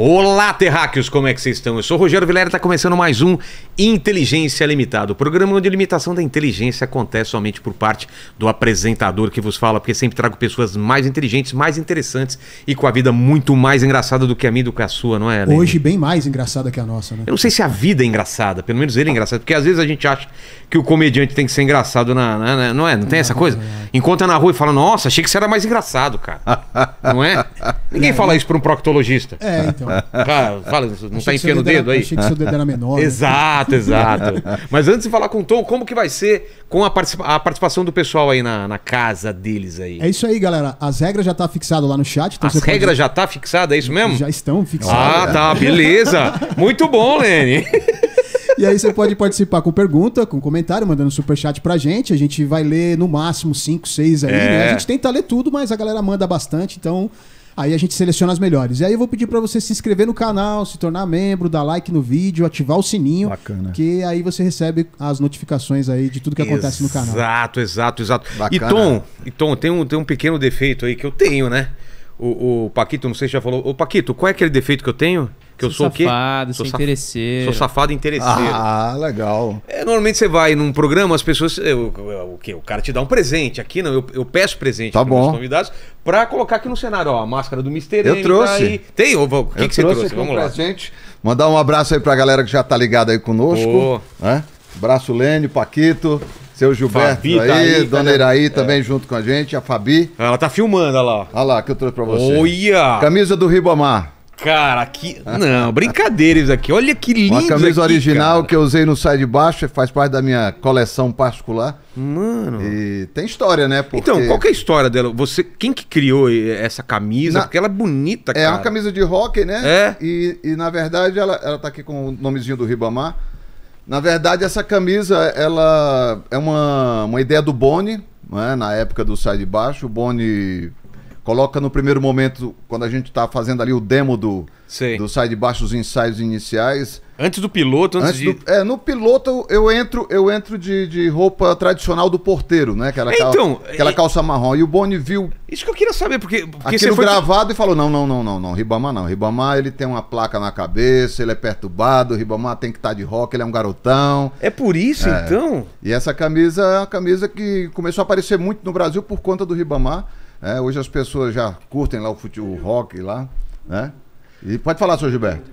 Olá, terráqueos, como é que vocês estão? Eu sou o Rogério Vilera e está começando mais um Inteligência Limitada, o programa onde a limitação da inteligência acontece somente por parte do apresentador que vos fala, porque sempre trago pessoas mais inteligentes, mais interessantes e com a vida muito mais engraçada do que a minha do que a sua, não é, Hoje bem mais engraçada que a nossa, né? Eu não sei se a vida é engraçada, pelo menos ele é engraçado, porque às vezes a gente acha que o comediante tem que ser engraçado, na, na, na não é? Não tem não, essa coisa? Não, é. Encontra na rua e fala, nossa, achei que você era mais engraçado, cara. não é? Ninguém é, fala isso para um proctologista. É, então. Cara, fala, não está enfiando o dedo era, aí? Achei que seu dedo era menor. Né? exato, exato. Mas antes de falar com o Tom, como que vai ser com a, participa a participação do pessoal aí na, na, casa deles aí? É isso aí, galera. As regras já tá fixado lá no chat. Então As regras pode... já tá fixada, é isso mesmo? Já estão fixadas. Ah, tá, beleza. Muito bom, Lene. E aí você pode participar com pergunta, com comentário, mandando super chat pra gente. A gente vai ler no máximo 5, 6 aí, é. né? A é. gente tenta ler tudo, mas a galera manda bastante, então Aí a gente seleciona as melhores. E aí eu vou pedir para você se inscrever no canal, se tornar membro, dar like no vídeo, ativar o sininho. Bacana. Que aí você recebe as notificações aí de tudo que acontece exato, no canal. Exato, exato, exato. E Tom, e Tom tem, um, tem um pequeno defeito aí que eu tenho, né? O, o Paquito, não sei se já falou. Ô, Paquito, qual é aquele defeito que eu tenho? que eu sou, sou o quê? Safado, sou interesseiro. Sou safado interesseiro. Ah, legal. É, normalmente você vai num programa, as pessoas. O que? O cara te dá um presente. Aqui não, eu, eu peço presente tá para os convidados para colocar aqui no cenário. Ó, a máscara do Mr. Eu M tá trouxe. Tá aí. Tem? O que, que você trouxe? Vamos lá. Presente. Mandar um abraço aí para a galera que já tá ligada aí conosco. Oh. Né? Lênio, Paquito. Seu Gilberto Fabi, aí, tá aí, Dona né? Iraí é. também junto com a gente, a Fabi. Ela tá filmando, olha lá. Olha lá, que eu trouxe pra você. Olha! Camisa do Ribamar. Cara, que. Não, brincadeiras aqui. Olha que lindo. Uma camisa aqui, original cara. que eu usei no Sai de Baixo, é, faz parte da minha coleção particular. Mano. E tem história, né? Porque... Então, qual que é a história dela? Você, quem que criou essa camisa? Na... Porque ela é bonita, cara. É uma camisa de rock, né? É. E, e na verdade, ela, ela tá aqui com o nomezinho do Ribamar. Na verdade, essa camisa, ela é uma, uma ideia do Boni, né? na época do Sai de Baixo. O Boni coloca no primeiro momento, quando a gente está fazendo ali o demo do, do sai de baixo, os ensaios iniciais. Antes do piloto, antes, antes de... do, É, no piloto eu entro eu entro de, de roupa tradicional do porteiro, né? Aquela, é, então, cal... aquela é... calça marrom. E o Boni viu... Isso que eu queria saber, porque... porque aquilo foi... gravado e falou, não, não, não, não, não, Ribamar não. Ribamar, ele tem uma placa na cabeça, ele é perturbado, Ribamar tem que estar tá de rock, ele é um garotão. É por isso, é. então? E essa camisa é uma camisa que começou a aparecer muito no Brasil por conta do Ribamar. É, hoje as pessoas já curtem lá o, fute, o rock lá, né? E pode falar, seu Gilberto.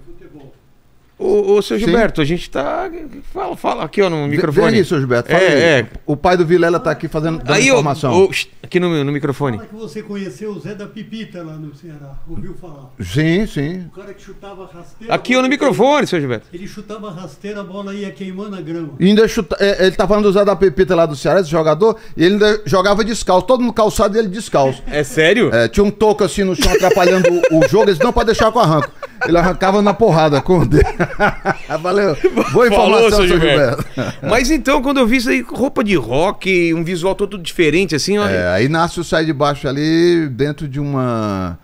Ô, ô seu Gilberto, Sim. a gente tá. Fala, fala aqui, ó, no microfone. Vem aí, seu Gilberto. Fala é, é, O pai do Vilela tá aqui fazendo dando aí, informação. Ó, ó, aqui no, no microfone. Fala que você conheceu o Zé da Pipita lá no Ceará. Ouviu falar? Sim, sim. O cara que chutava rasteira. Aqui ó, no microfone, seu Gilberto. Ele chutava rasteira, a bola ia queimando a grama. E ainda chuta, é, ele tá falando do Zé da Pipita lá do Ceará, esse jogador, e ele ainda jogava descalço. Todo mundo calçado e ele descalço. É sério? É, tinha um toco assim no chão atrapalhando o, jogo, jogo. disse: não, pode deixar com arranco. Ele arrancava na porrada com o dedo. Valeu. Boa informação, Falou, Gilberto. Mas então, quando eu vi isso aí, roupa de rock, um visual todo diferente, assim... Ó... É, aí o sai de baixo ali, dentro de uma...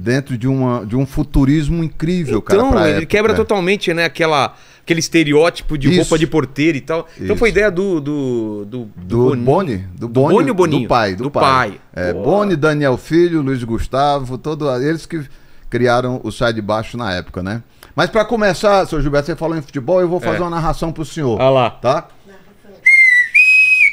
Dentro de, uma, de um futurismo incrível, então, cara. Então, ele época, quebra é. totalmente, né, aquela aquele estereótipo de isso, roupa de porteiro e tal. Então foi ideia do. Do, do, do, do Boni. Do Boni, Boni, do Boninho? Do pai. Do, do pai. pai. É, Boni, Daniel Filho, Luiz Gustavo, todo, eles que criaram o Sai de Baixo na época, né? Mas para começar, seu Gilberto, você falou em futebol, eu vou fazer é. uma narração pro senhor. Ah lá. Tá?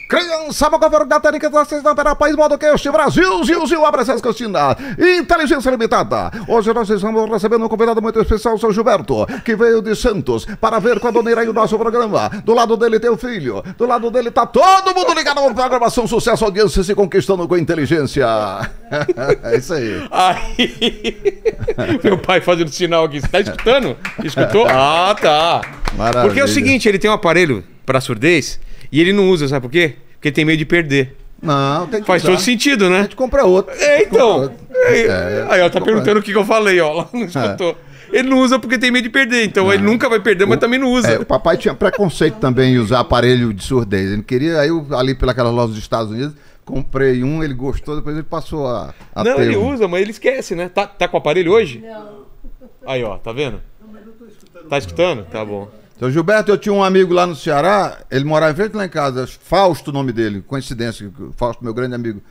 Criança, meu governo gatânica, vocês não verão país modo que este Brasil, Gil, Gil, abre essas cortinas. Inteligência limitada. Hoje nós estamos recebendo um convidado muito especial, o seu Gilberto, que veio de Santos para ver com a dona o nosso programa. Do lado dele tem o filho, do lado dele tá todo mundo ligado na programação Sucesso Audiência se conquistando com inteligência. é isso aí. aí. Meu pai fazendo sinal aqui. Você tá escutando? Escutou? Ah, tá. Maravilha. Porque é o seguinte, ele tem um aparelho para surdez e ele não usa, sabe por quê? Porque tem medo de perder. Não, tem que Faz todo sentido, né? A gente compra outro. É, então. Outro. É, é, aí, ó, tá perguntando o que, eu falei, ó. Lá é. Ele não usa porque tem medo de perder, então não. ele é. nunca vai perder, mas o, também não usa. É, o papai tinha preconceito também em usar aparelho de surdez. Ele queria, aí eu, ali pelaquelas lojas dos Estados Unidos, comprei um, ele gostou, depois ele passou a. a não, ele um. usa, mas ele esquece, né? Tá, tá com o aparelho hoje? Não. Aí, ó, tá vendo? Não, mas eu tô escutando. Tá escutando? Tá bom. Seu Gilberto, eu tinha um amigo lá no Ceará, ele morava em frente lá em casa, Fausto o nome dele, coincidência, Fausto, meu grande amigo.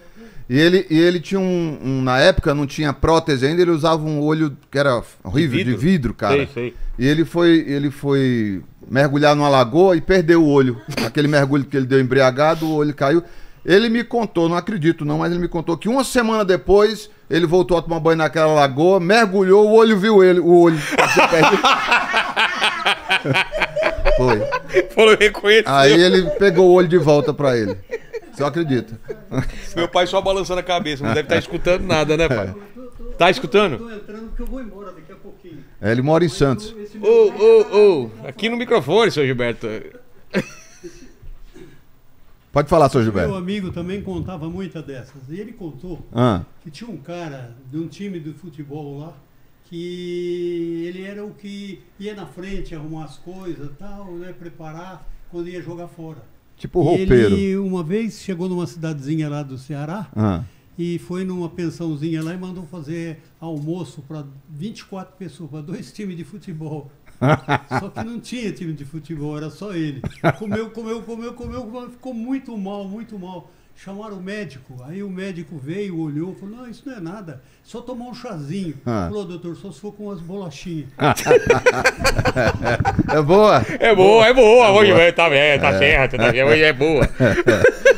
E ele, e ele tinha um, um, Na época não tinha prótese ainda, ele usava um olho que era horrível, de vidro, de vidro cara. Sei, sei. E ele foi, ele foi mergulhar numa lagoa e perdeu o olho. Aquele mergulho que ele deu embriagado, o olho caiu. Ele me contou, não acredito não, mas ele me contou que uma semana depois ele voltou a tomar banho naquela lagoa, mergulhou, o olho viu ele, o olho. Foi. Aí ele pegou o olho de volta pra ele. Você acredita. Meu pai só balançando a cabeça, não deve estar tá escutando nada, né, pai? É. Tá escutando? Eu tô entrando porque eu vou embora daqui a pouquinho. É, ele mora em Santos. Ô, ô, ô, aqui no microfone, seu Gilberto. Pode falar, seu Gilberto. Meu amigo também contava muita dessas. E ele contou ah. que tinha um cara de um time de futebol lá que ele era o que ia na frente arrumar as coisas tal, né, preparar quando ia jogar fora. Tipo roupeiro. Ele uma vez chegou numa cidadezinha lá do Ceará ah. e foi numa pensãozinha lá e mandou fazer almoço para 24 pessoas, para dois times de futebol. só que não tinha time de futebol, era só ele. Comeu, comeu, comeu, comeu, comeu ficou muito mal, muito mal. Chamaram o médico. Aí o médico veio, olhou, falou: Não, isso não é nada. Só tomar um chazinho. Ah. Falou, doutor, só se for com umas bolachinhas. é boa. É boa, é boa. É hoje tá, é, tá é. certo. Tá, hoje é boa.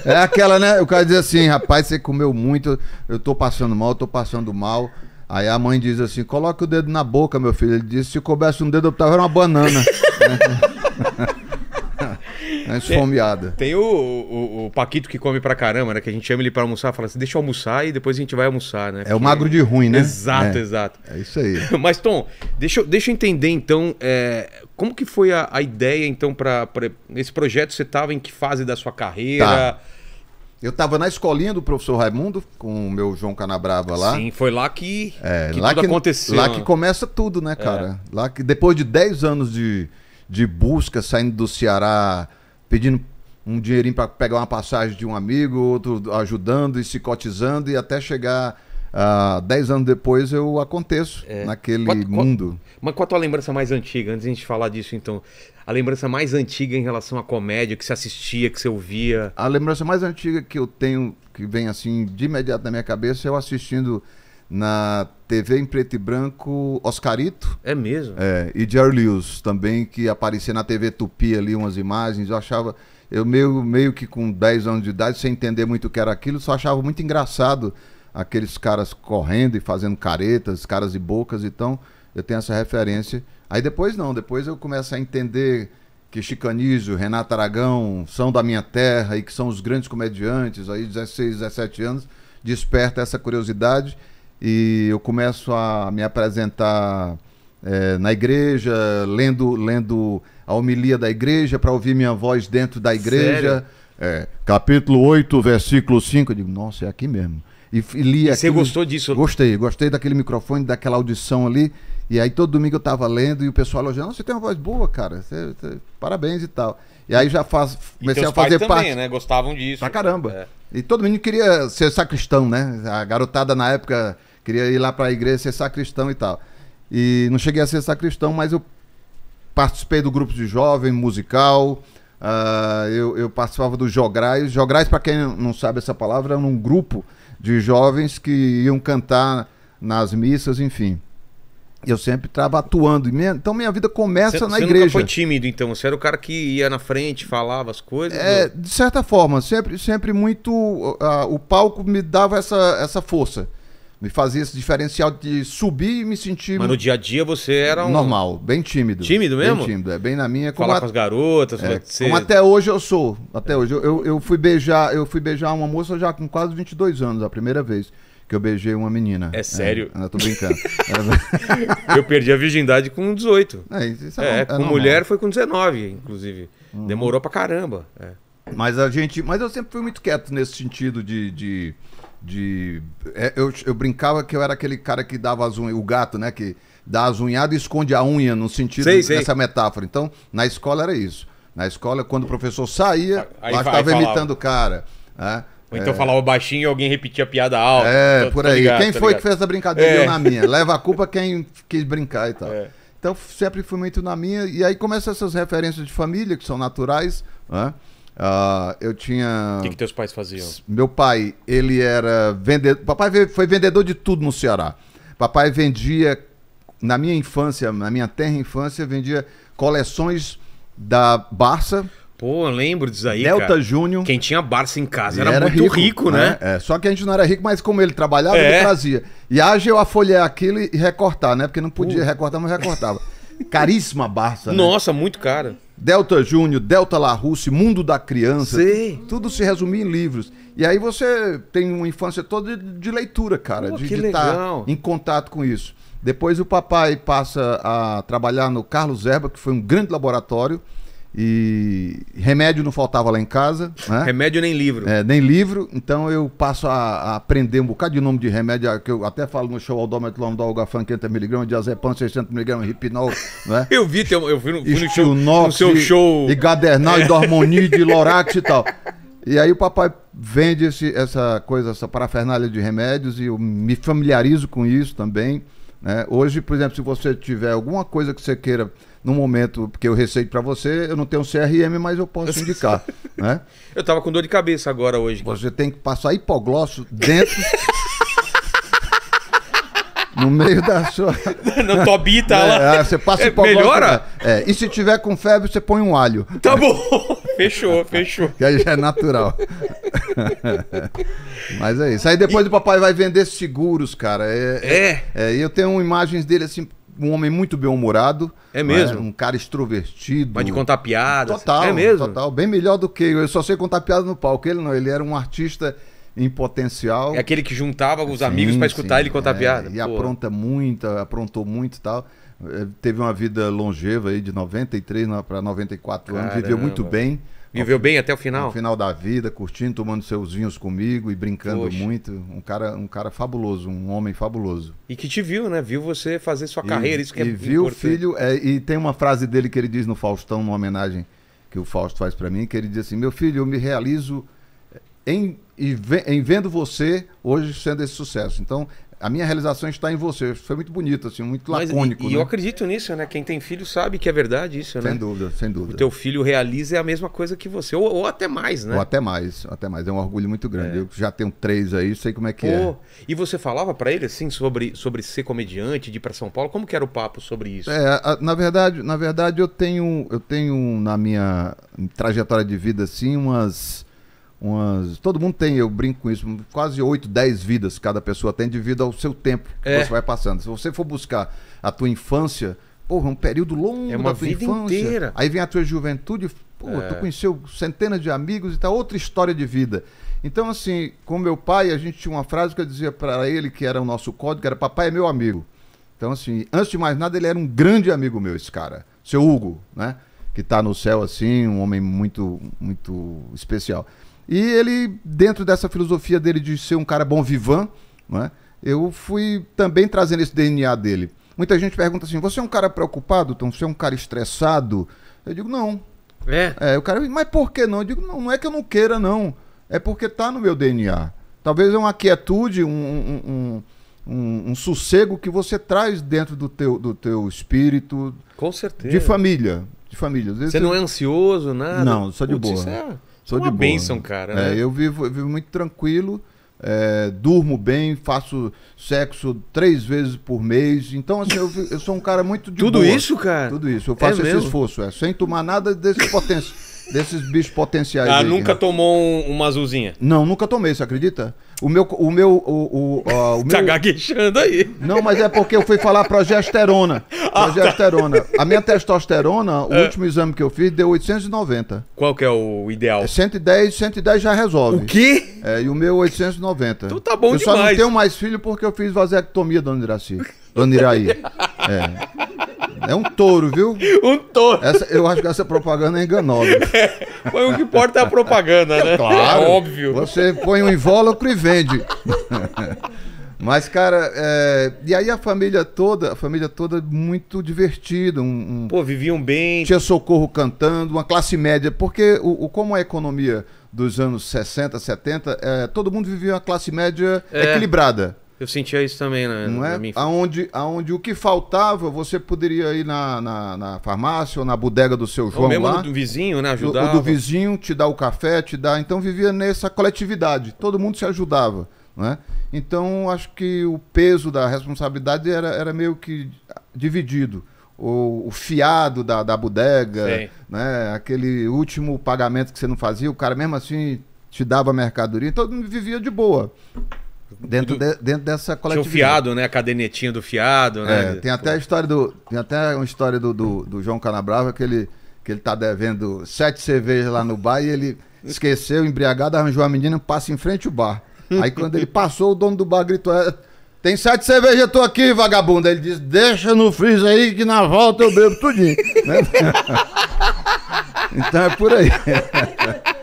É aquela, né? O cara diz assim: Rapaz, você comeu muito. Eu tô passando mal, eu tô passando mal. Aí a mãe diz assim: Coloca o dedo na boca, meu filho. Ele disse: Se coubesse um dedo, eu tava era uma banana. esfomeada. É tem, tem o, o, o, Paquito que come pra caramba, né? Que a gente chama ele pra almoçar, fala assim, deixa eu almoçar e depois a gente vai almoçar, né? Porque... É o magro de ruim, né? Exato, é. exato. É isso aí. Mas, Tom, deixa, deixa eu entender, então, é, como que foi a, a ideia, então, para Esse projeto, você tava em que fase da sua carreira? Tá. Eu estava na escolinha do professor Raimundo, com o meu João Canabrava lá. Sim, foi lá que, é, que lá tudo que, aconteceu. Lá que começa tudo, né, cara? É. Lá que depois de 10 anos de, de busca, saindo do Ceará, pedindo um dinheirinho para pegar uma passagem de um amigo, outro ajudando e se cotizando e até chegar uh, ah, 10 anos depois eu aconteço é. naquele qual, mundo. Qual, mas qual a tua lembrança mais antiga? Antes de a gente falar disso, então. A lembrança mais antiga em relação à comédia, que você assistia, que você ouvia? A lembrança mais antiga que eu tenho, que vem assim de imediato na minha cabeça, é eu assistindo na TV em preto e branco Oscarito. É mesmo? É, e Jerry Lewis também, que aparecia na TV Tupi ali umas imagens. Eu achava, eu meio, meio que com 10 anos de idade, sem entender muito o que era aquilo, só achava muito engraçado aqueles caras correndo e fazendo caretas, caras e bocas. Então, eu tenho essa referência. Aí depois não, depois eu começo a entender que Chicanísio, Renato Aragão são da minha terra e que são os grandes comediantes, aí 16, 17 anos, desperta essa curiosidade e eu começo a me apresentar é, na igreja, lendo, lendo a homilia da igreja para ouvir minha voz dentro da igreja. É, capítulo 8, versículo 5. Eu digo, nossa, é aqui mesmo. E, e li e Você gostou disso? Gostei, gostei daquele microfone, daquela audição ali. E aí todo domingo eu estava lendo e o pessoal elogiando, você tem uma voz boa, cara, você, você, parabéns e tal. E aí já faz, comecei a fazer pais parte. também, né? Gostavam disso. Pra caramba. É. E todo mundo queria ser sacristão, né? A garotada na época queria ir lá para a igreja ser sacristão e tal. E não cheguei a ser sacristão, mas eu participei do grupo de jovem, musical. Uh, eu, eu, participava do Jograis. Jograis, para quem não sabe essa palavra, era um grupo de jovens que iam cantar nas missas, enfim. Eu sempre estava atuando. então minha vida começa você, na você igreja. Você foi tímido, então? Você era o cara que ia na frente, falava as coisas? É, de certa forma, sempre, sempre muito. Uh, o palco me dava essa, essa força. Me fazia esse diferencial de subir e me sentir. Mas no dia a dia você era um. Normal, bem tímido. Tímido mesmo? Bem tímido, é bem na minha. Como Falar a... com as garotas, é, ser... como até hoje eu sou. Até é. hoje. Eu, eu, eu, fui beijar, eu fui beijar uma moça já com quase 22 anos, a primeira vez que eu beijei uma menina. É sério? É, eu tô brincando. eu perdi a virgindade com 18. É, isso é, é, com é normal. mulher foi com 19, inclusive. Uhum. Demorou pra caramba. É. Mas a gente. Mas eu sempre fui muito quieto nesse sentido de. de, de é, eu, eu brincava que eu era aquele cara que dava as unhas, o gato, né? Que dá as unhadas e esconde a unha, no sentido sei, sei. dessa metáfora. Então, na escola era isso. Na escola, quando o professor saía, aí, eu estava imitando o cara. Né? Ou então é. baixinho e alguém repetia a piada alta. É, tô, então, por tá aí. Ligado, quem tá foi ligado. que fez a brincadeira é. na minha? Leva a culpa quem quis brincar e tal. É. Então sempre fui muito na minha. E aí começam essas referências de família, que são naturais. Né? Uh, eu tinha. O que, que teus pais faziam? Meu pai, ele era vendedor. Papai foi vendedor de tudo no Ceará. Papai vendia, na minha infância, na minha terra infância, vendia coleções da Barça. Pô, eu lembro disso aí. Delta Júnior. Quem tinha Barça em casa era, era, muito rico, rico né? É, é, só que a gente não era rico, mas como ele trabalhava, é. ele trazia. E Ageu eu afolhar aquilo e recortar, né? Porque não podia uh. recortar, mas recortava. Caríssima Barça. Né? Nossa, muito cara. Delta Júnior, Delta Larousse, Mundo da Criança. Sei. Tudo se resumia em livros. E aí você tem uma infância toda de, de leitura, cara. Pô, de estar tá em contato com isso. Depois o papai passa a trabalhar no Carlos Erba, que foi um grande laboratório e remédio não faltava lá em casa. Né? Remédio nem livro. É, nem livro. Então eu passo a, a, aprender um bocado de nome de remédio, que eu até falo no show Aldometlon, Dolgafan 500mg, Diazepam 600mg, Ripinol. Né? eu vi, eu vi no, fui no, show, no seu show. E Gadernal, é. e Dormonide, e Lorax e tal. E aí o papai vende esse, essa coisa, essa parafernália de remédios, e eu me familiarizo com isso também. Né? Hoje, por exemplo, se você tiver alguma coisa que você queira no momento, porque eu receito para você, eu não tenho CRM, mas eu posso indicar. né? Eu tava com dor de cabeça agora hoje. Você tem que passar hipoglosso dentro. no meio da sua. No tobita tá é, lá. É, você passa é, hipoglosso. Melhora? É, e se tiver com febre, você põe um alho. Tá bom. Fechou, fechou. Que aí já é natural. Mas é isso. Aí depois e... o papai vai vender seguros, cara. É. É. é e eu tenho imagens dele assim, um homem muito bem-humorado. É mesmo? Né? Um cara extrovertido. Mas de contar piada. Total. Assim. É mesmo? Total. Bem melhor do que eu. Eu só sei contar piada no palco. Ele não, ele era um artista em potencial. É aquele que juntava os sim, amigos para escutar sim, ele contar é, piada. E Pô. apronta muito, aprontou muito e tal. É, teve uma vida longeva aí de 93 para 94 Caramba. anos, viveu muito bem. Viveu bem até o final? No final da vida, curtindo, tomando seus vinhos comigo e brincando Poxa. muito. Um cara, um cara fabuloso, um homem fabuloso. E que te viu, né? Viu você fazer sua e, carreira, isso que é e é viu importante. filho, é, e tem uma frase dele que ele diz no Faustão, numa homenagem que o Fausto faz para mim, que ele diz assim: "Meu filho, eu me realizo em, em vendo você hoje sendo esse sucesso". Então, a minha realização está em você. foi muito bonito, assim, muito lacônico. E, e né? eu acredito nisso, né? Quem tem filho sabe que é verdade isso, sem né? Sem dúvida, sem dúvida. O teu filho realiza é a mesma coisa que você, ou, ou, até mais, né? Ou até mais, até mais. É um orgulho muito grande. É. Eu já tenho três aí, sei como é que Pô, é. E você falava para ele, assim, sobre, sobre ser comediante, de ir para São Paulo? Como que era o papo sobre isso? É, a, na verdade, na verdade eu tenho, eu tenho na minha trajetória de vida, assim, umas umas. Todo mundo tem, eu brinco com isso, quase 8, 10 vidas cada pessoa tem devido ao seu tempo que é. você vai passando. Se você for buscar a tua infância, porra, é um período longo é uma da tua vida infância. Inteira. Aí vem a tua juventude, pô, é. tu conheceu centenas de amigos e tá outra história de vida. Então, assim, com meu pai, a gente tinha uma frase que eu dizia para ele, que era o nosso código, era papai é meu amigo. Então, assim, antes de mais nada, ele era um grande amigo meu, esse cara, seu Hugo, né? Que tá no céu, assim, um homem muito, muito especial. E ele, dentro dessa filosofia dele de ser um cara bom vivan, né, eu fui também trazendo esse DNA dele. Muita gente pergunta assim: você é um cara preocupado, Tom? Você é um cara estressado? Eu digo: não. É? É, o cara, mas por que não? Eu digo: não, não é que eu não queira, não. É porque tá no meu DNA. Talvez é uma quietude, um, um, um, um, um sossego que você traz dentro do teu, do teu espírito. Com certeza. De família. De família. Às vezes você, você não é ansioso, nada? Não, só de Putz, boa. Isso é... Sou uma de boa. bênção, cara. É, né? eu, vivo, eu vivo muito tranquilo. É, durmo bem, faço sexo três vezes por mês. Então, assim, eu, eu sou um cara muito de Tudo boa. isso, cara? Tudo isso. Eu faço é esse mesmo? esforço, é, sem tomar nada desse poten... desses bichos potenciais. Ah, aí, nunca né? tomou um, uma azulzinha? Não, nunca tomei, você acredita? O meu. O meu. O, o, o tá meu... Tá gaguejando aí. Não, mas é porque eu fui falar progesterona. Progesterona. Ah, tá. A minha testosterona, o é. último exame que eu fiz, deu 890. Qual que é o ideal? É 110, 110 já resolve. O quê? É, e o meu 890. Então tá bom eu demais. Eu só não tenho mais filho porque eu fiz vasectomia, dona Iraci. Dona Iraí. É. É um touro, viu? Um touro. Essa, eu acho que essa propaganda é enganosa. É, mas o que importa é a propaganda, né? É claro. É óbvio. Você põe um invólucro e vende. Mas, cara, é... e aí a família toda, a família toda muito divertida. Um, um... Pô, viviam bem. Tinha socorro cantando, uma classe média. Porque o, o como a economia dos anos 60, 70, é, todo mundo vivia uma classe média é. equilibrada. Eu sentia isso também, né, na, Não é? Aonde, aonde o que faltava, você poderia ir na, na, na farmácia ou na bodega do seu João ou mesmo lá. do vizinho, né? Ajudava. Do, do vizinho, te dar o café, te dar... Então vivia nessa coletividade, todo mundo se ajudava, né? Então acho que o peso da responsabilidade era, era meio que dividido. O, o fiado da, da bodega, né? Aquele último pagamento que você não fazia, o cara mesmo assim te dava mercadoria, então vivia de boa. Dentro, do... de, dentro dessa coletividade. Tinha o fiado, né? A cadenetinha do fiado, né? É, tem até a história do. Tem até uma história do, do, do João Canabrava que ele, que ele tá devendo sete cervejas lá no bar e ele esqueceu, embriagado, arranjou a menina, passa em frente ao bar. Aí quando ele passou, o dono do bar gritou: é, Tem sete cervejas, eu tô aqui, vagabundo. Ele disse: Deixa no freezer aí que na volta eu bebo tudinho. então é por aí.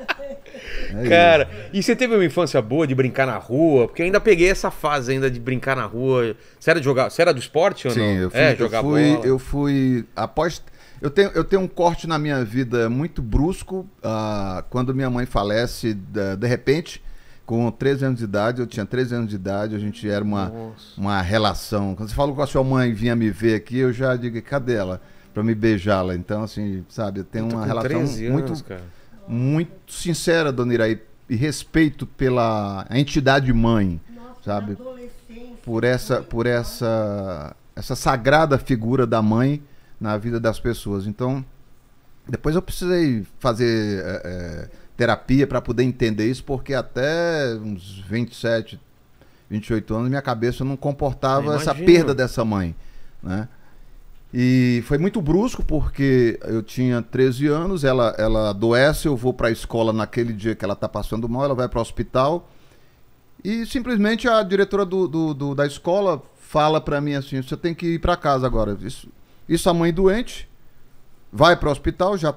É cara, e você teve uma infância boa de brincar na rua? Porque eu ainda peguei essa fase ainda de brincar na rua. Você era, de jogar, você era do esporte ou Sim, não? Sim, eu fui, é, eu fui, bola. eu fui após eu tenho, eu tenho um corte na minha vida muito brusco uh, quando minha mãe falece de, de repente com 13 anos de idade, eu tinha 13 anos de idade, a gente era uma, uma relação. Quando você falou com a sua mãe vinha me ver aqui, eu já digo, cadê ela? Pra me beijá-la. Então, assim, sabe, eu tenho eu uma relação anos, muito. Cara muito sincera, dona Iraí, e respeito pela entidade mãe, Nossa, sabe? Por essa, por essa, essa sagrada figura da mãe na vida das pessoas. Então, depois eu precisei fazer é, terapia para poder entender isso, porque até uns 27, 28 anos minha cabeça não comportava essa perda dessa mãe, né? E foi muito brusco porque eu tinha 13 anos, ela, ela adoece, eu vou para a escola naquele dia que ela está passando mal, ela vai para o hospital. E simplesmente a diretora do, do, do da escola fala para mim assim: você tem que ir para casa agora. Isso, isso a mãe doente vai para o hospital, já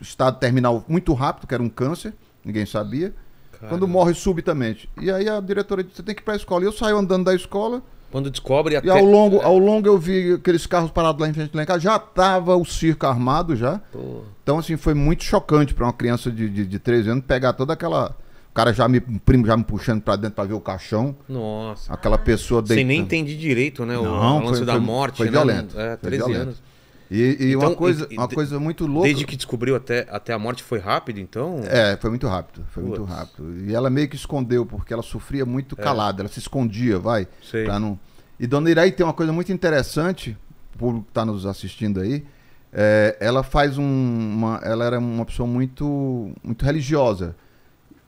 estado terminal muito rápido, que era um câncer, ninguém sabia. Caramba. Quando morre subitamente. E aí a diretora disse: você tem que ir para a escola. E eu saio andando da escola quando descobre até... E ao longo, ao longo eu vi aqueles carros parados lá em frente do em casa, já tava o circo armado já. Pô. Então assim, foi muito chocante para uma criança de, de, de 13 anos pegar toda aquela o cara já me primo já me puxando para dentro para ver o caixão. Nossa. Aquela pessoa dentro. Você nem entende direito, né? O, Não, o lance foi, da foi, morte, foi né? violento. É, 13 violento. anos. E, e então, uma, coisa, e, uma coisa muito louca. Desde que descobriu até, até a morte foi rápido, então? É, foi muito rápido. Foi muito rápido. E ela meio que escondeu, porque ela sofria muito é. calada, ela se escondia, vai. Sei. Não... E Dona Iraí tem uma coisa muito interessante, o público que está nos assistindo aí. É, ela faz um, uma. Ela era uma pessoa muito, muito religiosa.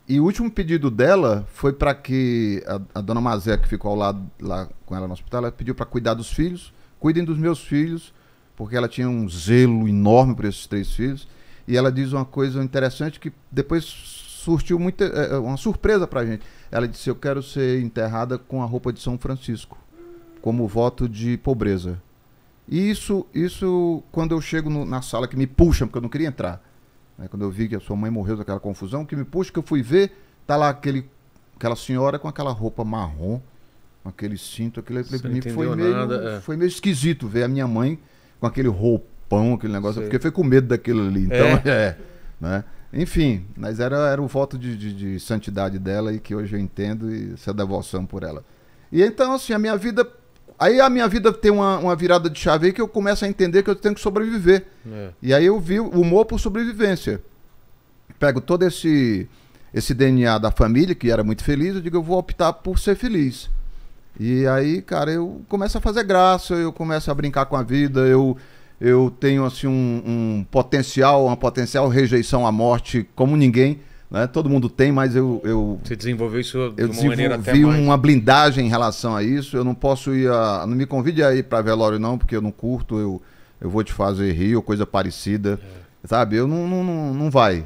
E o último pedido dela foi para que a, a dona Mazé, que ficou ao lado lá com ela no hospital, ela pediu para cuidar dos filhos, cuidem dos meus filhos porque ela tinha um zelo enorme para esses três filhos. E ela diz uma coisa interessante que depois surtiu muita, eh, eh, uma surpresa para a gente. Ela disse: Eu quero ser enterrada com a roupa de São Francisco, como voto de pobreza. E isso, isso quando eu chego no, na sala que me puxam, porque eu não queria entrar. Né? Quando eu vi que a sua mãe morreu daquela confusão, que me puxa, que eu fui ver, tá lá aquele, aquela senhora com aquela roupa marrom, com aquele cinto, aquele. Você me foi, meio, é. foi meio esquisito ver a minha mãe com aquele roupão, aquele negócio. Sei. foi com medo daquilo ali. Então, é. é né? Enfim, mas era, era o voto de, de, de, santidade dela e que hoje eu entendo e essa devoção por ela. E então, assim, a minha vida. Aí a minha vida tem uma, uma virada de chave que eu começo a entender que eu tenho que sobreviver. É. E aí eu vi o humor por sobrevivência. Pego todo esse, esse DNA da família, que era muito feliz, eu digo, eu vou optar por ser feliz. E aí, cara, eu começo a fazer graça, eu começo a brincar com a vida, eu, eu tenho assim um, um potencial, uma potencial rejeição à morte como ninguém. Né? Todo mundo tem, mas eu. eu Você desenvolveu isso de eu uma maneira até mais... uma blindagem em relação a isso. Eu não posso ir a. Não me convide a ir para velório, não, porque eu não curto, eu, eu vou te fazer rir ou coisa parecida. É. Sabe? Eu não, não, não, não vai.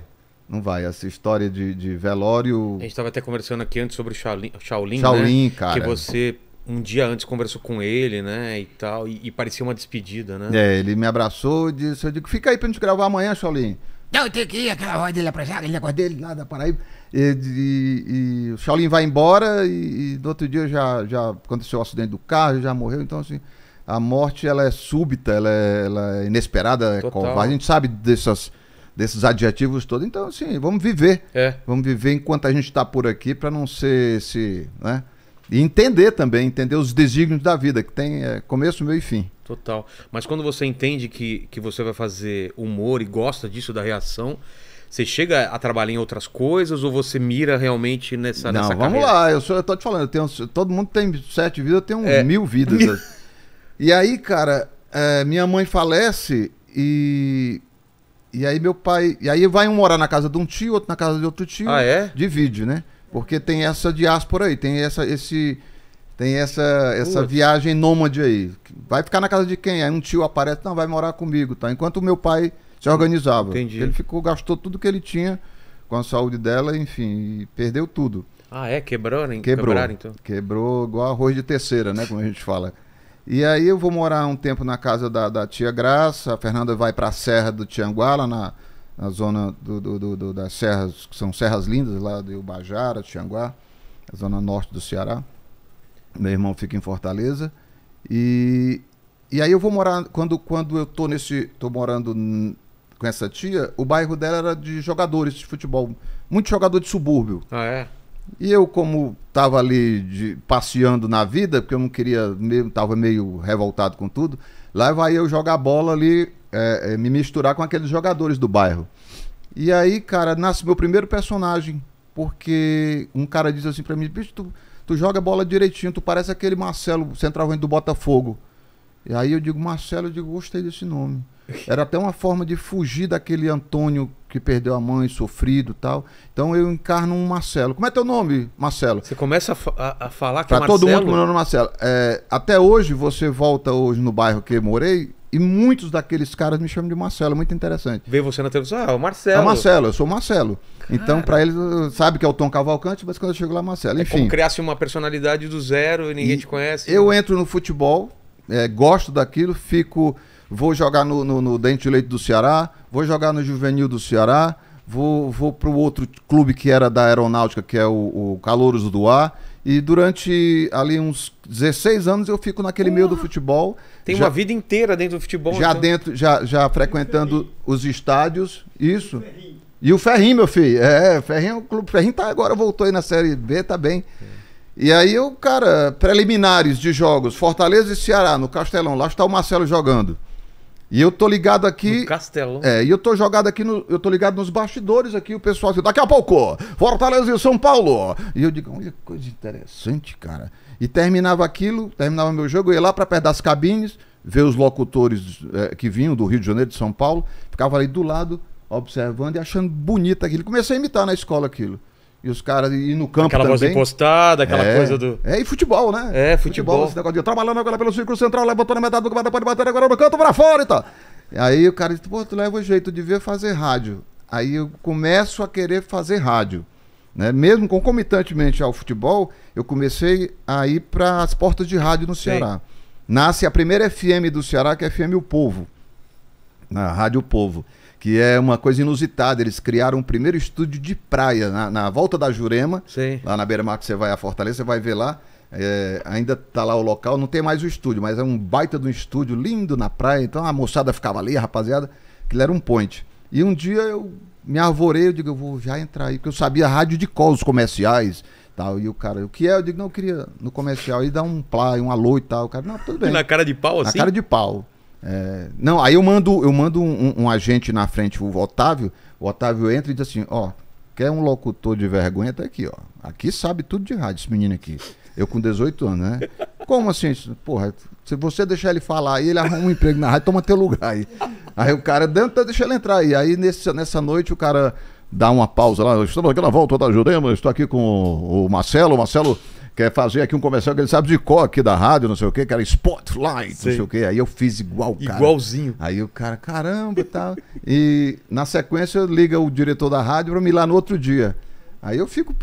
Não vai. Essa história de, de velório. A gente estava até conversando aqui antes sobre Shaolin. Shaolin, Shaolin né? cara. Que você um dia antes conversou com ele, né? E tal. E, e, parecia uma despedida, né? É, ele me abraçou e disse: Eu digo, fica aí pra gente gravar amanhã, Shaolin. Não, tem que ir, aquela voz dele é pra já, aquele negócio dele, nada, para aí. E, e, e o Shaolin vai embora e, no outro dia já, já aconteceu o acidente do carro, já morreu. Então, assim, a morte ela é súbita, ela é, ela é inesperada, é Total. é covarde. A gente sabe dessas, desses adjetivos todos. Então, assim, vamos viver. É. Vamos viver enquanto a gente está por aqui para não ser esse. Né? E entender também, entender os desígnios da vida, que tem é, começo, meio e fim. Total. Mas quando você entende que, que você vai fazer humor e gosta disso, da reação, você chega a trabalhar em outras coisas ou você mira realmente nessa Não, nessa vamos carreira? lá, eu, sou, eu tô te falando, tenho, todo mundo tem sete vidas, eu tenho é. mil vidas. e aí, cara, é, minha mãe falece e. E aí meu pai. E aí vai um morar na casa de um tio, outro na casa de outro tio. Ah, é? Divide, né? Porque tem essa diáspora aí, tem essa, esse, tem essa, essa viagem nômade aí. Vai ficar na casa de quem? Aí um tio aparece, não, vai morar comigo, tá? Enquanto o meu pai se organizava. Entendi. Ele ficou, gastou tudo que ele tinha com a saúde dela, enfim, e perdeu tudo. Ah, é? Quebrou, né? Quebrou. Quebraram, então. Quebrou igual arroz de terceira, né? Como a gente fala. E aí eu vou morar um tempo na casa da, da tia Graça, a Fernanda vai para a Serra do Tianguá, lá na, na zona do, do, do, das serras, que são serras lindas lá de Ubajara, Tianguá, a zona norte do Ceará. Meu irmão fica em Fortaleza. E, e aí eu vou morar, quando, quando eu tô nesse, tô morando com essa tia, o bairro dela era de jogadores de futebol, muito jogador de subúrbio. Ah, é? E eu, como estava ali de, passeando na vida, porque eu não queria, estava tava meio revoltado com tudo, lá vai eu jogar bola ali é, é, me misturar com aqueles jogadores do bairro. E aí, cara, nasce meu primeiro personagem. Porque um cara diz assim pra mim, bicho, tu, tu joga bola direitinho, tu parece aquele Marcelo, centralmente do Botafogo. E aí eu digo, Marcelo, eu digo, gostei desse nome. Era até uma forma de fugir daquele Antônio que perdeu a mãe, sofrido tal. Então eu encarno um Marcelo. Como é teu nome, Marcelo? Você começa a, fa a falar que é pra é Marcelo? todo mundo, meu é nome é Marcelo. É, até hoje, você volta hoje no bairro que morei, e muitos daqueles caras me chamam de Marcelo, muito interessante. Vê você na televisão, ah, é o Marcelo. É o Marcelo, eu sou o Marcelo. Cara. Então, para eles, sabe que é o Tom Cavalcante, mas quando eu chego lá, Marcelo. Enfim. É como criasse uma personalidade do zero e ninguém te conhece. Eu né? entro no futebol, é, gosto daquilo, fico. Vou jogar no, no, no Dente de Leite do Ceará, vou jogar no Juvenil do Ceará, vou, vou para o outro clube que era da aeronáutica, que é o, o Calouros do Ar. E durante ali uns 16 anos eu fico naquele meio do futebol. Tem já, uma vida inteira dentro do futebol. Já então. dentro, já, já frequentando é os estádios. Isso. É e o Ferrinho, meu filho. É, Ferrinho, o é Clube Ferrinho tá agora, voltou aí na Série B, tá bem. É. E aí eu, cara, preliminares de jogos, Fortaleza e Ceará, no Castelão, lá está o Marcelo jogando. E eu tô ligado aqui. No castelo. É, e eu tô jogado aqui no. Eu tô ligado nos bastidores aqui, o pessoal. Assim, Daqui a pouco, Fortaleza e São Paulo. E eu digo, olha que coisa interessante, cara. E terminava aquilo, terminava meu jogo, eu ia lá para perto das cabines, ver os locutores é, que vinham do Rio de Janeiro, de São Paulo, ficava ali do lado, observando e achando bonito aquilo. Comecei a imitar na escola aquilo. E os caras e no campo aquela também. Aquela voz impostada, aquela é, coisa do. É, e futebol, né? É, futebol. futebol esse negócio de, trabalhando agora pelo círculo central, levantou né, na metade do guarda, pode bater agora no canto pra fora e tal. Aí o cara disse, pô, tu leva o jeito de ver fazer rádio. Aí eu começo a querer fazer rádio. Né? Mesmo concomitantemente ao futebol, eu comecei a ir para as portas de rádio no Ceará. Sim. Nasce a primeira FM do Ceará, que é a FM O Povo, na né? Rádio O Povo que é uma coisa inusitada. Eles criaram o um primeiro estúdio de praia na, na volta da Jurema, Sim. lá na beira-mar que você vai à Fortaleza, você vai ver lá. É, ainda está lá o local, não tem mais o estúdio, mas é um baita de um estúdio lindo na praia. Então a moçada ficava ali, a rapaziada, aquilo era um ponte. E um dia eu me arvorei, eu digo, eu vou já entrar aí, porque eu sabia rádio de call, os comerciais tal. E o cara, o que é? Eu digo, não, eu queria no comercial. E dar um play, um alô e tal. O cara, não, tudo bem. Na cara de pau, assim? Na cara de pau. É, não, aí eu mando, eu mando um, um, agente na frente, o Otávio. O Otávio entra e diz assim: ó, quer um locutor de vergonha? Tá aqui, ó. Aqui sabe tudo de rádio, esse menino aqui. Eu com 18 anos, né? Como assim? Porra, se você deixar ele falar aí, ele arruma um emprego na rádio, toma teu lugar aí. Aí o cara, dentro tá, deixa ele entrar aí. Aí nesse, nessa noite o cara dá uma pausa lá. Estamos aqui na volta da Jurema, estou aqui com o Marcelo. O Marcelo quer fazer aqui um comercial que ele sabe de cor aqui da rádio, não sei o que, que era Spotlight, Sim. não sei o que. Aí eu fiz igual, cara. Igualzinho. Aí o cara, caramba e tal. E na sequência liga o diretor da rádio pra me ir lá no outro dia. Aí eu fico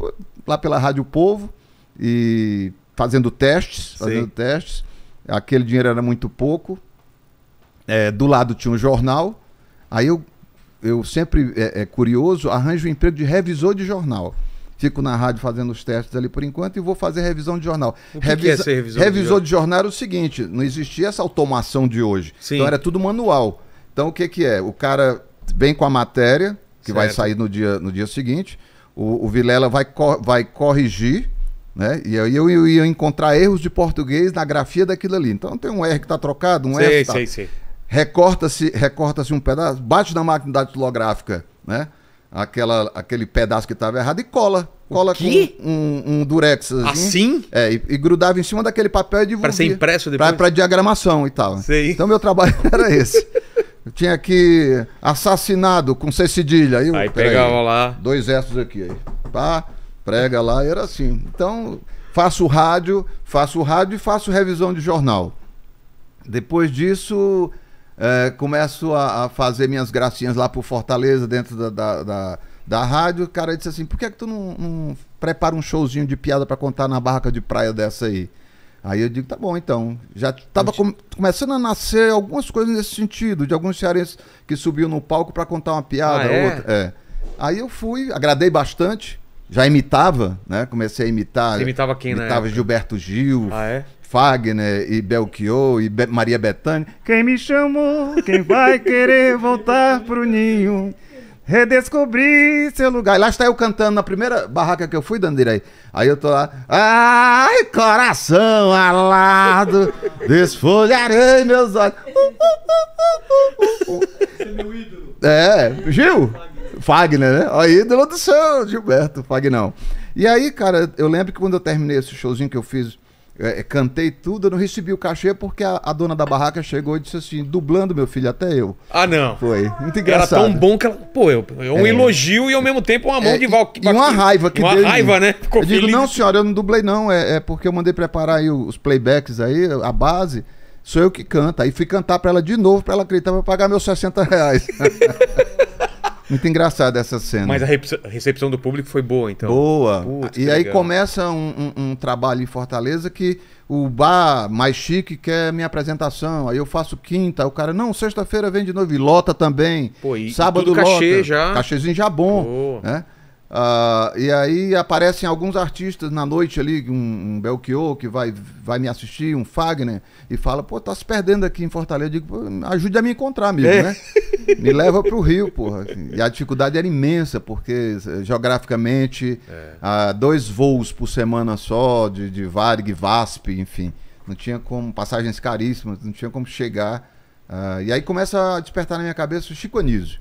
lá pela Rádio Povo e fazendo testes, Sim. fazendo testes. Aquele dinheiro era muito pouco. É, do lado tinha um jornal. Aí eu, eu sempre, é, é curioso, arranjo um emprego de revisor de jornal. Fico na rádio fazendo os testes ali por enquanto e vou fazer revisão de jornal. O que, Revisa... que é ser revisão Revisor de jornal? de jornal é o seguinte: não existia essa automação de hoje. Sim. Então era tudo manual. Então o que, que é? O cara vem com a matéria, que certo. vai sair no dia, no dia seguinte, o, o Vilela vai, co vai corrigir. Né? E aí eu, eu ia encontrar erros de português na grafia daquilo ali. Então tem um R que está trocado, um sei, F. Tá... Sei, sei. Recorta-se recorta um pedaço, bate na máquina datilográfica, né? aquela, aquele pedaço que estava errado e cola. Cola com um, um durex. Assim? É, e, e, grudava em cima daquele papel e devolvia. Para ser impresso depois? Para diagramação e tal. Sei. Então meu trabalho era esse. Eu tinha aqui assassinado com C cedilha. Aí, aí pegava aí, lá. Dois restos aqui. Aí. Pá, prega lá e era assim. Então faço rádio, faço rádio e faço revisão de jornal. Depois disso, é, começo a, a, fazer minhas gracinhas lá pro Fortaleza, dentro da, da, da, da rádio. O cara disse assim: por que, é que tu não, não prepara um showzinho de piada para contar na barraca de praia dessa aí? Aí eu digo, tá bom, então. Já tava com, começando a nascer algumas coisas nesse sentido, de alguns cearenses que subiu no palco para contar uma piada, ah, é? outra. É. Aí eu fui, agradei bastante, já imitava, né? Comecei a imitar. Você imitava quem, né? Imitava Gilberto Gil. Ah, é? Fagner e Belchior e Be Maria Bethânia. Quem me chamou, quem vai querer voltar pro ninho? Redescobrir seu lugar. E lá está eu cantando na primeira barraca que eu fui, Dandirei. Aí eu tô lá. Ai, coração alado, desfolharei meus olhos. Uh, uh, uh, Você é meu ídolo. É, Gil? Fagner, né? O ídolo do seu Gilberto Fagnão. E aí, cara, eu lembro que quando eu terminei esse showzinho que eu fiz é, é, cantei tudo, eu não recebi o cachê porque a, a, dona da barraca chegou e disse assim, dublando meu filho até eu. Ah, não. Foi. Muito engraçado. Era tão bom que ela. Pô, eu, eu é. um elogio e ao mesmo tempo uma mão é, de val. E uma raiva que uma deu. Uma raiva, né? Ficou eu feliz. digo, não, senhora, eu não dublei, não. É, é, porque eu mandei preparar aí os playbacks aí, a base. Sou eu que canta. Aí fui cantar pra ela de novo, pra ela acreditar pra pagar meus 60 reais. Muito engraçada essa cena. Mas a recepção do público foi boa, então. Boa. Putz, e aí legal. começa um, um, um, trabalho em Fortaleza que o bar mais chique quer minha apresentação. Aí eu faço quinta, o cara, não, sexta-feira vem de novo. E lota também. Pô, e Sábado tudo lota. cachê já. Cachezinho já bom. Né? Uh, e aí aparecem alguns artistas na noite ali, um, um Belchior que vai, vai me assistir, um Fagner e fala, pô, tá se perdendo aqui em Fortaleza. Eu digo, ajude a me encontrar, amigo, é. né? Me leva pro Rio, porra. Assim, e a dificuldade era imensa, porque eh, geograficamente, é. ah, dois voos por semana só, de, de Varg, VASP, enfim. Não tinha como, passagens caríssimas, não tinha como chegar. Ah, e aí começa a despertar na minha cabeça o Chico Anísio.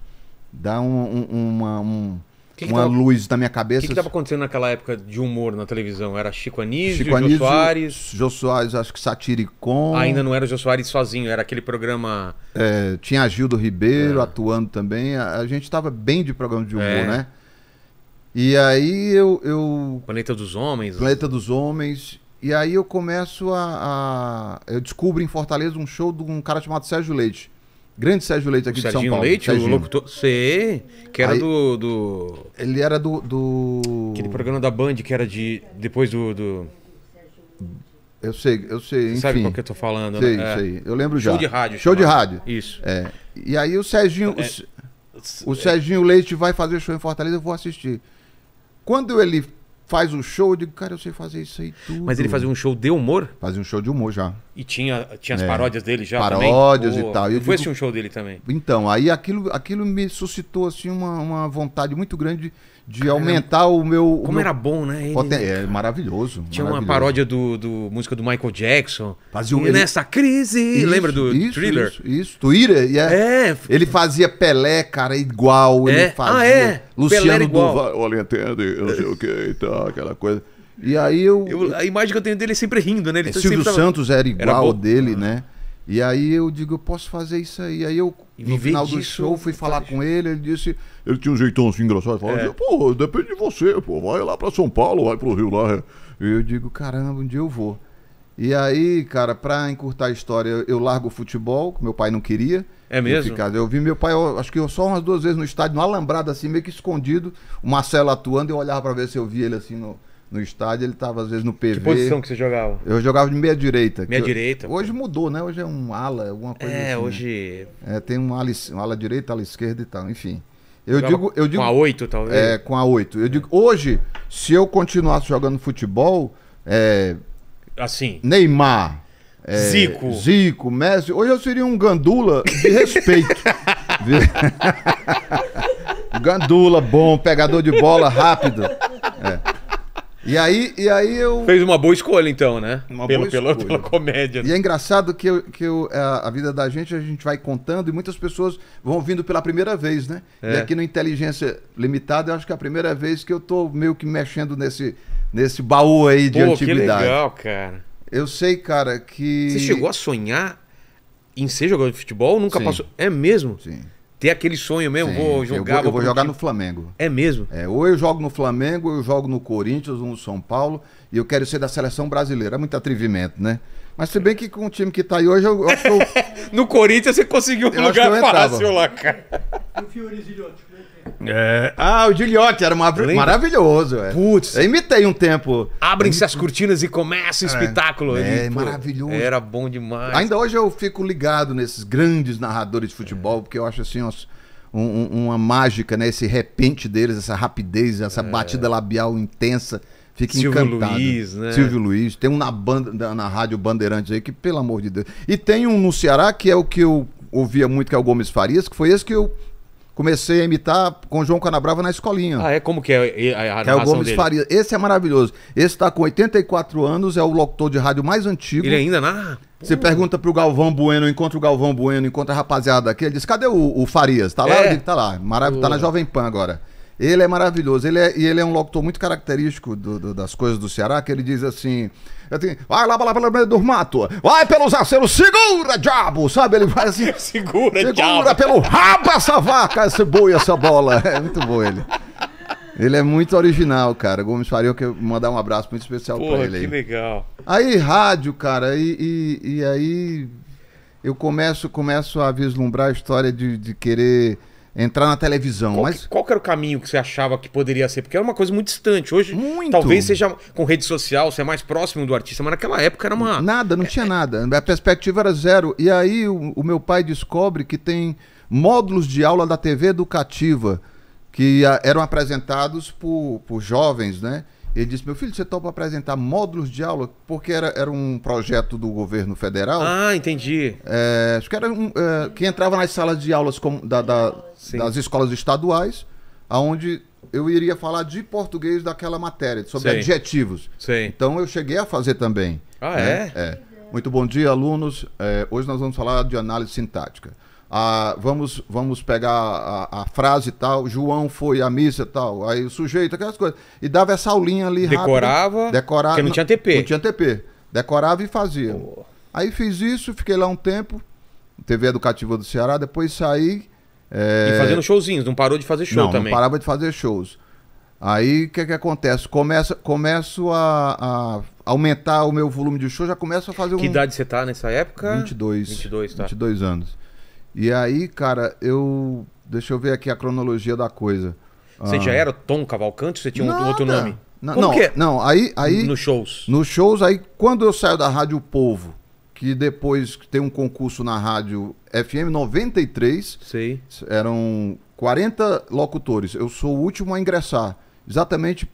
Dá um, um, uma, um que que uma tava... luz na minha cabeça. O que estava acontecendo naquela época de humor na televisão? Era Chico Anísio, Chico Anísio Jô Soares? Jô Soares, acho que Satiricom. Ainda não era o Jô Soares sozinho, era aquele programa... É, tinha Gildo Ribeiro é. atuando também. A, a gente estava bem de programa de humor, é. né? E aí eu, eu... Planeta dos Homens. Planeta dos Homens. E aí eu começo a, a... Eu descubro em Fortaleza um show de um cara chamado Sérgio Leite Grande Sérgio Leite aqui o de Serginho São Paulo. Leite, Serginho Leite, o locutor. Sei, que era Aí, do, do, Ele era do, do. Aquele programa da Band que era de. Depois do. do... Eu sei, eu sei, Você enfim. Sabe que eu tô falando, sei, né? É. Sei, Eu lembro Show já. Show de rádio. Show chamava. de rádio. Isso. É. E aí o Serginho. É. O, o Serginho Leite vai fazer show em Fortaleza, eu vou assistir. Quando ele faz o show. Eu digo, cara, eu sei fazer isso aí tudo. Mas ele fazia um show de humor? Fazia um show de humor já. E tinha, tinha as é. paródias dele já Paródias também? e tal. e eu digo... foi um show dele também? Então, aí aquilo, aquilo me suscitou assim uma, uma vontade muito grande de aumentar o meu. Como meu... era bom, né? Ele... Poten... É maravilhoso. Tinha maravilhoso. uma paródia do, do música do Michael Jackson. Fazia um... Nessa crise. Isso, Lembra do isso, thriller? Isso, isso. Twitter, yeah. É. é. Ele fazia Pelé, cara, igual. É. Ele ah, fazia. Ah, é. Luciano Duval. Olha, entende? Eu não sei o que e tal, aquela coisa. E aí eu... eu... A imagem que eu tenho dele é sempre rindo, né? Ele é, Silvio tava... Santos era igual era dele, ah. né? E aí eu digo, eu posso fazer isso aí. Aí eu, no final disso, do show, fui tá falar com ele, ele disse. Ele tinha um jeitão assim engraçado. Ele falava, é. pô, depende de você, pô. Vai lá para São Paulo, vai pro Rio lá. E eu digo, caramba, um dia eu vou. E aí, cara, pra encurtar a história, eu largo o futebol, que meu pai não queria. É mesmo? Ficar. Eu vi meu pai, eu, acho que eu só umas duas vezes no estádio, no alambrado, assim, meio que escondido, o Marcelo atuando, eu olhava para ver se eu via ele assim no, no estádio, ele tava às vezes no PV. Que posição que você jogava? Eu jogava de meia direita. Meia direita. Eu, hoje mudou, né? Hoje é um ala, alguma coisa. É, assim, né? hoje. Né? É, tem um ala, um ala direita, ala esquerda e tal, enfim. Eu digo, eu digo. Com a 8, talvez? É, com a 8. Eu digo, hoje, se eu continuasse jogando futebol. É, assim. Neymar. É, Zico. Zico, Messi. Hoje eu seria um gandula de respeito. gandula, bom, pegador de bola, rápido. É. E aí, e aí eu. Fez uma boa escolha, então, né? Uma pelo, boa pelo, escolha. Pela comédia. E é né? engraçado que, eu, que eu, a, é, a, vida da gente, a gente vai contando e muitas pessoas vão ouvindo pela primeira vez, né? É. E aqui no Inteligência Limitada, eu acho que é a primeira vez que eu tô meio que mexendo nesse, nesse baú aí de Pô, antiguidade. Que legal, cara. Eu sei, cara, que. Você chegou a sonhar em ser jogador de futebol? Nunca Sim. passou. É mesmo? Sim ter aquele sonho mesmo, Sim, vou jogar. Eu vou, eu vou jogar time. no Flamengo. É mesmo? É, ou eu jogo no Flamengo, ou eu jogo no Corinthians, ou no São Paulo, e eu quero ser da seleção brasileira. É muito atrevimento, né? Mas se bem que com o time que tá aí hoje, eu, acho que eu... No Corinthians você conseguiu um lugar fácil lá, cara. o Fiorizilhote? É. Ah, o Giliotti era uma... maravilhoso. É. Putz. Eu imitei um tempo. Abrem-se as cortinas e começa o é. espetáculo. É, maravilhoso. Era bom demais. Ainda hoje eu fico ligado nesses grandes narradores de futebol, porque eu acho assim, um, uma mágica, né? Esse repente deles, essa rapidez, essa é. batida labial intensa. Fica Silvio encantado. Luiz, né? Silvio Luiz. Tem um na, banda, na Rádio Bandeirantes aí que, pelo amor de Deus. E tem um no Ceará que é o que eu ouvia muito, que é o Gomes Farias, que foi esse que eu comecei a imitar com João Canabrava na escolinha. Ah, é? Como que é a, a que é o Gomes dele? Faria. Esse é maravilhoso. Esse está com 84 anos, é o locutor de rádio mais antigo. Ele ainda na? Você pergunta pro Galvão Bueno, encontra o Galvão Bueno, encontra a rapaziada aqui, ele diz, cadê o, o Farias? Tá lá? É. digo, tá lá. Maravilha, tá na Jovem Pan agora. Ele é maravilhoso. Ele é, e ele é um locutor muito característico do, do, das coisas do Ceará, que ele diz assim. Tenho, vai lá, vai lá pelo meio do mato, vai pelos aceros, segura, diabo! Sabe? Ele faz assim. segura, segura diabo. pelo rabo essa vaca, esse boi, essa bola. É muito bom ele. Ele é muito original, cara. Gomes Faria, eu quero mandar um abraço muito especial Porra, pra ele. Aí. que legal. Aí, rádio, cara, e, e, e aí eu começo, começo a vislumbrar a história de, de querer entrar na televisão. Qual, mas... qual era o caminho que você achava que poderia ser? Porque era uma coisa muito distante. Hoje, muito. talvez seja com rede social, você é mais próximo do artista, mas naquela época era uma. Nada, não é, tinha é. nada. A perspectiva era zero. E aí o, o, meu pai descobre que tem módulos de aula da TV educativa que a, eram apresentados por, por jovens, né? Ele disse: Meu filho, você topa apresentar módulos de aula? Porque era, era um projeto do governo federal. Ah, entendi. É, acho que era um, é, que entrava nas salas de aulas com, da, da, das escolas estaduais, aonde eu iria falar de português daquela matéria, sobre Sim. adjetivos. Sim. Então eu cheguei a fazer também. Ah, né? é? é? Muito bom dia, alunos. É, hoje nós vamos falar de análise sintática. Ah, vamos, vamos pegar a, a, frase tal, João foi à missa tal, aí o sujeito, aquelas coisas. E dava essa aulinha ali Decorava, rápido, decorava porque não tinha TP. Não tinha TP. Decorava e fazia. Oh. Aí fiz isso, fiquei lá um tempo, TV Educativa do Ceará, depois saí. É... E fazendo showzinhos, não parou de fazer show não, também. Não parava de fazer shows. Aí o que, que acontece? Começa, começo a, a, aumentar o meu volume de show, já começo a fazer que um. Que idade você tá nessa época? 22. 22, tá. 22 anos. E aí, cara, eu. Deixa eu ver aqui a cronologia da coisa. Você ah. já era Tom Cavalcante? Você tinha Nada. um outro nome? Na, não, quê? É? não, aí, aí. Nos shows. Nos shows, aí quando eu saio da Rádio Povo, que depois tem um concurso na Rádio FM 93. Sei. Eram 40 locutores. Eu sou o último a ingressar. Exatamente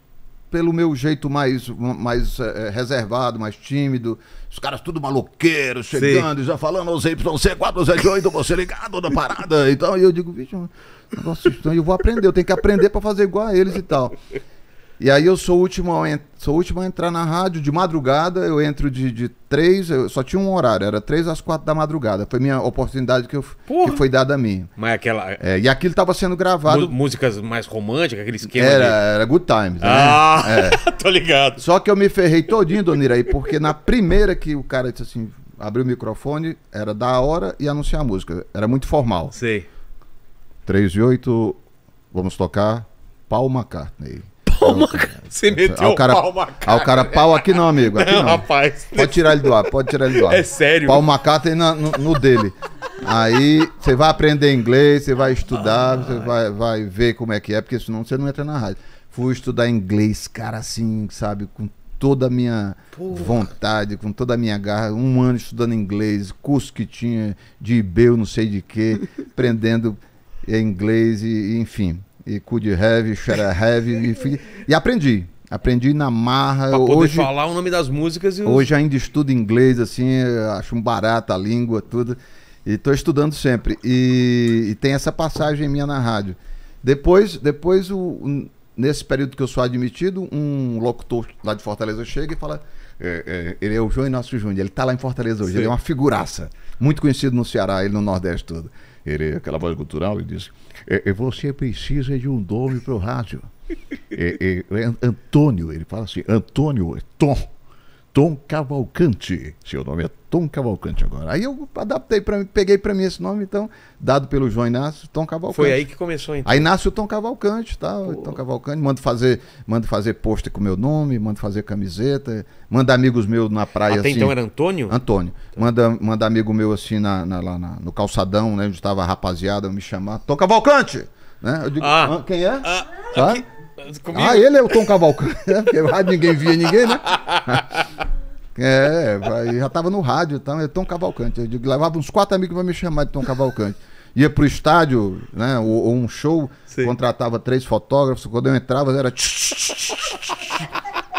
pelo meu jeito mais, mais é, reservado, mais tímido. Os caras tudo maloqueiros chegando, Sim. já falando os YC478, você ligado na parada. Então eu digo, bicho, negócio estranho, eu vou aprender, eu tenho que aprender para fazer igual a eles e tal. E aí eu sou o último a, sou o último a entrar na rádio de madrugada, eu entro de, de três, eu só tinha um horário, era três às quatro da madrugada. Foi minha oportunidade que, eu, que foi dada a mim. Mas aquela. É, e aquilo estava sendo gravado. músicas mais românticas, aquele esquema. Era, de... era Good Times, né? Ah, é. tô ligado. Só que eu me ferrei todinho, donir aí porque na primeira que o cara disse assim, abriu o microfone, era da hora e anunciar a música. Era muito formal. Sei. 3 e 8, vamos tocar Paul McCartney. Pau Você meteu cara, pau macaco. o cara, pau aqui não, amigo. Aqui não, não, rapaz. Pode tirar ele do ar, pode tirar ele do ar. É sério. Pau macaco tem no, no dele. Aí você vai aprender inglês, você vai estudar, ah, você vai, vai ver como é que é, porque senão você não entra na rádio. Fui estudar inglês, cara, assim, sabe, com toda a minha Porra. vontade, com toda a minha garra, um ano estudando inglês, curso que tinha de IB, eu não sei de quê, aprendendo é, inglês e, enfim e Could Have, Should Have, e, fui, e aprendi. Aprendi na marra. Pra poder hoje, falar o nome das músicas. E os... Hoje ainda estudo inglês, assim, acho um barato a língua, tudo. E estou estudando sempre. E, e, tem essa passagem minha na rádio. Depois, depois o, nesse período que eu sou admitido, um locutor lá de Fortaleza chega e fala... É, é, ele é o João Inácio Júnior, ele está lá em Fortaleza hoje, Sim. ele é uma figuraça. Muito conhecido no Ceará, ele no Nordeste todo. Ele é aquela voz cultural, ele diz... É, é, você precisa de um nome para o rádio. É, é, é, Antônio, ele fala assim, Antônio é Tom. Tom Cavalcante. Seu nome é Tom Cavalcante agora. Aí eu adaptei para peguei para mim esse nome, então, dado pelo João Inácio, Tom Cavalcante. Foi aí que começou, então. Aí nasce o Tom Cavalcante, tá? Pô. Tom Cavalcante, mando fazer, mando fazer pôster com meu nome, mando fazer camiseta, manda amigos meus na praia Até assim. então era Antônio? Antônio. Então. Manda, manda amigo meu assim na, na, lá na, no calçadão, né, onde estava a rapaziada, me chamar, Tom Cavalcante, né? Eu digo, ah. quem é? Ah. Tá? Comigo? Ah, ele é o Tom Cavalcante, né? Porque rádio ninguém via ninguém, né? É, já tava no rádio, então, é Tom Cavalcante. Eu digo, levava uns quatro amigos para me chamar de Tom Cavalcante. Ia pro estádio, né? Ou, ou um show, Sim. contratava três fotógrafos. Quando eu entrava, era.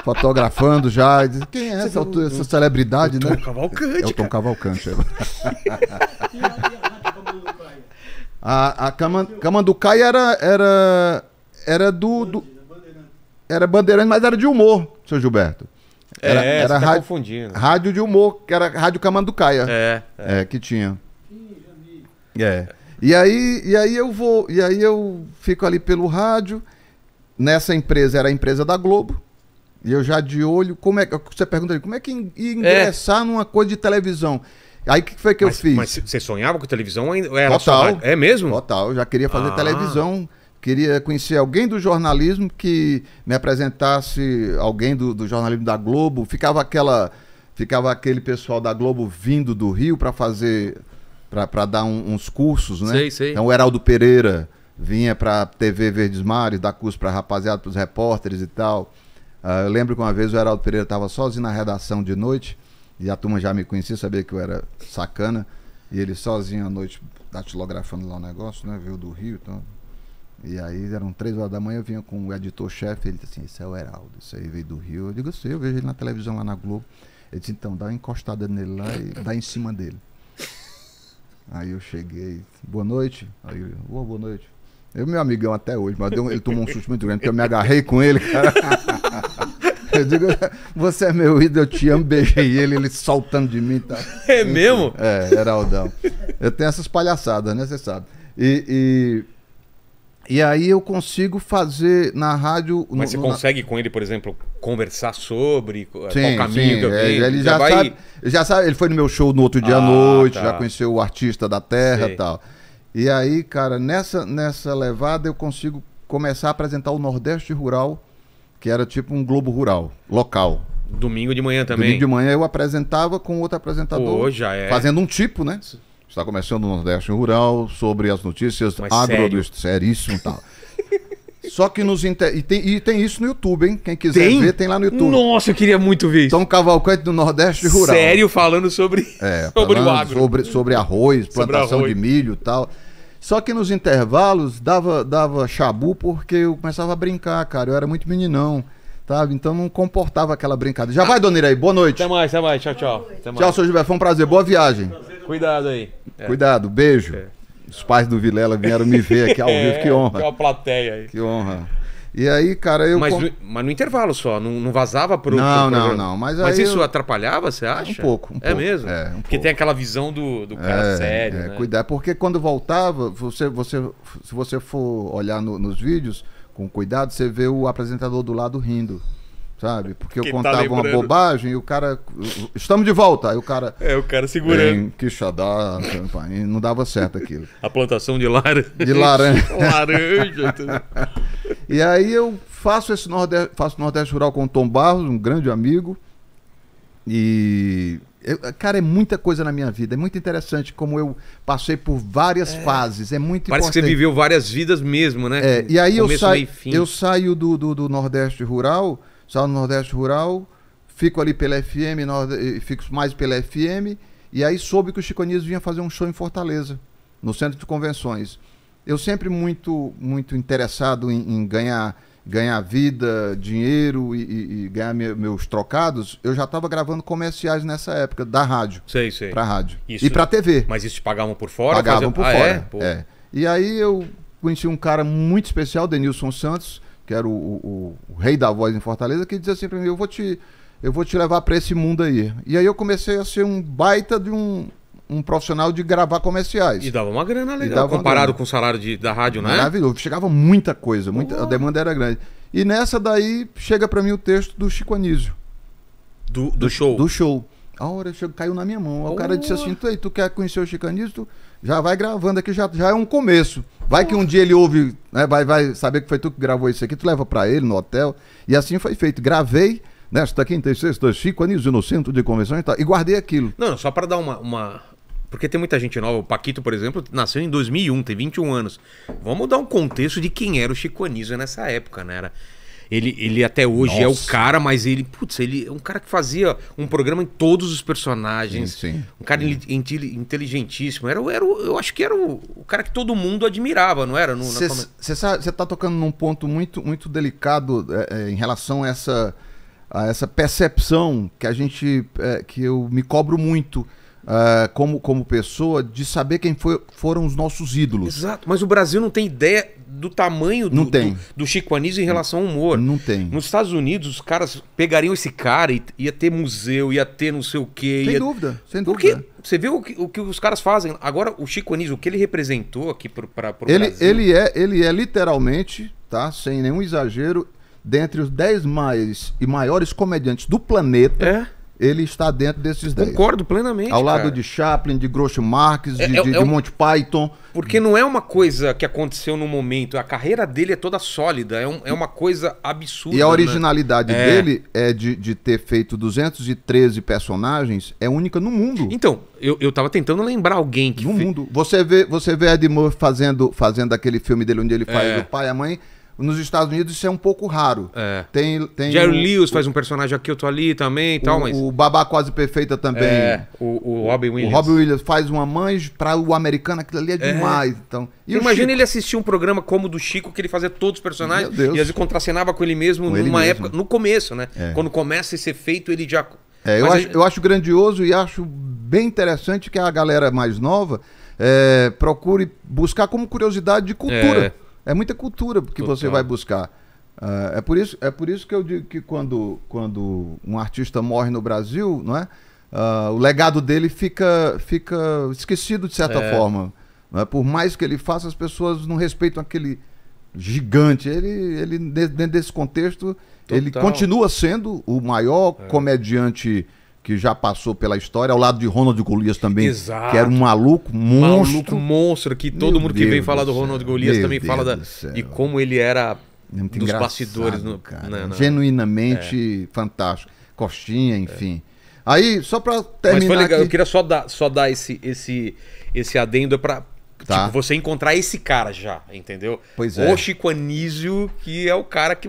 fotografando já. Quem é essa, viu, é essa celebridade, né? Tom Cavalcante. É o Tom Cavalcante. a, a Camanducai Camanducaia era, era era do, do. era Bandeirante, mas era de humor, seu Gilberto. Era, é, era tá rádio, rádio de humor, que era Rádio Camanducaia. É, é. é que tinha. É. E aí, e aí eu vou, e aí eu fico ali pelo rádio. Nessa empresa era a empresa da Globo. E eu já de olho, como é que você pergunta ali, como é que ia é. ingressar é. numa coisa de televisão? Aí o que foi que mas, eu fiz? Mas você sonhava com televisão ainda? Total. é mesmo? Total, eu já queria fazer ah. televisão Queria conhecer alguém do jornalismo que me apresentasse alguém do, do jornalismo da Globo. Ficava aquela, ficava aquele pessoal da Globo vindo do Rio para fazer, para dar um, uns cursos, né? Sei, sei. Então o Heraldo Pereira vinha para TV Verdes Mares, dar curso para rapaziada, para os repórteres e tal. Uh, eu lembro que uma vez o Heraldo Pereira estava sozinho na redação de noite e a turma já me conhecia, sabia que eu era sacana. E ele sozinho à noite datilografando lá o negócio, né? Veio do Rio, então e aí eram três horas da manhã, eu vinha com o editor-chefe, ele disse assim, esse é o Heraldo, isso aí veio do Rio. Eu digo, sei, eu vejo ele na televisão lá na Globo. Ele disse, então, dá uma encostada nele lá e dá em cima dele. Aí eu cheguei, boa noite. Aí eu, oh, boa noite. Eu, meu amigão até hoje, mas deu, ele tomou um susto muito grande, porque eu me agarrei com ele, cara. Eu digo, você é meu ídolo, eu te amo, beijei ele, ele soltando de mim. Tá. É mesmo? É, Heraldão. Eu tenho essas palhaçadas, né, você sabe. e, e e aí eu consigo fazer na rádio. Mas no, você consegue na... com ele, por exemplo, conversar sobre sim, qual caminho sim, eu é, Ele já, vai... sabe, já sabe, ele foi no meu show no outro dia ah, à noite, tá. já conheceu o artista da terra e tal. E aí, cara, nessa, nessa levada eu consigo começar a apresentar o Nordeste Rural, que era tipo um Globo Rural, local. Domingo de manhã também. Domingo de manhã eu apresentava com outro apresentador. Pô, já é. Fazendo um tipo, né? Está começando o Nordeste Rural sobre as notícias sério agro... Seríssimo, tá? Só que nos inter... e, tem, e tem isso no YouTube, hein? Quem quiser tem? ver, tem lá no YouTube. Nossa, eu queria muito ver isso. Então, Cavalcante do Nordeste Rural. Sério, falando sobre, é, sobre falando o agro. Sobre, sobre arroz, plantação sobre arroz. de milho e tal. Só que nos intervalos dava, dava chabu porque eu começava a brincar, cara. Eu era muito meninão. Sabe? Então não comportava aquela brincadeira. Já vai, dona Irei. Boa noite. Até mais, até mais. Tchau, tchau. Até mais. Tchau, seu Gilberto. Foi um prazer. Boa viagem. Cuidado aí. É. Cuidado. Beijo. É. Os pais do Vilela vieram me ver aqui ao é, vivo. Que honra. É plateia aí. Que honra. E aí, cara, eu. Mas, com... no, mas no intervalo só, não, não vazava pro. Não, pro não, não. Mas, mas isso eu... atrapalhava, você acha? Um pouco. Um é pouco. mesmo? É, um porque tem aquela visão do, do cara é, sério. É, né? cuidar. Porque quando voltava, você, você, se você for olhar no, nos vídeos, com cuidado, você vê o apresentador do lado rindo. Sabe? Porque Quem eu tá contava tá uma bobagem e o cara. Estamos de volta. Aí o cara. É, o cara segurando. que Quixadá, não dava certo aquilo. A plantação de laranja. De laranja. laranja. e aí eu faço esse Nordeste, faço Nordeste Rural com o Tom Barros, um grande amigo. E eu, cara, é muita coisa na minha vida. É muito interessante como eu passei por várias é. fases. É muito Parece importante. que você viveu várias vidas mesmo, né? É, e aí Começo, eu saio, eu saio do, do, do, Nordeste Rural, saio do Nordeste Rural, fico ali pela FM, nord... fico mais pela FM, e aí soube que o Chico Anísio vinha fazer um show em Fortaleza, no Centro de Convenções. Eu sempre muito, muito interessado em, em ganhar ganhar vida, dinheiro e, e, e ganhar me, meus trocados, eu já estava gravando comerciais nessa época da rádio. Sei, sei. Para rádio. Isso, e para TV. Mas isso pagavam por fora? Pagavam fazia... por ah, é? fora. É? é? E aí eu conheci um cara muito especial, Denilson Santos, que era o, o, o rei da voz em Fortaleza, que dizia assim para mim: eu vou te eu vou te levar para esse mundo aí. E aí eu comecei a ser um baita de um um profissional de gravar comerciais. E dava uma grana legal, comparado grana. com o salário de, da rádio, né? Maravilhoso. Chegava muita coisa, muita, a demanda era grande. E nessa daí chega para mim o texto do Chico Anísio. Do, do, do show? Do show. A hora caiu na minha mão. Boa. O cara disse assim: tu, aí, tu quer conhecer o Chico Anísio? Tu já vai gravando aqui, já, já é um começo. Vai Boa. que um dia ele ouve, né, vai, vai saber que foi tu que gravou isso aqui, tu leva para ele no hotel. E assim foi feito. Gravei. Nesta quinta e sexta, Chico Anísio no centro de convenção e tal. E guardei aquilo. Não, só para dar uma, uma porque tem muita gente nova. O Paquito, por exemplo, nasceu em 2001, tem 21 anos. Vamos dar um contexto de quem era o Chico Anísio nessa época, né? Era, ele, ele até hoje Nossa. é o cara, mas ele, putz, ele é um cara que fazia um programa em todos os personagens. Sim, sim. Um cara sim. inteligentíssimo. Era, era, eu acho que era o, o cara que todo mundo admirava, não era? Você come... tá tocando num ponto muito, muito delicado é, é, em relação a essa, a essa percepção que a gente. É, que eu me cobro muito Uh, como, como pessoa, de saber quem foi, foram os nossos ídolos. Exato, mas o Brasil não tem ideia do tamanho do, do, do, Chico Anísio em relação ao humor. Não tem. Nos Estados Unidos, os caras pegariam esse cara e ia ter museu, ia ter não sei o quê. Sem ia... dúvida, sem Porque dúvida. Porque você viu o que, o que, os caras fazem. Agora, o Chico Anísio, o que ele representou aqui para o ele, Brasil... Ele é, ele é literalmente, tá? sem nenhum exagero, dentre os dez mais e maiores comediantes do planeta... É? ele está dentro desses 10. Concordo plenamente. Ao lado de Chaplin, de Groucho Marx, é, de, é, é, de, um... Monty Python. Porque não é uma coisa que aconteceu no momento. A carreira dele é toda sólida. É, um, é uma coisa absurda. E a né? originalidade né? dele é de, de ter feito 213 personagens é única no mundo. Então, eu, eu tava tentando lembrar alguém que. No fe... mundo. Você vê, você vê Ed Moore fazendo, fazendo aquele filme dele onde ele faz é. o pai e a mãe. Nos Estados Unidos isso é um pouco raro. É. Tem, tem Jerry o, Lewis o, faz um personagem aqui, outro ali também e tal, mas... O Babá Quase Perfeita também. É, o, o Robin Williams. O Robin Williams faz uma mãe para o americano, aquilo ali é, é. demais. É. Então, Imagina ele assistir um programa como o do Chico, que ele fazia todos os personagens e às vezes contracenava com ele mesmo com numa ele mesmo. época, no começo, né? É. Quando começa esse efeito, ele já... É, eu, acho, eu acho grandioso e acho bem interessante que a galera mais nova é, procure buscar como curiosidade de cultura. É. É muita cultura que Total. você vai buscar. Uh, é, por isso, é por isso que eu digo que quando, quando um artista morre no Brasil, não é? Uh, o legado dele fica, fica esquecido de certa é. forma. Não é? Por mais que ele faça, as pessoas não respeitam aquele gigante. Ele, ele dentro desse contexto, Total. ele continua sendo o maior é. comediante que já passou pela história, ao lado de Ronald Golias também, Exato. que era um maluco monstro. Maluco monstro, que todo Meu mundo que vem falar do Ronald Golias Meu também Deus fala da, de como ele era é Muito dos bastidores. No, na, na... Genuinamente é. fantástico. Costinha, é. enfim. É. Aí, só para terminar. Mas foi legal, aqui... eu queria só dar, só dar esse, esse, esse adendo para Tá. Tipo, você encontrar esse cara já, entendeu? Pois é. O Chico Anísio, que é o cara que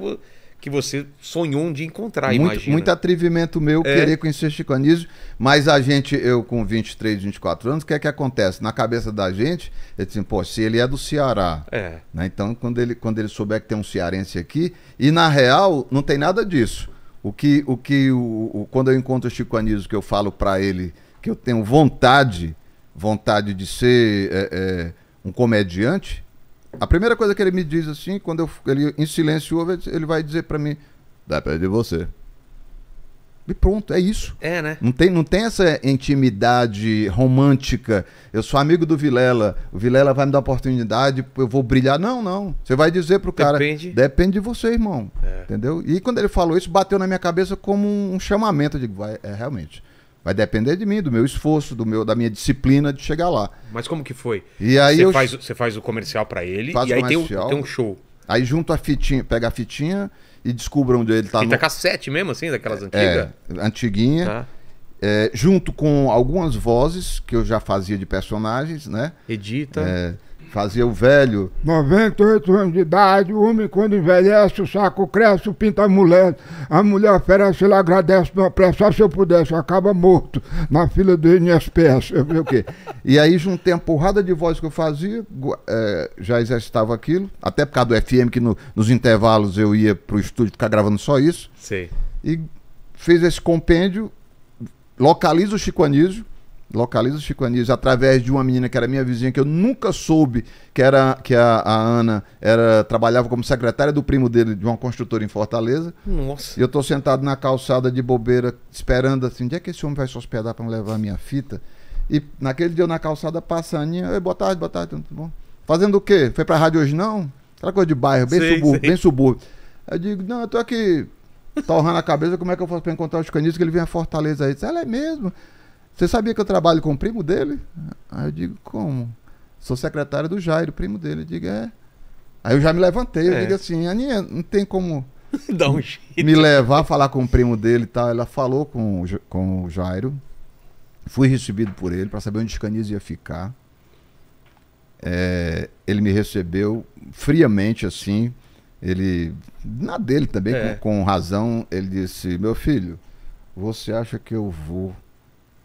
que você sonhou um encontrar, muito, imagina. Muito atrevimento meu é. querer conhecer Chico Anísio, mas a gente, eu com 23, 24 anos, o que é que acontece? Na cabeça da gente, eu disse, assim, pô, se ele é do Ceará, é. Né? então quando ele, quando ele souber que tem um cearense aqui, e na real, não tem nada disso. O que, o que o, o quando eu encontro o Chico Anísio, que eu falo para ele que eu tenho vontade, vontade de ser é, é, um comediante, a primeira coisa que ele me diz assim, quando eu, ele em silêncio ouve, ele vai dizer para mim: depende de você. E pronto, é isso. É, né? Não tem, não tem essa intimidade romântica. Eu sou amigo do Vilela. O Vilela vai me dar oportunidade, eu vou brilhar. Não, não. Você vai dizer pro cara. Depende. Depende de você, irmão. É. Entendeu? E quando ele falou isso, bateu na minha cabeça como um chamamento. Eu digo, vai, é realmente. Vai depender de mim, do meu esforço, do meu, da minha disciplina de chegar lá. Mas como que foi? E aí você eu... faz, você faz o comercial para ele e aí tem um, tem um, show. Aí junto a fitinha, pega a fitinha e descubra onde ele tá. Fita no... cassete mesmo, assim, daquelas é, antigas? É, antiguinha. Ah. É, junto com algumas vozes que eu já fazia de personagens, né? Edita. É, Fazia o velho. 98 anos de idade, o homem quando envelhece, o saco cresce, o pinta a mulher. A mulher oferece, ele agradece, não oferece, só ah, se eu pudesse, acaba morto na fila do INSPS. Eu falei o quê? E aí juntei uma porrada de voz que eu fazia, é, já exercitava aquilo, até por causa do FM, que no, nos intervalos eu ia pro estúdio ficar gravando só isso. Sim. E fez esse compêndio, localiza o Chico Anísio, localiza o Chico Anísio através de uma menina que era minha vizinha, que eu nunca soube que era que a, a, Ana era trabalhava como secretária do primo dele de uma construtora em Fortaleza. Nossa. E eu tô sentado na calçada de bobeira, esperando assim, onde é que esse homem vai se hospedar para levar a minha fita? E naquele dia eu na calçada passa a Aninha, Ei, boa tarde, boa tarde, tudo bom? Fazendo o quê? Foi pra rádio hoje não? Aquela coisa de bairro, bem sei, subúrbio, bem subúrbio. Eu digo, não, eu tô aqui torrando a cabeça, como é que eu faço para encontrar os canis que ele vem a Fortaleza aí? Ela é mesmo. Você sabia que eu trabalho com o primo dele? Aí eu digo, como? Sou secretário do Jairo, primo dele. Eu digo, é. Aí eu já me levantei, eu é. digo assim, Aninha, não tem como Dá um jeito. me levar a falar com o primo dele e tal. Ela falou com, com o Jairo. Fui recebido por ele para saber onde o Canias ia ficar. É, ele me recebeu friamente assim. Ele, na dele também, é. com, com razão, ele disse: Meu filho, você acha que eu vou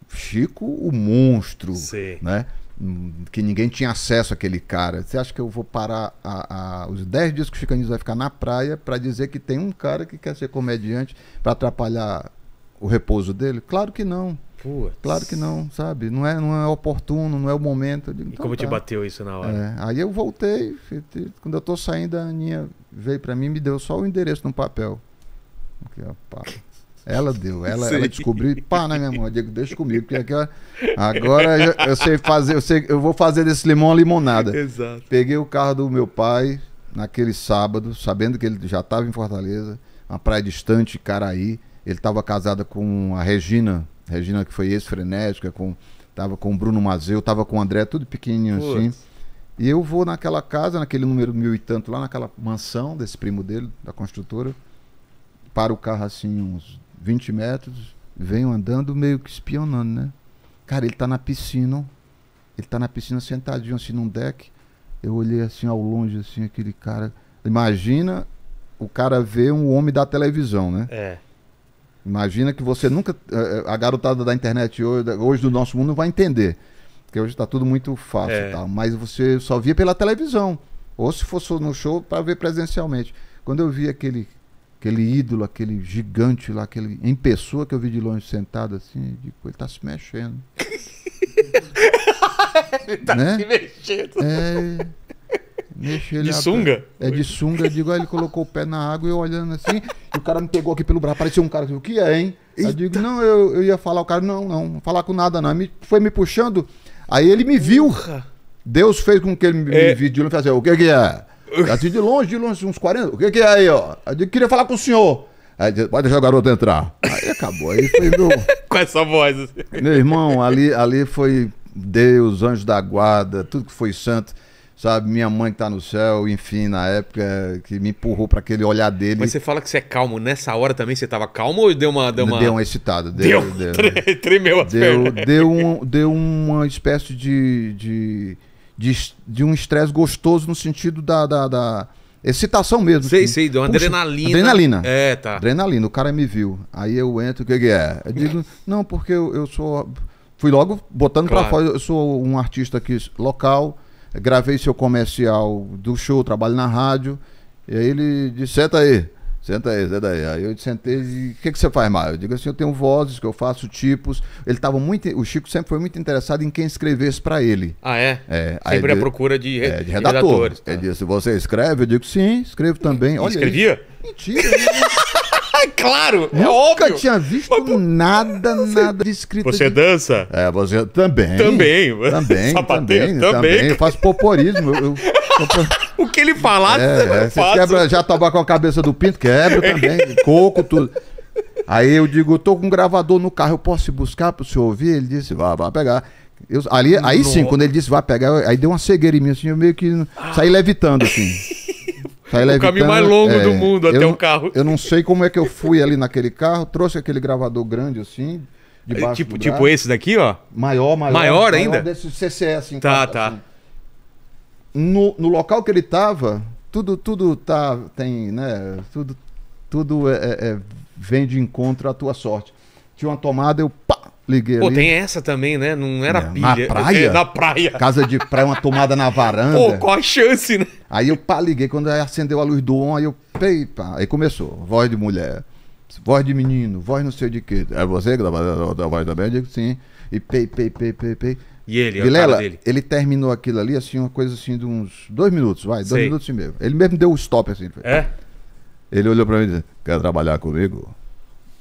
Chico, o monstro, Sim. né? Que ninguém tinha acesso àquele cara. Você acha que eu vou parar a, a, os 10 dias que o Chico Anísio vai ficar na praia para dizer que tem um cara que quer ser comediante para atrapalhar o repouso dele? Claro que não. Putz. Claro que não, sabe? Não é, não é oportuno, não é o momento. Digo, e então como tá. te bateu isso na hora? É, aí eu voltei, quando eu tô saindo, a Aninha veio para mim e me deu só o endereço no papel. Aqui, ó, pá. Ela deu, ela, ela descobriu e pá na né, minha mão. Eu digo, deixa comigo, porque aquela. Agora eu sei fazer, eu, sei, eu vou fazer desse limão a limonada. Exato. Peguei o carro do meu pai naquele sábado, sabendo que ele já estava em Fortaleza, uma praia distante, Caraí. Ele estava casado com a Regina, Regina que foi ex-frenética, com, com o Bruno Mazeu, estava com o André, tudo pequenininho Putz. assim. E eu vou naquela casa, naquele número mil e tanto, lá naquela mansão desse primo dele, da construtora. Para o carro assim, uns 20 metros, venho andando meio que espionando, né? Cara, ele tá na piscina, ele tá na piscina sentadinho assim num deck. Eu olhei assim ao longe, assim, aquele cara. Imagina o cara ver um homem da televisão, né? É. Imagina que você nunca. Eh, eh, a garotada da internet hoje, hoje do nosso mundo vai entender. Porque hoje tá tudo muito fácil é. e tal. Mas você só via pela televisão. Ou se fosse no show para ver presencialmente. Quando eu vi aquele aquele ídolo, aquele gigante lá, aquele em pessoa que eu vi de longe sentado assim, digo, tipo, ele tá se mexendo. ele tá né? se mexendo. É. ele de sunga? É de sunga, digo, aí ele colocou o pé na água e eu olhando assim, e o cara me pegou aqui pelo braço, parecia um cara, o que é, hein? Eita. Eu digo, não, eu, eu ia falar, o cara, não, não, não falar com nada não. Me, foi me puxando, aí ele me viu. Deus fez com que ele me, é... me viu de e falou assim, o que que é? Assim, de longe, de longe, uns 40. O que, que é aí, ó? Eu queria falar com o senhor. Aí disse, pode deixar o garoto entrar. Aí acabou. Aí foi meu. com essa voz. Assim. Meu irmão, ali, ali foi Deus, anjos da guarda, tudo que foi santo. Sabe, minha mãe que tá no céu, enfim, na época que me empurrou para aquele olhar dele. Mas você fala que você é calmo. Nessa hora também você tava calmo ou deu uma. Deu uma, deu uma excitada. Deu, deu, deu, tremeu a deu, Deu, um, deu uma espécie de... de de, de um estresse gostoso no sentido da, da, da excitação mesmo. Sei, assim. sei, de uma Puxa, adrenalina. Adrenalina. É, tá. Adrenalina, o cara me viu. Aí eu entro, o que, que é? Eu digo, não, porque eu, eu sou. Fui logo botando claro. pra fora, eu sou um artista aqui local, gravei seu comercial do show, trabalho na rádio. E aí ele disse, senta aí. Senta aí, senta aí. Aí eu sentei e o que, que você faz mais? Eu digo assim, eu tenho vozes, que eu faço tipos. Ele tava muito. O Chico sempre foi muito interessado em quem escrevesse para ele. Ah, é? é sempre à procura de, é, de redator. redatores. Tá. tá. Ele disse, você escreve? Eu digo, sim, escrevo também. Olha, Escrevia? Ele... mentira, né? É claro, é Nunca é óbvio. Nunca tinha visto Mas, nada, você, nada de escrito. Você de... dança? É, você também. Também. Também, também, também. também. Eu faço poporismo. Eu, eu... o que ele falar, é, você, é, você quebra já tabaco com a cabeça do pinto, quebra também, coco, tudo. Aí eu digo, tô com um gravador no carro, eu posso ir buscar pro senhor ouvir? Ele disse, vá, vá pegar. Eu, ali, aí sim, quando ele disse, vá pegar, aí deu uma cegueira em mim, assim, eu meio que ah. saí levitando, assim. Tá o caminho mais longo é, do mundo até eu, o carro. Eu não sei como é que eu fui ali naquele carro, trouxe aquele gravador grande assim, é, tipo, tipo esse daqui, ó? Maior, maior. Maior ainda? Maior desse CCS. Assim, tá, tá. Assim. No, no local que ele tava, tudo, tudo tá, tem, né, tudo, tudo é, é, é vem de encontro à tua sorte. Tinha uma tomada, eu pá, Liguei Pô, ali. tem essa também, né? Não era é, pilha. Na praia? É, na praia. Casa de praia, uma tomada na varanda. Pô, qual a chance, né? Aí eu pá, liguei. Quando acendeu a luz do on, aí eu... Pei, pá. Aí começou. Voz de mulher. Voz de menino. Voz não sei de quê. É você que tá da a voz da band? Eu digo, sim. E pei, pei, pei, pei, pei. E ele, Vilela, ele terminou aquilo ali, assim, uma coisa assim de uns dois minutos, vai, dois Sei. minutos e meio. Ele mesmo deu o um stop, assim. É? Ele olhou pra mim e disse, quer trabalhar comigo?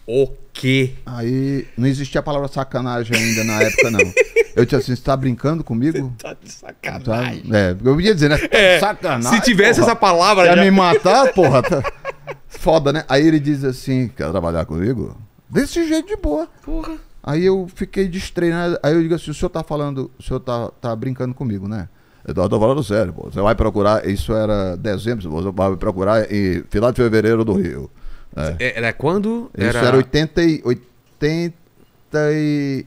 O quê? Aí não existia a palavra sacanagem ainda na época, não. Eu tinha assim, você tá brincando comigo? Você tá de sacanagem. Tá, é, eu ia dizer, né? É, sacanagem. Se tivesse porra, essa palavra. Ia já... me matar, porra. Tá... Foda, né? Aí ele diz assim: quer trabalhar comigo? Desse jeito de boa. Porra. Aí eu fiquei destreinado. Aí eu digo assim: o senhor tá falando, o senhor tá, tá brincando comigo, né? Eu tô, tô falando sério, pô. Você vai procurar, isso era dezembro, você vai procurar em final de fevereiro do Rio. É. Era quando? Era... Isso era 80, 80 e...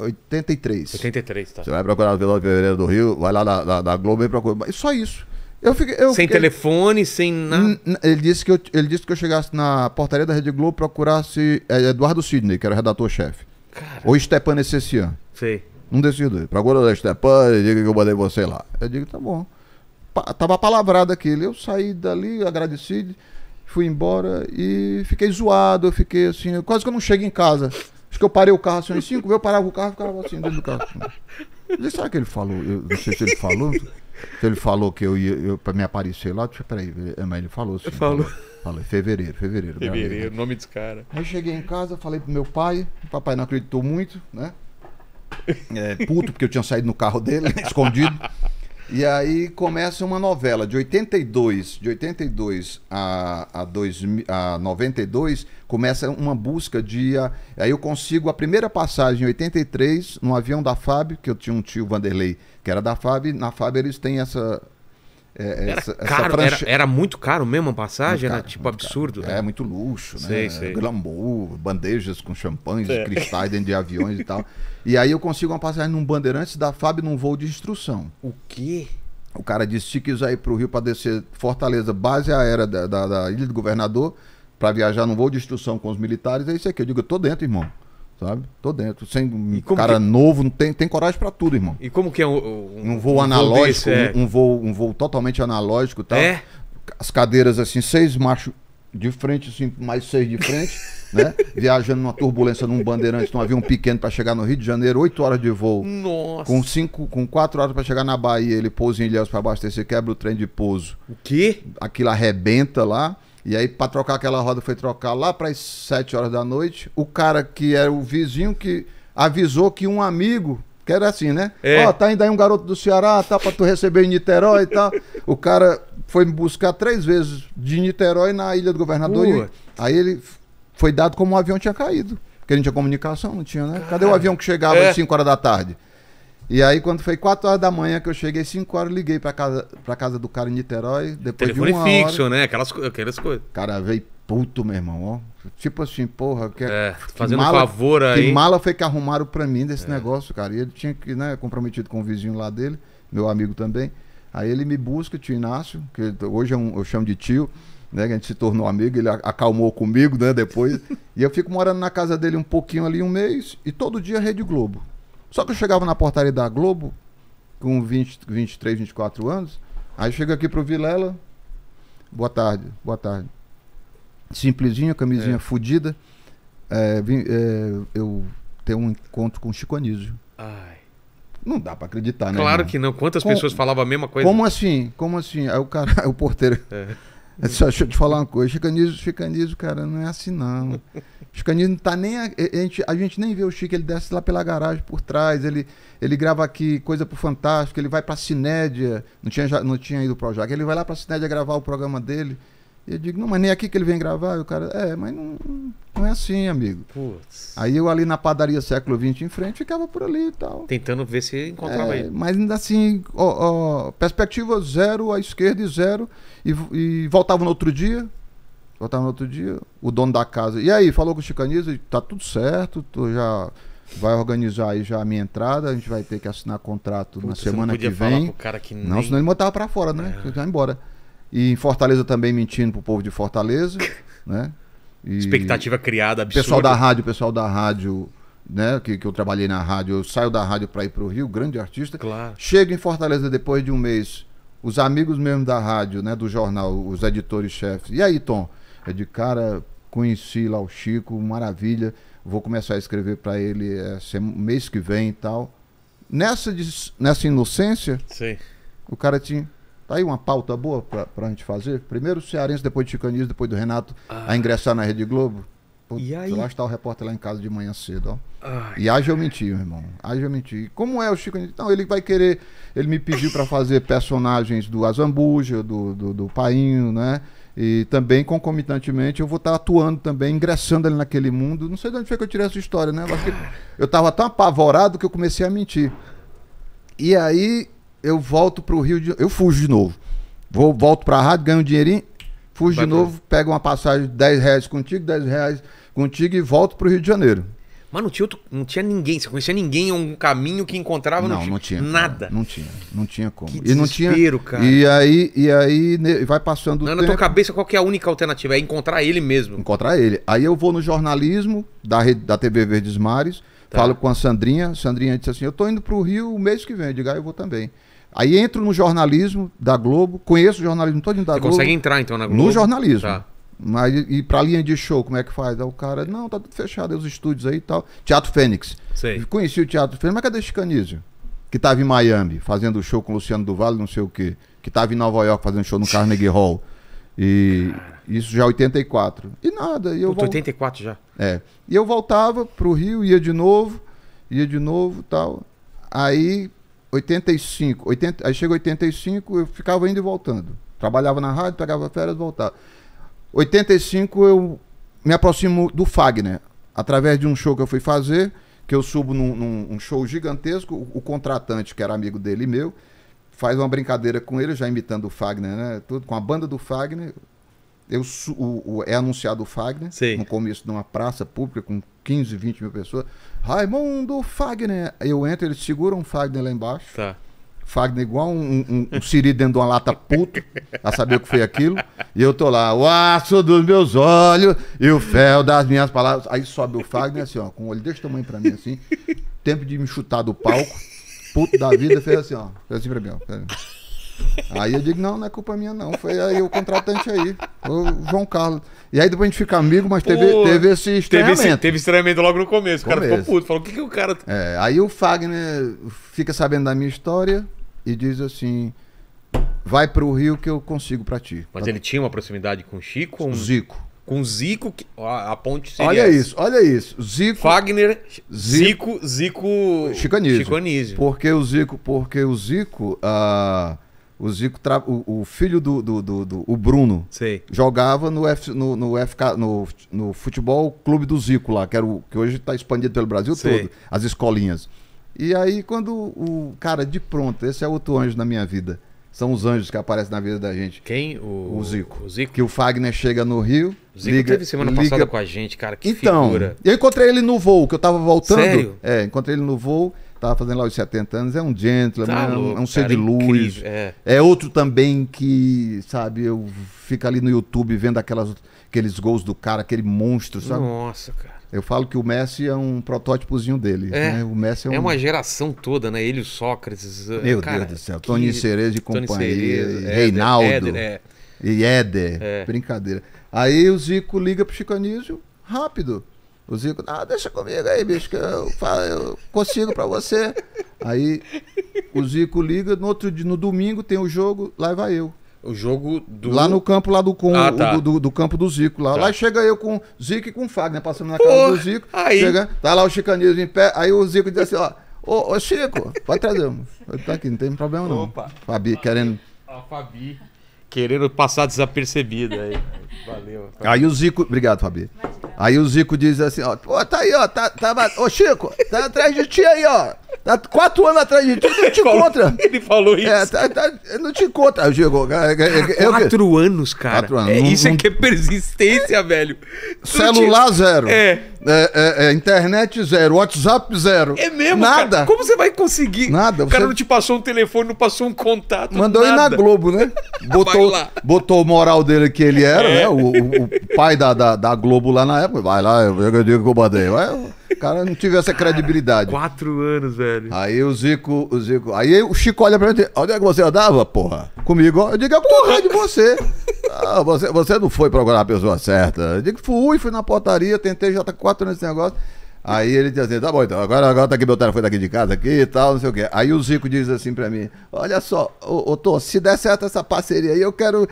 83. 83, tá. Você vai procurar o velório Pereira do Rio, vai lá da, da, Globo e procura. Só isso. Eu fiquei, eu sem fiquei... telefone, sem nada. Ele disse, que eu, ele disse que eu chegasse na portaria da Rede Globo e procurasse é, Eduardo Sidney, que era o redator-chefe. Ou Stepan Essessian. Sei. Não dois. Procura da Stepan e diga que eu mandei você lá. Eu digo, tá bom. Pa tava palavrado aquilo. Eu saí dali, agradeci fui embora e fiquei zoado, eu fiquei assim, quase que eu não chego em casa. Acho que eu parei o carro assim, cinco, eu parava o carro e ficava assim dentro do carro. Assim. o que ele falou? Eu não sei se ele falou. Se ele falou que eu ia eu, pra me aparecer lá, deixa, peraí, é, mas ele falou assim. Falou. Falei, fevereiro, fevereiro. Fevereiro, nome dos cara. Aí cheguei em casa, falei pro meu pai, o papai não acreditou muito, né? É, puto, porque eu tinha saído no carro dele, escondido. E aí começa uma novela de 82, de 82 a, a, dois, a 92, começa uma busca de. A, aí eu consigo a primeira passagem em 83, num avião da FAB, que eu tinha um tio Vanderlei que era da FAB, na FAB eles têm essa é, é, era, essa, era, era, muito caro mesmo a passagem, era tipo absurdo. Né? É, muito luxo, né? Sei. Glamour, bandejas com champanhes, é. cristais dentro de aviões e tal. E aí eu consigo uma passagem num Bandeirantes da FAB num voo de instrução. O quê? O cara disse: se quiser ir pro Rio para descer Fortaleza, base aérea da, da, da Ilha do Governador, para viajar num voo de instrução com os militares, é isso aqui. Eu digo: eu tô dentro, irmão sabe? Tô dentro. Sendo um cara que... novo, não tem, tem coragem para tudo, irmão. E como que é um, um, um voo um analógico, desse, é... um, voo um voo totalmente analógico, tal. É? As cadeiras assim, seis machos de frente, assim, mais seis de frente, né? Viajando numa turbulência num bandeirante, num avião pequeno para chegar no Rio de Janeiro, oito horas de voo. Nossa. Com cinco, com quatro horas para chegar na Bahia, ele pousa em Ilhéus para abastecer, quebra o trem de pouso. O quê? Aquilo arrebenta lá. E aí, para trocar aquela roda, foi trocar lá para as 7 horas da noite. O cara que era o vizinho que avisou que um amigo, que era assim, né? É. Ó, é. oh, tá indo aí um garoto do Ceará, tá para tu receber em Niterói e tal. O cara foi me buscar três vezes de Niterói na Ilha do Governador. E, aí ele foi dado como o um avião tinha caído. Porque não tinha comunicação, não tinha, né? Cadê o avião que chegava é. às 5 horas da tarde? E aí, quando foi 4 horas da manhã que eu cheguei, 5 horas, liguei pra casa, pra casa do cara em Niterói. Depois Telefone de uma fixo, hora, né? Aquelas, aquelas coisas. cara veio puto, meu irmão, ó. Tipo assim, porra, que, é, fazendo que mala, favor aí. Que mala foi que arrumaram pra mim desse é. negócio, cara. E ele tinha que, né, comprometido com o vizinho lá dele, meu amigo também. Aí ele me busca, o tio Inácio, que hoje é eu chamo de tio, né? Que a gente se tornou amigo, ele acalmou comigo, né, depois. e eu fico morando na casa dele um pouquinho ali, um mês, e todo dia Rede Globo. Só que eu chegava na portaria da Globo, com 20, 23, 24 anos, aí chega aqui pro Vilela, boa tarde, boa tarde. Simplesinho, camisinha é. fodida. É, é, eu tenho um encontro com o Chico Anísio. Ai. Não dá para acreditar, né? Claro irmão? que não. Quantas com, pessoas falavam a mesma coisa? Como assim? Como assim? Aí o cara, o porteiro. É. É deixa eu te falar uma coisa, chicanizo, chicanizo, cara, não é assim não. Chicanizo não tá nem. A, a, gente, a gente nem vê o Chico, ele desce lá pela garagem por trás, ele, ele grava aqui coisa pro Fantástico, ele vai pra Cinédia, não tinha, não tinha ido pro Jack, ele vai lá pra Cinédia gravar o programa dele eu digo, não, mas nem aqui que ele vem gravar. E o cara, é, mas não, não é assim, amigo. Putz. Aí eu ali na padaria século XX em frente, ficava por ali e tal. Tentando ver se encontrava é, ele. Mas ainda assim, ó, ó, perspectiva zero, à esquerda e zero. E, e voltava no outro dia. Voltava no outro dia, o dono da casa. E aí, falou com o Chicaniza, tá tudo certo, tu já vai organizar aí já a minha entrada, a gente vai ter que assinar contrato Puta, na semana que vem. Falar pro cara que nem... Não, senão ele botava pra fora, né? É. Ele vai embora. E em Fortaleza também mentindo pro povo de Fortaleza, né? E Expectativa criada absurda. Pessoal da rádio, pessoal da rádio, né? Que, que eu trabalhei na rádio, eu saio da rádio para ir pro Rio, grande artista. Claro. Chego em Fortaleza depois de um mês, os amigos mesmo da rádio, né? Do jornal, os editores-chefes. E aí, Tom? É de cara, conheci lá o Chico, maravilha. Vou começar a escrever para ele é, mês que vem e tal. Nessa, nessa inocência, Sim. o cara tinha Tá aí uma pauta boa para a gente fazer. Primeiro o Cearense, depois o Chicanismo, depois do Renato ah. a ingressar na Rede Globo. Pô, e aí? Eu acho que tá o repórter lá em casa de manhã cedo, ó. Ai, e haja eu menti, meu irmão. Haja eu menti. Como é o Chico Então, ele vai querer. Ele me pediu para fazer personagens do Azambuja, do, do, do Painho, né? E também, concomitantemente, eu vou estar tá atuando também, ingressando ali naquele mundo. Não sei de onde foi que eu tirei essa história, né? Eu, acho que eu tava tão apavorado que eu comecei a mentir. E aí, eu volto pro Rio de... Eu fujo de novo. Vou, volto pra rádio, ganho um dinheirinho, fujo Vai de novo, pego uma passagem de 10 reais contigo, 10 reais contigo e volto pro Rio de Janeiro. Mas não tinha, não tinha ninguém, você conhecia ninguém, um caminho que encontrava, não, não, tinha, não tinha nada. Cara, não tinha, não tinha como. Que e não tinha, cara. E aí, e aí vai passando não, o Na tua cabeça, qual é a única alternativa? É encontrar ele mesmo. Encontrar ele. Aí eu vou no jornalismo da, rede, da TV Verdes Mares, tá. falo com a Sandrinha, Sandrinha disse assim, eu tô indo pro Rio o mês que vem, eu digo, ah, eu vou também. Aí entro no jornalismo da Globo, conheço o jornalismo todo da Você Globo. consegue entrar então na Globo? No jornalismo. Tá. Mas, e pra linha de show, como é que faz? Aí o cara, não, tá tudo fechado, os estúdios aí e tal. Teatro Fênix. Sei. Conheci o Teatro Fênix, mas cadê Chicanísio? Que tava em Miami, fazendo show com o Luciano Duval, não sei o quê. Que tava em Nova York fazendo show no Carnegie Hall. E isso já 84. É e nada. E eu Puta, vol... 84 já. É. E eu voltava pro Rio, ia de novo, ia de novo tal. Aí 85, 80, aí chega 85, eu ficava indo e voltando. Trabalhava na rádio, pegava férias e voltava. 85 eu me aproximo do Fagner, através de um show que eu fui fazer, que eu subo num, num show gigantesco, o, o, contratante, que era amigo dele e meu, faz uma brincadeira com ele, já imitando o Fagner, né? Tudo, com a banda do Fagner, eu, o, o, é anunciado o Fagner, Sim. no começo de uma praça pública com 15, 20 mil pessoas. Raimundo Fagner. Eu entro, eles seguram o Fagner lá embaixo. Tá. Fagner igual um, um, um siri dentro de uma lata puto, a saber o que foi aquilo. E eu tô lá, o aço dos meus olhos e o fel das minhas palavras. Aí sobe o Fagner assim, ó, com o olho desse tamanho pra mim, assim. Tempo de me chutar do palco. Puto da vida, fez assim, ó. Fez assim pra mim, ó. Assim. Aí eu digo, não, não é culpa minha, não. Foi aí o contratante aí, o João Carlos. E aí depois a gente fica amigo, mas teve, Pô, teve esse estranhamento. Teve, esse, teve estranhamento logo no começo. O começo. cara ficou puto, falou, o que, que o cara. É, aí o Fagner fica sabendo da minha história e diz assim: vai pro Rio que eu consigo pra ti. Mas pra... ele tinha uma proximidade com o Chico? Um... Zico. Com Zico, que... a, ponte seria Olha essa. isso, olha isso. Zico. Fagner, Zico, Zico. Zico... Chico Anísio. Porque o Zico, porque o Zico. Uh o Zico, tra... o, o, filho do, do, do, do o Bruno, Sei. jogava no, F, no, no, FK, no, no Futebol Clube do Zico lá, que, era o, que hoje está expandido pelo Brasil Sei. todo, as escolinhas. E aí, quando o cara, de pronto, esse é outro anjo na minha vida. São os anjos que aparecem na vida da gente. Quem? O, o Zico. O Zico. Que o Fagner chega no Rio. O Zico liga, teve semana liga... passada com a gente, cara. Que então, figura. Eu encontrei ele no voo, que eu tava voltando. Sério? É, encontrei ele no voo. Tava fazendo lá os 70 anos, é um gentleman, tá louco, é um é ser cara, de luz. é. é. outro também que, sabe, eu fico ali no YouTube vendo aquelas, aqueles gols do cara, aquele monstro, sabe? Nossa, cara. Eu falo que o Messi é um protótipozinho dele. É, né? o Messi é, é um... é uma geração toda, né? Ele, o Sócrates. Eh, Meu cara, Deus do céu. Que... Tony Cerezo e companhia. Cereza, Reinaldo. Éder, é. E Éder. É. Brincadeira. Aí o Zico liga pro Chico Anísio, rápido. O Zico, ah, deixa comigo aí, bicho, que eu, falo, eu consigo para você. Aí o Zico liga, no outro no domingo tem o jogo, lá vai eu. O jogo do. Lá no campo lá do, com, ah, tá. do, do, do, campo do Zico. Lá, tá. lá chega eu com Zico e com Fagner, né, passando na casa do Zico. Aí. Chega, tá lá o chicanismo em pé. Aí o Zico diz assim: ó, ô, ô Chico, pode trazer. Ele tá aqui, não tem problema não. Opa. Fabi, Fabi. querendo. Ó, Fabi querendo passar desapercebida. Aí. Valeu. Tá. Aí o Zico. Obrigado, Fabi. Aí o Zico diz assim, ó. tá aí, ó. Tá, tá, ô, Chico, tá atrás de ti aí, ó. Tá quatro anos atrás de ti, é, tá, tá, não te encontra. Ele falou isso. É, tá, tá, não te encontra, Chico. Eu, quatro anos, cara. Quatro é, anos. É, isso é que é persistência, velho. Celular zero. É. É, é, é, internet zero, WhatsApp zero. É mesmo? Nada. Cara, como você vai conseguir? Nada. O cara você... não te passou um telefone, não passou um contato. Mandou nada. ir na Globo, né? Botou, botou o moral dele que ele era, é. né? O, o, o pai da, da, da, Globo lá na época. Vai lá, eu, eu digo que eu badei. Vai, o cara não tive essa cara, credibilidade. Quatro anos, velho. Aí o Zico, o Zico. Aí o Chico olha pra mim e diz: Onde é que você andava, porra? Comigo, Eu digo: é porra de você. Ah, você, você não foi procurar a pessoa certa. Eu digo, fui, fui na portaria, tentei, já tá quatro anos nesse negócio. Aí ele diz assim, tá bom, então, agora, agora tá aqui meu telefone daqui de casa aqui e tal, não sei o quê. Aí o Zico diz assim pra mim, olha só, ô, ô Tô, se der certo essa parceria aí, eu quero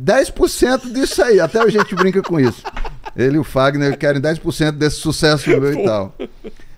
10% disso aí. Até a gente brinca com isso. Ele e o Fagner querem 10% desse sucesso meu e tal.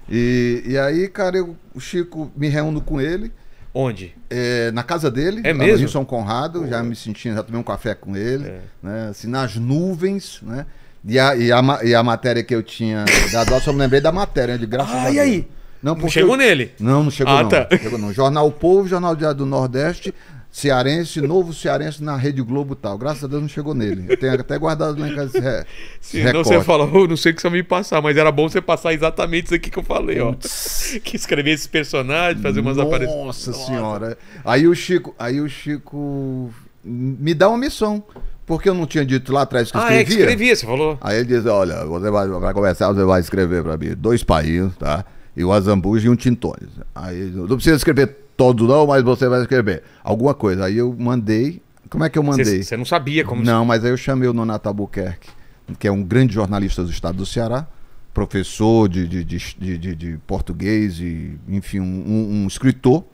E, e aí, cara, eu, o Chico me reúno com ele. Onde? É, na casa dele, é mesmo? no São Conrado, oh. já me sentindo, já tomei um café com ele, é. né? Assim, nas nuvens, né? E a, e, a, e a matéria que eu tinha dado só me lembrei da matéria, né, de graça. Ah, e aí? Não, não chegou eu... nele? Não, não chegou ah, não. Tá. Chegou não. Jornal Povo, Jornal Diário do Nordeste, cearense, novo cearense na Rede Globo tal. Graças a Deus não chegou nele. Eu tenho até guardado na casa esse Se não você falou não sei o que você vai me passar, mas era bom você passar exatamente isso aqui que eu falei, ó. que escrever esses personagens, fazer umas aparições. Nossa senhora. Aí o Chico, aí o Chico me dá uma missão. Porque eu não tinha dito lá atrás que ah, é escrevia. Ah, é, escrevia, você falou. Aí ele diz, olha, você vai, vai começar, você vai escrever para mim dois painhos, tá? E o azambuja e um tintones. Aí não precisa escrever Todo não, mas você vai escrever. Alguma coisa. Aí eu mandei. Como é que eu mandei? Você não sabia como. Não, mas aí eu chamei o Nonato Albuquerque, que é um grande jornalista do estado do Ceará, professor de, de, de, de, de português, e, enfim, um, um, escritor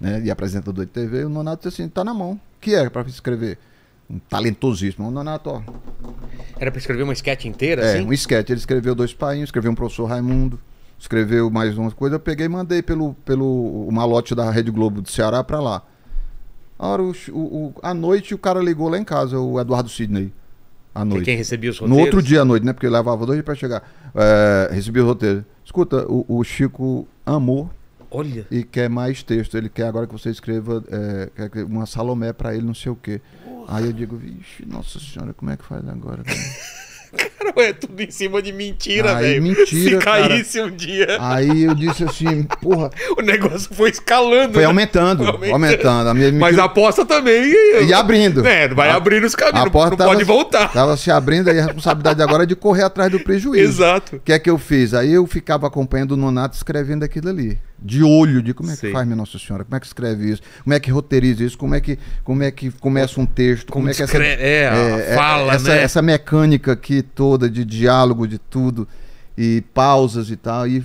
né, e apresentador de TV. E o Nonato disse assim: tá na mão. O que é para escrever? um talentosíssimo. O Nonato, ó. Era para escrever uma esquete inteira, é, assim? um esquete. Ele escreveu Dois Painhos, escreveu um professor Raimundo, escreveu mais uma coisa, eu peguei e mandei pelo, pelo o malote da Rede Globo do Ceará para lá. A hora, o, o, a noite o cara ligou lá em casa, o Eduardo Sidney. À noite. Que quem recebia os roteiros? No outro dia à noite, né? Porque levava dois para chegar. É, recebia os roteiros. Escuta, o, o, Chico amou. Olha. E quer mais texto. Ele quer agora que você escreva é, uma Salomé para ele, não sei o quê. Porra. Aí eu digo, vixe, nossa senhora, como é que faz agora? Cara, é tudo em cima de mentira, velho. mentira, Se caísse cara. um dia... Aí eu disse assim, porra... O negócio foi escalando. Foi né? aumentando, foi aumentando. aumentando. A minha Mas a aposta também... E abrindo. É, vai a, abrindo os caminhos, a porta não tava, pode voltar. Tava se abrindo aí a responsabilidade agora é de correr atrás do prejuízo. Exato. O que é que eu fiz? Aí eu ficava acompanhando o Nonato escrevendo aquilo ali de olho de como é que faz minha Nossa Senhora, como é que escreve isso, como é que roteiriza isso, como é que, como é que começa um texto, como, como é que essa, é, é, é, fala, essa, né? essa mecânica que toda toda, de diálogo, de tudo, e pausas e tal. E,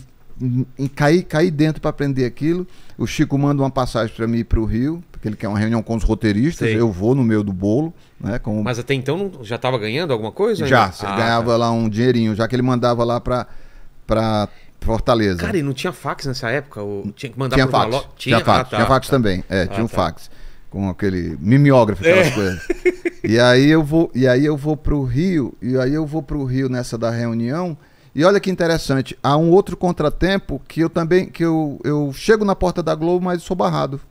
cair caí, caí dentro para aprender aquilo. O Chico manda uma passagem para mim para o Rio, porque ele quer uma reunião com os roteiristas. Sei. Eu vou no meio do bolo. Né, com... Mas até então já estava ganhando alguma coisa? Já, ah, ganhava tá. lá um dinheirinho, já que ele mandava lá para. Pra Fortaleza. Cara, e não tinha fax nessa época? Ou tinha que mandar tinha fax. Tinha, tinha, ah, fax. Ah, tá, tinha fax tá. também. É, ah, tinha um tá. fax com aquele mimeógrafo, é. aquelas é. coisas. E aí eu vou, e aí eu vou pro Rio, e aí eu vou pro Rio nessa da reunião. E olha que interessante, há um outro contratempo que eu também que eu, eu chego na porta da Globo, mas sou barrado.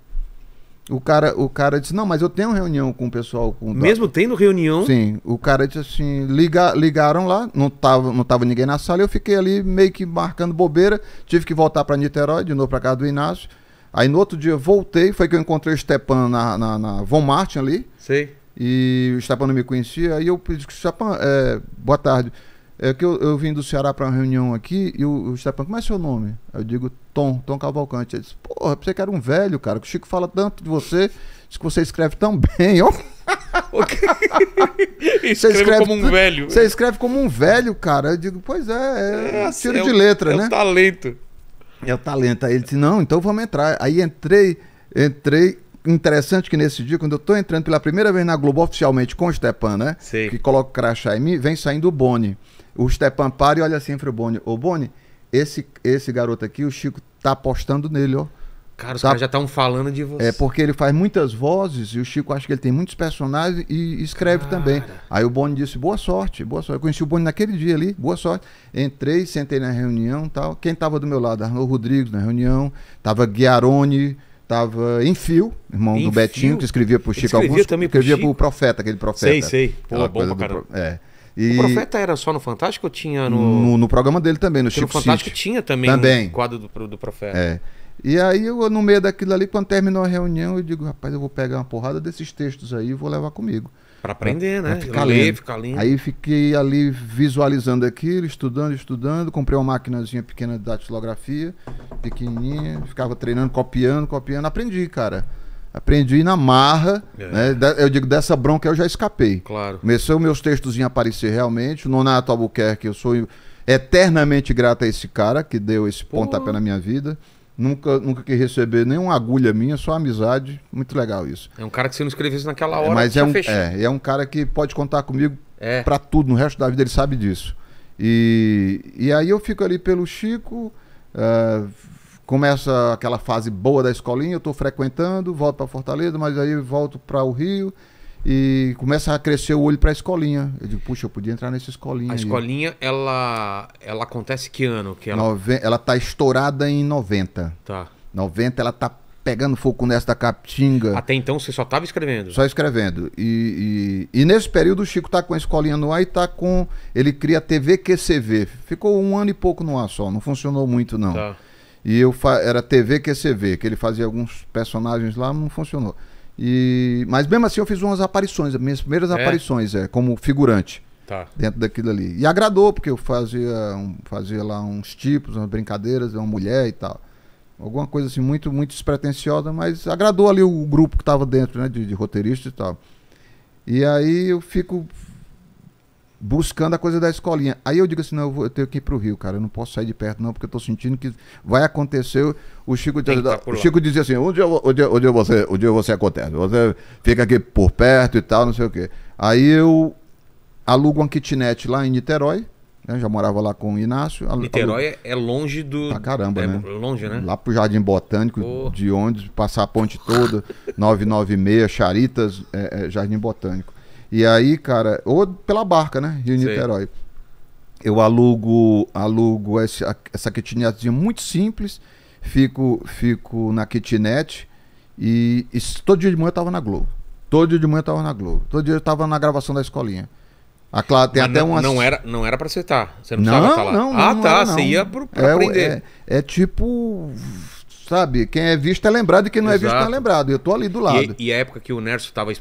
O cara, o cara disse: "Não, mas eu tenho reunião com o pessoal com o Mesmo tendo reunião? Sim, o cara disse assim: Liga, ligaram lá, não tava, não tava ninguém na sala, eu fiquei ali meio que marcando bobeira, tive que voltar para Niterói de novo para casa do Inácio. Aí no outro dia eu voltei, foi que eu encontrei o Stepan na, na, na Von Martin ali. Sei. E o Stepan não me conhecia. Aí eu pedi, Stepan, é, boa tarde. É que eu, eu vim do Ceará para uma reunião aqui e o, o Stepan, como é seu nome? Eu digo Tom, Tom Cavalcante. Ele disse, porra, você que era um velho, cara, que o Chico fala tanto de você, diz que você escreve tão bem, ó. você escreve como um velho. Você escreve como um velho, cara. Eu digo, pois é, é, é tiro é de letra, é né? É um talento. É o talento. Aí ele disse, não, então vamos entrar. Aí entrei, entrei. Interessante que nesse dia, quando eu tô entrando pela primeira vez na Globo oficialmente com o Stepan, né? Sim. Que coloca o crachá em mim, vem saindo o Boni. O Stepan para e olha assim para o Boni. Ô, Boni, esse, esse garoto aqui, o Chico tá apostando nele, ó. Cara, os tá? caras já estavam falando de você. É porque ele faz muitas vozes e o Chico acha que ele tem muitos personagens e escreve cara. também. Aí o Boni disse: boa sorte, boa sorte. Eu conheci o Boni naquele dia ali, boa sorte. Entrei, sentei na reunião tal. Quem estava do meu lado? Arnaldo Rodrigues na reunião, estava Guiarone. Tava em fio, irmão em do Betinho, fio? que escrevia pro Chico escrevia Augusto. Também escrevia pro, pro Profeta, aquele profeta. Sei, sei. Pô, bom pra caramba. é. E... O Profeta era só no Fantástico ou tinha no... no. No, programa dele também, no Porque Chico No Fantástico City. tinha também, também. Um quadro do, do Profeta. É. E aí, eu, no meio daquilo ali, quando terminou a reunião, eu digo, rapaz, eu vou pegar uma porrada desses textos aí e vou levar comigo. Para aprender, pra, né? Pra ficar ler, ficar lendo. Aí fiquei ali visualizando aquilo, estudando, estudando. Comprei uma maquinazinha pequena de datilografia, pequenininha. Ficava treinando, copiando, copiando. Aprendi, cara. Aprendi na marra. É. Né? Eu digo, dessa bronca eu já escapei. Claro. Começou meus textos a aparecer realmente. O Nonato Albuquerque, eu sou eternamente grato a esse cara que deu esse pontapé na minha vida. Nunca, nunca quis receber nenhuma agulha minha, só amizade. Muito legal isso. É um cara que se não escrevesse naquela hora, é, mas é um, fechou. é, é um cara que pode contar comigo é. para tudo, no resto da vida ele sabe disso. E, e aí eu fico ali pelo Chico, uh, começa aquela fase boa da escolinha, eu estou frequentando, volto para Fortaleza, mas aí volto para o Rio e começa a crescer o olho para a escolinha. Eu digo, puxa, eu podia entrar nessa escolinha. A aí. escolinha, ela, ela acontece que ano? Que ela... ela tá estourada em 90. Tá. 90 ela tá pegando fogo nessa da Capitinga. Até então você só tava escrevendo? Só escrevendo. E, e, e, nesse período o Chico tá com a escolinha no ar e tá com... Ele cria a TV QCV. Ficou um ano e pouco no ar só, não funcionou muito não. Tá. E eu fa... era TV QCV, que ele fazia alguns personagens lá, não funcionou. E, mas mesmo assim eu fiz umas aparições, minhas primeiras é? aparições, é, como figurante. Tá. Dentro daquilo ali. E agradou, porque eu fazia, um, fazia lá uns tipos, umas brincadeiras, uma mulher e tal. Alguma coisa assim, muito, muito despretensiosa, mas agradou ali o grupo que estava dentro, né? De, de roteirista e tal. E aí eu fico buscando a coisa da escolinha. Aí eu digo assim, não, eu, vou, eu tenho que ir pro Rio, cara, eu não posso sair de perto não, porque eu tô sentindo que vai acontecer. O Chico, tá o Chico dizia assim, onde você, onde você acontece? Você fica aqui por perto e tal, não sei o quê. Aí eu alugo uma kitnet lá em Niterói, eu né, já morava lá com o Inácio. Niterói é longe do. Pra caramba, é né? Longe, né? Lá pro Jardim Botânico, oh. de onde passar a ponte toda, 996, Charitas, é, é, Jardim Botânico. E aí, cara, ou pela barca, né? Rio Niterói. Eu alugo, alugo essa, essa kitnetzinha muito simples, fico, fico na kitnet e, e todo dia de manhã eu tava na Globo. Todo dia de manhã eu tava na Globo. Todo dia eu tava na gravação da escolinha. A Clara tem Mas até não, umas... não era Não era pra acertar tá. Você não, não precisava tá estar lá. Não, ah, não tá. Era, não. Você ia para é, aprender. É, é tipo sabe? Quem é visto é lembrado e quem não Exato. é visto não é lembrado. Eu tô ali do lado. E, e a época que o Nerso estava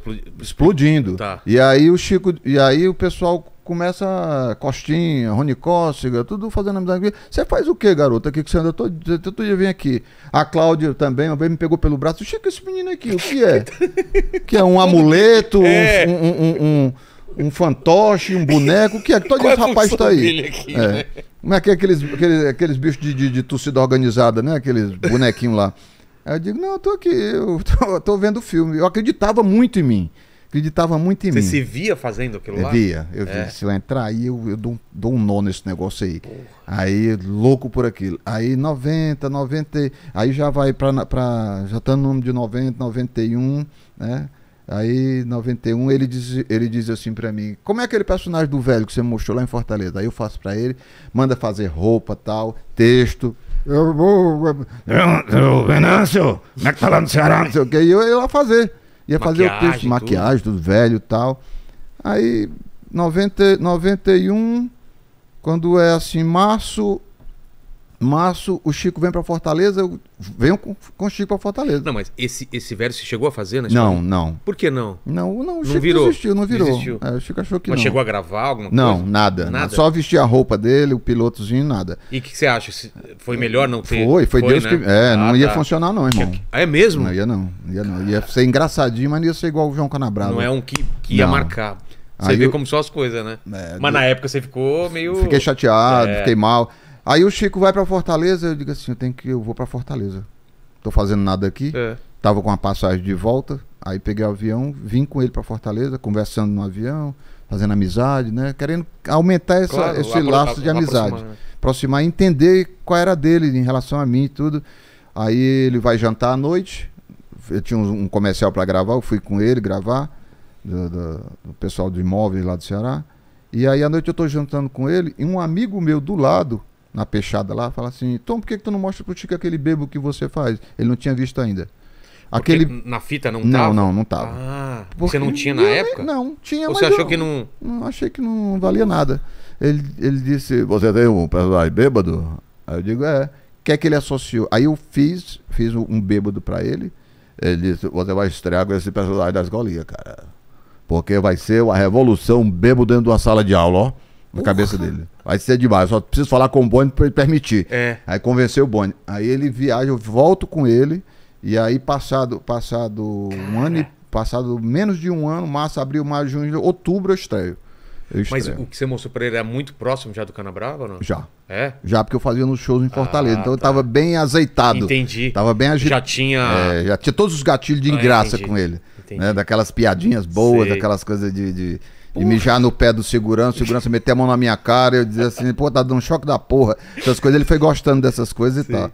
explodindo. Tá. E aí o Chico, e aí o pessoal começa Costinha, Rony Cócega, tudo fazendo amizade. Você faz o quê, garota O que você anda todo, todo dia vem aqui. A Cláudia também, uma vez me pegou pelo braço. Chico, esse menino aqui, o que é? que é um amuleto, é. um, um, um, um um fantoche, um boneco. O que é que todo esse rapaz está aí? Aqui, é. Né? Como é que é aqueles, aqueles, aqueles bichos de, de, de torcida organizada, né? Aqueles bonequinhos lá. Aí eu digo, não, eu tô aqui, eu tô, tô vendo o filme. Eu acreditava muito em mim. Acreditava muito em Você mim. Você se via fazendo aquilo lá? Via. Eu é. se lá entrar, aí eu, eu dou, dou um nó nesse negócio aí. Porra. Aí, louco por aquilo. Aí 90, 90. Aí já vai pra. pra já tá no número de 90, 91, né? Aí, 91, ele diz, ele diz assim para mim: Como é aquele personagem do velho que você mostrou lá em Fortaleza? Aí eu faço para ele, manda fazer roupa, tal, texto. Eu vou. Venâncio, como é que tá lá no Ceará? Não sei o que. E eu ia lá fazer. Ia fazer o texto, maquiagem tudo. do velho tal. Aí, 90, 91, quando é assim, março, março o Chico vem para Fortaleza, eu venho com, com o Chico para Fortaleza. Não, mas esse, esse verso chegou a fazer na história? Não, não. Por que não? Não, não, o não Chico virou. desistiu, não virou. Desistiu. É, o Chico achou que mas não. chegou a gravar alguma coisa? Não, nada. nada. Só vestir a roupa dele, o pilotozinho, nada. E o que você acha? Foi melhor não ter? Foi, foi, foi Deus né? que... É, ah, não ia tá. funcionar não, irmão. É mesmo? Não ia não, ia não. Ia ser engraçadinho, mas não ia ser igual o João Canabrado. Não é um que, que ia não. marcar. Você Aí vê eu... como são as coisas, né? É, mas eu... na época você ficou meio. Fiquei chateado, é. fiquei mal. Aí o Chico vai para Fortaleza, eu digo assim, eu tenho que eu vou para Fortaleza. Tô fazendo nada aqui. É. Tava com a passagem de volta, aí peguei o avião, vim com ele para Fortaleza, conversando no avião, fazendo amizade, né? Querendo aumentar essa, claro, esse laço de amizade, né? aproximar, né? entender qual era dele em relação a mim e tudo. Aí ele vai jantar à noite. Eu tinha um, um comercial para gravar, eu fui com ele gravar do, do, do pessoal de imóveis lá do Ceará. E aí à noite eu estou jantando com ele e um amigo meu do lado na peixada lá, fala assim: Tom, por que, que tu não mostra pro Tico aquele bebo que você faz? Ele não tinha visto ainda. aquele na fita não tava? Não, não, não tava. Ah, Porque... você não tinha na época? Não, tinha, Ou mas você achou eu, que não... não... Achei que não valia nada. Ele, ele disse, você tem um personagem bêbado? Aí eu digo, é. Quer é que ele associou? Aí eu fiz, fiz um bêbado para ele. Ele disse, você vai estrear com esse personagem das golias, cara. Porque vai ser uma revolução bêbado dentro de uma sala de aula, ó na cabeça dele. Vai ser é demais, só preciso falar com o Boni para ele permitir. É. Aí convenceu o Boni. Aí ele viaja, eu volto com ele. E aí, passado, passado um ano e passado menos de um ano, março, abril, maio, junho, outubro eu estreio. Eu estreio. Mas o que você mostrou para ele é muito próximo já do Canabrava, não? Já. É? Já, porque eu fazia nos shows em Fortaleza. Ah, então eu tá. tava bem azeitado. Entendi. Tava bem agitado. Já tinha. É, já tinha todos os gatilhos de ah, graça entendi. com ele. Né? Entendi. Né? Daquelas piadinhas boas, Sei. daquelas coisas de... de Porra. E mijar no pé do segurança, o segurança meter a mão na minha cara, eu dizer assim, pô, tá dando um choque da porra. Essas coisas, ele foi gostando dessas coisas Sim. e tal.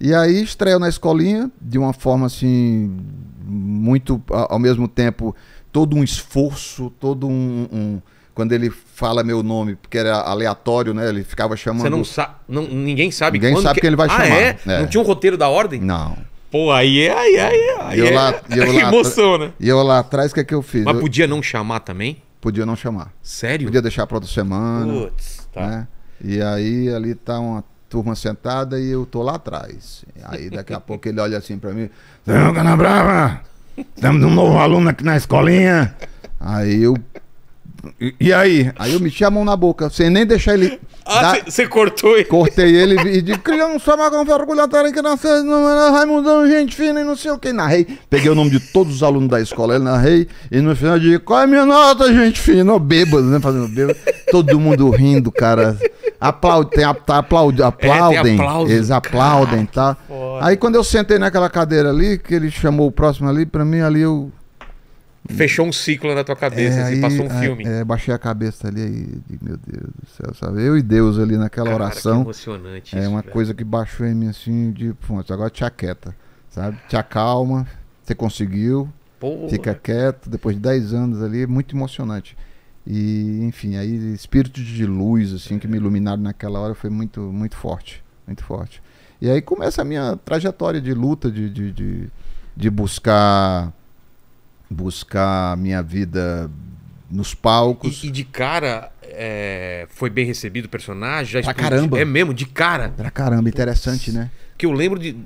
E aí estreou na escolinha, de uma forma assim, muito, ao mesmo tempo, todo um esforço, todo um, um quando ele fala meu nome, porque era aleatório, né? Ele ficava chamando. Você não sabe. Ninguém sabe Ninguém quando sabe que... ele vai ah, chamar. É? é? Não tinha um roteiro da ordem? Não. Pô, aí é, aí é, aí é. Que emoção, né? E eu lá atrás, o que é que eu fiz? Mas podia não chamar também? podia não chamar. Sério? Podia deixar para outra semana. Putz, tá. Né? E aí ali tá uma turma sentada e eu tô lá atrás. Aí daqui a pouco ele olha assim para mim, Canabrava, temos um novo aluno aqui na escolinha. Aí eu e, aí? Aí eu meti a mão na boca, sem nem deixar ele. Ah, você dar... cortou ele? Cortei ele e disse: Crião, Samagão, Vergulhatarem, que nasceu, Raimundão, gente fina e não sei o que. Narrei, peguei o nome de todos os alunos da escola, ele narrei, e no final de qual é a minha nota, gente fina? Bêbado, né? Fazendo bêbado. Todo mundo rindo, cara. Tá, é, aplaudem, aplaudem, aplaudem, é, aplaudem eles aplaudem, cara, tá? Foda. Aí quando eu sentei naquela cadeira ali, que ele chamou o próximo ali, pra mim ali eu fechou um ciclo na tua cabeça, é, assim, aí, passou um aí, filme. É, baixei a cabeça ali e, meu Deus do céu, sabe? Eu e Deus ali naquela Cara, oração. Que emocionante É isso, uma velho. coisa que baixou em mim assim de, pronto agora te aquieta, sabe? Te acalma, você conseguiu. Porra. Fica quieto, depois de 10 anos ali, muito emocionante. E, enfim, aí espíritos de luz, assim, é. que me iluminaram naquela hora foi muito, muito forte. Muito forte. E aí começa a minha trajetória de luta, de, de, de, de buscar buscar minha vida nos palcos. E, e de cara é, foi bem recebido o personagem? Já pra explodiu. caramba. É mesmo, de cara. Pra caramba, interessante, né? Que eu lembro de,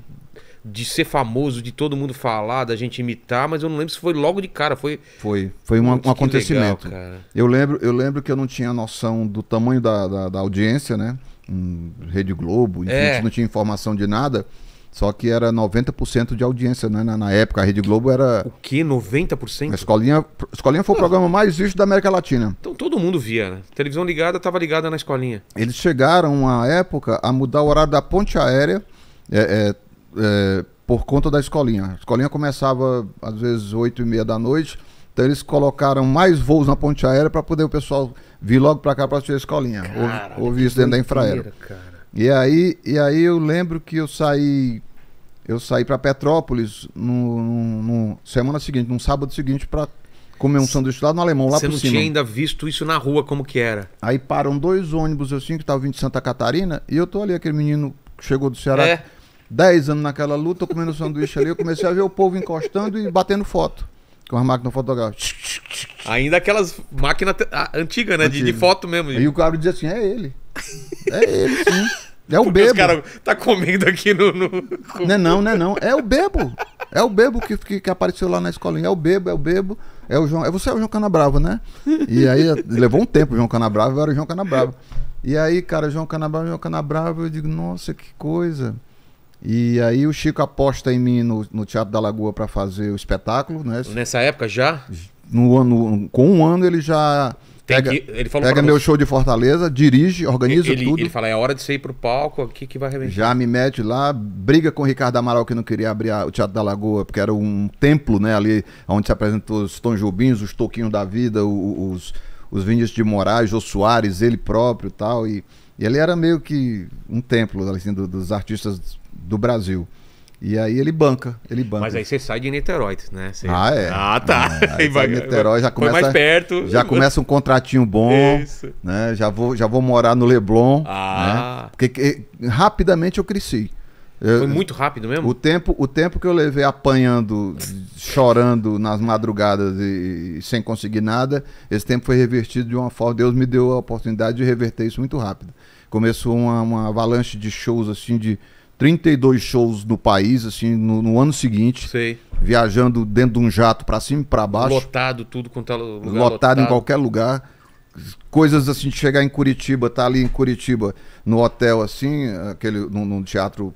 de ser famoso, de todo mundo falar, da gente imitar, mas eu não lembro se foi logo de cara. Foi Foi, foi um, um acontecimento. Legal, eu, lembro, eu lembro que eu não tinha noção do tamanho da, da, da audiência, né? Hum, Rede Globo, enfim, é. não tinha informação de nada. Só que era 90% de audiência, né? Na, na, época, a Rede Globo era. O quê? 90%? A escolinha, escolinha foi o programa mais visto da América Latina. Então todo mundo via, né? Televisão ligada estava ligada na escolinha. Eles chegaram, à época, a mudar o horário da ponte aérea é, é, é, por conta da escolinha. A escolinha começava, às vezes, 8 e meia da noite. Então eles colocaram mais voos na ponte aérea para poder o pessoal vir logo para cá para assistir a escolinha. Cara, Houve, houve isso dentro da Infraero. Cara. E aí, e aí eu lembro que eu saí eu saí para Petrópolis no, no, no, semana seguinte, no sábado seguinte para comer um sanduíche lá no alemão lá Você por cima. Você não tinha ainda visto isso na rua como que era? Aí param dois ônibus assim que estavam vindo de Santa Catarina e eu tô ali aquele menino que chegou do Ceará. É. Dez anos naquela luta, comendo sanduíche ali, eu comecei a ver o povo encostando e batendo foto com as máquinas fotográficas. Ainda aquelas máquinas antigas, né? Antiga. De, de, foto mesmo. E o cara dizia assim: é ele. É ele, sim. É o Porque bebo. Os caras tá comendo aqui no, no. Não é não, não é não. É o bebo. É o bebo que, que, que, apareceu lá na escolinha. É o bebo, é o bebo. É o João. É você é o João Canabrava, né? E aí levou um tempo o João Canabrava, eu era o João Canabrava. E aí, cara, João Canabrava, João Canabrava, eu digo, nossa, que coisa. E aí o Chico aposta em mim no, no Teatro da Lagoa para fazer o espetáculo, né? Nessa época já? No ano, com um ano ele já Pega, que, ele falou pega meu você. show de Fortaleza, dirige, organiza ele, tudo. Ele fala, é hora de você ir pro palco aqui que vai arrebentar. Já me mete lá, briga com o Ricardo Amaral que não queria abrir a, o Teatro da Lagoa, porque era um templo, né, ali onde se apresentou os Tom Jobins, os Toquinhos da Vida, os, os Vinícius de Moraes, o Soares, ele próprio tal, e tal. E ele era meio que um templo, assim, do, dos artistas do Brasil. E aí ele banca, ele banca. Mas aí você sai de Niterói, né? Ah, é. Ah, tá. É, aí vai, Niterói já começa mais perto. Já começa um contratinho bom, Isso. né? Já vou, já vou morar no Leblon, né? ah. né? Porque rapidamente eu cresci. Eu, Foi muito rápido mesmo? O tempo, o tempo que eu levei apanhando, chorando nas madrugadas e, e, sem conseguir nada, esse tempo foi revertido de uma forma. Deus me deu a oportunidade de reverter isso muito rápido. Começou uma, uma avalanche de shows assim de 32 shows no país, assim, no, no ano seguinte. Sei. Viajando dentro de um jato para cima e pra baixo. Lotado, tudo quanto é lugar. Lotado, lotado em qualquer lugar. Coisas assim de chegar em Curitiba, tá ali em Curitiba, no hotel, assim, aquele, no, no teatro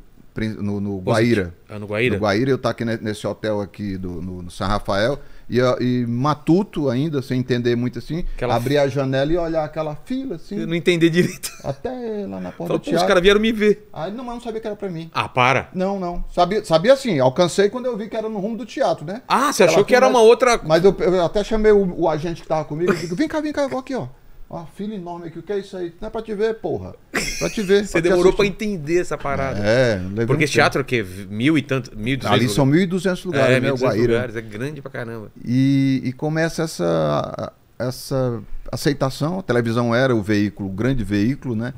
no, no é, Guaíra. Ah, no Guaíra? No Guaíra, eu tá aqui nesse hotel aqui do, no, no São Rafael. E, e, matuto ainda, sem entender muito assim, aquela abrir f... a janela e olhar aquela fila assim. Eu não entender direito. Até lá na porta Fala, do teatro. Os caras vieram me ver. Aí ah, não, mas não sabia que era pra mim. Ah, para. Não, não. Sabia, sabia assim, alcancei quando eu vi que era no rumo do teatro, né? Ah, você aquela achou que era uma outra. Mas eu, eu até chamei o, o, agente que tava comigo e digo: vem cá, vem cá, eu vou aqui, ó. Ó, fila enorme aqui, o que é isso aí? Não é pra te ver, porra. Pra te ver. Você pra demorou pra entender essa parada. É, legal. Porque um teatro que é o quê? Mil e tanto. Mil e Ali lugares. são mil e duzentos lugares, é, né? Guaíra. lugares, é grande pra caramba. E, e começa essa, essa aceitação. A televisão era o veículo, o grande veículo, né?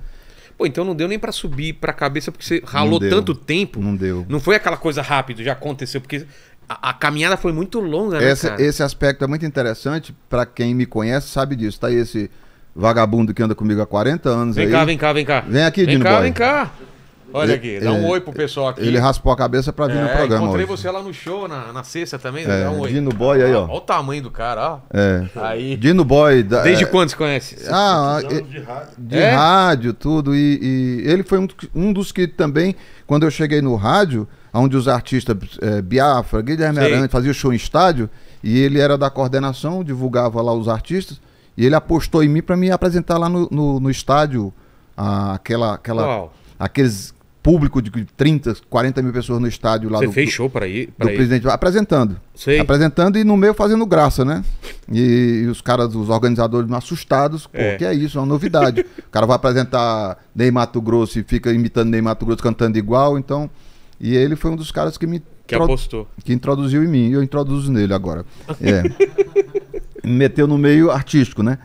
Pô, então não deu nem para subir pra cabeça porque você ralou tanto tempo. Não deu. Não foi aquela coisa rápida já aconteceu, porque a, a caminhada foi muito longa, né? Essa, esse aspecto é muito interessante, para quem me conhece sabe disso. Tá aí esse vagabundo que anda comigo há 40 anos. Vem aí. cá, vem cá, vem cá. Vem aqui, vem Dino cá, Boy. Vem cá, vem cá. Olha aqui, dá um é, oi pro pessoal aqui. Ele raspou a cabeça pra vir é, no programa. Encontrei hoje. você lá no show, na, na sexta também, é, dá um oi. Dino Boy aí, ó. Olha o tamanho do cara, ó. É. Aí. Dino Boy. Da, Desde é, quando você conhece? Ah, é- é de rádio. De é? rádio, tudo. E, e, ele foi um, um dos que também, quando eu cheguei no rádio, onde os artistas Biafra, Guilherme Sei. Arante faziam show em estádio, e ele era da coordenação, divulgava lá os artistas. E ele apostou em mim para me apresentar lá no, no, no estádio, aquela, aquela, aqueles público de 30, 40 mil pessoas no estádio lá Você do, fechou para ir? Pra do ir. presidente, apresentando. Sei. Apresentando e no meio fazendo graça, né? E, e os caras, os organizadores assustados, pô, é. que é isso, é uma novidade. o cara vai apresentar Ney Mato Grosso e fica imitando Ney Mato Grosso, cantando igual, então... E ele foi um dos caras que me... Que apostou. Que introduziu em mim, e eu introduzo nele agora. É. meteu no meio artístico, né?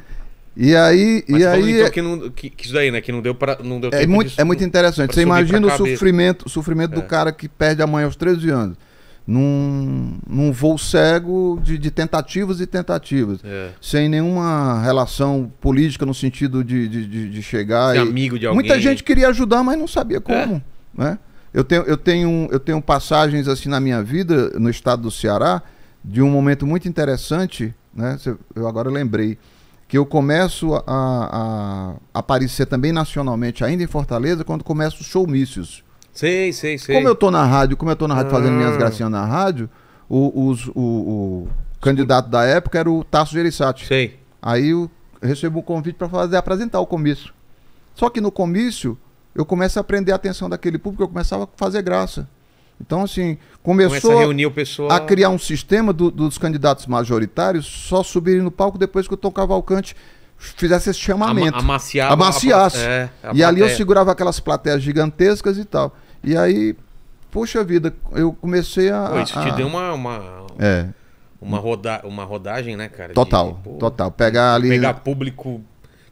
E aí. Mas e aí então, é que, não, que, que, isso daí, né? Que não deu para não deu é muito, disso, é muito interessante. Você imagina o sofrimento, o sofrimento é. do cara que perde a mãe aos 13 anos. Num, num voo cego de, de tentativas e tentativas. É. Sem nenhuma relação política no sentido de, de, de, de chegar. E... amigo de alguém. Muita gente queria ajudar, mas não sabia é. como. É. Né? Eu, tenho, eu, tenho, eu tenho passagens assim na minha vida, no estado do Ceará, de um momento muito interessante né? Eu agora lembrei que eu começo a, a, aparecer também nacionalmente, ainda em Fortaleza, quando começo os showmícios. Sei, sei, sei. Como eu tô na rádio, como eu tô na rádio ah. fazendo minhas ah. gracinhas na rádio, o, os, o, o candidato da época era o Tasso Gerissati. Sei. Aí eu recebo um convite para fazer apresentar o comício. Só que no comício eu começo a prender a atenção daquele público, eu começava a fazer graça. Então assim, começou Começa a, reunir o pessoal... a criar um sistema do, dos candidatos majoritários só subirem no palco depois que o Tom Cavalcante fizesse esse chamamento. Ama amaciava amaciasse. A, é, a e plateia. ali eu segurava aquelas plateias gigantescas e tal. E aí, poxa vida, eu comecei a. Pô, isso a, te deu uma. uma... É. Uma, roda uma rodagem, né, cara? Total, de, pô, total. Pegar ali. Pegar público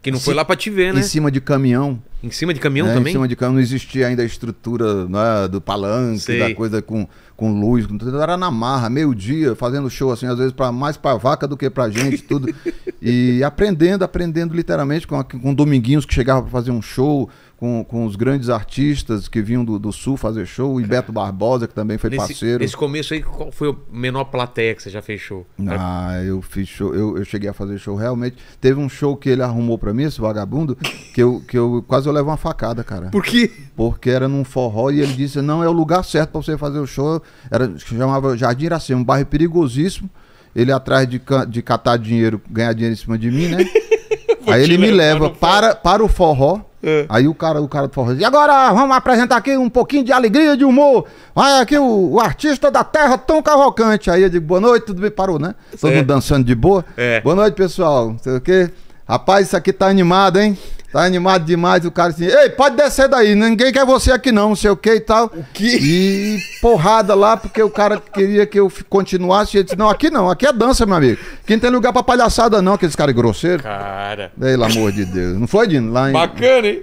que não foi lá para te ver, né? Em cima de caminhão. Em cima de caminhão né? também? Em cima de caminhão. Não existia ainda a estrutura né, do palanque, Sei. da coisa com, com luz. Era na marra, meio-dia, fazendo show, assim, às vezes pra, mais pra vaca do que pra gente, tudo. e aprendendo, aprendendo literalmente com, com dominguinhos que chegavam para fazer um show com, com os grandes artistas que vinham do, do Sul fazer show, e Beto é. Barbosa, que também foi nesse, parceiro. Nesse começo aí, qual foi a menor plateia que você já fez show? Ah, eu fiz show, eu, eu cheguei a fazer show realmente. Teve um show que ele arrumou pra mim, esse vagabundo, que eu, que eu quase eu levo uma facada, cara. Por quê? Porque era num forró e ele disse: não, é o lugar certo pra você fazer o show. Era, chamava Jardim Iracema, um bairro perigosíssimo. Ele atrás de, de catar dinheiro, ganhar dinheiro em cima de mim, né? aí ele me leva para, para o forró é. Aí o cara, o cara do e agora vamos apresentar aqui um pouquinho de alegria, de humor. Vai aqui o, o artista da terra tão cavalcante. Aí eu digo, boa noite, tudo bem? Parou, né? Todo é. mundo dançando de boa. É. Boa noite, pessoal. Não sei o quê. Rapaz, isso aqui tá animado, hein? Tá animado demais. O cara assim, ei, pode descer daí, ninguém quer você aqui não, não sei o que e tal. O quê? E porrada lá, porque o cara queria que eu continuasse. E ele disse, não, aqui não, aqui é dança, meu amigo. Aqui não tem lugar pra palhaçada não, aqueles caras grosseiros. Cara. Pelo amor de Deus. Não foi, Dino? Lá em... Bacana, hein?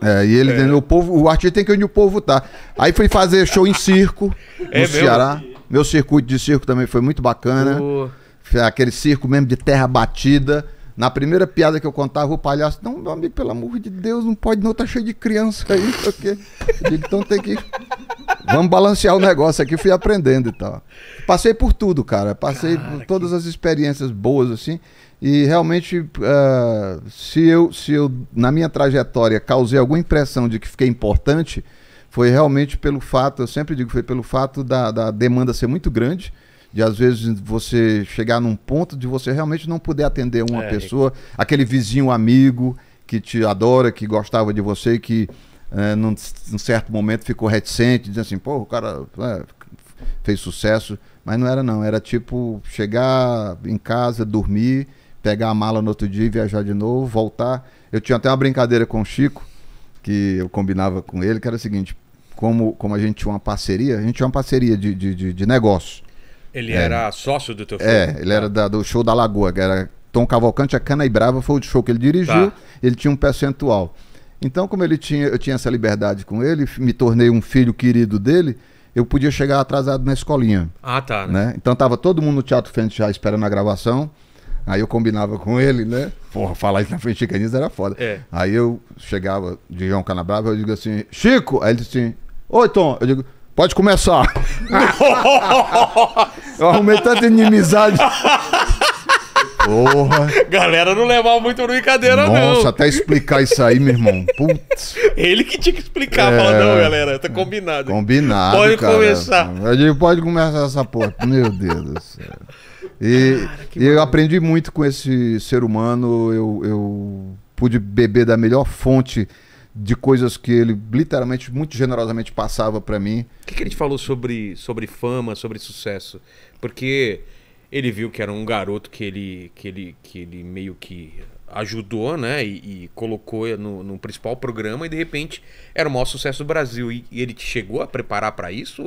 É, e ele, é. o povo, o artista tem que ir onde o povo tá. Aí fui fazer show em circo, é no Ceará. Meu circuito de circo também foi muito bacana. Uh aquele circo mesmo de terra batida. Na primeira piada que eu contava, o palhaço, não, meu amigo, pelo amor de Deus, não pode não, tá cheio de criança aí, porque... então tem que... Vamos balancear o negócio aqui, fui aprendendo e tal. Passei por tudo, cara, passei cara, por todas que... as experiências boas, assim, e realmente, uh, se, eu, se eu, na minha trajetória, causei alguma impressão de que fiquei importante, foi realmente pelo fato, eu sempre digo, foi pelo fato da, da demanda ser muito grande, de às vezes você chegar num ponto de você realmente não poder atender uma é, pessoa, aquele vizinho amigo que te adora, que gostava de você, que é, num, num, certo momento ficou reticente, dizendo assim, pô, o cara é, fez sucesso, mas não era não, era tipo chegar em casa, dormir, pegar a mala no outro dia, viajar de novo, voltar. Eu tinha até uma brincadeira com o Chico, que eu combinava com ele, que era o seguinte, como, como a gente tinha uma parceria, a gente tinha uma parceria de, de, de, de negócio. Ele é. era sócio do teu filho? É, ele era da, do show da Lagoa, que era Tom Cavalcante, a Cana e Brava foi o show que ele dirigiu, tá. ele tinha um percentual. Então, como ele tinha, eu tinha essa liberdade com ele, me tornei um filho querido dele, eu podia chegar atrasado na escolinha. Ah, tá. Né? né? Então tava todo mundo no Teatro Fênix já esperando a gravação. Aí eu combinava com ele, né? Porra, falar isso na frente de Caniza era foda. É. Aí eu chegava de João Canabrava, eu digo assim, Chico! Aí ele disse assim, Oi, Tom. Eu digo, Pode começar. Eu arrumei tanta inimizade. Porra. Galera não levava muito brincadeira, Nossa, não. Nossa, até explicar isso aí, meu irmão. Putz. Ele que tinha que explicar, é... Fala, não, galera. Tá combinado. Combinado. Pode cara. começar. A gente pode começar essa porra. Meu Deus do céu. E, cara, e eu aprendi muito com esse ser humano. Eu, eu pude beber da melhor fonte de coisas que ele literalmente, muito generosamente passava para mim. O que, que ele te falou sobre, sobre fama, sobre sucesso? Porque ele viu que era um garoto que ele, que ele, que ele meio que ajudou, né? E, e colocou no, no, principal programa e de repente era o maior sucesso do Brasil. E, e ele te chegou a preparar para isso?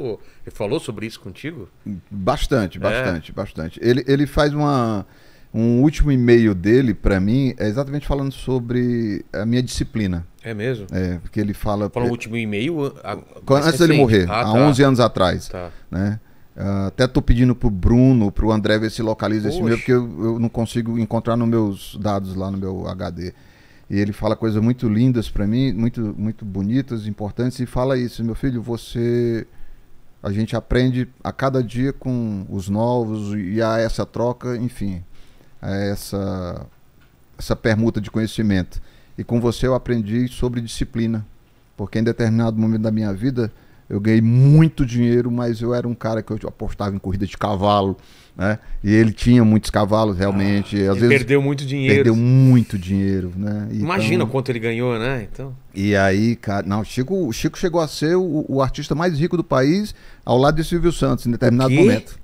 Ele falou sobre isso contigo? Bastante, é. bastante, é. bastante. Ele, ele faz uma. Um último e-mail dele, para mim, é exatamente falando sobre a minha disciplina. É mesmo? É, porque ele fala. Fala o último e-mail? Antes dele morrer, ah, há tá. 11 anos atrás. Tá. Né? Uh, até tô pedindo pro Bruno, pro André ver se localiza Poxa. esse e-mail, porque eu, eu, não consigo encontrar nos meus dados lá no meu HD. E ele fala coisas muito lindas para mim, muito, muito bonitas, importantes, e fala isso: meu filho, você. A gente aprende a cada dia com os novos e há essa troca, enfim essa, essa permuta de conhecimento. E com você eu aprendi sobre disciplina, porque em determinado momento da minha vida eu ganhei muito dinheiro, mas eu era um cara que eu apostava em corrida de cavalo, né? E ele tinha muitos cavalos realmente. Ah, às vezes perdeu muito dinheiro. Perdeu muito dinheiro, né? Então, Imagina quanto ele ganhou, né? Então. E aí, cara, não, Chico, o Chico chegou a ser o, o, artista mais rico do país, ao lado de Silvio Santos em determinado momento.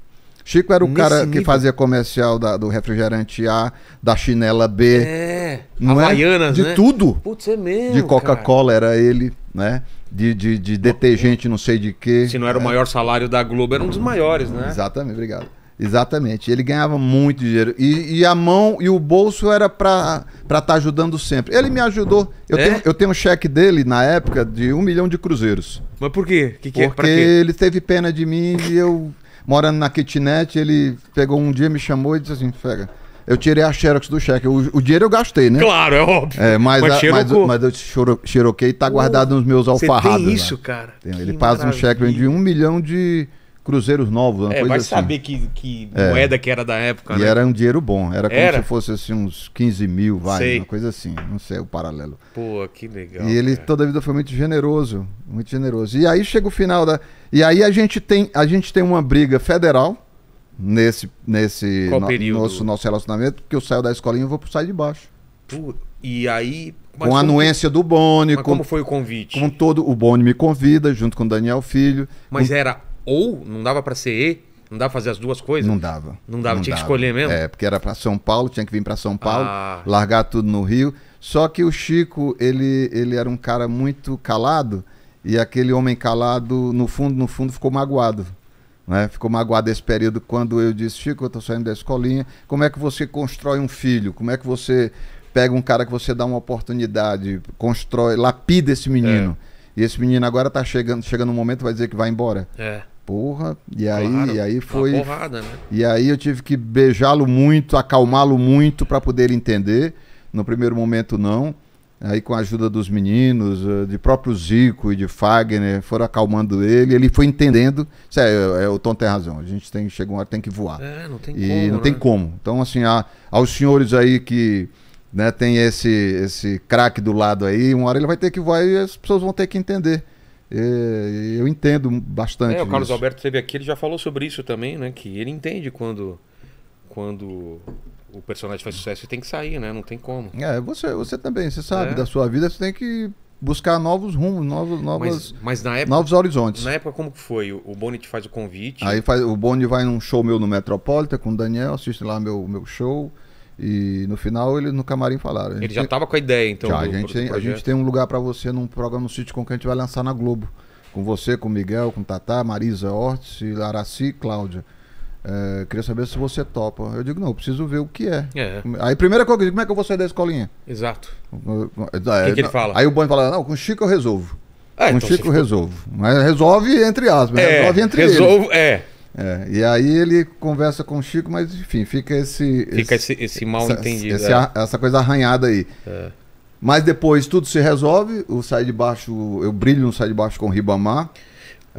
Chico era o Nesse cara nível. que fazia comercial da, do refrigerante A, da chinela B. É, não é? Havaianas, é? De né? tudo. Putz, é mesmo, de Coca-Cola era ele, né? De, de, de detergente, não sei de quê. Se não era é. o maior salário da Globo, era um dos maiores, né? Exatamente, obrigado. Exatamente. Ele ganhava muito dinheiro. E, e, a mão e o bolso era para estar tá ajudando sempre. Ele me ajudou. Eu, é? tenho, eu tenho um cheque dele, na época, de um milhão de cruzeiros. Mas por quê? Que que é? Porque é? quê? ele teve pena de mim e eu morando na kitnet, ele pegou um dia, me chamou e disse assim, fega. Eu tirei a Xerox do cheque. O, o, dinheiro eu gastei, né? Claro, é óbvio. É, mas, mas, a, mas, mas eu xeroquei e tá guardado oh, nos meus alfarrados. Tem isso, lá. cara. Tem, ele passa um cheque de um milhão de cruzeiros novos. Uma é, coisa vai assim. saber que, que é. moeda que era da época. E né? era um dinheiro bom. Era como era? se fosse assim, uns 15 mil, vai, sei. uma coisa assim. Não sei o paralelo. Pô, que legal. E ele cara. toda a vida foi muito generoso. Muito generoso. E aí chega o final da. E aí a gente tem, a gente tem uma briga federal nesse, nesse no, Nosso, nosso relacionamento, porque eu saio da escolinha e vou pro sai de baixo. Pô, e aí. com a anuência do Boni. Mas com, como foi o convite? Com todo. O Boni me convida, junto com o Daniel Filho. Mas um, era ou, não dava para ser E? Não dava pra fazer as duas coisas? Não dava. Não dava, não tinha dava. que escolher mesmo? É, porque era para São Paulo, tinha que vir para São Paulo, ah. largar tudo no Rio. Só que o Chico, ele, ele era um cara muito calado, e aquele homem calado, no fundo, no fundo, ficou magoado. Né? Ficou magoado esse período quando eu disse, Chico, eu estou saindo da escolinha. Como é que você constrói um filho? Como é que você pega um cara que você dá uma oportunidade, constrói, lapida esse menino? É. E esse menino agora está chegando, chegando um momento vai dizer que vai embora. É. Porra, e aí, claro, e aí foi. Porrada, né? E aí eu tive que beijá-lo muito, acalmá-lo muito para poder entender. No primeiro momento, não. Aí, com a ajuda dos meninos, eh, de próprio Zico e de Fagner, foram acalmando ele. Ele foi entendendo. É, é, é, o Tom tem razão. A gente tem, chega uma hora tem que voar. É, não tem e como. não né? tem como. Então, assim, a, aos senhores aí que né, tem esse, esse craque do lado aí, uma hora ele vai ter que voar e as pessoas vão ter que entender eu entendo bastante. É, o Carlos isso. Alberto teve aqui, ele já falou sobre isso também, né? Que ele entende quando, quando o personagem faz sucesso e tem que sair, né? Não tem como. É, você, você também, você sabe, é. da sua vida você tem que buscar novos rumos, novos, novas, mas, mas época, novos horizontes. Na época, como que foi? O Boni te faz o convite. Aí faz, o Boni vai num show meu no Metropolitan com o Daniel, assiste lá meu, meu show. E no final, ele no camarim falaram. Ele já tava com a ideia, então. Já, do, a, gente tem, a gente tem um lugar para você num programa no sítio com que a gente vai lançar na Globo. Com você, com Miguel, com Tatá, Marisa Hortes Araci Cláudia. É, queria saber se você topa. Eu digo, não, eu preciso ver o que é. é. Aí, primeira coisa, eu digo, como é que eu vou sair da escolinha? Exato. É, o que, é, que, ele fala? Aí o Boni fala, não, com o Chico eu resolvo. É, com o então Chico eu resolvo. Mas resolve entre aspas, é, resolve entre resolvo, eles. É, é, e aí ele conversa com o Chico, mas enfim, fica esse. Fica esse, esse, esse mal entendido. é. Essa coisa arranhada aí. É. Mas depois tudo se resolve. O Sai de Baixo, eu brilho no Sai de Baixo com o Ribamar.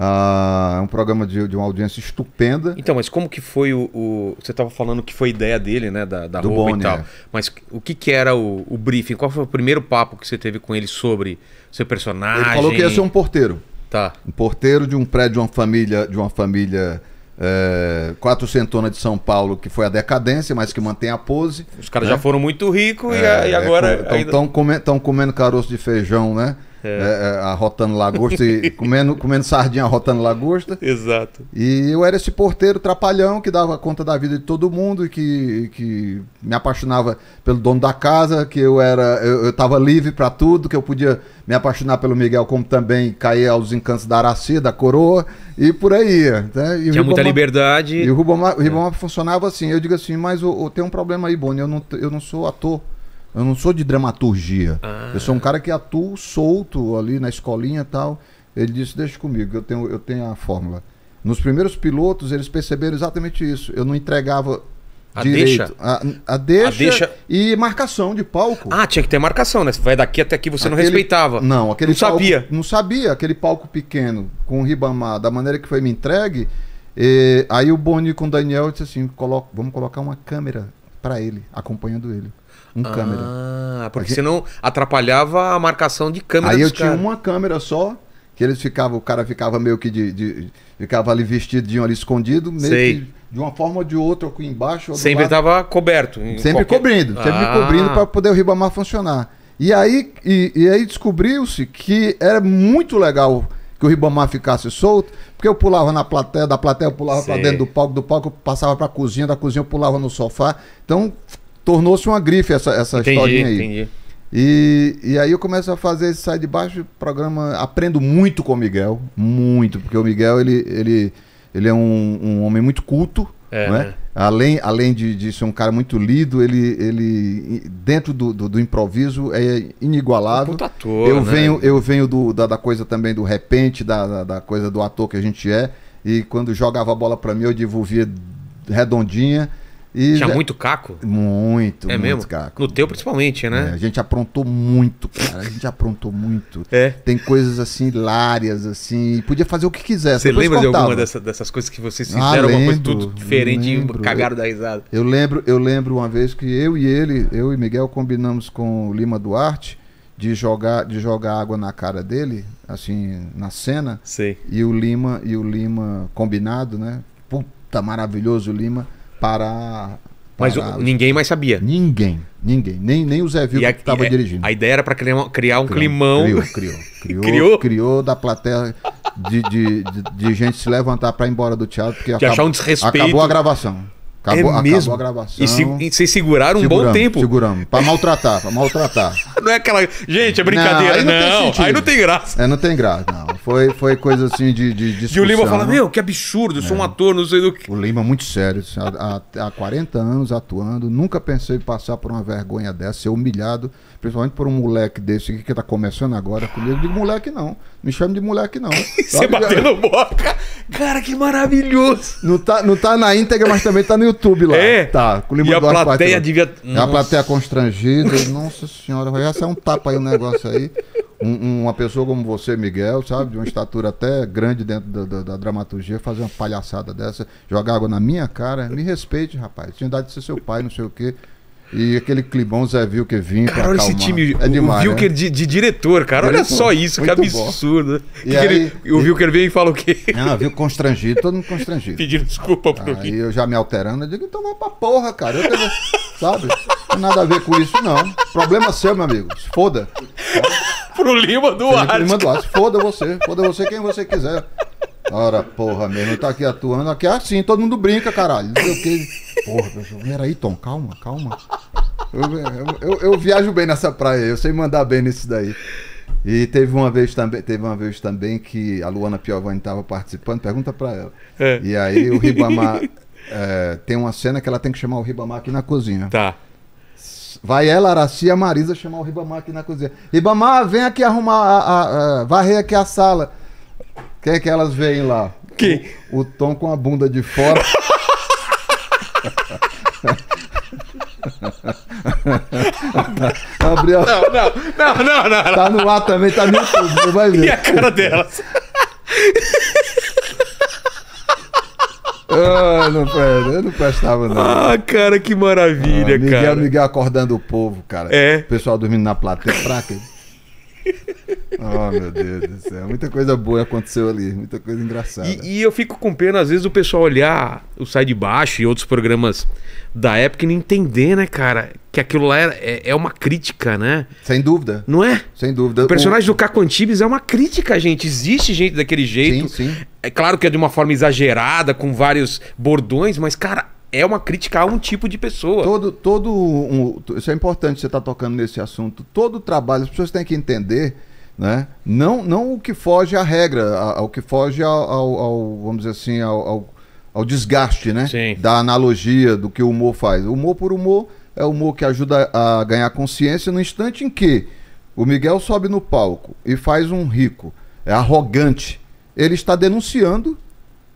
Ah, é um programa de, de, uma audiência estupenda. Então, mas como que foi o. o você estava falando que foi ideia dele, né? Da, da Do roupa e tal. É. Mas o que, que era o, o, briefing? Qual foi o primeiro papo que você teve com ele sobre seu personagem? Ele falou que ia ser um porteiro. Tá. Um porteiro de um prédio de uma família. De uma família é, quatro centona de São Paulo, que foi a decadência, mas que mantém a pose. Os caras né? já foram muito ricos é, e, é, agora. Estão é, ainda... comendo, comendo caroço de feijão, né? É. É, é arrotando lagosta e comendo, comendo sardinha arrotando lagosta. Exato. E eu era esse porteiro trapalhão que dava conta da vida de todo mundo e que, que me apaixonava pelo dono da casa, que eu era. Eu, eu tava livre para tudo, que eu podia me apaixonar pelo Miguel, como também cair aos encantos da Araci, da coroa, e por aí. Né? E Tinha muita liberdade. E o Ribomar, o é. funcionava assim. Eu digo assim, mas eu, eu tenho um problema aí, Boni, eu não, eu não sou ator. Eu não sou de dramaturgia. Ah. Eu sou um cara que atuo solto ali na escolinha e tal. Ele disse: Deixa comigo, eu tenho, eu tenho a fórmula. Nos primeiros pilotos, eles perceberam exatamente isso. Eu não entregava a direito. Deixa. A, a deixa, a deixa. E marcação de palco. Ah, tinha que ter marcação, né? Você vai daqui até aqui, você aquele... não respeitava. Não, aquele não palco, sabia. Não sabia. Aquele palco pequeno, com o Ribamar, da maneira que foi me entregue. E... aí o Boni com o Daniel disse assim: Colo... vamos colocar uma câmera para ele, acompanhando ele. Um ah, câmera. Ah, porque gente... senão atrapalhava a marcação de câmera. Aí eu cara. tinha uma câmera só, que eles ficavam, o cara ficava meio que de. de ficava ali vestidinho ali escondido, meio Sei. que de uma forma ou de outra, aqui embaixo. Sempre estava coberto. Sempre qualquer... cobrindo, ah. sempre cobrindo para poder o Ribamar funcionar. E aí, e, e aí descobriu-se que era muito legal que o Ribamar ficasse solto, porque eu pulava na plateia, da plateia eu pulava para dentro do palco, do palco eu passava para a cozinha, da cozinha eu pulava no sofá. Então tornou-se uma grife essa, essa entendi, historinha aí. Entendi. E, e aí eu começo a fazer esse Sai de Baixo programa. Aprendo muito com o Miguel, muito, porque o Miguel ele, ele, ele é um, um homem muito culto. É, né? né? Além, além de, de, ser um cara muito lido, ele, ele dentro do, do, do improviso é inigualável. Um ator, eu né? venho, eu venho do, da, da, coisa também do repente, da, da, da, coisa do ator que a gente é. E quando jogava a bola para mim, eu devolvia redondinha. E Tinha muito caco? Muito, é muito mesmo? caco. No teu principalmente, né? É, a gente aprontou muito, cara. A gente aprontou muito. É. Tem coisas assim hilárias, assim. Podia fazer o que quisesse. Você lembra contava. de alguma dessa, dessas coisas que vocês ah, fizeram? Ah, lembro, alguma coisa tudo diferente lembro. e cagaram da risada? Eu lembro, eu lembro uma vez que eu e ele, eu e Miguel, combinamos com o Lima Duarte de jogar de jogar água na cara dele, assim, na cena. Sei. E o Lima e o Lima combinado, né? Puta, maravilhoso o Lima para. Mas para... ninguém mais sabia. Ninguém, ninguém. Nem, nem o Zé Vigo que estava é, dirigindo. A ideia era para criar, um, criar um criou, climão. Criou, criou. Criou, criou. criou da plateia de, de, de, de, gente se levantar para ir embora do teatro. Porque de acabou, achar um desrespeito. Acabou a gravação. Acabou, é mesmo? Acabou a gravação. E, se, e vocês seguraram um seguramos, bom tempo. Seguramos. Pra maltratar, pra maltratar. não é aquela. Gente, é brincadeira. Não, aí não, não aí não tem graça. É, não tem graça, não. Foi, foi coisa assim de. De, discussão. e o Lima fala: Meu, que absurdo, eu sou é. um ator, não sei do que. O Lima, é muito sério. Assim, há, há 40 anos atuando, nunca pensei em passar por uma vergonha dessa, ser humilhado, principalmente por um moleque desse aqui que tá começando agora comigo. Eu digo, moleque, não. Me chame de moleque, não. Você bateu batendo boca. Cara, que maravilhoso. Não tá, não tá na íntegra, mas também tá no YouTube lá. É. Tá, com o E a plateia Quarteiro. devia. É nossa. A plateia constrangida. Nossa senhora, vai ser é um tapa aí um negócio aí. Um, uma pessoa como você, Miguel, sabe? De uma estatura até grande dentro da, da, da, dramaturgia, fazer uma palhaçada dessa, jogar água na minha cara. Me respeite, rapaz. Tinha idade de ser seu pai, não sei o quê. E aquele climão Zé Wilker vinha. Cara, olha esse time. É demais, o Vilker né? de, de, diretor, cara. Olha é só isso, que absurdo. E, aí, ele, o Vilker vem e fala o quê? Não, viu, constrangido, todo mundo constrangido. Pedindo desculpa pro Aí eu já me alterando, eu digo, então vai pra porra, cara. Eu tenho, sabe? Não tem nada a ver com isso, não. Problema seu, meu amigo. Se foda. Pro Lima do Pro Lima Duarte. Foda você. Foda você quem você quiser. Ora, porra, mesmo, tá aqui atuando aqui é assim, todo mundo brinca, caralho. Não sei o que. Porra, peraí, Tom, calma, calma. Eu, eu, eu, viajo bem nessa praia, eu sei mandar bem nisso daí. E teve uma vez também, teve uma vez também que a Luana Piovani estava participando, pergunta para ela. É. E aí o Ribamar é, tem uma cena que ela tem que chamar o Ribamar aqui na cozinha. Tá. Vai ela, Araci e a Marisa chamar o Ribamar aqui na cozinha. Ribamar, vem aqui arrumar, a, a, a, varrer aqui a sala. Quem é que elas veem lá? Quem? O, o Tom com a bunda de fora. Gabriel. Não, não, não, não, não, Tá no ar também, tá no YouTube, vai ver. E a cara delas? Ah, não, eu não prestava, não. Ah, cara, que maravilha, ah, Miguel, cara. Miguel acordando o povo, cara. É. O pessoal dormindo na plateia. Pra quê? oh, meu Deus do céu. Muita coisa boa aconteceu ali, muita coisa engraçada. E, e, eu fico com pena, às vezes, o pessoal olhar o Sai de Baixo e outros programas da época e não entender, né, cara? Que aquilo lá é, é uma crítica, né? Sem dúvida. Não é? Sem dúvida. O personagem o... do Caco Antibes é uma crítica, gente. Existe gente daquele jeito. Sim, sim. É claro que é de uma forma exagerada, com vários bordões, mas, cara, é uma crítica a um tipo de pessoa. Todo, todo um, isso é importante você estar tá tocando nesse assunto. Todo trabalho, as pessoas têm que entender né? Não, não o que foge à regra, ao que foge ao, ao, ao vamos dizer assim, ao, ao, ao desgaste né? Sim. da analogia do que o humor faz. O humor por humor é o humor que ajuda a ganhar consciência no instante em que o Miguel sobe no palco e faz um rico, é arrogante. Ele está denunciando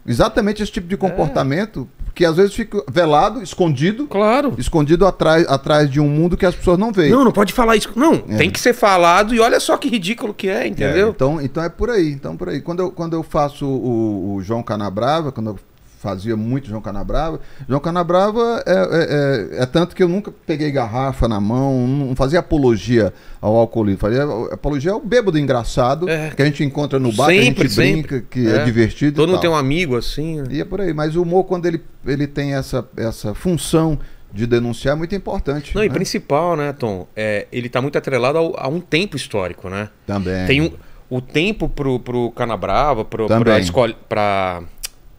exatamente esse tipo de é. comportamento porque às vezes fica velado, escondido. Claro. Escondido atrás, atrás de um mundo que as pessoas não veem. Não, não pode falar isso. Não, é. tem que ser falado e olha só que ridículo que é, é entendeu? É, então, então é por aí. Então por aí. Quando eu, quando eu faço o, o João Canabrava, quando eu fazia muito João Canabrava. João Canabrava é, é, é, é, tanto que eu nunca peguei garrafa na mão, não fazia apologia ao alcoolismo, fazia apologia ao bêbado engraçado é. que a gente encontra no bar, sempre, que a gente brinca, sempre. que é, é. divertido. Todo mundo tem um amigo assim. Né? E é por aí. Mas o humor, quando ele, ele tem essa, essa função de denunciar, é muito importante. Não, né? e principal, né, Tom? É, ele está muito atrelado ao, a um tempo histórico, né? Também. Tem um, o tempo pro, pro Canabrava, pro, a pra escola. Pra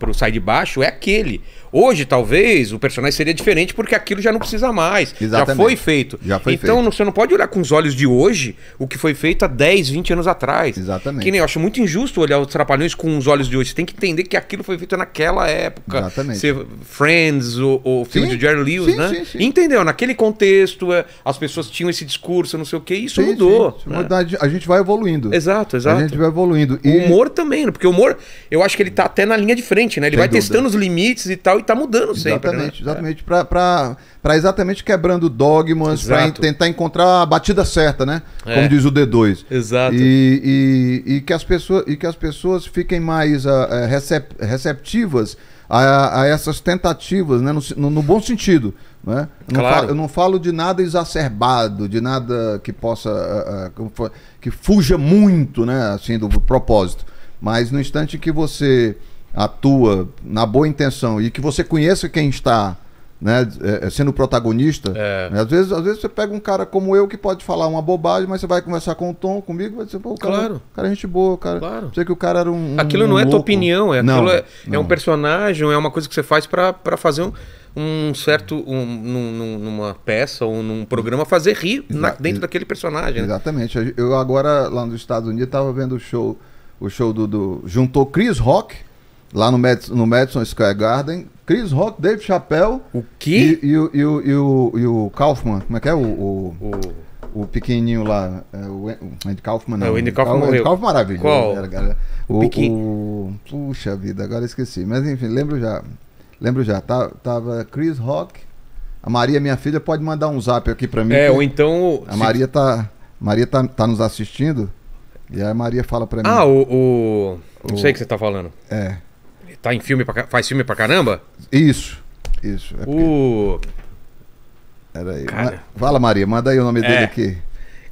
pro sai de baixo é aquele. Hoje, talvez, o personagem seria diferente porque aquilo já não precisa mais. Exatamente. Já foi feito. Já foi então, feito. você não pode olhar com os olhos de hoje o que foi feito há 10, 20 anos atrás. Exatamente. Que nem eu acho muito injusto olhar os Trapalhões com os olhos de hoje. Você tem que entender que aquilo foi feito naquela época. Exatamente. Ser Friends, o, o filme sim. de Jerry Lewis, sim, né? Sim, sim. Entendeu? Naquele contexto, é, as pessoas tinham esse discurso, não sei o quê, e isso sim, mudou. Sim. Né? A gente vai evoluindo. Exato, exato. A gente vai evoluindo. E... O humor também, né? porque o humor, eu acho que ele tá até na linha de frente, né? Ele Sem vai dúvida. testando os limites e tal e tá mudando sempre. Exatamente, né? exatamente. É. Para exatamente quebrando dogmas, para tentar encontrar a batida certa, né? É. Como diz o D2. Exato. E, e, e, que, as pessoas, e que as pessoas fiquem mais ah, eh, recep, receptivas a, a, essas tentativas, né? no, no, no bom sentido. Né? Eu, claro. não falo, eu não falo de nada exacerbado, de nada que possa. Uh, que fuja muito né? assim, do propósito. Mas no instante que você atua na boa intenção e que você conheça quem está né, é, é, sendo protagonista, é. Né, às, vezes, às vezes você pega um cara como eu que pode falar uma bobagem, mas você vai conversar com o Tom, comigo, vai dizer, pô, o cara, é claro. o cara é gente boa, cara. Claro. Sei que o cara era um. um aquilo não um é louco. tua opinião, é, não, é, não. é, um personagem, é uma coisa que você faz para fazer um, um certo. Um, num, numa peça ou num programa, fazer rir na, dentro daquele personagem. Né? Exatamente. Eu agora, lá nos Estados Unidos, estava vendo o show, o show do, do. Juntou Chris Rock lá no, Mad no Madison Square Garden. Chris Rock, Dave Chappelle. O quê? E, e, e, e, e, o, e o Kaufman. Como é que é o... o... o o pequenininho lá, é, o Andy Kaufman, não. É, o Andy Kaufman morreu. Andy Kaufman maravilhoso. Qual? O, o, o, Puxa vida, agora esqueci. Mas enfim, lembro já. Lembro já. Tá, tava Chris Rock. A Maria, minha filha, pode mandar um zap aqui pra mim. É, ou então... A Maria tá, Maria tá, tá nos assistindo. E a Maria fala pra mim. Ah, o... o... Não sei o que você tá falando. É tá em filme pra, faz filme pra caramba? Isso, isso. É o... Peraí. Cara... Ma... Fala, Maria, manda aí o nome é... dele aqui.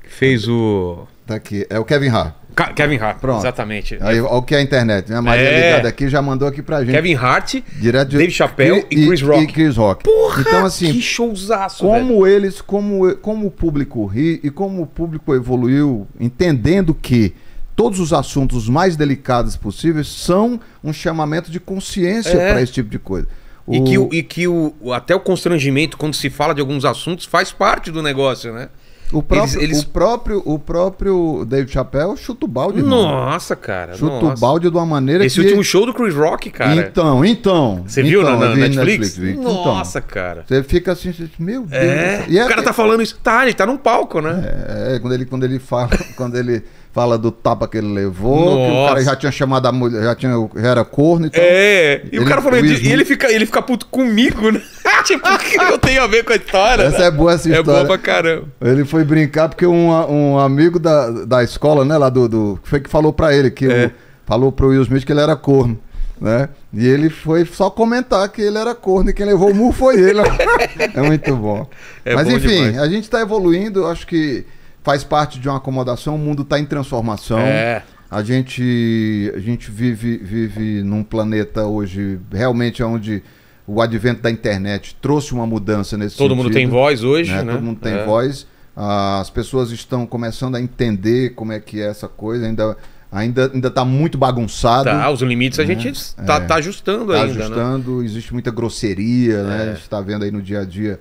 Fez o. Tá aqui. É o Kevin Hart. Ca Kevin Hart, Pronto. exatamente. Aí, olha o que é a internet, né? A Maria é. ligada aqui já mandou aqui pra gente. Kevin Hart, Direto de... Dave Chappelle e, e, Chris Rock. E Chris Rock. Porra, então, assim, que showzaço, Como velho. eles, como, como o público ri e como o público evoluiu, entendendo que todos os assuntos mais delicados possíveis são um chamamento de consciência é. para esse tipo de coisa. O... E que, o, e que o, até o constrangimento, quando se fala de alguns assuntos, faz parte do negócio, né? O próprio, eles, eles... O próprio, o próprio David Chappelle chuta o balde. Nossa, cara. Chuta nossa. o balde de uma maneira Esse que... último show do Chris Rock, cara. Então, então. Você viu então, na, Netflix? Netflix? Então. Nossa, então, cara. Você fica assim, meu Deus. É, o é, cara tá falando isso. Tá, ele tá num palco, né? É, é, quando ele, quando ele fala, quando ele fala do tapa que ele levou, Nossa. que o cara já tinha chamado a mulher, já, tinha, já era corno e então É, e ele, o cara falou, e ele fica, ele fica puto comigo, né? tipo, o que eu tenho a ver com a história? Essa né? é boa essa história. É boa pra caramba. Ele foi brincar porque um, um amigo da, da escola, né, lá do, do Foi que falou pra ele, que é. o, falou pro Will Smith que ele era corno. Né? E ele foi só comentar que ele era corno e quem levou o mu foi ele. é muito bom. É Mas bom enfim, demais. a gente está evoluindo, acho que faz parte de uma acomodação, o mundo está em transformação. É. A gente, a gente vive, vive num planeta hoje realmente é onde o advento da internet trouxe uma mudança nesse todo sentido, mundo tem voz hoje, né? né? Todo mundo tem é. voz. As pessoas estão começando a entender como é que é essa coisa. Ainda ainda ainda está muito bagunçado. Tá, os limites né? a gente está né? é. tá ajustando tá ainda. Né? Ajustando. Né? Existe muita grosseria, né? É. A gente está vendo aí no dia a dia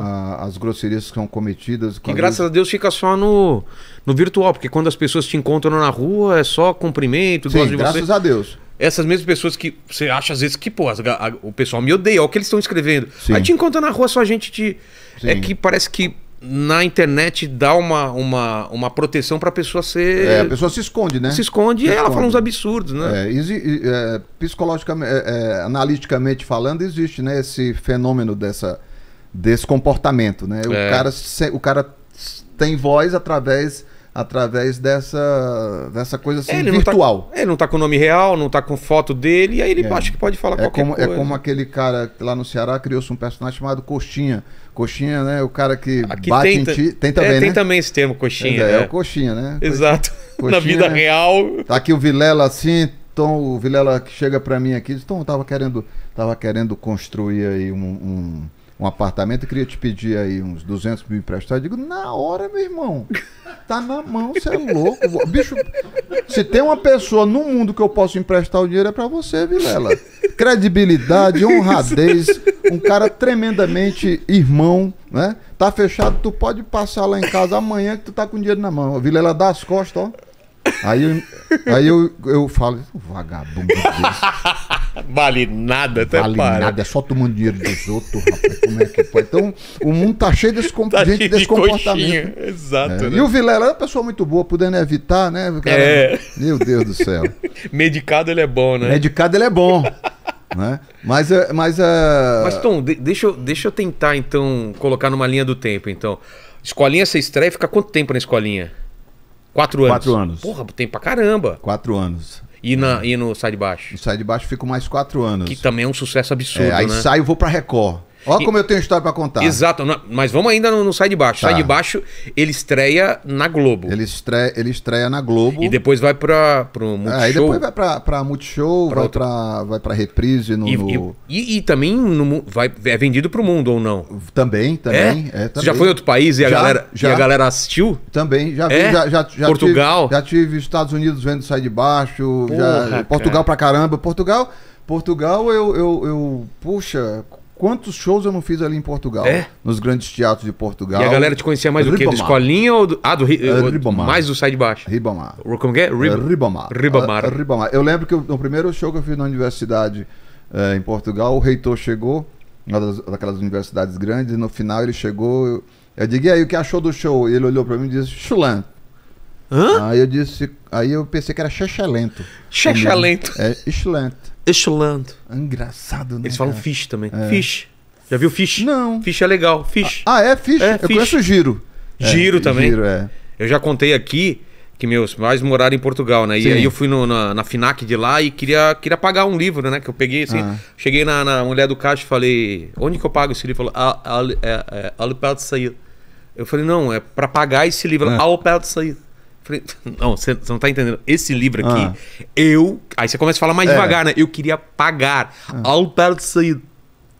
a, as grosserias que são cometidas. Que graças a Deus fica só no, no virtual, porque quando as pessoas te encontram na rua é só cumprimento, Sim, graças você. a Deus. Essas mesmas pessoas que você acha às vezes que, pô, a, o pessoal me odeia, olha o que eles estão escrevendo. Sim. Aí te encontra na rua, só a gente te. É Sim. É que parece que na internet dá uma, uma, uma proteção para a pessoa ser. É, a pessoa se esconde, né? Se esconde se e esconde. ela fala uns absurdos, né? É, é psicologicamente, é, é, analiticamente falando, existe né, esse fenômeno dessa desse comportamento, né? O, é. cara, o cara tem voz através através dessa, dessa coisa assim, é, ele virtual. Não tá, é, ele não tá com o nome real, não tá com foto dele, e aí ele é. acha que pode falar é qualquer como, é coisa. É como aquele cara lá no Ceará criou-se um personagem chamado Coxinha. Coxinha, né? O cara que Aqui ah, bate tem, em ti. Tem também, é, né? Tem também esse termo, coxinha. É, né? é o coxinha, né? Exato. Coxinha, Na vida real. Tá aqui o Vilela assim, Tom, o Vilela que chega para mim aqui, diz, Tom, tava querendo, tava querendo construir aí um, um um apartamento e queria te pedir aí uns 200 mil emprestados. Eu digo, na hora, meu irmão. Tá na mão, você é louco. Bicho, se tem uma pessoa no mundo que eu posso emprestar o dinheiro é para você, Vilela. Credibilidade, honradez, um cara tremendamente irmão, né? Tá fechado, tu pode passar lá em casa amanhã que tu tá com o dinheiro na mão. Vilela dá as costas, ó. Aí eu, aí eu, eu falo, vagabundo é Vale nada, até Vale para. nada, é só tomando dinheiro dos outros, rapaz. Como é que foi? Então, o mundo tá cheio desse, com... tá gente, cheio desse de comportamento. Coxinha. Exato, é. né? E o Vilela é uma pessoa muito boa, podendo evitar, né? Cara, é. Meu Deus do céu. Medicado ele é bom, né? Medicado ele é bom. né? Mas, é, mas, uh... mas Tom, deixa, eu, deixa eu tentar, então, colocar numa linha do tempo, então. Escolinha, você estreia e fica quanto tempo na escolinha? Quatro anos. Quatro anos. Porra, tem pra caramba. Quatro anos. E, na, e no Sai de Baixo? No Sai de Baixo fico mais quatro anos. Que também é um sucesso absurdo. É, aí né? saio e vou pra Record. Olha como eu tenho história para contar. Exato, mas vamos ainda no, no Sai de Baixo. Tá. Sai de Baixo, ele estreia na Globo. Ele estreia, ele estreia na Globo. E depois vai para o ah, Multishow. É, depois vai para pra Multishow, pra vai, para vai pra Reprise. No, e, no... E, e, também no, vai, é vendido para o mundo ou não? Também, é? também. É? É, também. já foi em outro país e a, galera, já. a galera assistiu? Também, já vi. É? Já, já, já, Portugal? Tive, já tive Estados Unidos vendo Sai de Baixo. Porra, Portugal para caramba. Portugal... Portugal, eu, eu, eu, puxa, Quantos shows eu não fiz ali em Portugal? É? Nos grandes teatros de Portugal. E a galera te conhecia mais é do que? Do Escolinha ou do... Ah, do é Ribamar. Mais do Sai de Baixo? Ribamar. Como é? é? Ribamar. Ribamar. Ribamar. Eu lembro que no primeiro show que eu fiz na universidade é, em Portugal, o reitor chegou, uma das, daquelas universidades grandes, e no final ele chegou... Eu, eu digo, e aí, o que achou do show? E ele olhou pra mim e disse, chulan. Hã? Aí eu disse... Aí eu pensei que era chechelento. Chechelento. É, excelente. Echolando. Engraçado, né? Eles falam cara? fish também. É. Fish. Já viu fish? Não. Fish é legal. Fish. Ah, é fish? É, eu fish. conheço giro. Giro é, também. Giro, é. Eu já contei aqui que meus pais moraram em Portugal, né? Sim. E aí eu fui no, na, na, FINAC de lá e queria, queria pagar um livro, né? Que eu peguei assim. Ah. Cheguei na, na, mulher do caixa e falei: onde que eu pago esse livro? Falou: Alipel de Sair. Eu falei: não, é para pagar esse livro. Ah. Alipel de Sair. Falei, não, você não tá entendendo. Esse livro aqui, ah. eu. Aí você começa a falar mais é. devagar, né? Eu queria pagar ah. ao perto de saída.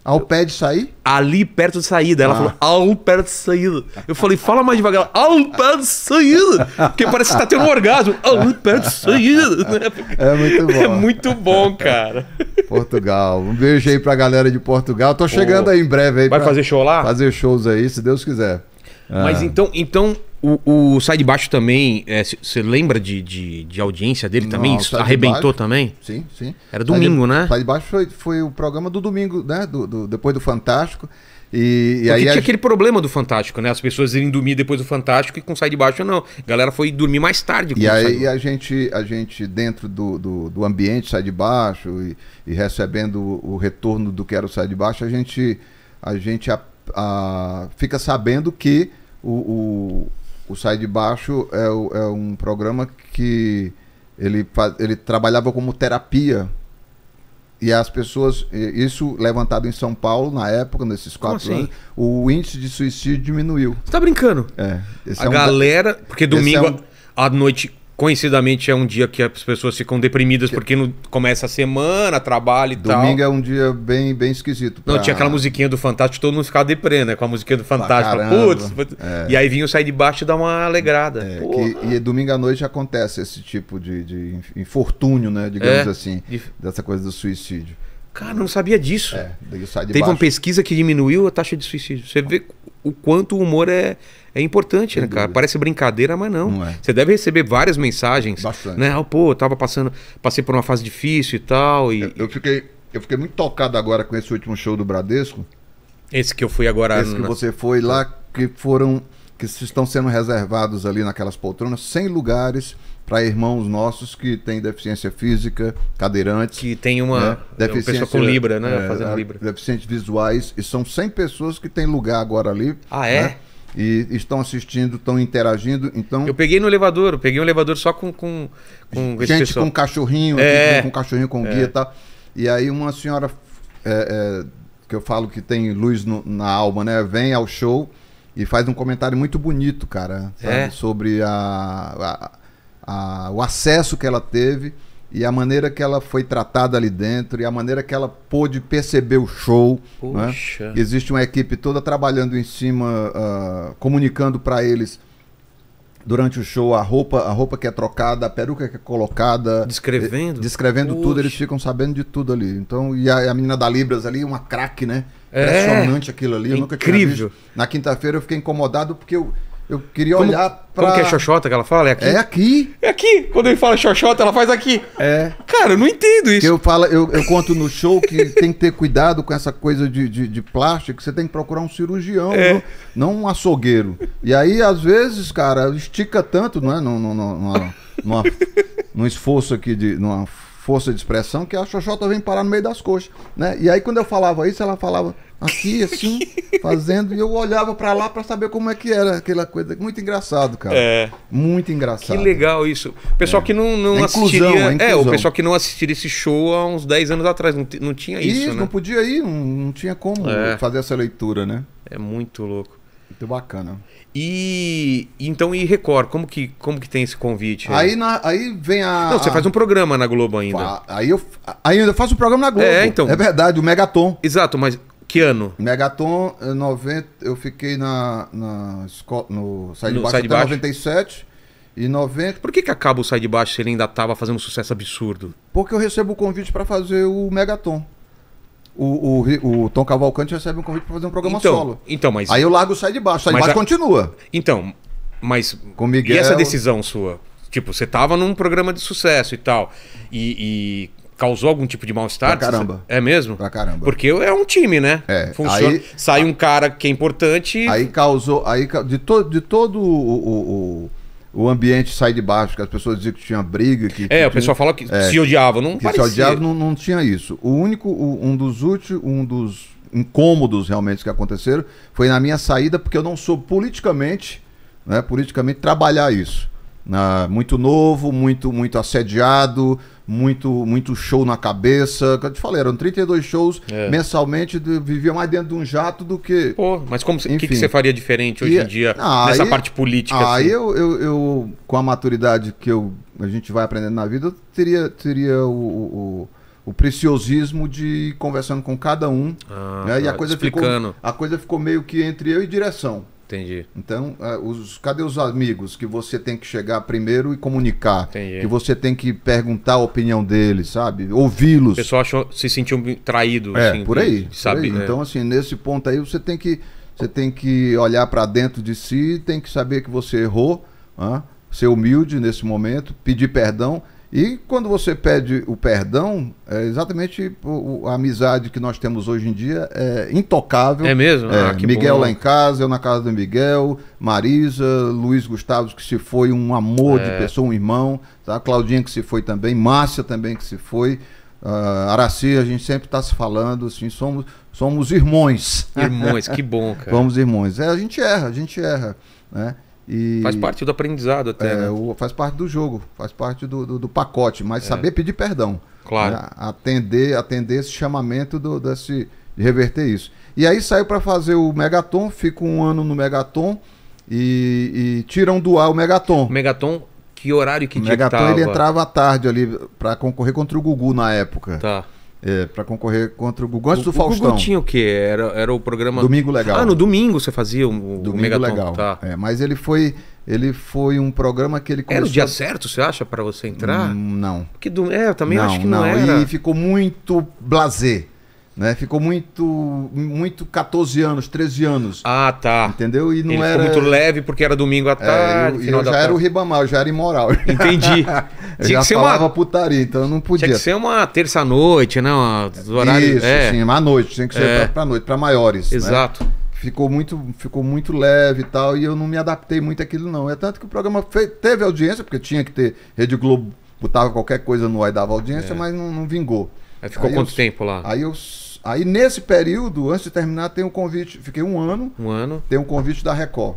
Ao pé de sair? Ali perto de saída. Ela ah. falou, ao pé de saída. Eu falei, fala mais devagar. Ao pé de saída. Porque parece que tá tendo um orgasmo. Ao pé de saída. É muito é bom. É muito bom, cara. Portugal. Um beijo aí pra galera de Portugal. Tô chegando Pô. aí em breve. Aí Vai fazer show lá? Fazer shows aí, se Deus quiser. Ah. Mas então, então o, o Sai de Baixo também, é, você é, lembra de, de, de, audiência dele também? Não, Isso arrebentou também? Sim, sim. Era domingo, sai de, né? Sai de Baixo foi, foi o programa do domingo, né? Do, do depois do Fantástico. E, e aí tinha a... aquele problema do Fantástico, né? As pessoas irem dormir depois do Fantástico e com Sai de Baixo não. A galera foi dormir mais tarde. e aí a gente, a gente, dentro do, do, do ambiente Sai de Baixo e, e recebendo o retorno do que era o Sai de Baixo, a gente, a gente a, fica sabendo que o, o, o Sai de Baixo é, é um programa que ele, ele trabalhava como terapia. E as pessoas, isso levantado em São Paulo na época, nesses quatro assim? anos, o índice de suicídio diminuiu. Você tá brincando? É. a é um galera, da... porque é domingo é um... à noite Conhecidamente é um dia que as pessoas ficam deprimidas que... porque não começa a semana, trabalho e Domingo tal. Domingo é um dia bem, bem esquisito. Pra... Não, tinha aquela musiquinha do Fantástico, todo mundo ficava deprê, né? Com a musiquinha do Fantástico. Putz! É. E aí vinha sair de baixo e dar uma alegrada. É, que, e domingo à noite acontece esse tipo de, de infortúnio, né? Digamos é. assim, dessa coisa do suicídio. Cara, não sabia disso. É, Teve baixo. uma pesquisa que diminuiu a taxa de suicídio. Você vê o quanto o humor é, é importante, Sem né, cara? Parece brincadeira, mas não. não é. Você deve receber várias mensagens. Bastante. Né? Ah, pô, eu tava passando, passei por uma fase difícil e tal. E... Eu, eu, fiquei, eu fiquei muito tocado agora com esse último show do Bradesco. Esse que eu fui agora. Esse que na... você foi lá, tá. que foram. que estão sendo reservados ali naquelas poltronas, 100 lugares para irmãos nossos que têm deficiência física, cadeirantes. Que tem uma, né? deficiência, é uma pessoa com Libra, né? É, Fazendo Libra. Deficientes visuais. E são 100 pessoas que têm lugar agora ali. Ah, né? é? Né? e estão assistindo, estão interagindo. Então eu peguei no elevador, eu peguei um elevador só com com, com gente com cachorrinho, é. Tipo, com cachorrinho com é. guia, tá? E aí uma senhora é, é, que eu falo que tem luz no, na alma, né? Vem ao show e faz um comentário muito bonito, cara, sabe? É? sobre a, a a, o acesso que ela teve e a maneira que ela foi tratada ali dentro e a maneira que ela pôde perceber o show. Né? Existe uma equipe toda trabalhando em cima, uh, comunicando para eles durante o show a roupa, a roupa que é trocada, a peruca que é colocada. Descrevendo? descrevendo tudo, eles ficam sabendo de tudo ali. Então, e a, a menina da Libras ali, uma craque, né? É. Impressionante aquilo ali. eu nunca incrível. Na quinta-feira eu fiquei incomodado porque eu eu queria como, olhar pra. Como que é xoxota que ela fala? É aqui? É aqui. É aqui. Quando ele fala xoxota, ela faz aqui. É. Cara, eu não entendo isso. Eu, falo, eu, eu conto no show que tem que ter cuidado com essa coisa de, de, de plástico, você tem que procurar um cirurgião, é. não, não, um açougueiro. E aí, às vezes, cara, estica tanto, não é? Numa, numa, numa, num esforço aqui de. Numa força de expressão que a Xoxota vem parar no meio das coxas, né? E aí quando eu falava isso, ela falava aqui assim, fazendo, e eu olhava para lá para saber como é que era aquela coisa. Muito engraçado, cara. É. Muito engraçado. Que legal isso. Pessoal é. que não, não é inclusão, assistiria, é, é, o pessoal que não assistiria esse show há uns 10 anos atrás, não, não tinha isso, Isso, né? não podia ir, não, não tinha como é. fazer essa leitura, né? É muito louco. Muito bacana. E então e Record, como que como que tem esse convite? Aí é? aí, na, aí vem a Não, você a... faz um programa na Globo ainda. Aí eu aí eu faço um programa na Globo. É, então. É verdade, o Megaton. Exato, mas que ano? Megaton 90, eh, eu fiquei na na escola no Sai de Baixo sai de até baixo. 97 e 90. Por que que acaba o Sai de Baixo se ele ainda tava fazendo um sucesso absurdo? Porque eu recebo o convite para fazer o Megaton o, o, o Tom Cavalcante recebe um convite para fazer um programa então, solo. Então, mas... Aí eu largo sai de baixo, sai de baixo a... continua. Então, mas... Com Miguel... E essa decisão sua? Tipo, você tava num programa de sucesso e tal, e... e causou algum tipo de mal-estar? Pra caramba. É mesmo? Pra caramba. Porque é um time, né? É. Funciona. Aí, Sai um cara que é importante. Aí causou. Aí, de, to, de todo o, o, o ambiente sai de baixo, que as pessoas diziam que tinha briga. Que, é, o pessoal fala que é, se odiava, não que parecia. se odiava, não, não tinha isso. O único, um dos últimos, um dos incômodos realmente que aconteceram foi na minha saída, porque eu não sou politicamente, né, politicamente trabalhar isso. Uh, muito novo, muito muito assediado, muito muito show na cabeça. Como eu te falei, eram 32 shows é. mensalmente, de, vivia mais dentro de um jato do que. Pô, mas como o que, você faria diferente hoje e, em é- dia ah, nessa aí, parte política? Aí assim? eu, eu, eu, com a maturidade que eu, a gente vai aprendendo na vida, eu teria, teria o, o o preciosismo de conversando com cada um. Ah, né? E a tá coisa, explicando. ficou, a coisa ficou meio que entre eu e direção. Entendi. Então, ah, os, cadê os amigos que você tem que chegar primeiro e comunicar? Entendi. Que você tem que perguntar a opinião deles, sabe? Ouvi-los. O pessoal achou, se sentiu traído. É, assim, por aí. Sabe, por aí. Né? Então, assim, nesse ponto aí, você tem que, você tem que olhar para dentro de si, tem que saber que você errou, né? ser humilde nesse momento, pedir perdão e quando você pede o perdão, é exatamente a amizade que nós temos hoje em dia é intocável. É mesmo? É, ah, Miguel bom. lá em casa, eu na casa do Miguel, Marisa, Luiz Gustavo, que se foi um amor é. de pessoa, um irmão, tá? Claudinha que se foi também, Márcia também que se foi. Uh, Araci, a gente sempre está se falando, assim, somos, somos irmãos. Irmãos, que bom, cara. Somos irmãos. É, a gente erra, a gente erra, né? E faz parte do aprendizado até. É, né? o, faz parte do jogo, faz parte do, do, do pacote, mas é. saber pedir perdão. Claro. Né? Atender, atender esse chamamento do, desse, de reverter isso. E aí saiu para fazer o Megaton, fica um ano no Megaton e, e tiram do ar o Megaton. O Megaton, que horário que o Megaton ele entrava à tarde ali para concorrer contra o Gugu na época. Tá. É, para concorrer contra o Gugu antes do Faustão. O Gugu tinha o quê? Era, era o programa. Domingo Legal. Ah, no domingo você fazia o, domingo Megaton. Legal. Tá. É, mas ele foi ele foi um programa que ele começou... Era o dia certo, você acha, para você entrar? Hum, não. Porque do... É, eu também não, acho que não, não era. E ficou muito blazer. Né? Ficou muito, muito 14 anos, 13 anos. Ah, tá. Entendeu? E não Ele era. muito leve porque era domingo à é, tarde. É, eu, final eu já era o Ribamar, eu já era imoral. Entendi. eu Tinha já que falava uma... putaria, então eu não podia. Tinha que ser uma terça-noite, né? Uma... Horário... Isso, é. sim, uma noite. Tinha que ser é. pra, noite, pra maiores. Né? Exato. Né? Ficou muito, ficou muito leve e tal, e eu não me adaptei muito àquilo, não. É tanto que o programa fez, teve audiência, porque tinha que ter Rede Globo, botava qualquer coisa no ar e dava audiência, é. mas não, não vingou. Aí ficou aí quanto eu, tempo lá? Aí eu Aí, nesse período, antes de terminar, tem um convite. Fiquei um ano. Um ano. Tem um convite da Record.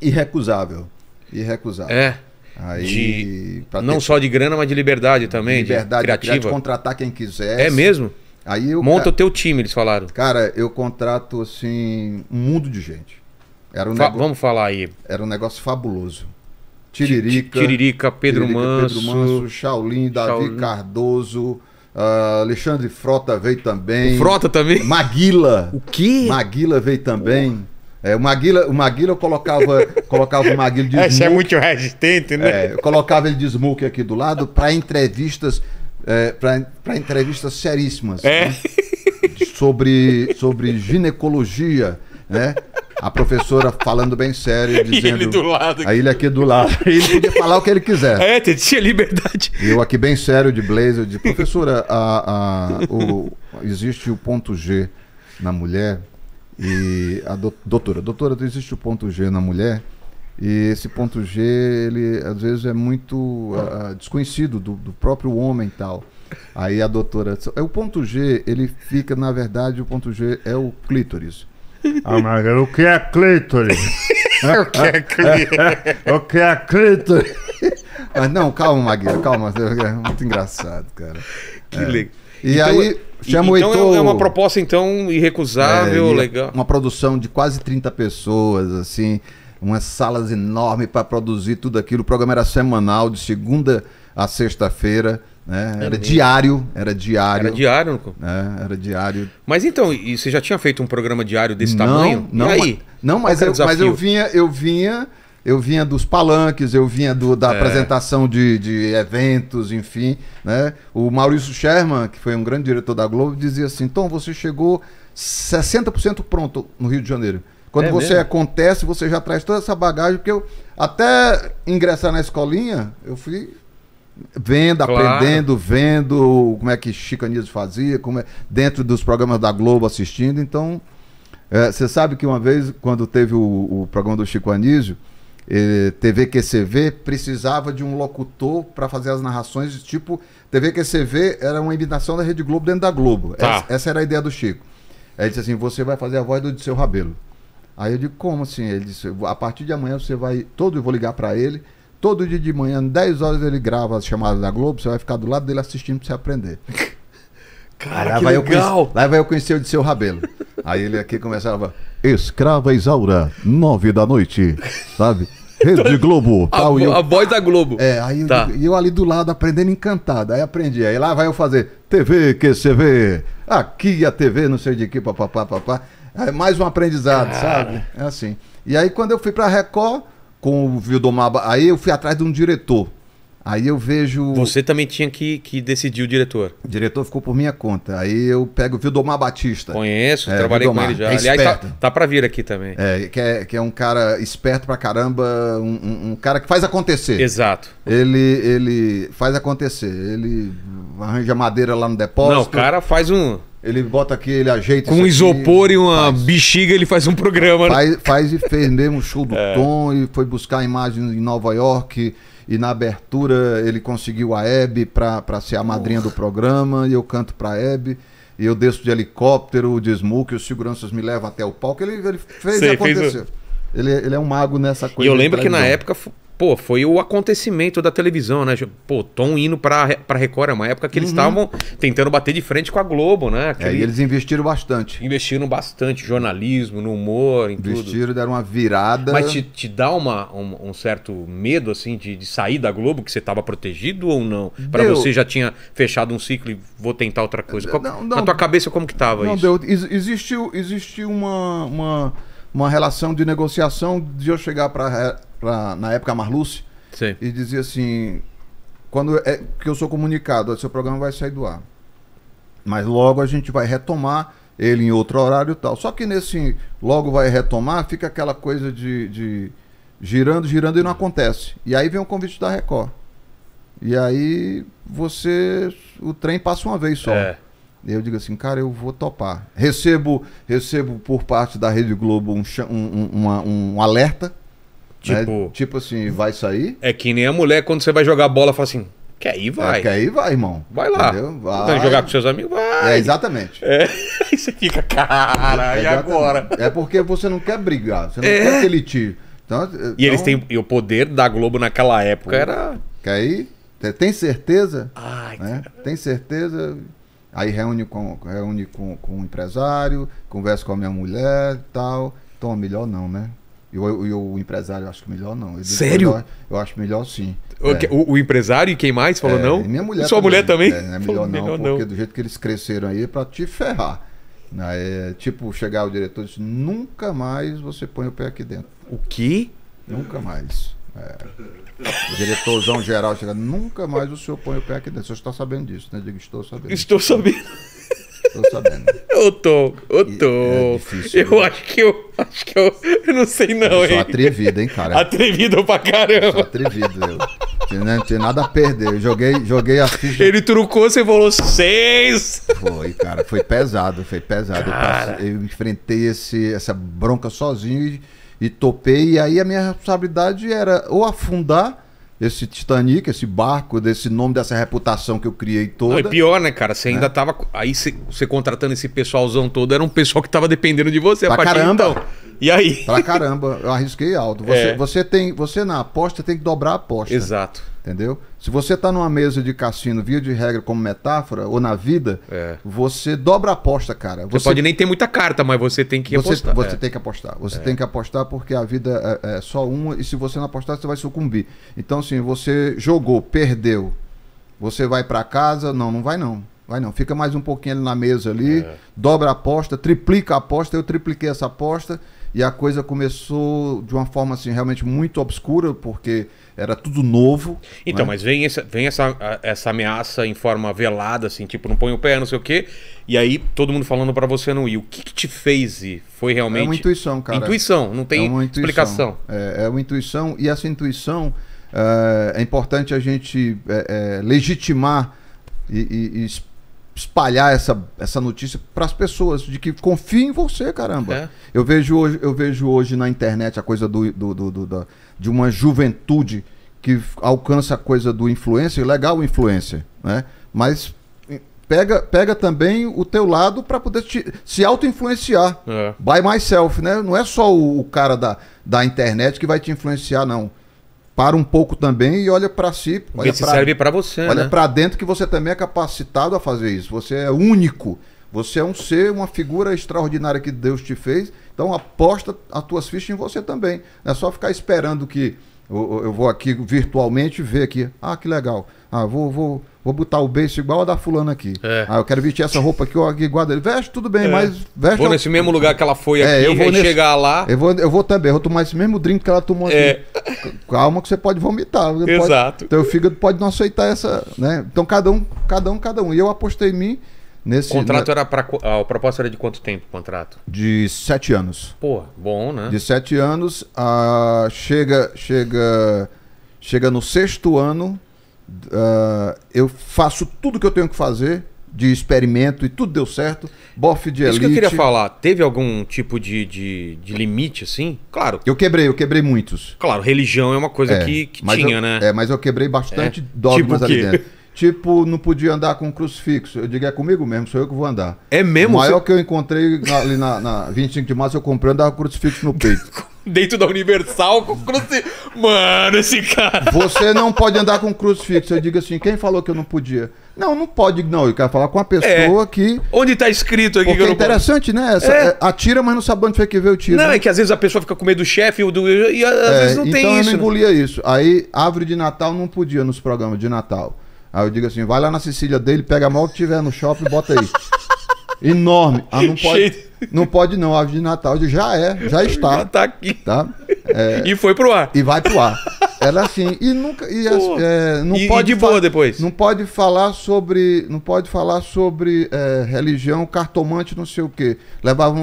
Irrecusável. Irrecusável. É. Aí, de, não só de grana, mas de liberdade também. Liberdade de criativa. De contratar quem quiser. É mesmo? Aí eu, Monta cara, o teu time, eles falaram. Cara, eu contrato assim um mundo de gente. Era um Fa negócio, vamos falar aí. Era um negócio fabuloso. Tiririca, Tiririca, Pedro, Tiririca Manso, Pedro Manso, Shaolin, Davi Shaolin. Cardoso, Uh, Alexandre Frota veio também. O Frota também? Maguila. O quê? Maguila veio também. É, o Maguila, o Maguila eu colocava, colocava o Maguila de é smoke. Esse é muito resistente, né? É, eu colocava ele de smoke aqui do lado para entrevistas é, para entrevistas seríssimas. É. Né? Sobre, sobre ginecologia, né? a professora falando bem sério, dizendo. E ele do lado. Aí ele aqui do lado. Ele podia falar o que ele quiser. É, tinha liberdade. E eu aqui bem sério de blazer, de professora, a, a, o, existe o ponto G na mulher. E a do, doutora, doutora, existe o ponto G na mulher. E esse ponto G, ele às vezes é muito uh, desconhecido do, do próprio homem e tal. Aí a doutora. É, o ponto G, ele fica, na verdade, o ponto G é o clítoris. Ah, mas é o que é clítoris? o que é clítoris? o que é clítoris? Mas não, calma, Magueiro, calma. É muito engraçado, cara. Que é. legal. E então, aí, chama então o é Heitor. É uma proposta, então, irrecusável, é, é legal. Uma produção de quase 30 pessoas, assim, umas salas enormes para produzir tudo aquilo. O programa era semanal, de segunda a sexta-feira. Né? Era, diário, era diário. Era diário. É, era diário. Mas então, e você já tinha feito um programa diário desse não, tamanho? Não, e aí? Não, mas, eu, mas eu vinha, eu vinha, eu vinha dos palanques, eu vinha do, da é. apresentação de, de eventos, enfim. Né? O Maurício Sherman, que foi um grande diretor da Globo, dizia assim: Tom, você chegou 60% pronto no Rio de Janeiro. Quando é você mesmo? acontece, você já traz toda essa bagagem, porque eu até ingressar na escolinha, eu fui Vendo, claro. aprendendo, vendo como é que Chico Anísio fazia, como é, dentro dos programas da Globo assistindo. Então, é, você é, sabe que uma vez, quando teve o, o programa do Chico Anísio, eh, é, TV QCV precisava de um locutor para fazer as narrações, tipo, TV QCV era uma imitação da Rede Globo dentro da Globo. Tá. Essa, essa, era a ideia do Chico. Aí ele disse assim: você vai fazer a voz do seu Rabelo. Aí eu digo, como assim? Ele disse, a partir de amanhã você vai. Todo eu vou ligar para ele Todo dia de manhã, 10 horas, ele grava as chamadas da Globo, você vai ficar do lado dele assistindo pra você aprender. Cara, vai legal! Eu, lá vai eu conhecer o de seu Rabelo. Aí ele aqui começava, Escrava Isaura, 9 da noite, sabe? Rede então, Globo, a, A, eu, a voz da Globo. É, aí tá. eu, eu, ali do lado aprendendo encantado. Aí aprendi. Aí lá vai eu fazer TV QCV, aqui a TV, não sei de que, papapá, papá. É mais um aprendizado, Cara. sabe? É assim. E aí quando eu fui pra Record com o Vildomar. Aí eu fui atrás de um diretor. Aí eu vejo. Você também tinha que, que decidir o diretor. O diretor ficou por minha conta. Aí eu pego o Vildomar Batista. Conheço, é, trabalhei Vildomar, com ele já. É Aliás, tá, tá pra vir aqui também. É, que é, que é um cara esperto pra caramba, um, um, cara que faz acontecer. Exato. Ele, ele faz acontecer. Ele arranja madeira lá no depósito. Não, o cara faz um. Ele bota aqui, ele ajeita. Com um isopor aqui, e uma faz. bexiga, ele faz um programa. Né? Faz, faz e fez mesmo um show do é. Tom e foi buscar imagens em Nova York. E na abertura ele conseguiu a Hebe para ser a madrinha Porra. do programa. E eu canto pra Hebe e eu desço de helicóptero, smoke, os seguranças me levam até o palco. Ele, ele fez Sei, e aconteceu. Fez o... ele, ele é um mago nessa coisa. E eu lembro que na época pô, foi o acontecimento da televisão, né? Pô, Tom indo pra, pra Record, é uma época que eles uhum. estavam uhum. tentando bater de frente com a Globo, né? Aquele... É, e eles investiram bastante. Investiram bastante, jornalismo, no humor, em investiram, tudo. Investiram, deram uma virada. Mas te, te dá uma, um, um certo medo, assim, de, de, sair da Globo, que você tava protegido ou não? Pra deu. você já tinha fechado um ciclo e vou tentar outra coisa. Qual, não, não, na tua cabeça, como que tava não, isso? Não, deu. Ex existiu, existiu uma... uma uma relação de negociação de eu chegar para pra, na época, a Marluce, e dizia assim: quando é que eu sou comunicado, seu programa vai sair do ar. Mas logo a gente vai retomar ele em outro horário e tal. Só que nesse logo vai retomar, fica aquela coisa de, de girando, girando e não acontece. E aí vem o convite da Record. E aí você. O trem passa uma vez só. É. Eu digo assim, cara, eu vou topar. Recebo, recebo por parte da Rede Globo um, um, uma, um alerta né? Tipo, é, tipo assim, vai sair? É que nem a mulher quando você vai jogar bola, fala assim. quer ir é, vai. É, ir vai, irmão. Vai lá. Vai. Então, jogar com seus amigos, vai. É, exatamente. É. você fica, cara, é, e agora? É porque você não quer brigar, você não é. quer que ele tire. Então, e então... eles têm. E o poder da Globo naquela época era. Quer ir? Tem certeza? Ai, né? Tem certeza? Aí reúne, com, reúne com, com o empresário, conversa com a minha mulher e tal. Então, melhor não, né? E o, empresário, acho que melhor não. Sério? Melhor, eu acho melhor sim. O, é. o, o, empresário e quem mais falou é, não? minha mulher sua também. mulher também? É, não é melhor, não, melhor porque não. do jeito que eles cresceram aí, é pra te ferrar. Né? É, tipo, chegar o diretor e dizer, nunca mais você põe o pé aqui dentro. O quê? Nunca mais. É. O diretorzão geral chega, nunca mais o senhor põe o pé aqui dentro. O senhor está sabendo disso, né? Eu digo, estou sabendo. Estou sabendo. Tô sabendo. Eu tô, eu tô. É difícil, eu né? acho que eu. Acho que eu. Eu não sei, não, eu hein? Sou atrevido, hein, cara? Atrevido pra caramba. Eu sou atrevido, eu. Não né, tinha nada a perder. Eu joguei, joguei a ficha. Ele trucou, você falou seis. Foi, cara. Foi pesado, foi pesado. Cara. Eu, eu enfrentei esse, essa bronca sozinho e, e topei. E aí a minha responsabilidade era ou afundar esse Titanic, esse barco, desse nome, dessa reputação que eu criei toda. Não, e pior, né, cara? Você né? ainda é. tava. Aí você contratando esse pessoalzão todo, era um pessoal que tava dependendo de você. Pra caramba! Então. E aí? Pra caramba, eu arrisquei alto. Você, é. você tem. Você na aposta tem que dobrar a aposta. Exato. Entendeu? Se você está numa mesa de cassino, via de regra, como metáfora, ou na vida, é. você dobra a aposta, cara. Você, você, pode nem ter muita carta, mas você tem que você, apostar. Você é. tem que apostar. Você é. tem que apostar porque a vida é, é, só uma e se você não apostar, você vai sucumbir. Então, assim, você jogou, perdeu. Você vai para casa? Não, não vai não. Vai não. Fica mais um pouquinho ali na mesa ali, é. dobra a aposta, triplica a aposta. Eu tripliquei essa aposta e a coisa começou de uma forma, assim, realmente muito obscura, porque era tudo novo. Então, né? mas vem, essa, vem essa, essa ameaça em forma velada, assim, tipo, não põe o pé, não sei o quê. E aí todo mundo falando para você não ir. O que, que, te fez Foi realmente. É uma intuição, cara. Intuição, não tem é intuição. explicação. É, é uma intuição, e essa intuição é, é importante a gente é, legitimar e, e, e espalhar essa, essa notícia para as pessoas de que confiem em você, caramba. É. Eu vejo hoje eu vejo hoje na internet a coisa do, do, do, do de uma juventude que alcança a coisa do influencer, legal o influencer, né? Mas eh, pega, pega também o teu lado para poder te, se auto-influenciar. É. By myself, né? Não é só o, o, cara da, da internet que vai te influenciar, não. Para um pouco também e olha para si. Olha Porque pra, serve para você, Olha né? para dentro que você também é capacitado a fazer isso. Você é único. Você é um ser, uma figura extraordinária que Deus te fez então aposta as tuas fichas em você também. Não é só ficar esperando que eu, eu vou aqui virtualmente ver aqui. Ah, que legal. Ah, vou, vou, vou botar o beijo igual a da fulana aqui. É. Ah, eu quero vestir essa roupa aqui, ó, aqui guarda ele. Veste tudo bem, é. mas veste. Vou nesse mesmo lugar que ela foi é, aqui, eu vou nesse... chegar lá. Eu vou, eu vou também, eu vou tomar esse mesmo drink que ela tomou é. Aqui. Calma que você pode vomitar. Exato. Pode... Teu fígado pode não aceitar essa, né? Então cada um, cada um, cada um. E eu apostei em mim Nesse, o contrato na... era para. A proposta era de quanto tempo o contrato? De sete anos. Pô, bom, né? De sete anos, a... chega, chega, chega no sexto ano, uh, eu faço tudo que eu tenho que fazer de experimento e tudo deu certo. Bofe de elite. Isso que eu queria falar. Teve algum tipo de, de, de, limite, assim? Claro. Eu quebrei, eu quebrei muitos. Claro, religião é uma coisa é, que, que tinha, eu, né? É, mas eu quebrei bastante é. dogmas tipo ali dentro. Tipo, não podia andar com crucifixo. Eu digo, é comigo mesmo, sou eu que vou andar. É mesmo? O maior você... que eu encontrei na, ali na, na 25 de março, eu comprei, andava com crucifixo no peito. Dentro da Universal com crucifixo. Mano, esse cara. Você não pode andar com crucifixo. Eu digo assim, quem falou que eu não podia? Não, não pode, não. Eu quero falar com a pessoa é. que. Onde está escrito aqui Porque que é interessante, posso... né? Essa, é. é. Atira, mas não sabe onde foi que veio o tiro. Não, né? é que às vezes a pessoa fica com medo do chefe do... e às é, vezes não então tem isso. Então eu não né? engolia né? isso. Aí, árvore de Natal não podia nos programas de Natal. Aí eu digo assim: vai lá na Sicília dele, pega a mão que tiver no shopping e bota aí. Enorme. Ah, não pode. Cheio não pode não, a árvore de Natal já é, já está. Já está tá aqui. Tá? É, e foi pro ar. E vai pro ar. Era assim, e nunca. E, é, não e, pode e de boa depois. Não pode falar sobre. Não pode falar sobre é, religião, cartomante, não sei o quê. Levava um,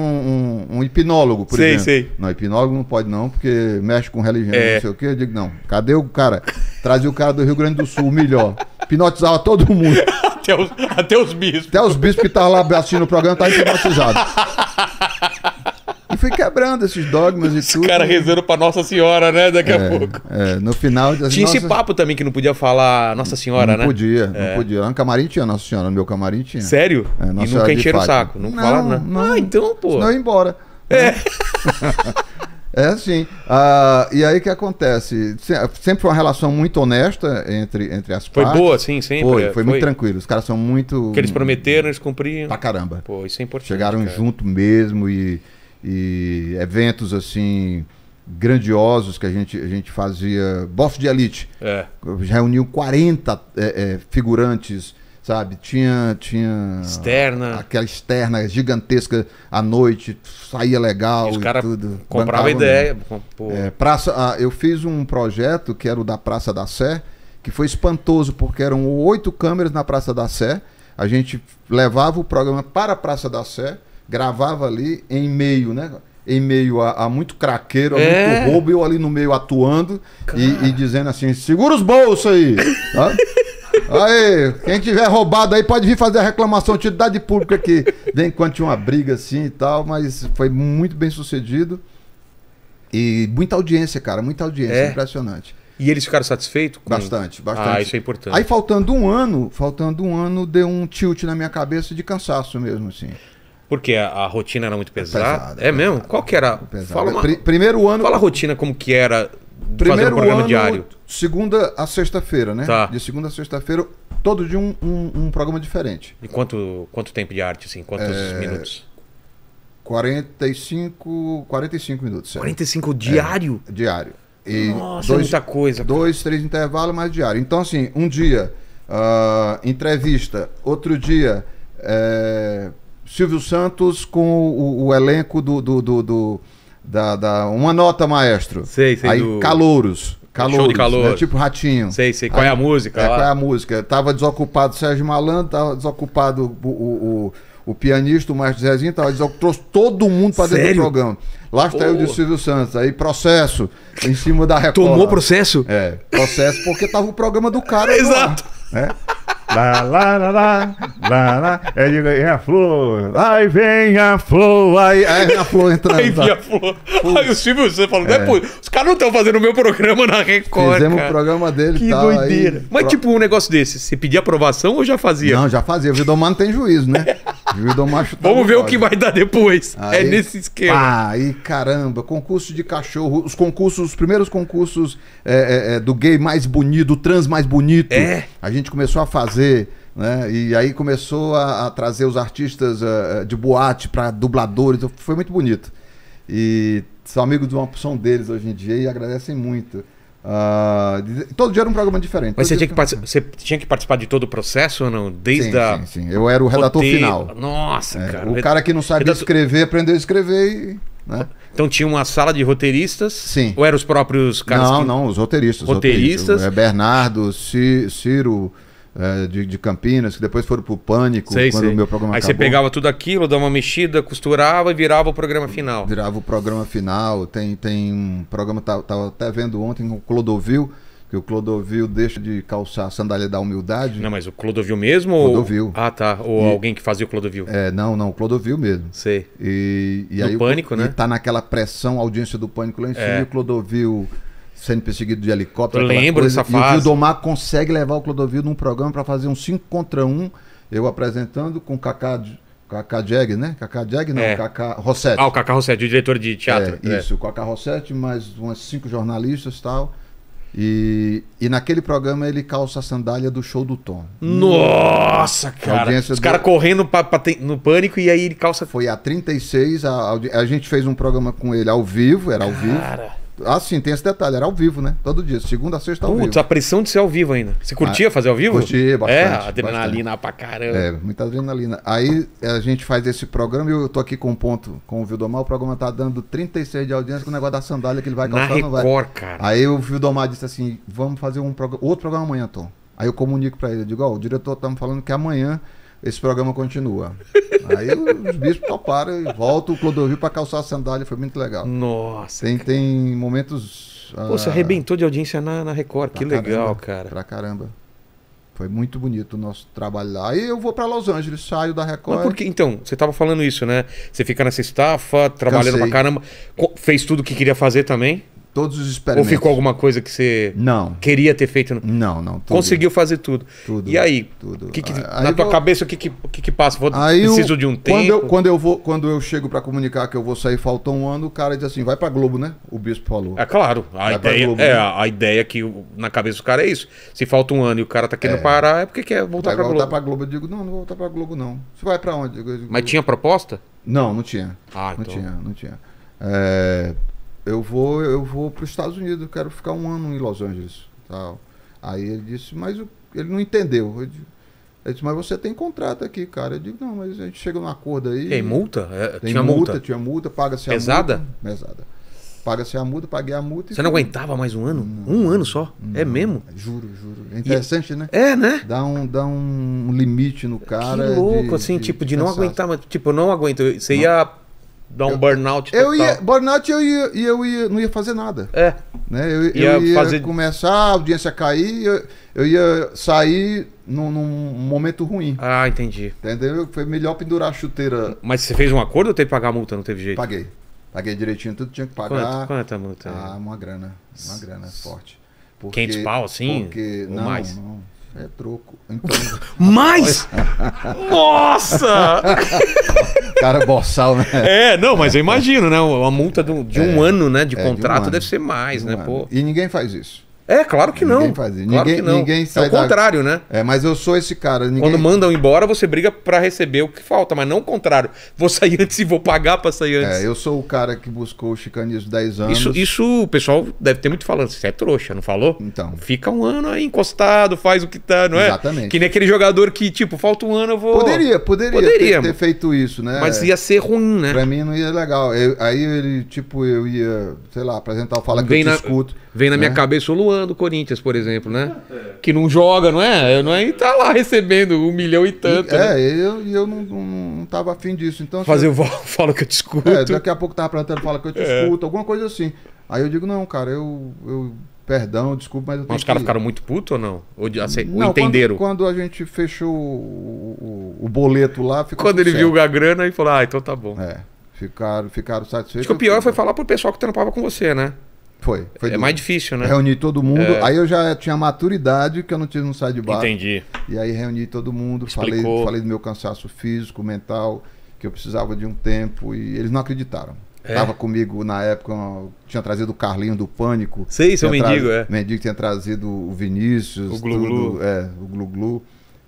um, um hipnólogo, por sei, exemplo. Sei. Não, hipnólogo não pode, não, porque mexe com religião, é. não sei o quê. Eu digo, não, cadê o cara? Trazia o cara do Rio Grande do Sul, melhor. Hipnotizava todo mundo. Até os, até os bispos. Até os bispos que estavam lá assistindo o programa estavam tá hipnotizados. E fui quebrando esses dogmas e Esse tudo. Os caras né? rezando pra Nossa Senhora, né? Daqui é, a pouco. É, no final. Tinha nossas... esse papo também que não podia falar Nossa Senhora, não né? Podia, é. Não podia, No camarim tinha Nossa Senhora, no meu camarim tinha. Sério? É, e nunca encheram o saco. Não, não falaram, né? Não. Ah, então, pô. Senão eu ia embora. É. Né? É sim. Ah, e aí o que acontece? Sempre foi uma relação muito honesta entre, entre as foi partes. Foi boa, sim, sempre. Foi, foi, é, foi, muito tranquilo. Os caras são muito. que eles prometeram, eles cumpriram. Pra caramba. Pô, isso é importante. Chegaram cara. junto mesmo e, e eventos assim grandiosos que a gente, a gente fazia. Bof de Elite. É. Reuniu 40 é, é, figurantes sabe? Tinha, tinha. Externa. Aquela externa gigantesca à noite, saía legal. E os caras compravam ideia. É, praça, ah, eu fiz um projeto que era o da Praça da Sé, que foi espantoso, porque eram oito câmeras na Praça da Sé. A gente levava o programa para a Praça da Sé, gravava ali em meio, né? em meio a, a muito craqueiro, a é. muito roubo, eu ali no meio atuando e, e, dizendo assim: segura os bolsos aí. Tá? Aí, quem tiver roubado aí pode vir fazer a reclamação, atividade pública aqui. vem enquanto tinha uma briga assim e tal, mas foi muito bem sucedido. E muita audiência, cara, muita audiência, é. impressionante. E eles ficaram satisfeitos? Com... Bastante, bastante. Ah, isso é importante. Aí faltando um ano, faltando um ano, deu um tilt na minha cabeça de cansaço mesmo, assim. Porque a, a rotina era muito é pesada. pesada é pesada, mesmo? Qual que era? Fala uma... Primeiro ano. Fala a rotina como que era primeiro um ano, diário segunda a sexta-feira, né? Tá. De segunda a sexta-feira, todo dia um, um, um, programa diferente. E quanto, quanto tempo de arte, assim? Quantos é... minutos? 45, 45 minutos. É. certo? 45 é, diário? É, diário. E Nossa, dois, muita coisa. Cara. Dois, três intervalos mais diário. Então, assim, um dia uh, entrevista, outro dia é, Silvio Santos com o, o elenco do, do, do, do da, da, uma nota maestro. Sei, sei, Aí do... calouros. Né? calor de calor. Né? Tipo Ratinho. Sei, sei. Qual é a música? É, lá? qual é a música? Tava desocupado o Sérgio Malandro, tava desocupado o, o, o, o pianista, o Márcio Zezinho, tava desocupado, trouxe todo mundo para dentro do programa. Lá está eu de Silvio Santos. Aí processo em cima da Record. Tomou processo? É, processo porque tava o programa do cara. Exato. Lá, né? Lá, lá, lá, lá, lá, lá. É, digo, é a flor. Aí vem a flor. Aí, aí a flor entrando. Aí vem a tá. flor. Aí o Silvio, você falou, é. é. Os caras não estão fazendo o meu programa na Record. Fizemos cara. o programa dele Que tal, doideira. Aí, Mas, pro... tipo, um negócio desse, você pedia aprovação ou já fazia? Não, já fazia. O Vidomano tem juízo, né? O Vidomano Vamos ver o que vai dar depois. É aí, é nesse esquema. Ah, e caramba, concurso de cachorro. Os concursos, os primeiros concursos é, é, do gay mais bonito, do trans mais bonito. É. A gente começou a fazer fazer. Né? E aí começou a, a trazer os artistas uh, de boate para dubladores, então, foi muito bonito. E são amigos de uma opção deles hoje em dia e agradecem muito. Uh, todo dia era um programa diferente. Mas você tinha, que você tinha que participar de todo o processo ou não? Desde sim, a... sim, sim. Eu era o redator Roteiro. final. Nossa, é, cara. O cara que não sabe redator... escrever, aprendeu a escrever e. Né? Então tinha uma sala de roteiristas? Sim. Ou eram os próprios caras? Não, que... não, os roteiristas. Roteiristas. roteiristas. É, Bernardo, Ciro, é, de, de, Campinas, que depois foram pro Pânico, sei, quando sei. o meu programa Aí acabou. você pegava tudo aquilo, dava uma mexida, costurava e virava o programa final. Virava o programa final. Tem, tem um programa, tava, tá, tava até vendo ontem com o Clodovil, que o Clodovil deixa de calçar a sandália da humildade. Não, mas o Clodovil mesmo? Clodovil. Ou... Ah, tá. Ou e... alguém que fazia o Clodovil. É, não, não, o Clodovil mesmo. Sei. E, e aí, Pânico, o... né? E tá naquela pressão, a audiência do Pânico lá em cima, é. e o Clodovil sendo perseguido de helicóptero. Eu lembro dessa fase. E o Domar consegue levar o Clodovil num programa para fazer um 5 contra 1, eu apresentando com o Cacá, Cacá Jeg, né? Cacá Jeg não, é. Cacá Rossetti. Ah, o Cacá Rossetti, o diretor de teatro. É, é. Isso, o Cacá Rossetti, mais umas cinco jornalistas e tal. E, e naquele programa ele calça a sandália do show do Tom. Nossa, cara! Os caras correndo pra, pra no pânico e aí ele calça. Foi a 36, a, a gente fez um programa com ele ao vivo, era ao cara. vivo. Ah, sim, tem esse detalhe. Era ao vivo, né? Todo dia, segunda a sexta ao vivo. Putz, a pressão de ser ao vivo ainda. Você curtia ah, fazer ao vivo? Curtia, é, bastante. É, adrenalina bastante. pra caramba. É, muita adrenalina. Aí é, a gente faz esse programa e eu tô aqui com um ponto com o Vildomar. O programa tá dando 36 de audiência com o negócio da sandália que ele vai calçar, Na Record, não vai. cara. Aí o Vildomar disse assim: vamos fazer um prog... outro programa amanhã, Tom. Aí eu comunico pra ele. Eu digo: ó, oh, o diretor tá me falando que amanhã esse programa continua. Aí os bispos toparam e volta o Clodovil para calçar a sandália, foi muito legal. Nossa. Tem, tem momentos. Ah, Pô, você ah, arrebentou de audiência na, na Record, que caramba, legal, cara. Pra caramba. Foi muito bonito o nosso trabalho lá. Aí eu vou para Los Angeles, saio da Record. Mas por que, então, você tava falando isso, né? Você fica nessa estafa, trabalhando Cansei. pra caramba, fez tudo o que queria fazer também. Todos os experimentos. Ou ficou alguma coisa que você não. queria ter feito? Não, não. Tudo. Conseguiu fazer tudo. Tudo. E aí, tudo. Que que, aí na tua cabeça, o que, que, o que, que passa? Vou, aí preciso eu, de um tempo? Quando eu, quando eu, vou, quando eu chego para comunicar que eu vou sair, falta um ano, o cara diz assim, vai para Globo, né? O bispo falou. É claro. A, ideia, Globo, é, né? a ideia que na cabeça do cara é isso. Se falta um ano e o cara tá querendo é. parar, é porque quer voltar para Globo. voltar para Globo. Eu digo, não, não vou voltar para Globo, não. Você vai para onde? Digo, Mas tinha proposta? Não, não tinha. Ah, não então... tinha, não tinha. É eu vou eu vou para os Estados Unidos, eu quero ficar um ano em Los Angeles. Tal. Aí ele disse, mas o, ele não entendeu. Eu ele disse, mas você tem contrato aqui, cara. Eu digo, não, mas a gente chega num acordo aí. Tem multa? É, tem tinha multa, multa, tinha multa, paga-se a multa. Pesada? Pesada. Paga-se a multa, paguei a multa. Você não aguentava mais um ano? Não, um ano só? Não, é mesmo? É juro, juro. É interessante, e... né? É, né? Dá um, dá um limite no cara. Que louco, de, assim, de, tipo, de, de não aguentar mais. Tipo, não aguento. Você não. ia dar um eu, burnout total. Eu ia, burnout eu ia, e eu ia, não ia fazer nada. É. Né? Eu, ia, eu ia fazer... começar, a audiência cair, eu, eu ia sair num, num, momento ruim. Ah, entendi. Entendeu? Foi melhor pendurar a chuteira. Mas você fez um acordo ou teve que pagar a multa? Não teve jeito? Paguei. Paguei direitinho, tudo tinha que pagar. Quanto, quanto é a multa? Ah, uma grana. Uma grana forte. Porque, 500 pau assim? Porque, não, mais? não. É troco. Então... Mais? Nossa! Cara boçal, né? É, não, mas eu imagino, né? Uma multa de um, é, ano, né? De é, contrato de um deve ser mais, né? um né? Pô. E ninguém faz isso. É, claro que ninguém não. Faz. Claro ninguém, que não. Ninguém sai é o contrário, né? É, mas eu sou esse cara. Ninguém... Quando mandam embora, você briga para receber o que falta, mas não o contrário. Vou sair antes e vou pagar para sair antes. É, eu sou o cara que buscou o chicanismo 10 anos. Isso, isso o pessoal deve ter muito falando. Você é trouxa, não falou? Então. Fica um ano aí encostado, faz o que tá, não é? Exatamente. Que nem aquele jogador que, tipo, falta um ano, eu vou. Poderia, poderia, poderia ter, ter feito isso, né? Mas ia ser ruim, né? Pra mim não ia legal. Eu, aí ele, tipo, eu ia, sei lá, apresentar o Fala Vem que eu te na... escuto. Vem na minha né? cabeça o Luan do Corinthians, por exemplo, né? É. Que não joga, não é? Não é? E tá lá recebendo um milhão e tanto. E, né? É, eu, eu não, não, não tava afim disso. Então, assim, Fazer eu... o fala que eu te escuto. É, daqui a pouco tava plantando, fala que eu te é. escuto, alguma coisa assim. Aí eu digo, não, cara, eu, eu Perdão, desculpa, mas eu tenho Os caras que... ficaram muito putos ou não? Ou, assim, não, ou entenderam? Quando, quando, a gente fechou o, o, boleto lá, ficou. Quando ele certo. viu a grana e falou, ah, então tá bom. É. Ficaram, ficaram satisfeitos. Acho que o pior foi falar pro pessoal que trampava com você, né? Foi. foi é duro. mais difícil, né? Reunir todo mundo. É... Aí eu já tinha maturidade que eu não tive no sai de bar. Entendi. E aí reuni todo mundo, falei, falei do meu cansaço físico, mental, que eu precisava de um tempo. E eles não acreditaram. É. Tava comigo na época, tinha trazido o Carlinho do Pânico. Sei, seu mendigo, é. Mendigo tinha trazido o Vinícius. O Glu-Glu. É, o Glu-Glu.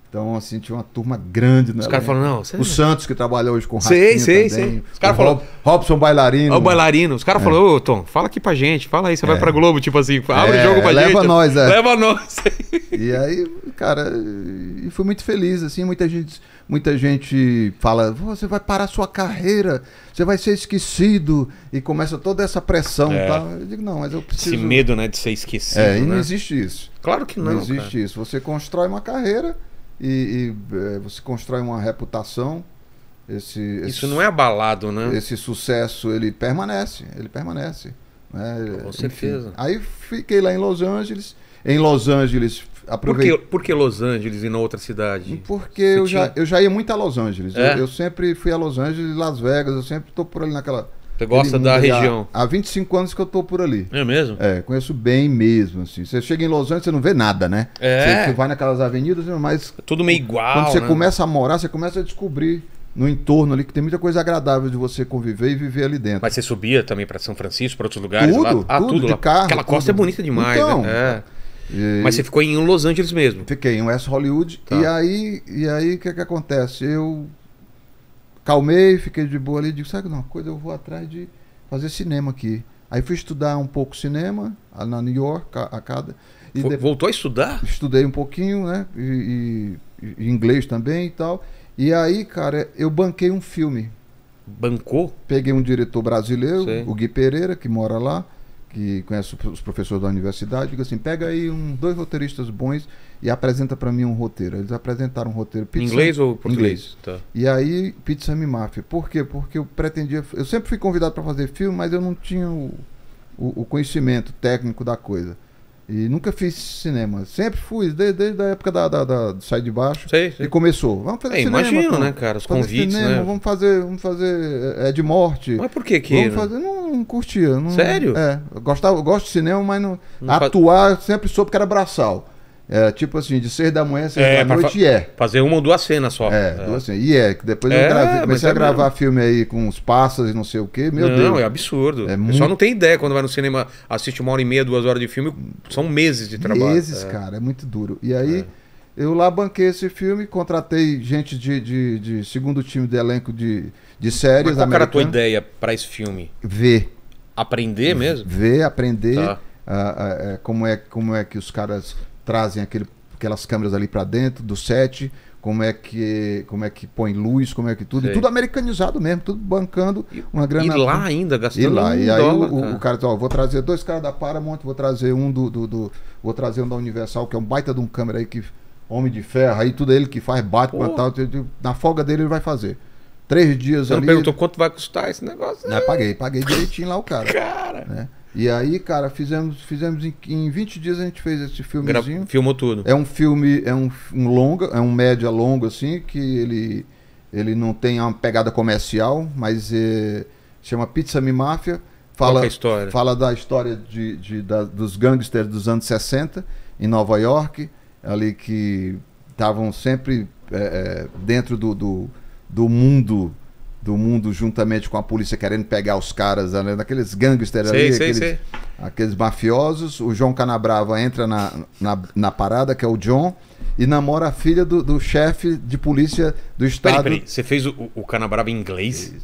Então, assim, tinha uma turma grande, né, Os caras falaram, não. O Santos, que trabalha hoje com o Sei, sei, também. sei. Os caras falaram. Robson Bailarino. O bailarino. Os caras é. falaram, ô, Tom, fala aqui pra gente, fala aí, você é. vai pra Globo, tipo assim, abre é, o é, jogo pra leva gente. Leva nós, é. Leva nós. e aí, cara, e fui muito feliz, assim, muita gente. Muita gente fala, você vai parar sua carreira, você vai ser esquecido, e começa toda essa pressão é. tal. Eu digo, não, mas eu preciso. Esse medo, né, de ser esquecido. É, e né? não existe isso. Claro que não. Não existe cara. isso. Você constrói uma carreira e, e é, você constrói uma reputação. Esse, Isso não é abalado, né? Esse sucesso ele permanece, ele permanece. Né? Com certeza. Enfim, aí fiquei lá em Los Angeles. Em Los Angeles aproveitei. Por que, por que Los Angeles e não outra cidade? Porque eu, tinha... já, eu já ia muito a Los Angeles. É? Eu, eu, sempre fui a Los Angeles, Las Vegas. Eu sempre estou por ali naquela você gosta da região? Há, há 25 anos que eu tô por ali. É mesmo? É, conheço bem mesmo, assim. Você chega em Los Angeles, você não vê nada, né? É. Você, você vai naquelas avenidas, mas... É tudo meio igual, Quando você né? começa a morar, você começa a descobrir no entorno ali que tem muita coisa agradável de você conviver e viver ali dentro. Mas você subia também para São Francisco, para outros lugares? Tudo, lá? Ah, tudo, tudo de lá. carro. Aquela tudo. costa é bonita demais, né? então, né? É. E... Mas você ficou em Los Angeles mesmo? Fiquei em West Hollywood. Tá. E aí, e aí o que, é que acontece? Eu Calmei, fiquei de boa ali, digo, sabe uma coisa, eu vou atrás de fazer cinema aqui. Aí fui estudar um pouco cinema na New York, a cada. E Voltou a estudar? Estudei um pouquinho, né? E, e, e, inglês também e tal. E aí, cara, eu banquei um filme. Bancou? Peguei um diretor brasileiro, Sei. o Gui Pereira, que mora lá, que conhece os professores da universidade, digo assim: pega aí um, dois roteiristas bons e apresenta para mim um roteiro. Eles apresentaram um roteiro. Pizza, inglês ou português? Inglês. Tá. E aí, Pizza Me Mafia. Por quê? Porque eu pretendia. Eu sempre fui convidado para fazer filme, mas eu não tinha o, o, o, conhecimento técnico da coisa. E nunca fiz cinema. Sempre fui, desde, desde a época da, da, da do Sai de Baixo. Sei, sei. E começou. Vamos fazer é, cinema. Imagino, pô. né, cara? Os fazer convites, cinema, né? Vamos fazer, vamos fazer é, é de morte. Mas por que que... Vamos fazer... Não, não curtia. Não, Sério? É. Gostava, gosto de cinema, mas não... não atuar, faz... sempre soube que era braçal. É, tipo assim, de seis da manhã, seis é, da noite, fa é. Fazer uma ou duas cenas só. É, é. duas cenas. E é, que depois eu é, gravei, comecei a é gravar mesmo. filme aí com os pássaros e não sei o quê, meu não, Deus. Não, é absurdo. É muito... Só não tem ideia quando vai no cinema, assiste uma hora e meia, duas horas de filme, são meses de trabalho. Meses, é. cara, é muito duro. E aí, eu lá banquei esse filme, contratei gente de, de, de segundo time de elenco de, de séries Mas qual era a tua ideia para esse filme? Ver. Aprender mesmo? Ver, aprender... Tá. Uh, uh, uh, como, é, como é que os caras trazem aquele, aquelas câmeras ali para dentro do set, como é que como é que põe luz, como é que tudo, tudo americanizado mesmo, tudo bancando uma grana. E lá ainda gastando e lá, um e aí dólar, o, cara. o cara diz, ó, vou trazer dois caras da Paramount, vou trazer um do, do, do, vou trazer um da Universal, que é um baita de um câmera aí que homem de ferro, aí tudo é ele que faz bate e tal, na folga dele ele vai fazer. Três dias Você ali. Você perguntou quanto vai custar esse negócio? Não, paguei, paguei direitinho lá o cara. Cara. Né? E aí, cara, fizemos, fizemos em, em 20 dias a gente fez esse filmezinho. Gra filmou tudo. É um filme, é um, um longa, é um média longo, assim, que ele, ele não tem uma pegada comercial, mas é, chama Pizza Me Máfia. Fala, é história? fala da história de, de da, dos gangsters dos anos 60 em Nova York, ali que estavam sempre é, dentro do, do, do mundo do mundo juntamente com a polícia querendo pegar os caras, né? daqueles gangsters ali, sei, aqueles, sei. aqueles mafiosos. O João Canabrava entra na, na, na, parada, que é o John, e namora a filha do, do chefe de polícia do estado. Peraí, peraí. Você fez o, o Canabrava em inglês?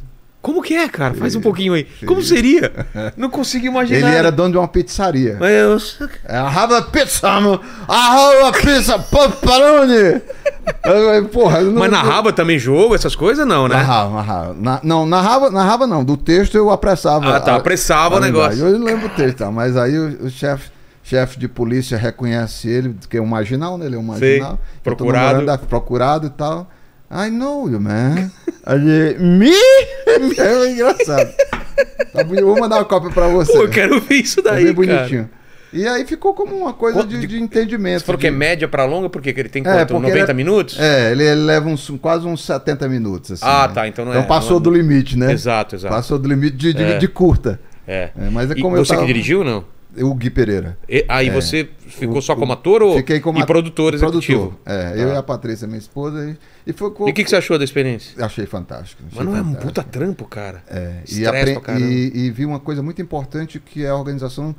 Como que é, cara? Faz um pouquinho aí. Como seria? Não consigo imaginar. Ele era dono de uma pizzaria. Eu... É, a pizza, a pizza, pepperoni. Porra, não... Mas narrava também jogo, essas coisas, não, né? Narrava, narrava. Na, não, narrava, narrava não. Do texto eu apressava. Ah, tá, apressava a, o negócio. Eu lembro o texto, tá? mas aí o, o chefe chefe de polícia reconhece ele, que é um marginal, né? Ele é um marginal. Sei, procurado. procurado e tal. I know you, man. Aí, me? É engraçado. Tá bonito. Vou mandar uma cópia pra você. Pô, eu quero ver isso é daí, tá bonitinho. Cara. E aí ficou como uma coisa de, de, entendimento. Você falou de... que é média para longa, é, porque ele tem quanto? É, 90 ele, minutos? É, ele, ele leva uns, quase uns 70 minutos. Assim, ah, né? tá. Então não então é. Então passou não é do limite, né? Exato, exato. Passou do limite de, de, é. de curta. É. mas é como e eu Você tava... que dirigiu, não? o Gui Pereira. E, aí é, você ficou o, só como ator ou fiquei como e produtor executivo? Produtor, é, tá. eu e a Patrícia, minha esposa. E, e foi com... E o que, que você achou da experiência? Achei fantástico. Achei Mas não fantástico. é um puta trampo, cara. É, e, apre... e, e vi uma coisa muito importante que é a organização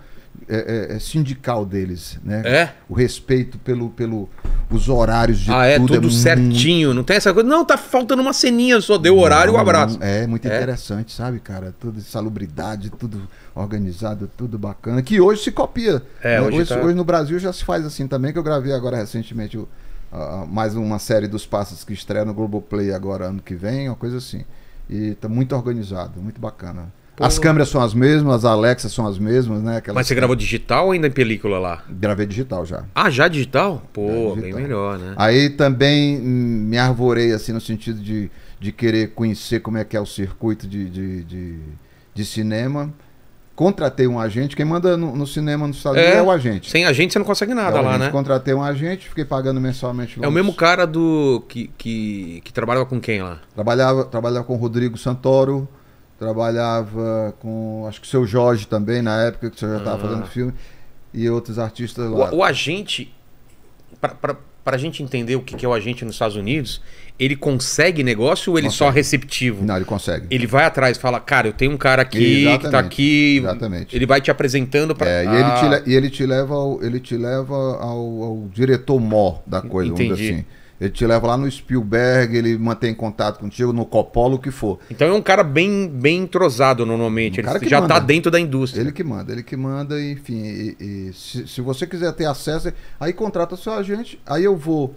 é, é, é, sindical deles, né? É? O respeito pelo, pelo os horários de ah, é, tudo. é certinho, muito... não tem essa coisa. Não, tá faltando uma ceninha só, deu o horário e o abraço. é, muito é? interessante, sabe, cara? Tudo salubridade, tudo organizado, tudo bacana, que hoje se copia. É, né? hoje, hoje, tá... hoje, no Brasil já se faz assim também, que eu gravei agora recentemente o, uh, mais uma série dos passos que estreia no Globoplay agora ano que vem, uma coisa assim. E tá muito organizado, muito bacana. As câmeras são as mesmas, as Alexas são as mesmas, né? Aquelas... Mas você gravou digital ou ainda em película lá? Gravei digital já. Ah, já digital? Pô, já digital. bem melhor, né? Aí também me arvorei, assim, no sentido de, de querer conhecer como é que é o circuito de, de, de, de cinema. Contratei um agente, quem manda no, no cinema nos Estados Unidos é, é o agente. Sem agente você não consegue nada é lá, né? Contratei um agente, fiquei pagando mensalmente. Luz. É o mesmo cara do que, que, que trabalhava com quem lá? Trabalhava, trabalhava com o Rodrigo Santoro, Trabalhava com, acho que o seu Jorge também, na época que você já estava ah. fazendo filme, e outros artistas lá. O, o agente, para a gente entender o que, que é o agente nos Estados Unidos, ele consegue negócio ou ele consegue. só é receptivo? Não, ele consegue. Ele vai atrás e fala, cara, eu tenho um cara aqui tá exatamente, que está aqui. Exatamente. Ele vai te apresentando para. É, e, ah. ele te, ah. e ele te leva ao, ele te leva ao, ao diretor mó da coisa, Entendi. vamos dizer assim. Ele te leva lá no Spielberg, ele mantém contato contigo, no Coppola, o que for. Então é um cara bem, bem entrosado normalmente. Um ele cara que já está dentro da indústria. Ele que manda, ele que manda, enfim. E, e se, se, você quiser ter acesso, aí contrata seu agente. Aí eu vou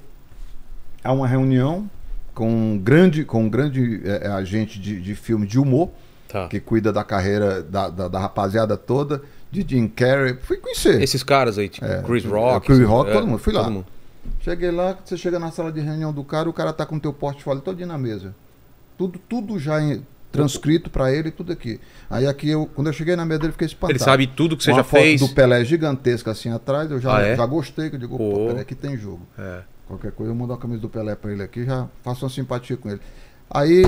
a uma reunião com um grande, com um grande é, é agente de, de filme de humor. Tá. que cuida da carreira da, da, da, rapaziada toda, de Jim Carrey. Fui conhecer. Esses caras aí, tipo é, Chris é, Rock. Chris assim, Rock, é, todo mundo. Fui lá. Mundo. Cheguei lá, você chega na sala de reunião do cara, o cara tá com o teu portfólio todo na mesa. Tudo, tudo já em, transcrito para ele tudo aqui. Aí aqui eu, quando eu cheguei na mesa dele, fiquei espantado. Ele sabe tudo que você Uma já foto fez. do Pelé gigantesca assim atrás, eu já, ah, é? já gostei, que eu digo, pô, pô Pelé, aqui tem jogo. É. Qualquer coisa, eu mando a camisa do Pelé para ele aqui, já faço uma simpatia com ele. Aí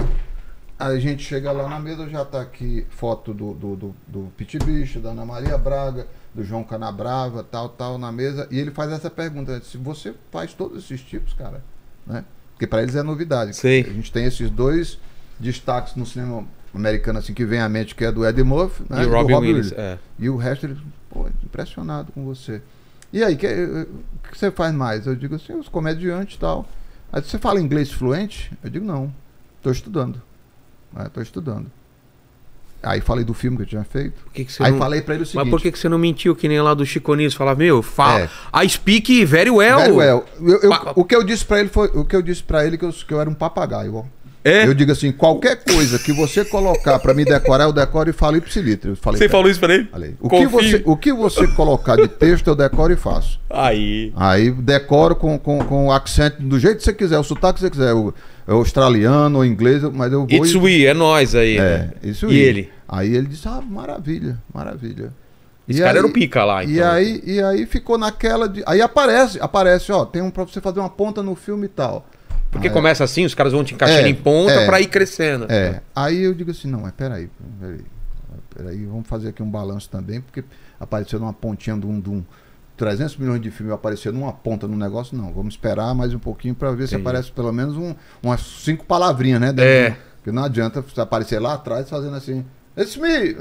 a gente chega lá na mesa, já tá aqui foto do, do, do, do Pit Bicho, da Ana Maria Braga, do João Canabrava, tal, tal, na mesa, e ele faz essa pergunta: né? se você faz todos esses tipos, cara, né? Porque para eles é novidade. Sim. A gente tem esses dois destaques no cinema americano assim que vem à mente, que é do Ed Murphy né? e, o Robin, Williams. É. E o resto, ele, pô, impressionado com você. E aí, eh, eh, o que, que, você faz mais? Eu digo assim, os comediantes e tal. Aí você fala inglês fluente? Eu digo, não, estou estudando. Estou é, estudando. Aí falei do filme que eu tinha feito. Que que aí não... falei para ele o seguinte. Mas por que, que você não mentiu que nem lá do Chiconis? Falava, meu, fala. É. I speak very well. Very well. Eu, eu, o que eu disse para ele foi. O que eu disse para ele que eu, que eu era um papagaio, ó. É? Eu digo assim, qualquer coisa que você colocar para me decorar, eu decoro e falo e psilitra. Você falou ele. isso para ele? Falei. O que, você, o que você colocar de texto, eu decoro e faço. Aí. Aí decoro com, com, com o accent do jeito que você quiser, o sotaque que você quiser é australiano ou inglês, mas eu vou. It's e... we, é nós aí. É, né? isso E we. ele? Aí ele disse: ah, maravilha, maravilha. Esse e cara aí, era o pica lá, então. E aí, e aí ficou naquela. De... Aí aparece, aparece, ó, tem um pra você fazer uma ponta no filme e tal. Porque começa assim, os caras vão te encaixando é, em ponta é, pra ir crescendo. É. Aí eu digo assim, não, mas peraí, peraí. Peraí, vamos fazer aqui um balanço também, porque apareceu uma pontinha do um, de um, 300 milhões de filmes aparecer numa ponta no negócio, não. Vamos esperar mais um pouquinho para ver se aparece pelo menos um, umas cinco palavrinhas, né? É. Porque não adianta aparecer lá atrás fazendo assim. It's me!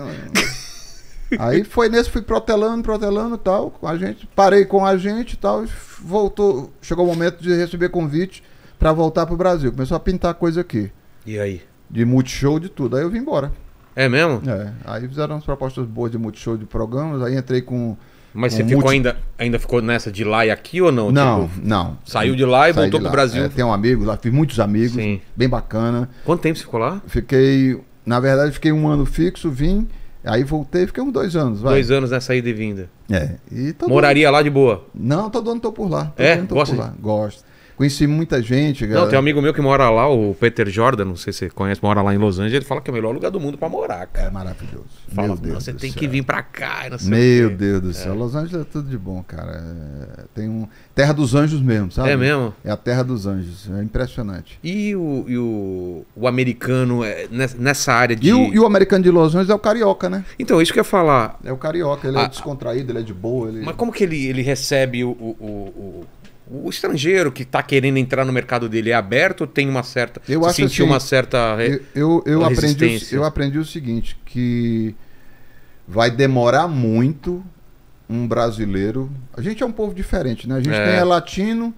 Aí foi nesse, fui protelando, protelando e tal. A gente, parei com a gente e tal. voltou. Chegou o momento de receber convite para voltar pro Brasil. Começou a pintar coisa aqui. E aí? De multishow, de tudo. Aí eu vim embora. É mesmo? É. Aí fizeram umas propostas boas de multishow de programas. Aí entrei com mas você um ficou multi... ainda, ainda ficou nessa de lá e aqui ou não? Não, tipo, não. Saiu de lá e Saí voltou o Brasil? É, tem um amigo lá, fiz muitos amigos, Sim. bem bacana. Quanto tempo você ficou lá? Fiquei, na verdade, fiquei um ano fixo, vim, aí voltei, fiquei uns dois anos. Vai. Dois anos nessa né, ida e vinda. É. E Moraria lá de boa? Não, todo ano tô por lá. é? Tô Gosta? Por lá. Gosto. Conheci muita gente, galera. Não, tem um amigo meu que mora lá, o Peter Jordan, não sei se você conhece, mora lá em Los Angeles, ele fala que é o melhor lugar do mundo para morar, cara. É maravilhoso. Fala, meu Deus você tem céu. que vir para cá, não sei Meu Deus do é. céu, é. Los Angeles é tudo de bom, cara. É... Tem um terra dos anjos mesmo, sabe? É mesmo? É a terra dos anjos, é impressionante. E o, e o, o americano é, nessa área de... E o, e o, americano de Los Angeles é o carioca, né? Então, isso que eu ia falar. É o carioca, ele a... é ah, descontraído, ele é de boa. Ele... Mas como que ele, ele recebe o, o, o o estrangeiro que está querendo entrar no mercado dele é aberto ou tem uma certa. Eu acho sentiu assim, uma certa. Eu, eu, eu aprendi, eu aprendi o seguinte: que vai demorar muito um brasileiro. A gente é um povo diferente, né? A gente é. é latino.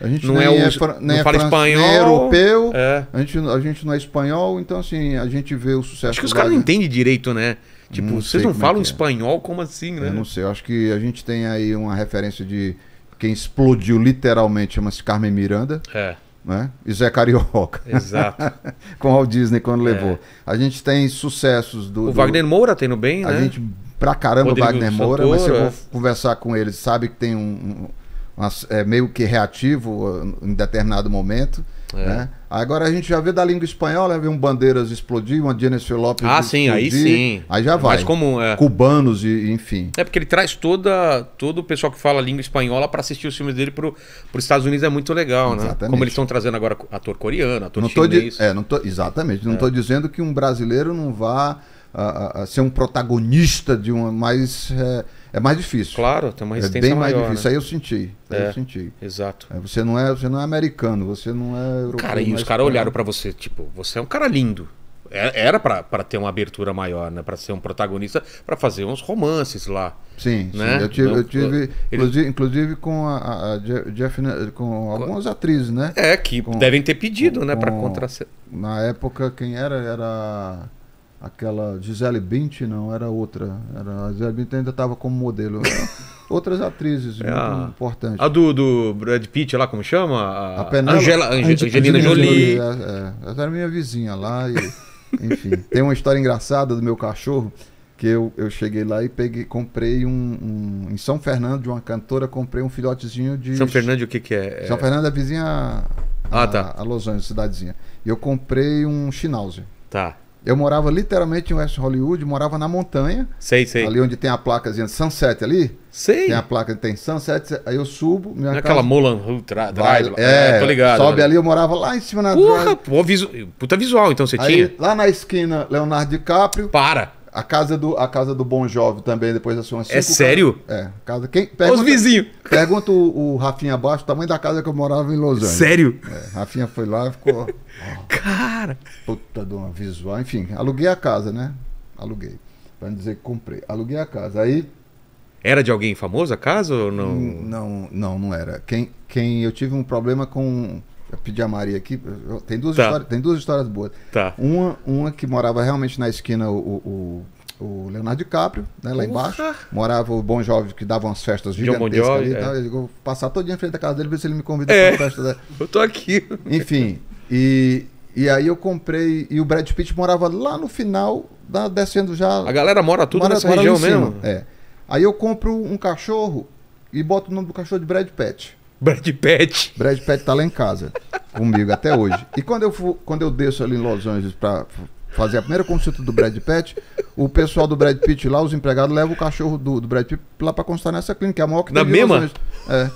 A gente não é, é o, é, não é fala é espanhol, europeu, é. a, gente, a gente não é espanhol, então assim, a gente vê o sucesso. Acho que os caras não né? entendem direito, né? Tipo, não vocês não é falam espanhol, como assim, né? Eu não sei, acho que a gente tem aí uma referência de quem explodiu literalmente chama-se Carmen Miranda. É. Né? E Zé Carioca. Exato. Com o Walt Disney quando é. levou. A gente tem sucessos do. O do... Wagner Moura tem no bem, a né? A gente, pra caramba, Rodrigo Wagner Moura, Santoro, mas eu é. vou conversar com ele. Sabe que tem um. um uma, é meio que reativo uh, em determinado momento. É. Né? Agora a gente já vê da língua espanhola, vê um Bandeiras explodir, uma Jennifer Lopes Ah, sim, explodir, aí sim. Aí já é vai. é... Cubanos e enfim. É porque ele traz toda, todo o pessoal que fala língua espanhola para assistir os filmes dele para os Estados Unidos é muito legal, né? exatamente. né? Como eles estão trazendo agora ator coreano, ator não chinês. Tô de, é, não tô, exatamente. Não estou é. dizendo que um brasileiro não vá a, a ser um protagonista de uma mais é, é, mais difícil. Claro, tem uma é resistência é bem maior, mais difícil. Né? Aí eu senti, aí é, eu senti. Exato. É, você não é, você não é americano, você não é europeu. Cara, e é os caras olharam para você tipo, você é um cara lindo. Era para ter uma abertura maior, né? Para ser um protagonista, para fazer uns romances lá. Sim, né? sim. Eu tive, eu tive Ele... inclusive, inclusive, com a, a Jeff, né, com algumas atrizes, né? É que com, devem ter pedido, com, né? Para contracenar. Na época quem era era aquela Gisele Bündchen, não, era outra. Era, a Gisele Bündchen ainda estava como modelo. Outras atrizes é muito a, importantes. A do, do Brad Pitt lá, como chama? A, a Penela, Angela, Ange, Ange, Angelina, Angelina Jolie. Jolie é, é, era minha vizinha lá. E, enfim, tem uma história engraçada do meu cachorro. Que eu, eu cheguei lá e peguei, comprei um, um Em São Fernando, de uma cantora, comprei um filhotezinho de. São Fernando, o que, que é? São Fernando é vizinha a, ah, tá. a Los Angeles, cidadezinha. E eu comprei um Schnauzer. Tá. Eu morava literalmente em West Hollywood, morava na montanha. Sei, sei. Ali onde tem a placa de Sunset ali. Sei. Tem a placa, tem Sunset, aí eu subo. Minha Não é aquela Molan Drive. Vai, é, é, tô ligado. Sobe né? ali, eu morava lá em cima na Porra, drive. Pô, visu, puta visual então você aí, tinha? Lá na esquina, Leonardo DiCaprio. Para. A casa do, a casa do Bon Jovi também, depois da sua É sério? é. Casa, quem, pergunta, Os vizinhos. Pergunta o, o Rafinha abaixo o tamanho da casa que eu morava em Los Angeles. Sério? É, Rafinha foi lá e ficou. Oh, Cara! Puta de uma visual. Enfim, aluguei a casa, né? Aluguei. Pra não dizer que comprei. Aluguei a casa. Aí. Era de alguém famoso a casa ou não? Não, não, não era. Quem, quem, eu tive um problema com pedir a Maria aqui. Tem duas, tá. histórias, tem duas histórias boas. Tá. Uma, uma que morava realmente na esquina o, o, o Leonardo DiCaprio, né, lá embaixo. Morava o Bom Jovem que dava umas festas gigantescas John ali. É. Eu vou passar todo dia em frente da casa dele, ver se ele me convida é. para uma festa. Eu tô aqui. Enfim, e, e aí eu comprei. E o Brad Pitt morava lá no final, da, descendo já. A galera mora tudo mora, nessa mora região mesmo? É. Aí eu compro um cachorro e boto o nome do cachorro de Brad Pitt. Brad Pitt. Brad Pitt tá lá em casa comigo até hoje. E quando eu, for, quando eu desço ali em Los Angeles para fazer a primeira consulta do Brad Pitt, o pessoal do Brad Pitt lá, os empregados, levam o cachorro do, do Brad Pitt lá para constar nessa clínica, é a maior que Na mesma? É.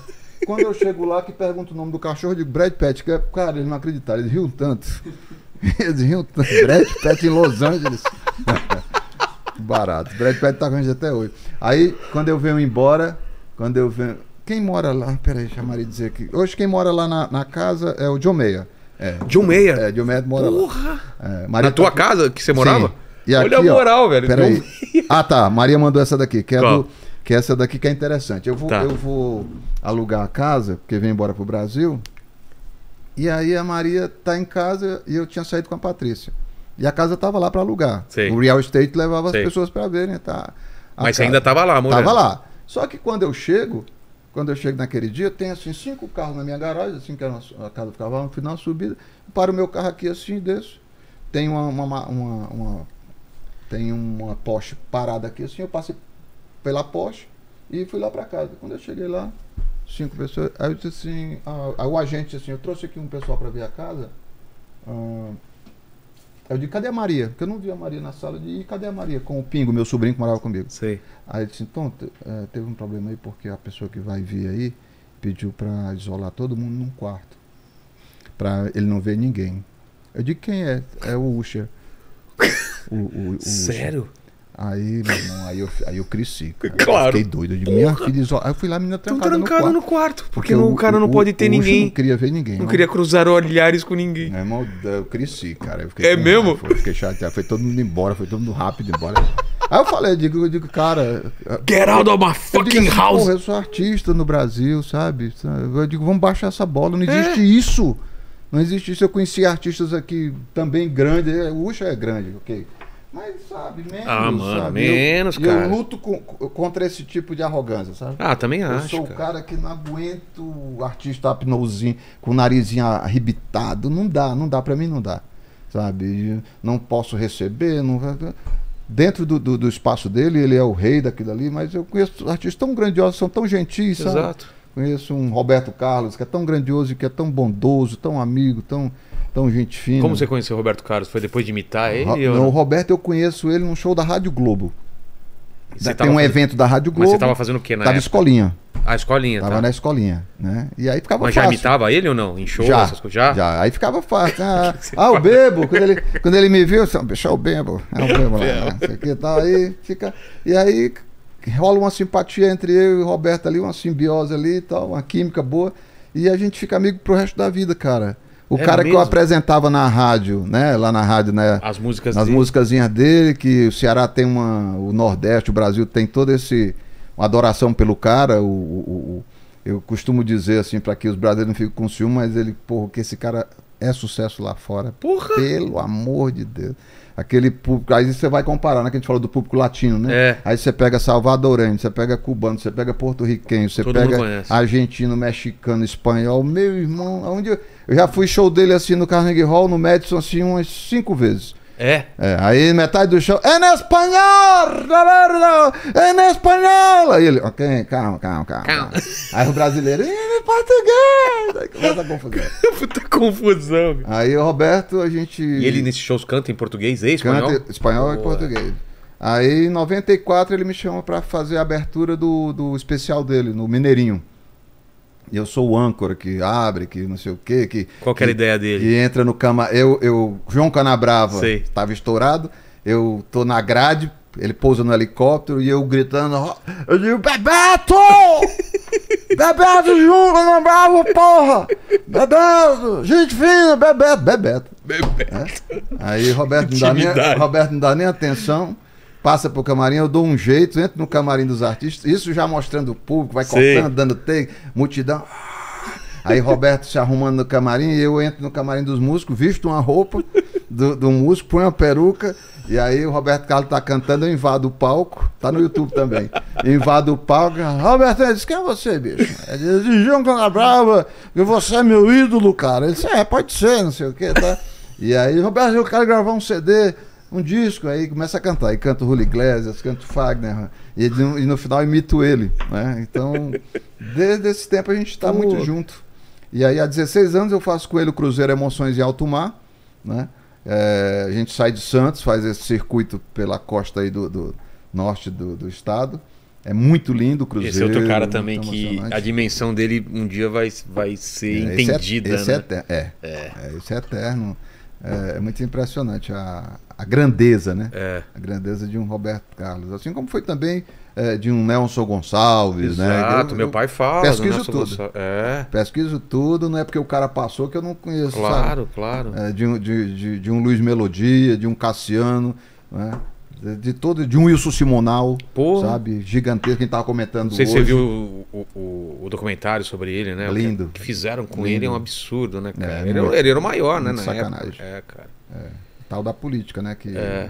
Quando eu chego lá, que pergunto o nome do cachorro, eu digo Brad Pitt. Que, é, cara, eles não acreditaram, eles riam tanto. Eles riam tanto. Brad Pitt em Los Angeles. Barato. Brad Pitt tá com a gente até hoje. Aí, quando eu venho embora, quando eu venho. Quem mora lá? Peraí, deixa a Maria dizer aqui. Hoje quem mora lá na, na casa é o John Meia. É. John Meia? É, John Meia mora Porra. lá. É, na tua tá... casa que você morava? E aqui, Olha a moral, ó, velho. Peraí. Ah, tá. Maria mandou essa daqui, que é do que é essa daqui que é interessante. Eu vou, tá. eu vou alugar a casa, porque vem embora pro Brasil. E aí a Maria tá em casa e eu tinha saído com a Patrícia. E a casa tava lá para alugar. O real estate levava as pessoas para verem, tá? Mas casa. você ainda tava lá, amor. Tava lá. Só que quando eu chego, quando eu chego naquele dia, tem tenho assim cinco carros na minha garagem, assim que era a casa ficava no final subida, para o meu carro aqui assim, desço. Tem uma, uma, uma, uma tem uma Porsche parada aqui assim, eu passei pela Porsche e fui lá para casa. Quando eu cheguei lá, cinco pessoas, aí eu disse assim, a, o agente assim, eu trouxe aqui um pessoal para ver a casa eu é digo, cadê a Maria? Porque eu não vi a Maria na sala. de cadê a Maria? Com o Pingo, meu sobrinho que morava comigo. Sei. Aí ele disse, então, é, teve um problema aí, porque a pessoa que vai vir aí pediu para isolar todo mundo num quarto. para ele não ver ninguém. Eu digo, quem é? É o Usher. O, o, o Sério? Usher. Aí, meu irmão, aí eu, aí eu cresci. Cara. Claro. Eu fiquei doido. de minha filha isolada. Aí eu fui lá, a menina trancada trancado no quarto. No quarto porque, porque o, o, cara não o, pode ter ninguém. não queria ver ninguém. Não, não queria cruzar olhares com ninguém. Meu irmão, eu cresci, cara. Eu é mesmo? Raiva, eu fiquei chateado. Foi todo mundo embora, foi todo mundo rápido embora. Aí eu falei, eu digo, eu digo cara. Get out of my fucking eu digo, assim, house! Porra, eu sou artista no Brasil, sabe? Eu digo, vamos baixar essa bola, não é. existe é. isso. Não existe isso. Eu conheci artistas aqui também grandes. É, Uxa é grande, ok. Mas sabe, menos. Ah, mano, sabe? menos, eu, cara. Eu luto com, contra esse tipo de arrogância, sabe? Ah, também eu acho. Eu sou cara. o cara que não aguento o artista apneuzinho, com o narizinho arrebitado. Não dá, não dá, pra mim não dá. Sabe? Não posso receber, não. Dentro do, do, do espaço dele, ele é o rei daquilo ali, mas eu conheço artistas tão grandiosos, são tão gentis, sabe? Exato. Conheço um Roberto Carlos, que é tão grandioso, que é tão bondoso, tão amigo, tão tão gente fina. Como você conheceu o Roberto Carlos? Foi depois de imitar ele? Ro não, o Roberto eu conheço ele num show da Rádio Globo. Da, tem um fazendo... evento da Rádio Globo. Mas você estava fazendo o quê na Tava época? escolinha. A ah, escolinha, Tava tá. na escolinha, né? E aí ficava Mas fácil. Mas já imitava ele ou não? Em show, já, essas coisas? Já? já? Aí ficava fácil. Ah, ah o ah, Bebo. Quando ele, quando ele me viu, eu disse, deixa ah, é o Bebo. É o Bebo lá. Né? Aqui, tal, aí fica... E aí rola uma simpatia entre eu e o Roberto ali, uma simbiose ali e tal, uma química boa. E a gente fica amigo pro resto da vida, cara. O é cara mesmo? que eu apresentava na rádio, né? Lá na rádio, né? As músicas As dele. músicazinhas dele, que o Ceará tem uma. O Nordeste, o Brasil tem todo esse. Uma adoração pelo cara. O, o, o eu costumo dizer assim, para que os brasileiros não fiquem com ciúme, mas ele, porra, que esse cara é sucesso lá fora. Porra! Pelo amor de Deus. Aquele público. Aí você vai comparar, né? Que a gente falou do público latino, né? É. Aí você pega salvadorenho, você pega cubano, você pega porto-riquenho, você Todo pega argentino, mexicano, espanhol. Meu irmão, onde. Eu eu já fui show dele assim no Carnegie Hall, no Madison, assim, umas cinco vezes. É. é. Aí metade do show. En espanhol! En espanhol! Aí ele, ok, calma, calma, calma. calma. Aí o brasileiro, em português! Aí começa a confusão. Puta confusão. Meu. Aí o Roberto, a gente. E ele nesses shows canta em português e é espanhol? Canta espanhol e português. Aí em 94 ele me chama pra fazer a abertura do, do especial dele, no Mineirinho eu sou o âncora que abre, que não sei o quê. Que, Qual que era a ideia dele? Que entra no cama. Eu, eu João Canabrava estava estourado, eu tô na grade, ele pousa no helicóptero e eu gritando: Eu digo, Bebeto! Bebeto João Canabrava, porra! Bebeto! Gente fina, Bebeto! Bebeto! Bebeto. É? Aí Roberto não, dá nem, Roberto não dá nem atenção passa pro camarim, eu dou um jeito, entro no camarim dos artistas, isso já mostrando o público, vai cortando, dando take, multidão. Aí Roberto se arrumando no camarim, e eu entro no camarim dos músicos, visto uma roupa do, do músico, põe uma peruca, e aí o Roberto Carlos tá cantando, eu invado o palco, tá no YouTube também. invado o palco, Roberto, ele disse, quem é você, bicho? Ele disse, João Brava, que você é meu ídolo, cara. Ele disse, é, pode ser, não sei o que, tá? E aí, Roberto, eu quero gravar um CD um disco, aí começa a cantar. E canta o Julio Iglesias, canta Fagner, e, no, e no final imito ele. Né? Então, desde esse tempo a gente está muito junto. E aí, há 16 anos, eu faço com ele o Cruzeiro Emoções em Alto Mar. Né? É, a gente sai de Santos, faz esse circuito pela costa aí do, do norte do, do estado. É muito lindo o Cruzeiro. Esse é outro cara também que a dimensão dele um dia vai, vai ser é, é entendida. Esse, é, esse né? é, é, é. é. Esse é eterno. É, é, muito impressionante a, a grandeza, né? É. A grandeza de um Roberto Carlos. Assim como foi também é, de um Nelson Gonçalves, Exato, né? Exato, meu pai fala. Pesquiso tudo. É. Pesquiso tudo, não é porque o cara passou que eu não conheço. Claro, sabe? claro. É, de, de, de, de, um Luiz Melodia, de um Cassiano. Né? de todo de um Wilson Simonal, Porra. sabe? Gigantesco, que estava comentando Não sei hoje. se você viu o, o, o, documentário sobre ele, né? Lindo. O que, fizeram com Lindo. ele é um absurdo, né, é, cara? É, ele, era, é. ele, era o maior, né, sacanagem. Época. É, cara. É. Tal da política, né, que é.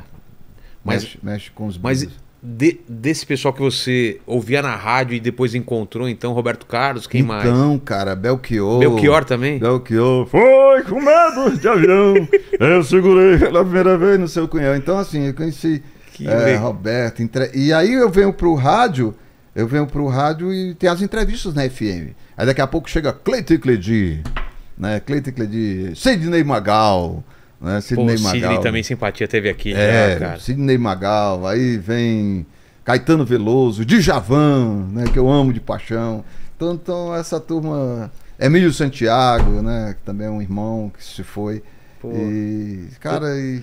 mas, mexe, mexe com os Mas de, desse pessoal que você ouvia na rádio e depois encontrou, então, Roberto Carlos, quem então, mais? Então, cara, Belchior. Belchior também? Belchior. Foi com medo de avião. eu segurei pela primeira vez no seu cunhado. Então, assim, eu conheci que é, legal. Roberto. Entre... E aí eu venho pro rádio, eu venho pro rádio e tem as entrevistas na FM. Aí daqui a pouco chega Cleiton e Cledi, né? Cleiton e Cledi, Sidney Magal, né? Sidney Pô, Magal. Sidney também simpatia teve aqui, é, né, Sidney Magal, aí vem Caetano Veloso, Djavan, né? Que eu amo de paixão. Então, então essa turma... Emílio Santiago, né? Que também é um irmão que se foi. Pô. E, cara, e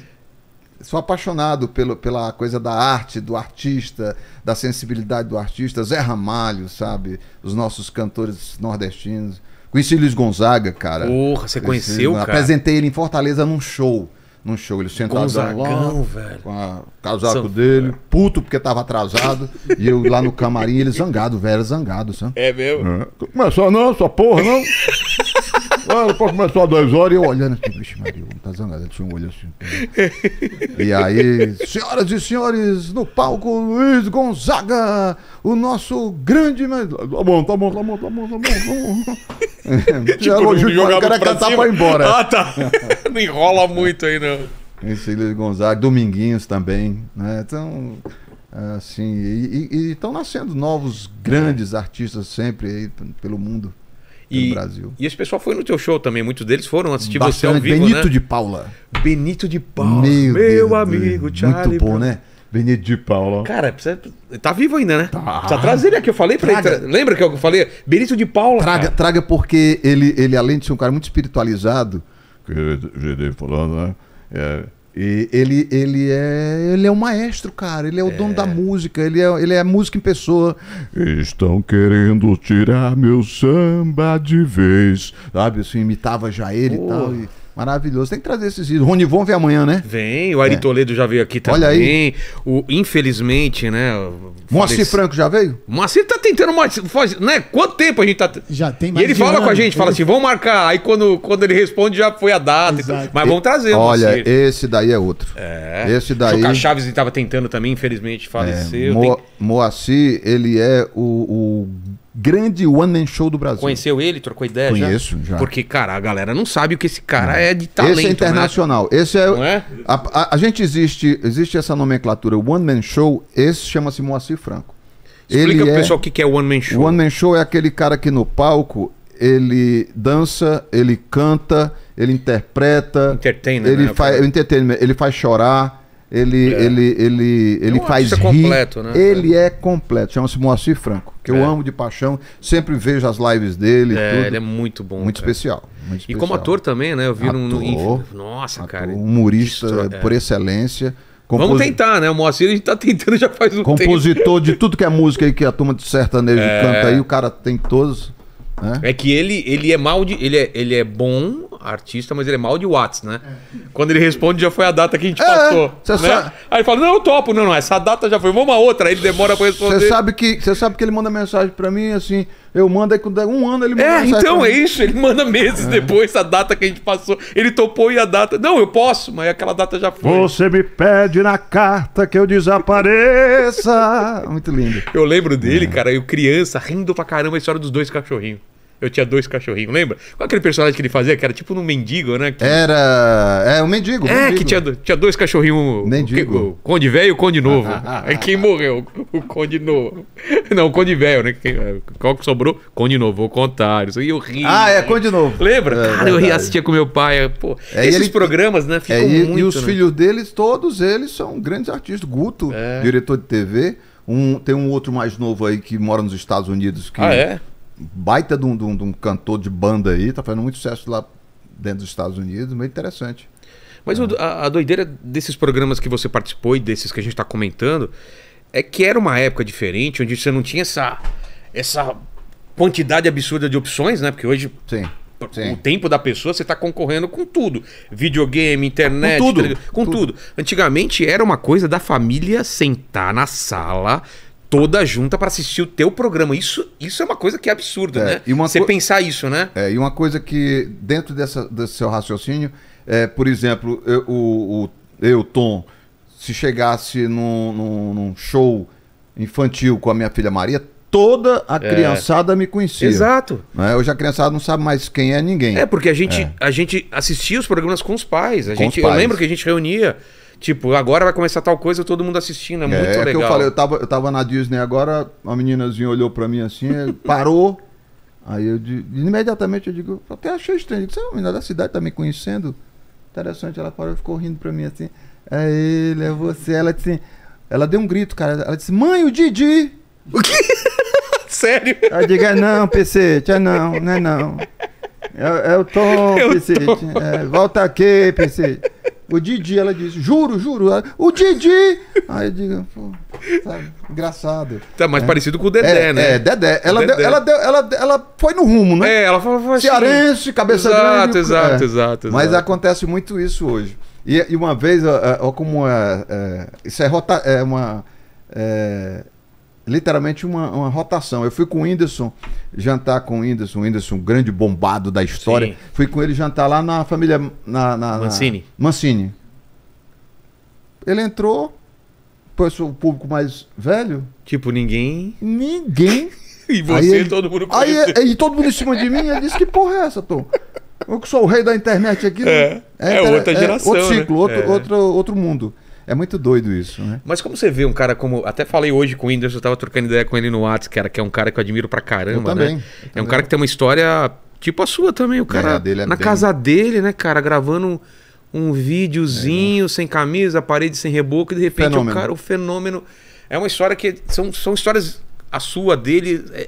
sou apaixonado pelo, pela coisa da arte, do artista, da sensibilidade do artista. Zé Ramalho, sabe? Os nossos cantores nordestinos. Conheci Luiz Gonzaga, cara. Porra, você conheceu, cara? Apresentei ele em Fortaleza num show. Num show, ele sentado Gonzagão, lá, velho. com o casaco São... dele, puto porque tava atrasado, e eu lá no camarim, ele zangado, velho, zangado, sabe? É mesmo? É. Mas só não, só porra não. Mano, ah, pô, começou a duas horas e eu olhando assim, bicho, Maria, tá zangado. Tinha um olho assim. Tá e aí, senhoras e senhores, no palco, Luiz Gonzaga, o nosso grande. Tá bom, tá bom, tá bom, tá bom, tá bom. Tá bom. É, tipo, elogio, jogava o cara cantar pra ir embora. Ah, tá. não enrola muito aí, não. Esse Luiz Gonzaga, Dominguinhos também, né? Então assim, e estão nascendo novos grandes artistas sempre aí pelo mundo e, no Brasil. E esse pessoal foi no teu show também, muitos deles foram assistir Bastante. você ao vivo, Benito né? de Paula. Benito de Paula. Meu, Meu amigo, Deus. Charlie. Muito bom, né? Benito de Paula. Cara, precisa... tá vivo ainda, né? Tá. Precisa trazer ele aqui. Eu falei pra traga. ele. Lembra que eu falei? Benito de Paula. Traga, cara. traga porque ele, ele, além de ser um cara muito espiritualizado, que é eu já falando, né? É e ele, ele, é, ele é o maestro, cara. Ele é o é. dono da é. música. Ele é, ele é a música em pessoa. Estão querendo tirar meu samba de vez. Sabe, assim, imitava já ele e tal. E... Maravilhoso. Tem que trazer esses vídeos. Rony Von vem amanhã, né? Vem, o Ari é. Toledo já veio aqui também. Olha aí. O, infelizmente, né? Moacir Franco já veio? Moacir tá tentando. Faz, né? Quanto tempo a gente tá. Já tem mais. E ele fala com a gente, fala assim: vamos marcar. Aí quando, quando ele responde, já foi a data. Então, mas vamos trazer, Olha, Moacir. esse daí é outro. É. Esse daí. O Chaves estava tentando também, infelizmente é, faleceu. É. Mo... Tem... Moacir, ele é o... o grande one-man show do Brasil. Conheceu ele? Trocou ideia Conheço, já? já? Porque, cara, a galera não sabe o que esse cara é de talento, Esse é né? internacional. Né? Esse é... Não é? A, a, a, gente existe... Existe essa nomenclatura, one-man show. Esse chama-se Moacir Franco. Explica ele pro é... pessoal o que é one-man show. One-man show é aquele cara que no palco ele dança, ele canta, ele interpreta... Entertainer, ele né? Faz, Ele faz chorar ele, é. ele, ele, ele faz é rir. completo, né? Ele é, é completo. Chama-se Moacir Franco, que é. eu amo de paixão. Sempre vejo as lives dele. É, tudo. ele é muito bom. Muito especial, muito especial. e como ator também, né? Eu vi ator, no, Nossa, ator, cara. Humorista é. por excelência. Compos... Vamos tentar, né? O Moacir a gente tá tentando já faz um Compositor tempo. de tudo que é música aí que a turma de sertanejo é. canta aí, o cara tem todos. Né? É que ele, ele é mal de. Ele é, ele é bom artista, mas ele é mal de Watts, né? É. Quando ele responde, já foi a data que a gente é, passou. Né? Sabe... Aí ele fala, não, eu topo. Não, não, essa data já foi, vamos uma outra. Aí ele demora pra responder. Você sabe, que, você sabe que ele manda mensagem pra mim, assim, eu mando, aí quando é um ano ele manda É, então é isso, ele manda meses é. depois a data que a gente passou. Ele topou e a data... Não, eu posso, mas aquela data já foi. Você me pede na carta que eu desapareça. Muito lindo. Eu lembro dele, é. cara, eu criança, rindo pra caramba a história dos dois cachorrinhos eu tinha dois cachorrinhos, lembra? Qual aquele personagem que ele fazia, que era tipo um mendigo, né? Que... Era. É, um mendigo. É, mendigo. que tinha, tinha dois cachorrinhos. Mendigo. O, o conde velho e o conde novo. Ah, ah, ah, é quem morreu? O conde novo. Não, o conde velho, né? É, qual que sobrou? Conde novo, vou contar. Isso aí eu ri. Ah, é, conde novo. Lembra? É, Cara, eu ri, assistia com meu pai. É, pô, é, esses ele... programas, né? Ficam é, e, muito. E os né? filhos deles, todos eles são grandes artistas. Guto, é. diretor de TV. Um, tem um outro mais novo aí que mora nos Estados Unidos. Que, ah, é? baita de um, de, um, de um, cantor de banda aí, tá fazendo muito sucesso lá dentro dos Estados Unidos, muito interessante. Mas é. a, a doideira desses programas que você participou e desses que a gente está comentando é que era uma época diferente, onde você não tinha essa, essa quantidade absurda de opções, né? Porque hoje. Sim. Sim. O tempo da pessoa, você está concorrendo com tudo. Videogame, internet, com tudo. Com tudo. tudo. Antigamente era uma coisa da família sentar na sala toda junta para assistir o teu programa. Isso, isso é uma coisa que é absurda, é, né? Você co... pensar isso, né? É, e uma coisa que, dentro dessa, desse seu raciocínio, é, por exemplo, eu, o, o, eu Tom, se chegasse num, num, num, show infantil com a minha filha Maria, toda a é. criançada me conhecia. Exato. Né? Hoje a criançada não sabe mais quem é ninguém. É, porque a gente, é. a gente assistia os programas com os pais. A com gente, os pais. Eu lembro que a gente reunia Tipo, agora vai começar tal coisa, todo mundo assistindo, é, é muito legal. É que eu falei, eu tava, eu tava na Disney agora, uma meninazinha olhou pra mim assim, parou. Aí eu imediatamente eu digo, até achei estranho. Você é uma menina da cidade, tá me conhecendo? Interessante, ela parou e ficou rindo pra mim assim. É ele, é você. Ela disse, ela deu um grito, cara. Ela disse, mãe, o Didi! O quê? Sério? Eu digo, é não, PC é não, não é não. É, é o Tom, é PC É, volta aqui, PC o Didi, ela disse, juro, juro. o Didi! Aí eu digo, pô, sabe, tá engraçado. Tá mais é. parecido com o Dedé, é, né? É, Dedé. Ela, Dedé. Deu, ela, deu, ela, ela foi no rumo, né? É, ela foi, foi assim, Cearense, cabeça exato, grande. Exato, é. exato, exato. Mas acontece muito isso hoje. E, e uma vez, ó, ó como é, é, isso é, rota, é uma... É, literalmente uma, uma, rotação. Eu fui com o Whindersson jantar com o Whindersson, o Whindersson, grande bombado da história. Sim. Fui com ele jantar lá na família. Na, na, Mancini. Na Mancini. Ele entrou, foi o público mais velho. Tipo, ninguém. Ninguém. e você aí, todo mundo conhece. Aí, e todo mundo em cima de mim, ele disse: que porra é essa, Tom? Eu que sou o rei da internet aqui. É, né? é, é outra é geração. Né? É, outro ciclo, né? outro, outro, outro mundo. É muito doido isso, né? Mas como você vê um cara como. Até falei hoje com o Inderson, eu tava trocando ideia com ele no WhatsApp, cara, que é um cara que eu admiro pra caramba, eu né? também, né? Eu também. É um cara que tem uma história tipo a sua também. O é, cara. É, é na bem... casa dele, né, cara, gravando um videozinho é. Né? sem camisa, parede sem reboco, e de repente o cara, o fenômeno. É uma história que. São, são histórias. A sua dele é,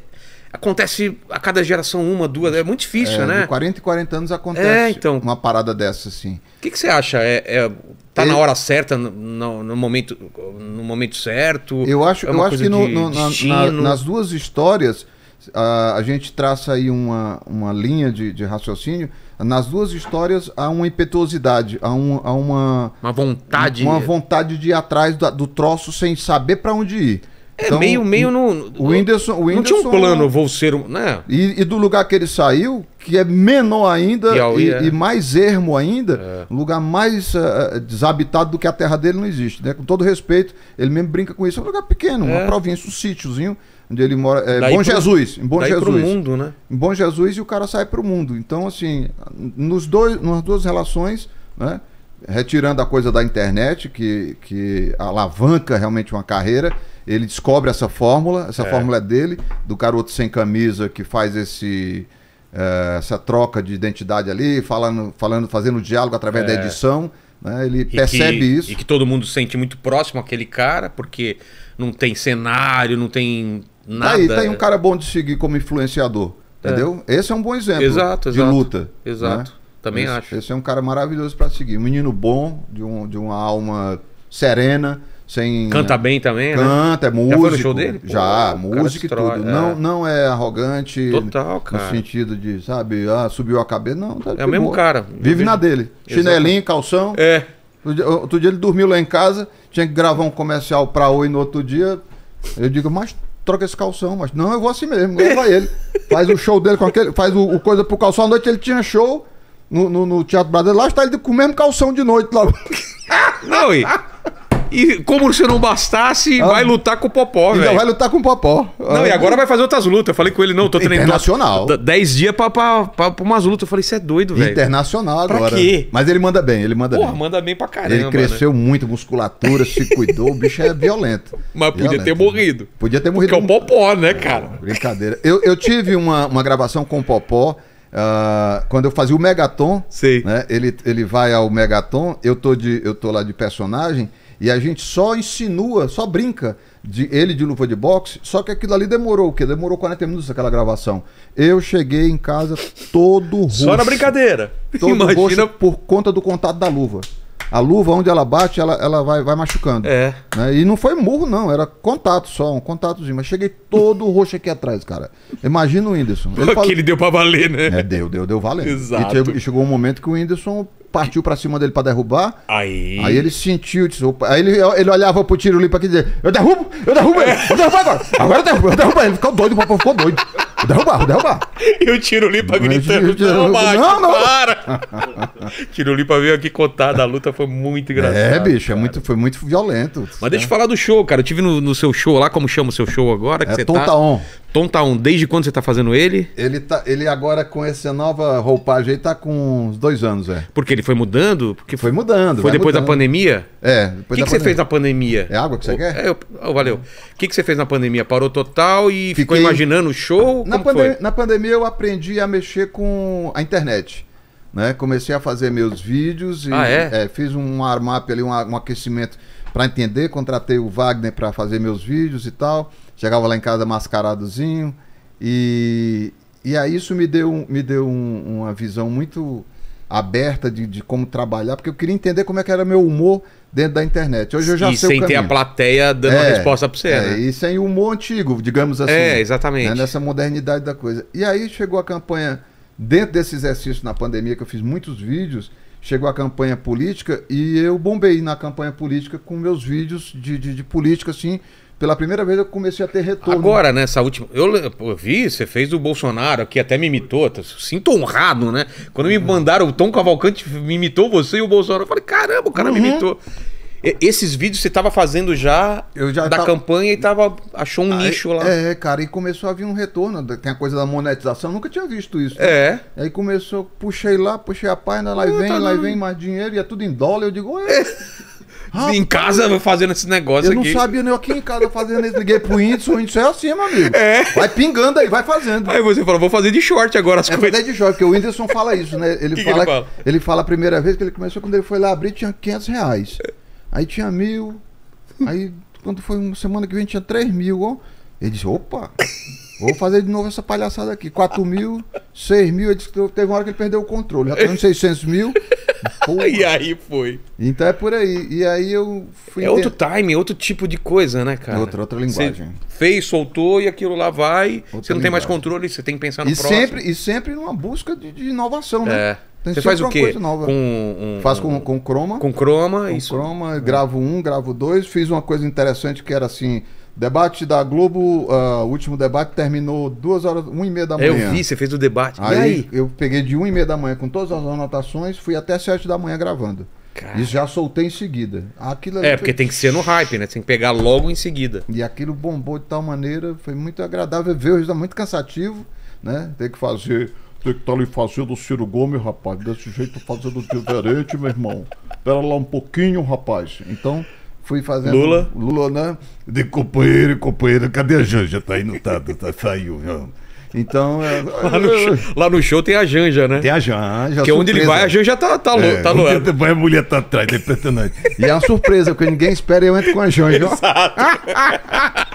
acontece a cada geração uma, duas, é muito difícil, é, né? 40 e 40 anos acontece é, então, uma parada dessa, assim. O que, que você acha? É, é tá Ele... na hora certa, no, no, momento, no momento certo? Eu acho, é eu acho que no, no na, nas duas histórias a, a, gente traça aí uma, uma linha de, de, raciocínio. Nas duas histórias há uma impetuosidade, há, um, há uma. Uma vontade. Uma vontade de ir atrás do, do troço sem saber para onde ir. É então, meio, meio no. O Whindersson, o Whindersson. Não tinha um plano, vou ser um. Né? E, e, do lugar que ele saiu, que é menor ainda Piauí, e, é. e, mais ermo ainda, é. lugar mais uh, desabitado do que a terra dele não existe. Né? Com todo respeito, ele mesmo brinca com isso. É um lugar pequeno, é. uma província, um sítiozinho, onde ele mora. É, Bom pro, Jesus. Em Bom daí Jesus. Pro mundo, né? Em Bom Jesus e o cara sai para o mundo. Então, assim, nos dois, nas duas relações, né? retirando a coisa da internet, que, que alavanca realmente uma carreira, ele descobre essa fórmula, essa é. fórmula é dele, do garoto sem camisa que faz esse eh, essa troca de identidade ali, falando, falando fazendo diálogo através é. da edição. Né? Ele e percebe que, isso. E que todo mundo sente muito próximo aquele cara, porque não tem cenário, não tem tá nada. Tá aí tem um cara bom de seguir como influenciador. É. Entendeu? Esse é um bom exemplo exato, exato, de luta. Né? Exato. Né? Também esse, acho. Esse é um cara maravilhoso para seguir. Um menino bom, de, um, de uma alma serena, sem. Canta bem também, né? Canta, né? é músico. Já foi show dele? Já, música e tudo. É. Não, não é arrogante. Total, cara. No sentido de, sabe, ah, subiu a cabeça. Não, tá É o mesmo boa. cara. Vive na dele. Exato. Chinelinho, calção. É. Outro dia ele dormiu lá em casa, tinha que gravar um comercial pra Oi no outro dia. Eu digo, mas troca esse calção, mas não, eu vou assim mesmo, vai ele. Faz o show dele com aquele, faz o, o coisa pro calção à noite, ele tinha show no, no, no Teatro Brasileiro, lá está ele com o mesmo calção de noite lá. Não, e, e como se não bastasse, ah. vai lutar com o Popó, então velho. Vai lutar com o Popó. Não, e é. agora vai fazer outras lutas. Eu falei com ele, não, tô treinando. Internacional. dez dias pra, pra, pra, pra, umas lutas. Eu falei, você é doido, velho. Internacional agora. Pra quê? Mas ele manda bem, ele manda Porra, bem. manda bem pra caramba. Ele né? cresceu né? muito, musculatura, se cuidou. O bicho é violento. Mas podia violento. ter morrido. Podia ter morrido. Porque é o Popó, né, cara? Brincadeira. Eu, eu tive uma, uma gravação com o Popó. Uh, quando eu fazia o Megaton, né, ele, ele vai ao Megaton, eu tô, de, eu tô lá de personagem e a gente só insinua, só brinca de ele de luva de boxe, só que aquilo ali demorou, o quê? Demorou 40 minutos aquela gravação. Eu cheguei em casa todo roxo. Só na brincadeira. Todo Imagina por conta do contato da luva a luva, onde ela bate, ela, ela vai, vai machucando. É. Né? E não foi murro, não, era contato só, um contatozinho. Mas cheguei todo roxo aqui atrás, cara. Imagina o Whindersson. Ele que ele deu pra valer, né? É, deu, deu, deu valer. Exato. E, chegou um momento que o Whindersson partiu para cima dele para derrubar. Aí. Aí ele sentiu, disse, aí ele, ele olhava pro tiro ali e dizer: Eu derrubo, eu derrubo ele, eu derrubo agora, agora eu derrubo, eu derrubo ele. Ficou doido, o papo ficou doido. Vou derrubar, vou derrubar. E o Tirulipa gritando, tiro, não, Mike, não, não, para. Tirulipa veio aqui contar da luta, foi muito engraçado. É, bicho, é muito, foi muito violento. Mas deixa eu é. falar do show, cara. Eu tive no, no, seu show lá, como chama o seu show agora? Que é você Tonta tá... On. Tonta On, desde quando você tá fazendo ele? Ele, tá, ele agora com essa nova roupagem aí tá com uns dois anos, é. Porque ele foi mudando? Porque foi mudando. Foi depois mudando. da pandemia? É. O que, que você fez na pandemia? É água que você o, quer? É, oh, valeu. O que, que você fez na pandemia? Parou total e Fiquei... ficou imaginando o show? Na, pandem... na pandemia eu aprendi a mexer com a internet. Né? Comecei a fazer meus vídeos e ah, é? É, fiz um armap ali, um, um aquecimento para entender. Contratei o Wagner para fazer meus vídeos e tal. Chegava lá em casa mascaradozinho. E, e aí isso me deu, me deu um, uma visão muito aberta de, de como trabalhar, porque eu queria entender como é que era meu humor dentro da internet. Hoje eu já e sei sem ter a plateia dando é, resposta para você, é, né? E sem o humor antigo, digamos assim. É, exatamente. Né? Nessa modernidade da coisa. E aí chegou a campanha, dentro desse exercício na pandemia, que eu fiz muitos vídeos, chegou a campanha política e eu bombei na campanha política com meus vídeos de, de, de política, assim, pela primeira vez eu comecei a ter retorno. Agora, nessa né, última. Eu, eu vi, você fez o Bolsonaro aqui, até me imitou. Sinto honrado, né? Quando me mandaram, o Tom Cavalcante me imitou você e o Bolsonaro. Eu falei, caramba, o cara uhum. me imitou. E, esses vídeos você estava fazendo já, já da tava... campanha e tava, achou um aí, nicho lá. É, cara, e começou a vir um retorno. Tem a coisa da monetização, nunca tinha visto isso. É. Né? Aí começou, puxei lá, puxei a página, lá e vem, lá e vem mais dinheiro, e é tudo em dólar. Eu digo, ué. É. Rapaz, em casa fazendo esse negócio eu aqui. Eu não sabia nem aqui em casa fazendo isso. Liguei pro índice, o índice é assim, meu amigo. É. Vai pingando aí, vai fazendo. Aí você falou, vou fazer de short agora as é, coisas. Fazer de short, porque o Whindersson fala isso, né? Ele, que fala, que ele, fala? ele fala a primeira vez que ele começou, quando ele foi lá abrir, tinha 500 reais. Aí tinha mil. Aí quando foi uma semana que vem, tinha 3 mil. Ó. Ele disse, opa... Vou fazer de novo essa palhaçada aqui. 4 mil, 6 mil. Ele disse que teve uma hora que ele perdeu o controle. Já tá 600 mil. Porra. E aí foi. Então é por aí. E aí eu fui. É outro time, outro tipo de coisa, né, cara? Outra, outra linguagem. Você fez, soltou e aquilo lá vai. Outra você não linguagem. tem mais controle, você tem que pensar no e próximo. Sempre, e sempre numa busca de, de inovação, né? É. Tem você faz o quê? Com, um, Faz com, com croma. Com croma, com isso. croma, gravo um, gravo dois. Fiz uma coisa interessante que era assim Debate da Globo, uh, último debate terminou duas horas, um e meia da é, manhã. Eu vi, você fez o debate. Aí, aí? eu peguei de um e meia da manhã com todas as anotações, fui até sete da manhã gravando. Cara. E já soltei em seguida. Aquilo é, porque tem que ser no hype, né? Tem que pegar logo em seguida. E aquilo bombou de tal maneira, foi muito agradável ver o resultado, tá muito cansativo, né? Tem que fazer, tem que estar tá ali fazendo o Ciro Gomes, rapaz, desse jeito fazendo diferente, meu irmão. Pera lá um pouquinho, rapaz. Então, fui fazendo. Lula? Lula, né? De companheiro, companheiro, cadê a Janja? Tá aí, não tá, tá, tá saiu. Então. É... Lá, no é, show, lá, no show, tem a Janja, né? Tem a Janja. Que é onde ele vai, a Janja tá, tá, é, tá no ar. Vai a mulher tá atrás, é impressionante. E é uma surpresa, porque ninguém espera eu entro com a Janja. Exato.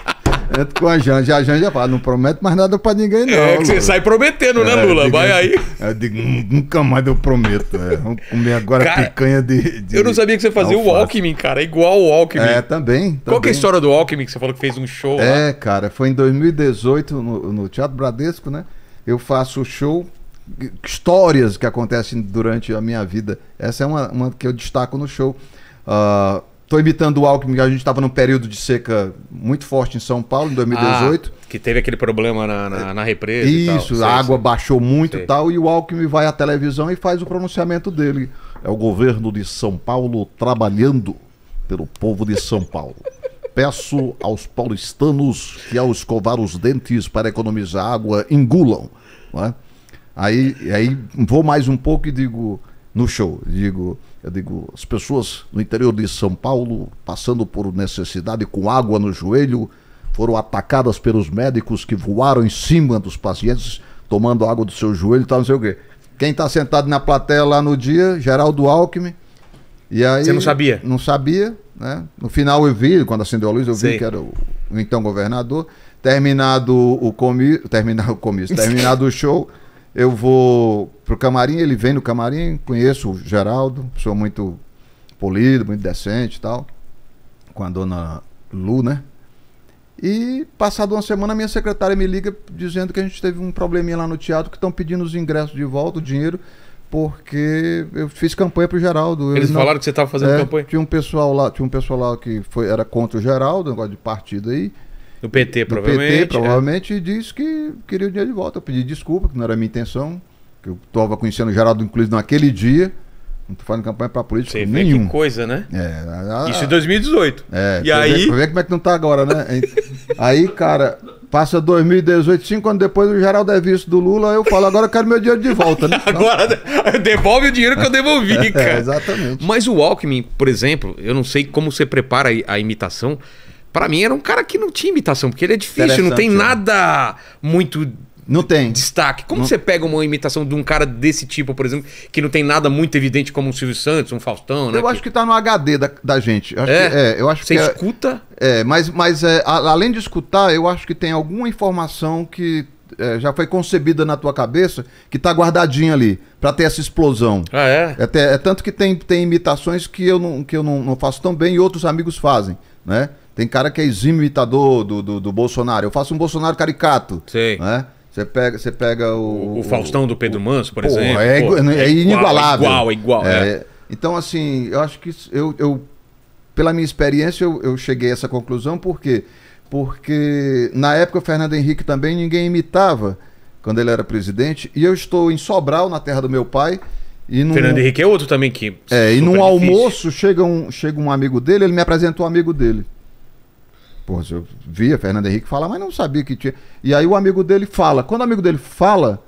Entro é com a Janja. A Janja fala, não prometo mais nada pra ninguém, não. É que você sai prometendo, né, é, Lula? Digo, Vai aí. Eu é, digo, nunca mais eu prometo. É. Vamos comer agora cara, picanha de, de, Eu não sabia que você fazia alface. o Alckmin, cara. Igual o Alckmin. É, também. Qual que é a história do Alckmin que você falou que fez um show? É, lá? cara, foi em 2018 no, no Teatro Bradesco, né? Eu faço o show histórias que acontecem durante a minha vida. Essa é uma, uma que eu destaco no show. Uh, Estou imitando o Alckmin, a gente estava num período de seca muito forte em São Paulo, em 2018. Ah, que teve aquele problema na, na, na represa. Isso, a água sei. baixou muito sei. e tal, e o Alckmin vai à televisão e faz o pronunciamento dele. É o governo de São Paulo trabalhando pelo povo de São Paulo. Peço aos paulistanos que, ao escovar os dentes para economizar água, engulam. Não é? aí, aí vou mais um pouco e digo, no show, digo. Eu digo, as pessoas no interior de São Paulo, passando por necessidade, com água no joelho, foram atacadas pelos médicos que voaram em cima dos pacientes, tomando água do seu joelho e tal, não sei o quê. Quem está sentado na plateia lá no dia, Geraldo Alckmin. E aí, Você não sabia? Não sabia, né? No final eu vi, quando acendeu a luz, eu vi que era o, o então governador. Terminado o comício, terminado o comício, terminado o show, eu vou pro camarim, ele vem no camarim, conheço o Geraldo, sou muito polido, muito decente e tal, com a dona Lu, né? E passado uma semana, a minha secretária me liga dizendo que a gente teve um probleminha lá no teatro, que estão pedindo os ingressos de volta, o dinheiro, porque eu fiz campanha pro Geraldo. Eles não... falaram que você estava fazendo é, campanha? Tinha um pessoal lá, tinha um pessoal lá que foi, era contra o Geraldo, negócio de partido aí. Do PT, do provavelmente. PT, provavelmente, é. disse que queria o dinheiro de volta. Eu pedi desculpa, que não era a minha intenção, que eu estava conhecendo o Geraldo, inclusive, naquele dia. Não tô fazendo campanha para política Você nenhum. Vê que coisa, né? É, a, a, Isso em 2018. É, e aí... Ver, ver como é que não tá agora, né? aí, cara, passa 2018, cinco anos depois, o Geraldo é visto do Lula, eu falo, agora eu quero meu dinheiro de volta, né? Então... agora devolve o dinheiro que eu devolvi, é, cara. É, exatamente. Mas o Alckmin, por exemplo, eu não sei como você prepara a imitação, para mim era um cara que não tinha imitação, porque ele é difícil, não tem é. nada muito não tem. Destaque. Como não. você pega uma imitação de um cara desse tipo, por exemplo, que não tem nada muito evidente como um Silvio Santos, um Faustão, né? Eu acho que tá no HD da, da gente. Eu acho é? Que, é, eu acho você que é- escuta? É, é mas, mas é, a, além de escutar, eu acho que tem alguma informação que é, já foi concebida na tua cabeça que tá guardadinha ali, para ter essa explosão. Ah, é? É, é tanto que tem, tem imitações que eu, não, que eu não, não faço tão bem e outros amigos fazem, né? Tem cara que é exímio imitador do, do, do Bolsonaro. Eu faço um Bolsonaro caricato. Sei. Né? Você pega, você pega o, o, o Faustão do Pedro Manso, por exemplo. É, pô, é, é, inigualável. É igual, é igual. É, é. Então, assim, eu acho que eu, eu pela minha experiência, eu, eu cheguei a essa conclusão, por quê? Porque na época o Fernando Henrique também ninguém imitava quando ele era presidente. E eu estou em Sobral, na terra do meu pai. E num... Fernando Henrique é outro também que. É, e num difícil. almoço chega um, chega um amigo dele, ele me apresentou um amigo dele. Pô, eu via Fernando Henrique falar, mas não sabia que tinha. E aí o amigo dele fala. Quando o amigo dele fala,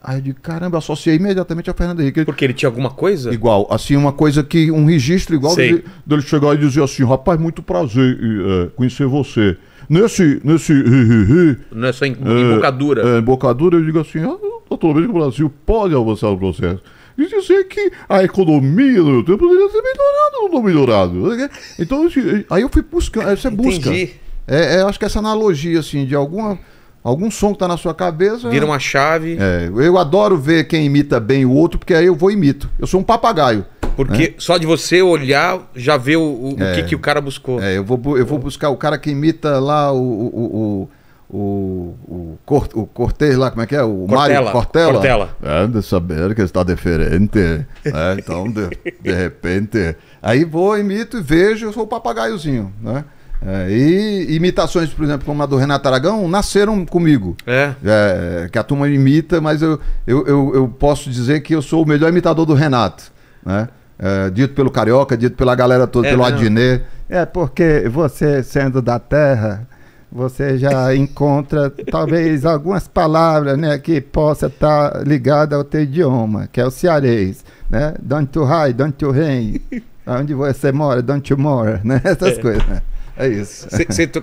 aí eu digo, caramba, eu associei imediatamente a Fernando Henrique. Porque ele tinha alguma coisa? Igual, assim, uma coisa que, um registro igual dele, dele, chegar e dizer assim, rapaz, muito prazer é, conhecer você. Nesse, nesse ri, ri, Nessa embocadura. É, embocadura, eu digo assim, ah, doutor, o Brasil pode avançar no processo e dizer que a economia no meu tempo poderia ser melhorada ou não melhorada. Então, assim, aí eu fui buscando, você é busca. Entendi. É, é, acho que essa analogia, assim, de alguma. Algum som que tá na sua cabeça. Vira uma chave. É, eu adoro ver quem imita bem o outro, porque aí eu vou e imito. Eu sou um papagaio. Porque né? só de você olhar, já vê o, o, é. o que, que o cara buscou. É, eu vou, eu vou buscar o cara que imita lá o. o, o, o, o, Cort, o Cortez lá, como é que é? O Cortella. Mário Cortella. Cortella. É, de saber que está diferente. Né? Então, de, de repente. Aí vou, imito e vejo, eu sou o papagaiozinho, né? É, e imitações, por exemplo, como a do Renato Aragão, nasceram comigo. É. é que a turma imita, mas eu, eu, eu, eu, posso dizer que eu sou o melhor imitador do Renato. Né? É, dito pelo Carioca, dito pela galera toda, é pelo Adiné. É, porque você sendo da terra, você já encontra talvez algumas palavras né, que possa estar tá ligada ao teu idioma, que é o cearês. Né? Don't you hide, don't you rain. Onde você mora, don't you mora, né? Essas é. coisas. Né? É isso.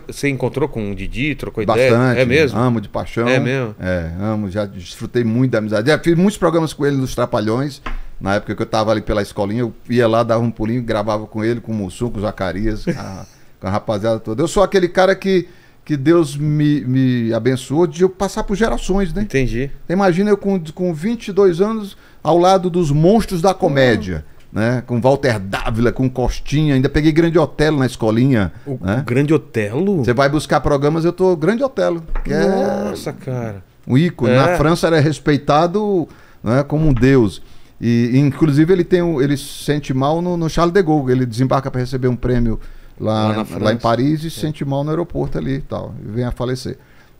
Você encontrou com o Didi, trocou ideia? Bastante. É mesmo? Amo de paixão. É mesmo? É, amo. Já desfrutei muito da amizade. Já é, fiz muitos programas com ele nos Trapalhões. Na época que eu estava ali pela escolinha, eu ia lá, dava um pulinho, gravava com ele, com o Mussum, com o Zacarias, a, com a rapaziada toda. Eu sou aquele cara que que Deus me, me abençoou de eu passar por gerações, né? Entendi. Imagina eu com, com 22 anos ao lado dos monstros da comédia. Uhum né? Com Walter Dávila, com Costinha, ainda peguei Grande Otelo na escolinha. O, né? o Grande Otelo? Você vai buscar programas, eu tô Grande Otelo. É Nossa, é... cara. Um ícone. É. Na França era respeitado né, como um deus. E, inclusive, ele tem um, ele se sente mal no, no Charles de Gaulle. Ele desembarca para receber um prêmio lá, lá, lá em Paris e se é. sente mal no aeroporto ali e tal. E vem a falecer.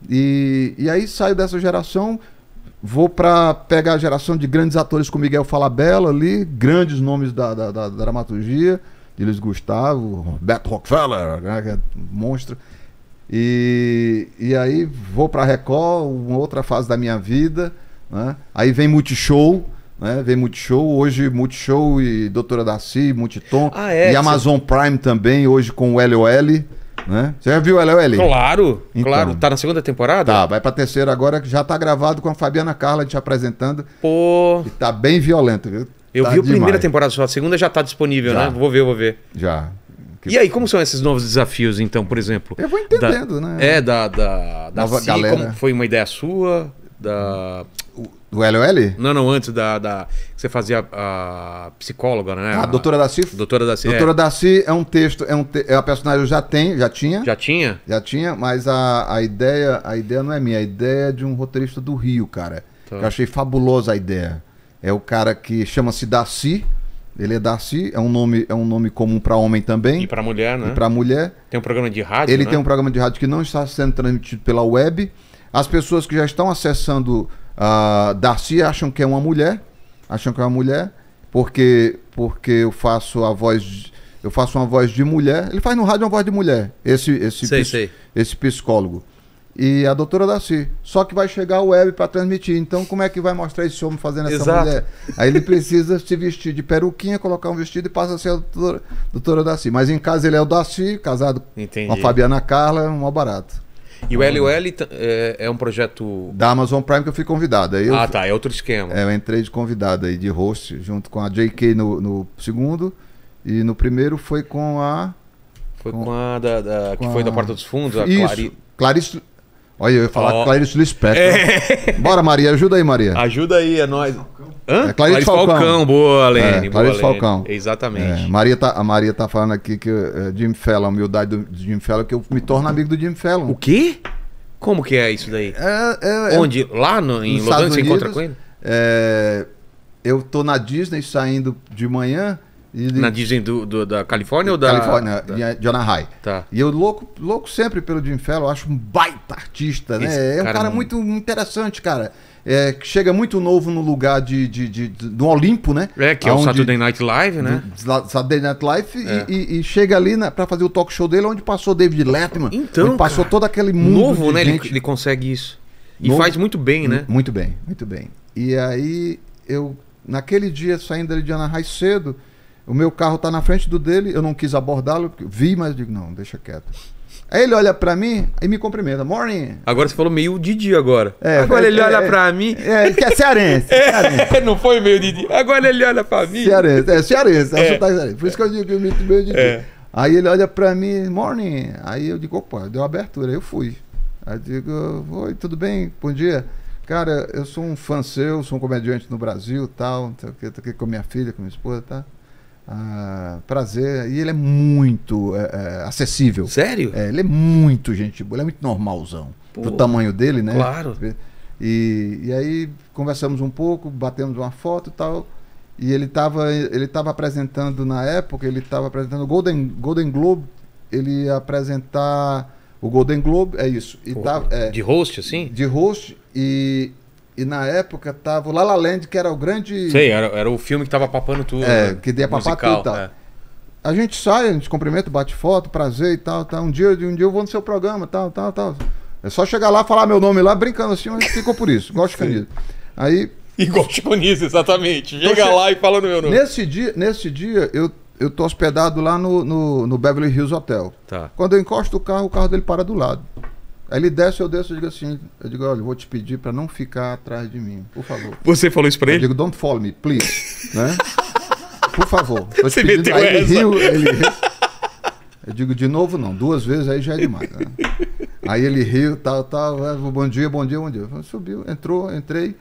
E, e aí saio dessa geração, Vou para pegar a geração de grandes atores como Miguel Falabella ali, grandes nomes da, da, da, dramaturgia, de Luiz Gustavo, Beto Rockefeller, né, é monstro. E, e aí vou para Record, uma outra fase da minha vida. Né? Aí vem Multishow, né? Vem Multishow, hoje Multishow e Doutora Darcy Multitom. Ah, é, e Amazon você... Prime também, hoje com o LOL. Né? Você já viu O Léo Claro, então, claro. Tá na segunda temporada? Tá, vai pra terceira agora, que já tá gravado com a Fabiana Carla te apresentando. Pô. E tá bem violento, viu? Eu tá vi a primeira temporada só, a segunda já tá disponível, já. né? Vou ver, vou ver. Já. Que... E aí, como são esses novos desafios, então, por exemplo? Eu vou entendendo, da... né? É, da. da, da Nova C, galera. foi uma ideia sua? Da. Do LOL? Não, não, antes da. da você fazia a, psicóloga, né? A, ah, a doutora Daci? Doutora Daci. Doutora é. Daci é um texto, é, um te, é uma personagem já tem, já tinha. Já tinha? Já tinha, mas a, a ideia a ideia não é minha, a ideia é de um roteirista do Rio, cara. Tá. Eu achei fabulosa a ideia. É o cara que chama-se Daci. Ele é Darcy, é um nome, é um nome comum para homem também. E para mulher, né? E para mulher. Tem um programa de rádio. Ele né? tem um programa de rádio que não está sendo transmitido pela web. As pessoas que já estão acessando Uh, Darcy acham que é uma mulher, acham que é uma mulher, porque, porque eu faço a voz. Eu faço uma voz de mulher. Ele faz no rádio uma voz de mulher, esse, esse, sei, sei. esse psicólogo. E a doutora Darcy. Só que vai chegar o web para transmitir. Então, como é que vai mostrar esse homem fazendo essa Exato. mulher? Aí ele precisa se vestir de peruquinha, colocar um vestido e passa a ser a doutora, doutora Darcy. Mas em casa ele é o Darcy, casado Entendi. com a Fabiana Carla, é um mal barato. E o LOL é, é um projeto. Da Amazon Prime que eu fui convidado. Aí eu, ah, tá, é outro esquema. É, eu entrei de convidado aí, de host, junto com a JK no, no segundo. E no primeiro foi com a. Foi com, com a da, da com que a... foi da Porta dos Fundos, Isso, a Clarice. Clarice Olha, eu ia falar oh. Clarice Lispector. É. Bora, Maria, ajuda aí, Maria. Ajuda aí, é nós. Hã? É, Clarice, Clarice Falcão. Falcão. boa, é, Lene. É, Clarice boa, Falcão. Lene. Exatamente. É, Maria tá, a Maria tá falando aqui que é, Jim Fallon, a humildade do, Jim Fallon, que eu me torno amigo do Jim Fallon. O quê? Como que é isso daí? É, é Onde? Lá no, em Los Angeles você encontra com ele? eu tô na Disney saindo de manhã, e, Na Disney do, do, da Califórnia ou da. Califórnia, da... de Anaheim. Tá. E eu louco, louco sempre pelo Jim Fellow, acho um baita artista, né? Esse é um cara, cara é muito interessante, cara. É, que chega muito novo no lugar de, de, de, de do Olimpo, né? É, que Aonde, é o Saturday Night Live, né? Saturday Night Live é. e, e, chega ali na, pra fazer o talk show dele, onde passou David Letterman. Então. passou cara, todo aquele mundo. Novo, né? Ele, ele, consegue isso. E novo, faz muito bem, né? Muito bem, muito bem. E aí eu, naquele dia, saindo ali de Anaheim cedo, o meu carro está na frente do dele, eu não quis abordá-lo, vi, mas digo, não, deixa quieto. Aí ele olha pra mim e me cumprimenta. Morning. Agora você falou meio Didi agora. É, agora é, ele é, olha é, pra mim. É, que é cearense. É, cearense. não foi meio Didi. Agora ele olha pra mim. Cearense, é cearense. É. é. cearense. Por isso que eu digo que eu meio Didi. Aí ele olha pra mim, morning. Aí eu digo, opa, deu abertura. Aí eu fui. Aí eu digo, oi, tudo bem? Bom dia. Cara, eu sou um fã seu, sou um comediante no Brasil, tal, não que, tô aqui com minha filha, com minha esposa, tal. Tá? Ah, prazer. E ele é muito é, é, acessível. Sério? É, ele é muito gente boa, ele é muito normalzão. Pô, pro tamanho dele, né? Claro. E, e aí conversamos um pouco, batemos uma foto e tal. E ele estava ele tava apresentando na época, ele estava apresentando o Golden, Golden Globe, ele ia apresentar o Golden Globe, é isso. E Pô, tava, é, de host, assim? De host, e e na época tava o La La Land, que era o grande. Sei, era, era o filme que tava papando tudo. É, né? que ia papar tudo e tal. É. A gente sai, a gente cumprimenta, bate foto, prazer e tal, tal. Um dia, um dia eu vou no seu programa, tal, tal, tal. É só chegar lá, falar meu nome lá, brincando assim, mas ficou por isso. Igual de Aí. Igual Chicanizzi, exatamente. Chega lá e fala no meu nome. Nesse dia, nesse dia eu, eu tô hospedado lá no, no, no Beverly Hills Hotel. Tá. Quando eu encosto o carro, o carro dele para do lado. Aí ele desce, eu desço, eu digo assim, eu digo, olha, vou te pedir para não ficar atrás de mim, por favor. Você falou isso para ele? Eu digo, don't follow me, please, né? Por favor. Você pedindo. meteu aí Ele riu, ele riu. Eu digo, de novo não, duas vezes aí já é demais, né? Aí ele riu, tal, tal, ah, bom dia, bom dia, bom dia. Subiu, entrou, entrei.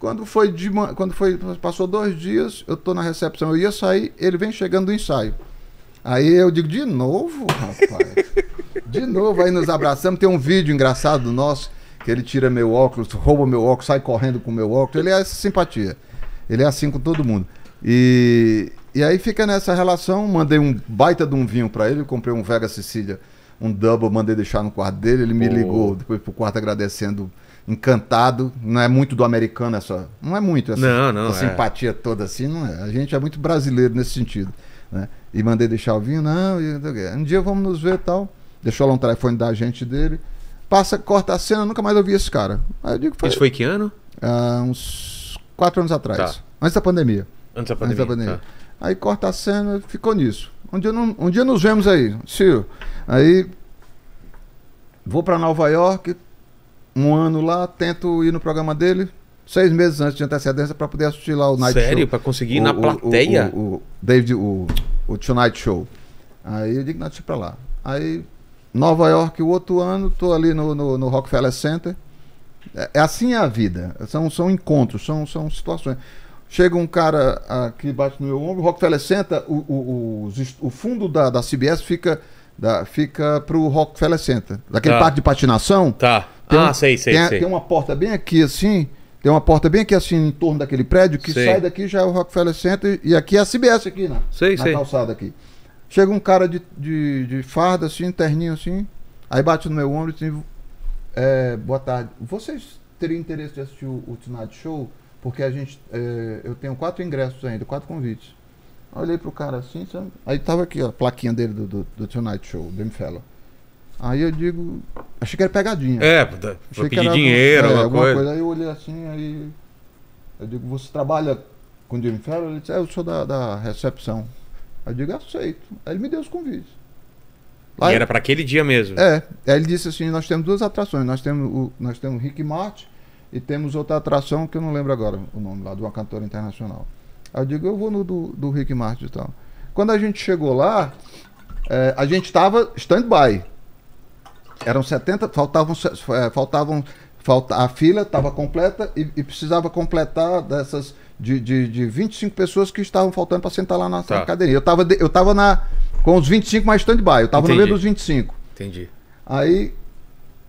Quando foi de quando foi passou dois dias, eu tô na recepção, eu ia sair, ele vem chegando do ensaio. Aí eu digo de novo, rapaz. De novo, aí nos abraçamos. Tem um vídeo engraçado nosso, que ele tira meu óculos, rouba meu óculos, sai correndo com meu óculos. Ele é essa simpatia. Ele é assim com todo mundo. E, e aí fica nessa relação. Mandei um baita de um vinho para ele, comprei um Vega Sicília, um double, mandei deixar no quarto dele. Ele me oh. ligou depois pro quarto agradecendo encantado. Não é muito do americano essa. Não é muito essa, não, não, essa é. simpatia toda assim, não é. A gente é muito brasileiro nesse sentido. Né? E mandei deixar o vinho, não, e, um dia vamos nos ver tal deixou lá um telefone da gente dele. Passa, corta a cena, nunca mais ouvi esse cara. Aí eu digo, foi, Isso foi que ano? Ah, uns quatro anos atrás. Tá. Antes da pandemia. Antes da pandemia. Antes da pandemia. Tá. Aí corta a cena, ficou nisso. Um dia, um dia nos vemos aí, Ciro. Aí vou para Nova York, um ano lá, tento ir no programa dele, seis meses antes de antecedência para poder assistir lá o Night Sério? Show. Sério? Para conseguir ir o, na plateia? O, o, o, David, o, o Tonight Show. Aí eu digo, não, deixa para lá. Aí Nova York o outro ano, estou ali no, no, no, Rockefeller Center. É, é, assim é a vida. São, são encontros, são, são situações. Chega um cara aqui, ah, bate no meu ombro, Rockefeller Center, o, o, o, o fundo da, da CBS fica, da, fica pro Rockefeller Center. Daquele tá. parque de patinação. Tá. Tem ah, um, sei, sei, tem, sei. Tem uma porta bem aqui assim. Tem uma porta bem aqui assim em torno daquele prédio que sei. sai daqui já é o Rockefeller Center e aqui é a CBS aqui na, sei, na sei. calçada aqui. Chega um cara de, de, de farda, assim, terninho assim, aí bate no meu ombro e diz, é, boa tarde. Vocês teriam interesse de assistir o, o Tonight Show? Porque a gente, é, eu tenho quatro ingressos ainda, quatro convites. Olhei pro cara assim, sabe? aí tava aqui ó, a plaquinha dele do, do, do Tonight Show, Dreamfellow. Aí eu digo, achei que era pegadinha. É, pra achei dinheiro, algum, é, alguma coisa. coisa. Aí eu olhei assim, aí eu digo, você trabalha com o Jimmy Fallon? Ele disse, é, eu sou da, da recepção. Eu digo, aceito. Aí ele me deu os convites. Lá e era para aquele dia mesmo? É. Aí ele disse assim: nós temos duas atrações. Nós temos o, nós temos Rick Martin e temos outra atração que eu não lembro agora o nome lá, de uma cantora internacional. Aí eu digo, eu vou no do, do Rick Martin e tal. Quando a gente chegou lá, é, a gente estava stand-by. Eram 70, faltavam, é, faltavam Falta, a fila estava completa e, e, precisava completar dessas de, de, de 25 pessoas que estavam faltando para sentar lá na tá. cadeirinha. Eu estava eu tava na, com os 25 mais stand-by, eu estava no meio dos 25. Entendi. Aí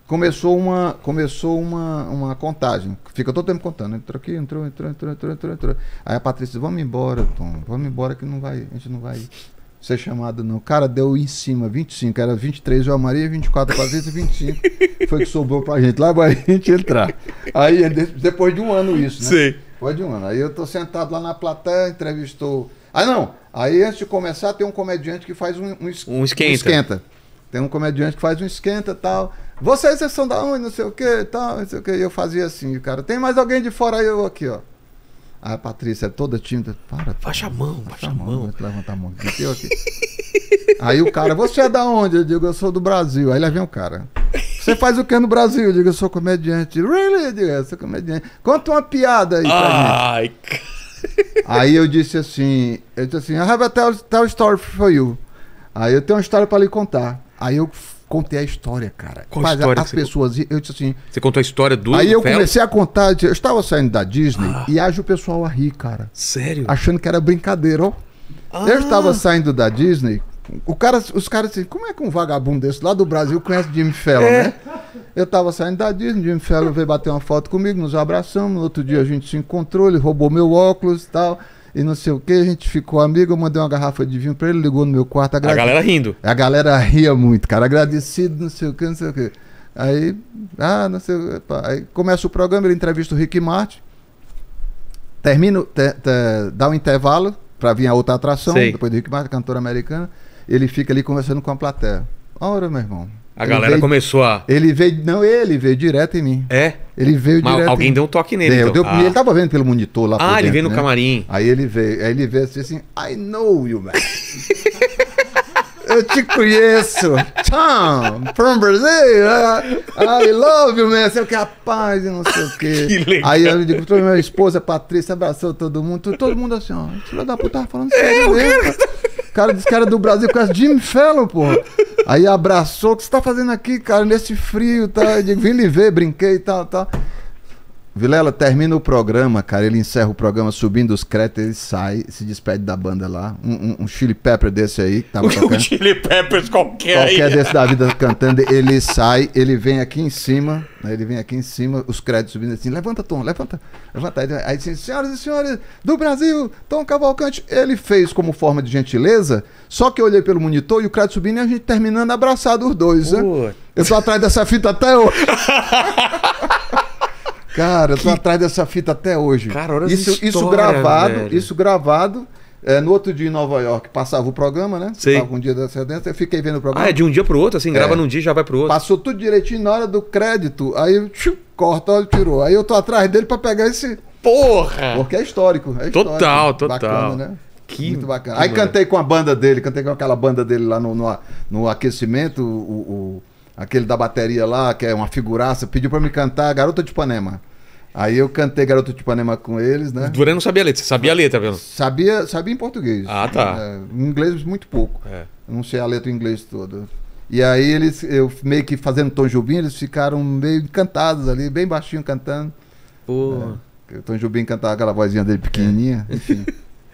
começou uma, começou uma, uma contagem. Fica todo tempo contando. Entrou aqui, entrou, entrou, entrou, entrou, entrou, entrou. Aí a Patrícia disse, vamos embora, Tom, vamos embora que não vai, a gente não vai. Ir ser chamado, não. Cara, deu em cima, 25. Era 23 João Maria, 24 Patrícia e 25. Foi que sobrou pra gente, lá vai a gente entrar. Aí, é depois de um ano isso, né? Sim. Depois de um ano. Aí eu tô sentado lá na plateia, entrevistou... Ah, não! Aí, antes de começar, tem um comediante que faz um... Um, es... um esquenta. Um esquenta. Tem um comediante que faz um esquenta e tal. Vocês, vocês são da onde, não sei o que, tal, não sei o que. E eu fazia assim, cara. Tem mais alguém de fora aí, eu aqui, ó. A Patrícia é toda tímida. Para. Baixa a mão, baixa a mão. mão. Levanta a mão. Meteu aqui. Aí o cara, você é da onde? Eu digo, eu sou do Brasil. Aí lá vem o cara. Você faz o que no Brasil? Eu digo, eu sou comediante. Really? Eu digo, eu sou comediante. Conta uma piada aí pra Ai, gente. Aí eu disse assim, eu disse assim, I have a tell, tell story for you. Aí eu tenho uma história pra lhe contar. Aí eu contei a história, cara. Qual Mas história as pessoas, contou? eu disse assim. Você contou a história do. Aí eu Fel? comecei a contar, eu estava saindo da Disney ah. e acho o pessoal a rir, cara. Sério? Achando que era brincadeira, ó. Ah. Eu estava saindo da Disney. O cara, os caras assim, como é que um vagabundo desse lá do Brasil conhece Jimmy Fallon, é. né? Eu estava saindo da Disney, Jimmy Fallon veio bater uma foto comigo, nos abraçamos, no outro dia a gente se encontrou, ele roubou meu óculos e tal e não sei o que, a gente ficou amigo, eu mandei uma garrafa de vinho pra ele, ligou no meu quarto. A galera rindo. A galera ria muito, cara, agradecido, não sei o que, não sei o que. Aí, ah, não sei o que, aí começa o programa, ele entrevista o Rick Martin, termina, te, te, dá um intervalo pra vir a outra atração, Sei. depois do Rick Martin, cantora americana, ele fica ali conversando com a plateia. Ora, meu irmão, a ele galera veio, começou a. Ele veio. Não, ele veio direto em mim. É? Ele veio Mas direto. Alguém em... deu um toque nele. Deu, então. deu, ah. Ele tava vendo pelo monitor lá. Ah, ele dentro, veio no né? camarim. Aí ele veio. Aí ele veio assim: I know you, man. Eu te conheço. Tom, from Brazil. Ah. I love you, man. Sei o que, rapaz, não sei o que. que legal. Aí eu digo, minha esposa, Patrícia, abraçou todo mundo. Todo mundo assim, ó. Filho da puta, tava falando sério. É, o cara. cara que era do Brasil conhece é Jim Fallon, porra. Aí abraçou, o que você tá fazendo aqui, cara, nesse frio, tá? Eu digo, vim lhe ver, brinquei e tal, tal. Vilela termina o programa, cara. Ele encerra o programa subindo os créditos, ele sai, se despede da banda lá. Um, um, um Chili Pepper desse aí. Que tava um Chili Peppers qualquer. Qualquer aí. desse da vida cantando. Ele sai, ele vem aqui em cima, né, ele vem aqui em cima, os créditos subindo assim. Levanta, Tom, levanta. Levanta. Aí, aí assim, senhoras e senhores do Brasil, Tom Cavalcante. Ele fez como forma de gentileza, só que eu olhei pelo monitor e o crédito subindo e a gente terminando abraçado os dois, né? Eu tô atrás dessa fita até hoje. Cara, eu tô atrás dessa fita até hoje. Cara, olha isso, história, isso gravado, velho. isso gravado. É, no outro dia em Nova York passava o programa, né? Sim. Tava um dia da dentro, eu fiquei vendo o programa. Ah, é de um dia pro outro, assim, grava é. num dia já vai pro outro. Passou tudo direitinho na hora do crédito, aí tchiu, corta, olha, tirou. Aí eu tô atrás dele pra pegar esse. Porra! Porque é histórico. É histórico total, total. Bacana, né? Que, Muito bacana. Que aí mano. cantei com a banda dele, cantei com aquela banda dele lá no, no, no aquecimento, o, o, aquele da bateria lá, que é uma figuraça, pediu pra me cantar Garota de Panema. Aí eu cantei Garoto de Ipanema com eles, né? Durante não sabia a letra, você sabia a letra, pelo Sabia, sabia em português. Ah, tá. É, em inglês muito pouco. É. Não sei a letra em inglês toda. E aí eles, eu meio que fazendo Tom Jubim, eles ficaram meio encantados ali, bem baixinho cantando. Pô. É, o Tom Jubim cantava aquela vozinha dele pequenininha, é. enfim.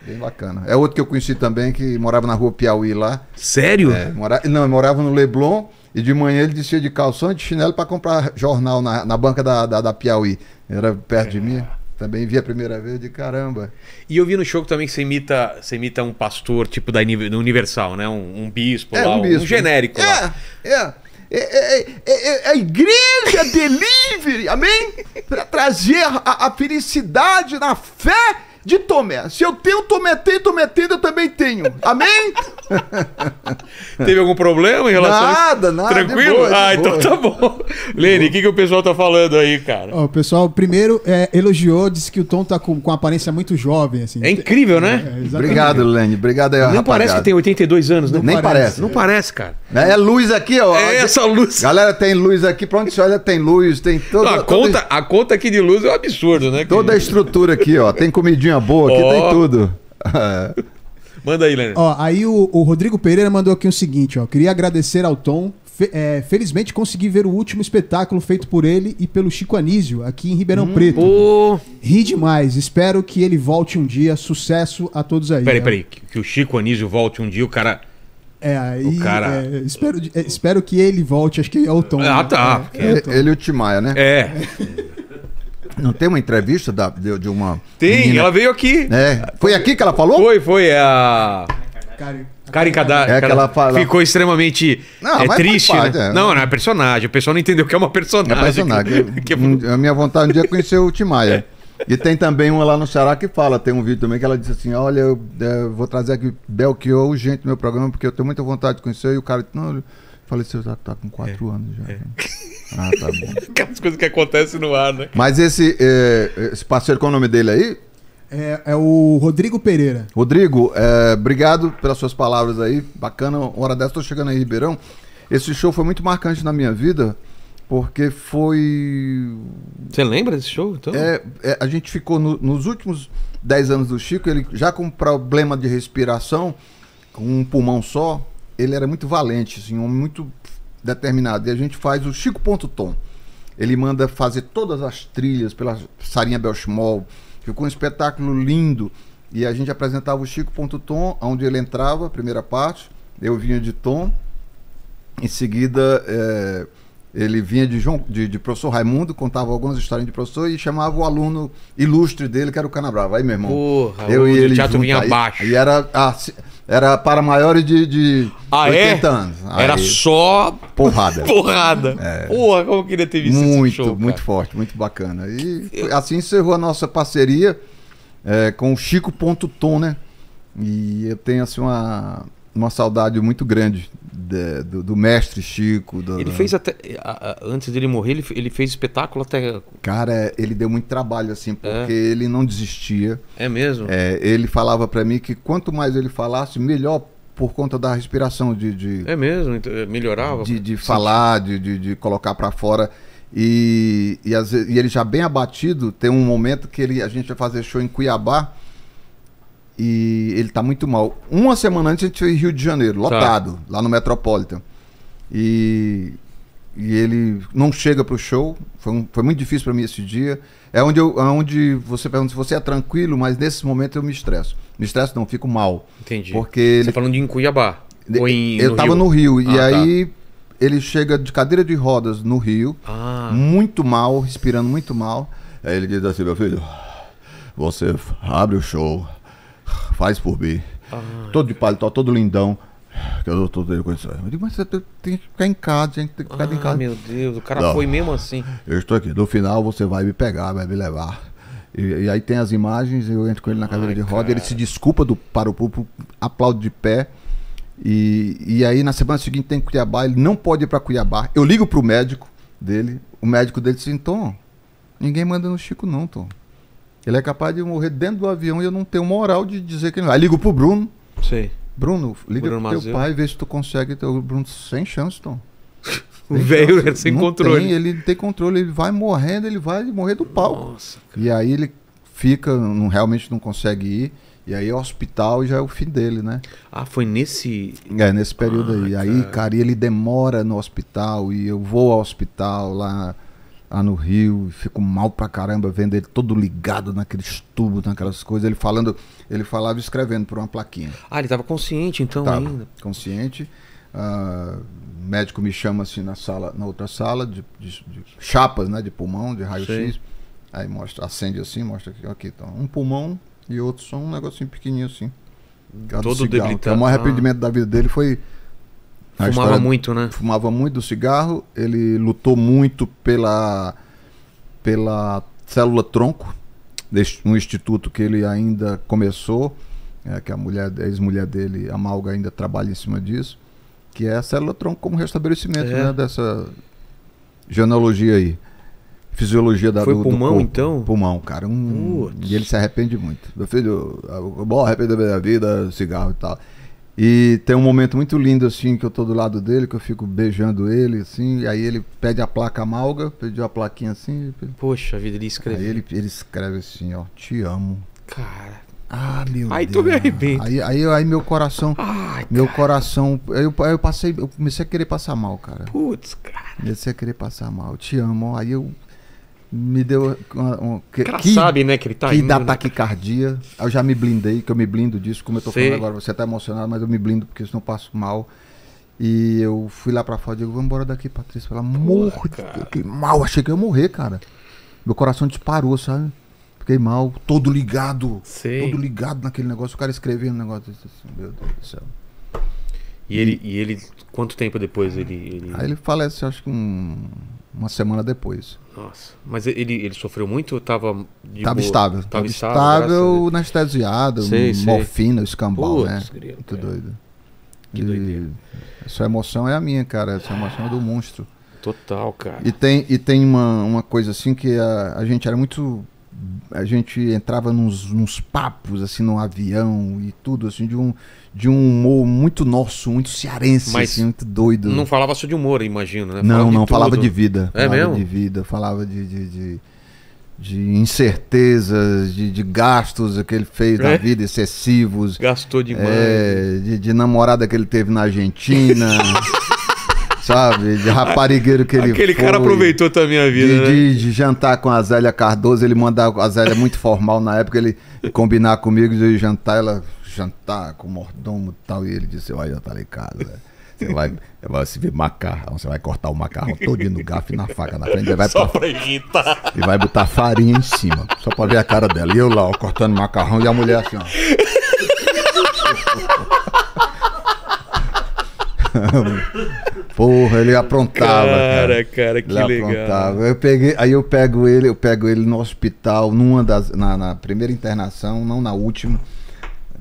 Bem bacana. É outro que eu conheci também, que morava na rua Piauí lá. Sério? É, mora... Não, morava no Leblon. E de manhã ele descia de calção e de chinelo para comprar jornal na, na banca da, da, da, Piauí. Era perto é. de mim. Também vi a primeira vez de caramba. E eu vi no show também que você imita, você imita um pastor tipo da Universal, né? Um, um bispo é, lá, um, bispo. um genérico é, lá. É, é, é, a igreja delivery, amém? Para trazer a, a felicidade na fé de Tomé. Se eu tenho Tomé, tem Tomé, tem, eu também tenho. Amém? Teve algum problema em relação nada, a Nada, Tranquilo? Boa, ah, então tá bom. Lene, o que, que o pessoal tá falando aí, cara? o pessoal primeiro é, elogiou, disse que o Tom tá com, com aparência muito jovem, assim. É incrível, né? É, é Obrigado, Lene. Obrigado aí, Não rapaziada. parece que tem 82 anos, né? Nem parece. Não parece, cara. É, é luz aqui, ó. É essa luz. Galera, tem luz aqui. Pra onde você olha, tem luz, tem toda... Não, a, toda... conta, a conta aqui de luz é um absurdo, né? Toda a estrutura aqui, ó. Tem comidinha coisinha boa, aqui oh. tem tudo. Manda aí, Leandro. Ó, aí o, o, Rodrigo Pereira mandou aqui o seguinte, ó. Queria agradecer ao Tom. Fe, é, felizmente consegui ver o último espetáculo feito por ele e pelo Chico Anísio, aqui em Ribeirão hum, Preto. Oh. Ri demais. Espero que ele volte um dia. Sucesso a todos aí. Peraí, né? peraí. Que, que o Chico Anísio volte um dia, o cara... É, aí. Cara... É, espero, é, espero que ele volte, acho que é o Tom. Ah, né? tá. É, é ele e o Timaya, né? É. Não tem uma entrevista da, de, de uma. Tem, menina? ela veio aqui. É. Foi, aqui que ela falou? Foi, foi. É a. Karen, Kadar. É que ela fala... Ficou extremamente não, é, triste. Né? Parte, né? é. Não, não é personagem. O pessoal não entendeu que é uma personagem. É personagem. Que... que... A minha vontade um dia é conhecer o Timaya. E tem também uma lá no Ceará que fala, tem um vídeo também que ela diz assim, olha, eu, é, eu vou trazer aqui Belchior urgente no meu programa, porque eu tenho muita vontade de conhecer, e o cara, não, faleceu falei, já tá com quatro é, anos já. É. Ah, tá bom. Aquelas coisas que acontecem no ar, né? Mas esse, é, esse é, parceiro, qual é o nome dele aí? É, é o Rodrigo Pereira. Rodrigo, é, obrigado pelas suas palavras aí. Bacana, uma hora dessa, tô chegando aí em Ribeirão. Esse show foi muito marcante na minha vida, porque foi. Você lembra desse show? Então? É, é a gente ficou no, nos últimos 10 anos do Chico, ele já com problema de respiração, com um pulmão só, ele era muito valente, assim, um muito determinado. E a gente faz o Chico.tom. Ele manda fazer todas as trilhas pela Sarinha Belchmol. Ficou um espetáculo lindo. E a gente apresentava o Chico.tom, onde ele entrava, primeira parte. Eu vinha de tom. Em seguida. É ele vinha de, João, de, de, professor Raimundo, contava algumas histórias de professor e chamava o aluno ilustre dele, que era o Canabrava. Aí, meu irmão, Porra, eu e ele. teatro vinha abaixo. E era, era para maiores de, de ah, 80 é? anos. Aí, era só. Porrada. porrada. É. Porra, como eu queria ter visto muito, esse show. Muito, muito forte, muito bacana. E eu... assim encerrou a nossa parceria é, com o Chico.tom, né? E eu tenho assim uma uma saudade muito grande de, do, do, mestre Chico. Do, ele fez até. Antes dele morrer, ele, ele fez espetáculo até. Cara, ele deu muito trabalho, assim, é. porque é. ele não desistia. É mesmo? É, ele falava para mim que quanto mais ele falasse, melhor por conta da respiração de. de é mesmo, então, é, melhorava. De, de falar, de, de, de colocar para fora. E, e, e, ele já bem abatido, tem um momento que ele, a gente vai fazer show em Cuiabá e ele tá muito mal. Uma semana antes a gente em Rio de Janeiro, tá. lotado, tá. lá no Metropolitan. E, e ele não chega pro show. Foi, um, foi muito difícil para mim esse dia. É onde, eu, é onde você pergunta se você é tranquilo, mas nesse momento eu me estresso. Me estresso não, fico mal. Entendi. Porque Você tá falando de em Cuiabá. Ou em, eu no tava Rio. no Rio. Ah, e tá. aí ele chega de cadeira de rodas no Rio, ah. muito mal, respirando muito mal. Aí ele diz assim, meu filho, você abre o show faz por B. Ai, ah, todo de é. paletó, todo lindão. Que eu tô dele com isso. Eu digo, mas você tem que ficar em casa, gente, tem que ficar ah, em casa. Meu Deus, o cara Não. foi mesmo assim. Eu estou aqui. No final você vai me pegar, vai me levar. E, e aí tem as imagens, eu entro com ele na cadeira Ai, de roda, ele se desculpa do, para o público, aplaude de pé. E, e aí na semana seguinte tem Cuiabá, ele não pode ir para Cuiabá. Eu ligo pro médico dele, o médico dele disse, Tom, ninguém manda no Chico não, Tom. Ele é capaz de morrer dentro do avião e eu não tenho moral de dizer que ele. Aí ligo pro Bruno. sim. Bruno, liga Bruno pro teu pai e vê se tu consegue. O Bruno, sem chance, Tom. O velho sem não controle. Tem, ele não tem controle, ele vai morrendo, ele vai morrer do palco. Nossa, e aí ele fica, não, realmente não consegue ir. E aí é hospital já é o fim dele, né? Ah, foi nesse. É, nesse período ah, aí. Cara. Aí, cara, ele demora no hospital e eu vou ao hospital lá lá no Rio, fico mal pra caramba vendo ele todo ligado naqueles tubos, naquelas coisas, ele falando, ele falava escrevendo por uma plaquinha. Ah, ele estava consciente então tava ainda? consciente. Uh, médico me chama assim na sala, na outra sala, de, de, de chapas, né, de pulmão, de raio-x. Aí mostra, acende assim, mostra aqui, aqui então, um pulmão e outro só um negocinho pequenininho assim. Todo cigarro. debilitado. Então, o maior arrependimento ah. da vida dele foi fumava história, muito, né? Fumava muito do cigarro, ele lutou muito pela, pela célula tronco, um instituto que ele ainda começou, é, que a mulher, a ex-mulher dele, a Malga, ainda trabalha em cima disso, que é a célula tronco como restabelecimento é. né, dessa genealogia aí. Fisiologia da Foi do, pulmão, do então? Pulmão, cara. Um, e ele se arrepende muito. Meu filho, eu, eu, eu da vida, cigarro e tal. E tem um momento muito lindo, assim, que eu tô do lado dele, que eu fico beijando ele, assim, e aí ele pede a placa malga pediu a plaquinha assim. Poxa vida, ele escreve. Aí ele, ele escreve assim, ó, te amo. Cara. Ah, meu aí Deus. Aí tu me arrebenta. Aí, aí, aí meu coração. Ai, meu cara. coração. Aí eu, aí eu passei. Eu comecei a querer passar mal, cara. Putz, cara. Comecei a querer passar mal. Te amo. Aí eu me deu uma, uma que, que, sabe, né, que ele tá que indo, dá né? taquicardia. Eu já me blindei, que eu me blindo disso, como eu tô Sei. falando agora, você tá emocionado, mas eu me blindo porque senão eu passo mal. E eu fui lá para fora e digo, vamos embora daqui, Patrícia. Ela morre, que mal, achei que eu ia morrer, cara. Meu coração disparou, sabe? Fiquei mal, todo ligado, Sei. todo ligado naquele negócio, o cara escrevendo um negócio assim, meu Deus do céu. E ele, e ele, quanto tempo depois ele, ele... Aí ele falece, acho que um, uma semana depois. Nossa. Mas ele, ele sofreu muito ou estava. Estava estável. Estava estável, anestesiado, sei, morfina, sei. escambau, Putz, né? Grito, que doido. Que doido. Essa emoção é a minha, cara. Essa emoção é do monstro. Total, cara. E tem, e tem uma, uma coisa assim que a, a gente era muito. A gente entrava nos, nos papos, assim, no avião e tudo, assim, de um de um humor muito nosso, muito cearense, Mas assim, muito doido. Não falava só de humor, imagino, né? Não, falava não, de falava de vida. É falava mesmo? de vida, falava de, de, de, de incertezas, de, de, gastos que ele fez é? na vida, excessivos. Gastou é, demais. É, de, de namorada que ele teve na Argentina. sabe? De raparigueiro que ele Aquele foi, cara aproveitou também a vida, de, né? de, de, jantar com a Zélia Cardoso, ele mandava a Zélia é muito formal na época, ele combinar comigo de jantar, ela jantar com o mordomo e tal. E ele disse: Você vai jantar lá em casa. Você vai, vai se ver macarrão, você vai cortar o macarrão todo no garfo e na faca na frente. Vai só botar, pra irritar. E vai botar farinha em cima, só pra ver a cara dela. E eu lá, ó, cortando macarrão e a mulher assim, ó. Porra, ele aprontava. Cara, cara, cara que ele legal. Aprontava. Eu peguei, aí eu pego ele, eu pego ele no hospital, numa das, na, na primeira internação, não na última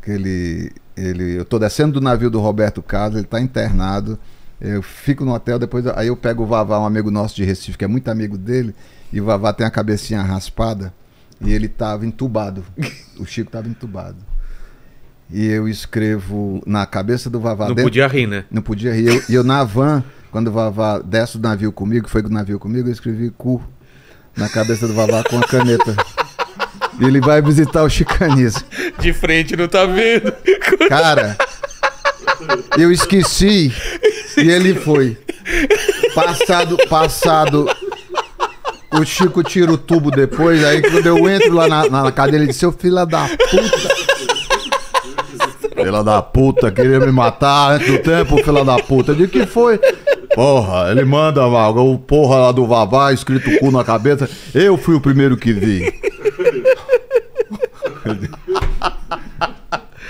que ele, ele, eu estou descendo do navio do Roberto Carlos, ele está internado. Eu fico no hotel, depois aí eu pego o Vavá, um amigo nosso de Recife, que é muito amigo dele, e o Vavá tem a cabecinha raspada, e ele estava entubado. o Chico estava entubado. E eu escrevo na cabeça do Vavá. Não dentro, podia rir, né? Não podia rir. E eu, eu, na van, quando o Vavá desce do navio comigo, foi do navio comigo, eu escrevi cu na cabeça do Vavá com a caneta. Ele vai visitar o chicanismo. De frente não tá vendo. Cara, eu esqueci e ele foi. Passado, passado. O Chico tira o tubo depois, aí quando eu entro lá na, na cadeira, ele disse, seu filho da puta. Filha da puta, queria me matar antes do tempo, filha da puta. de que foi? Porra, ele manda, o porra lá do Vavá, escrito cu na cabeça. Eu fui o primeiro que vi.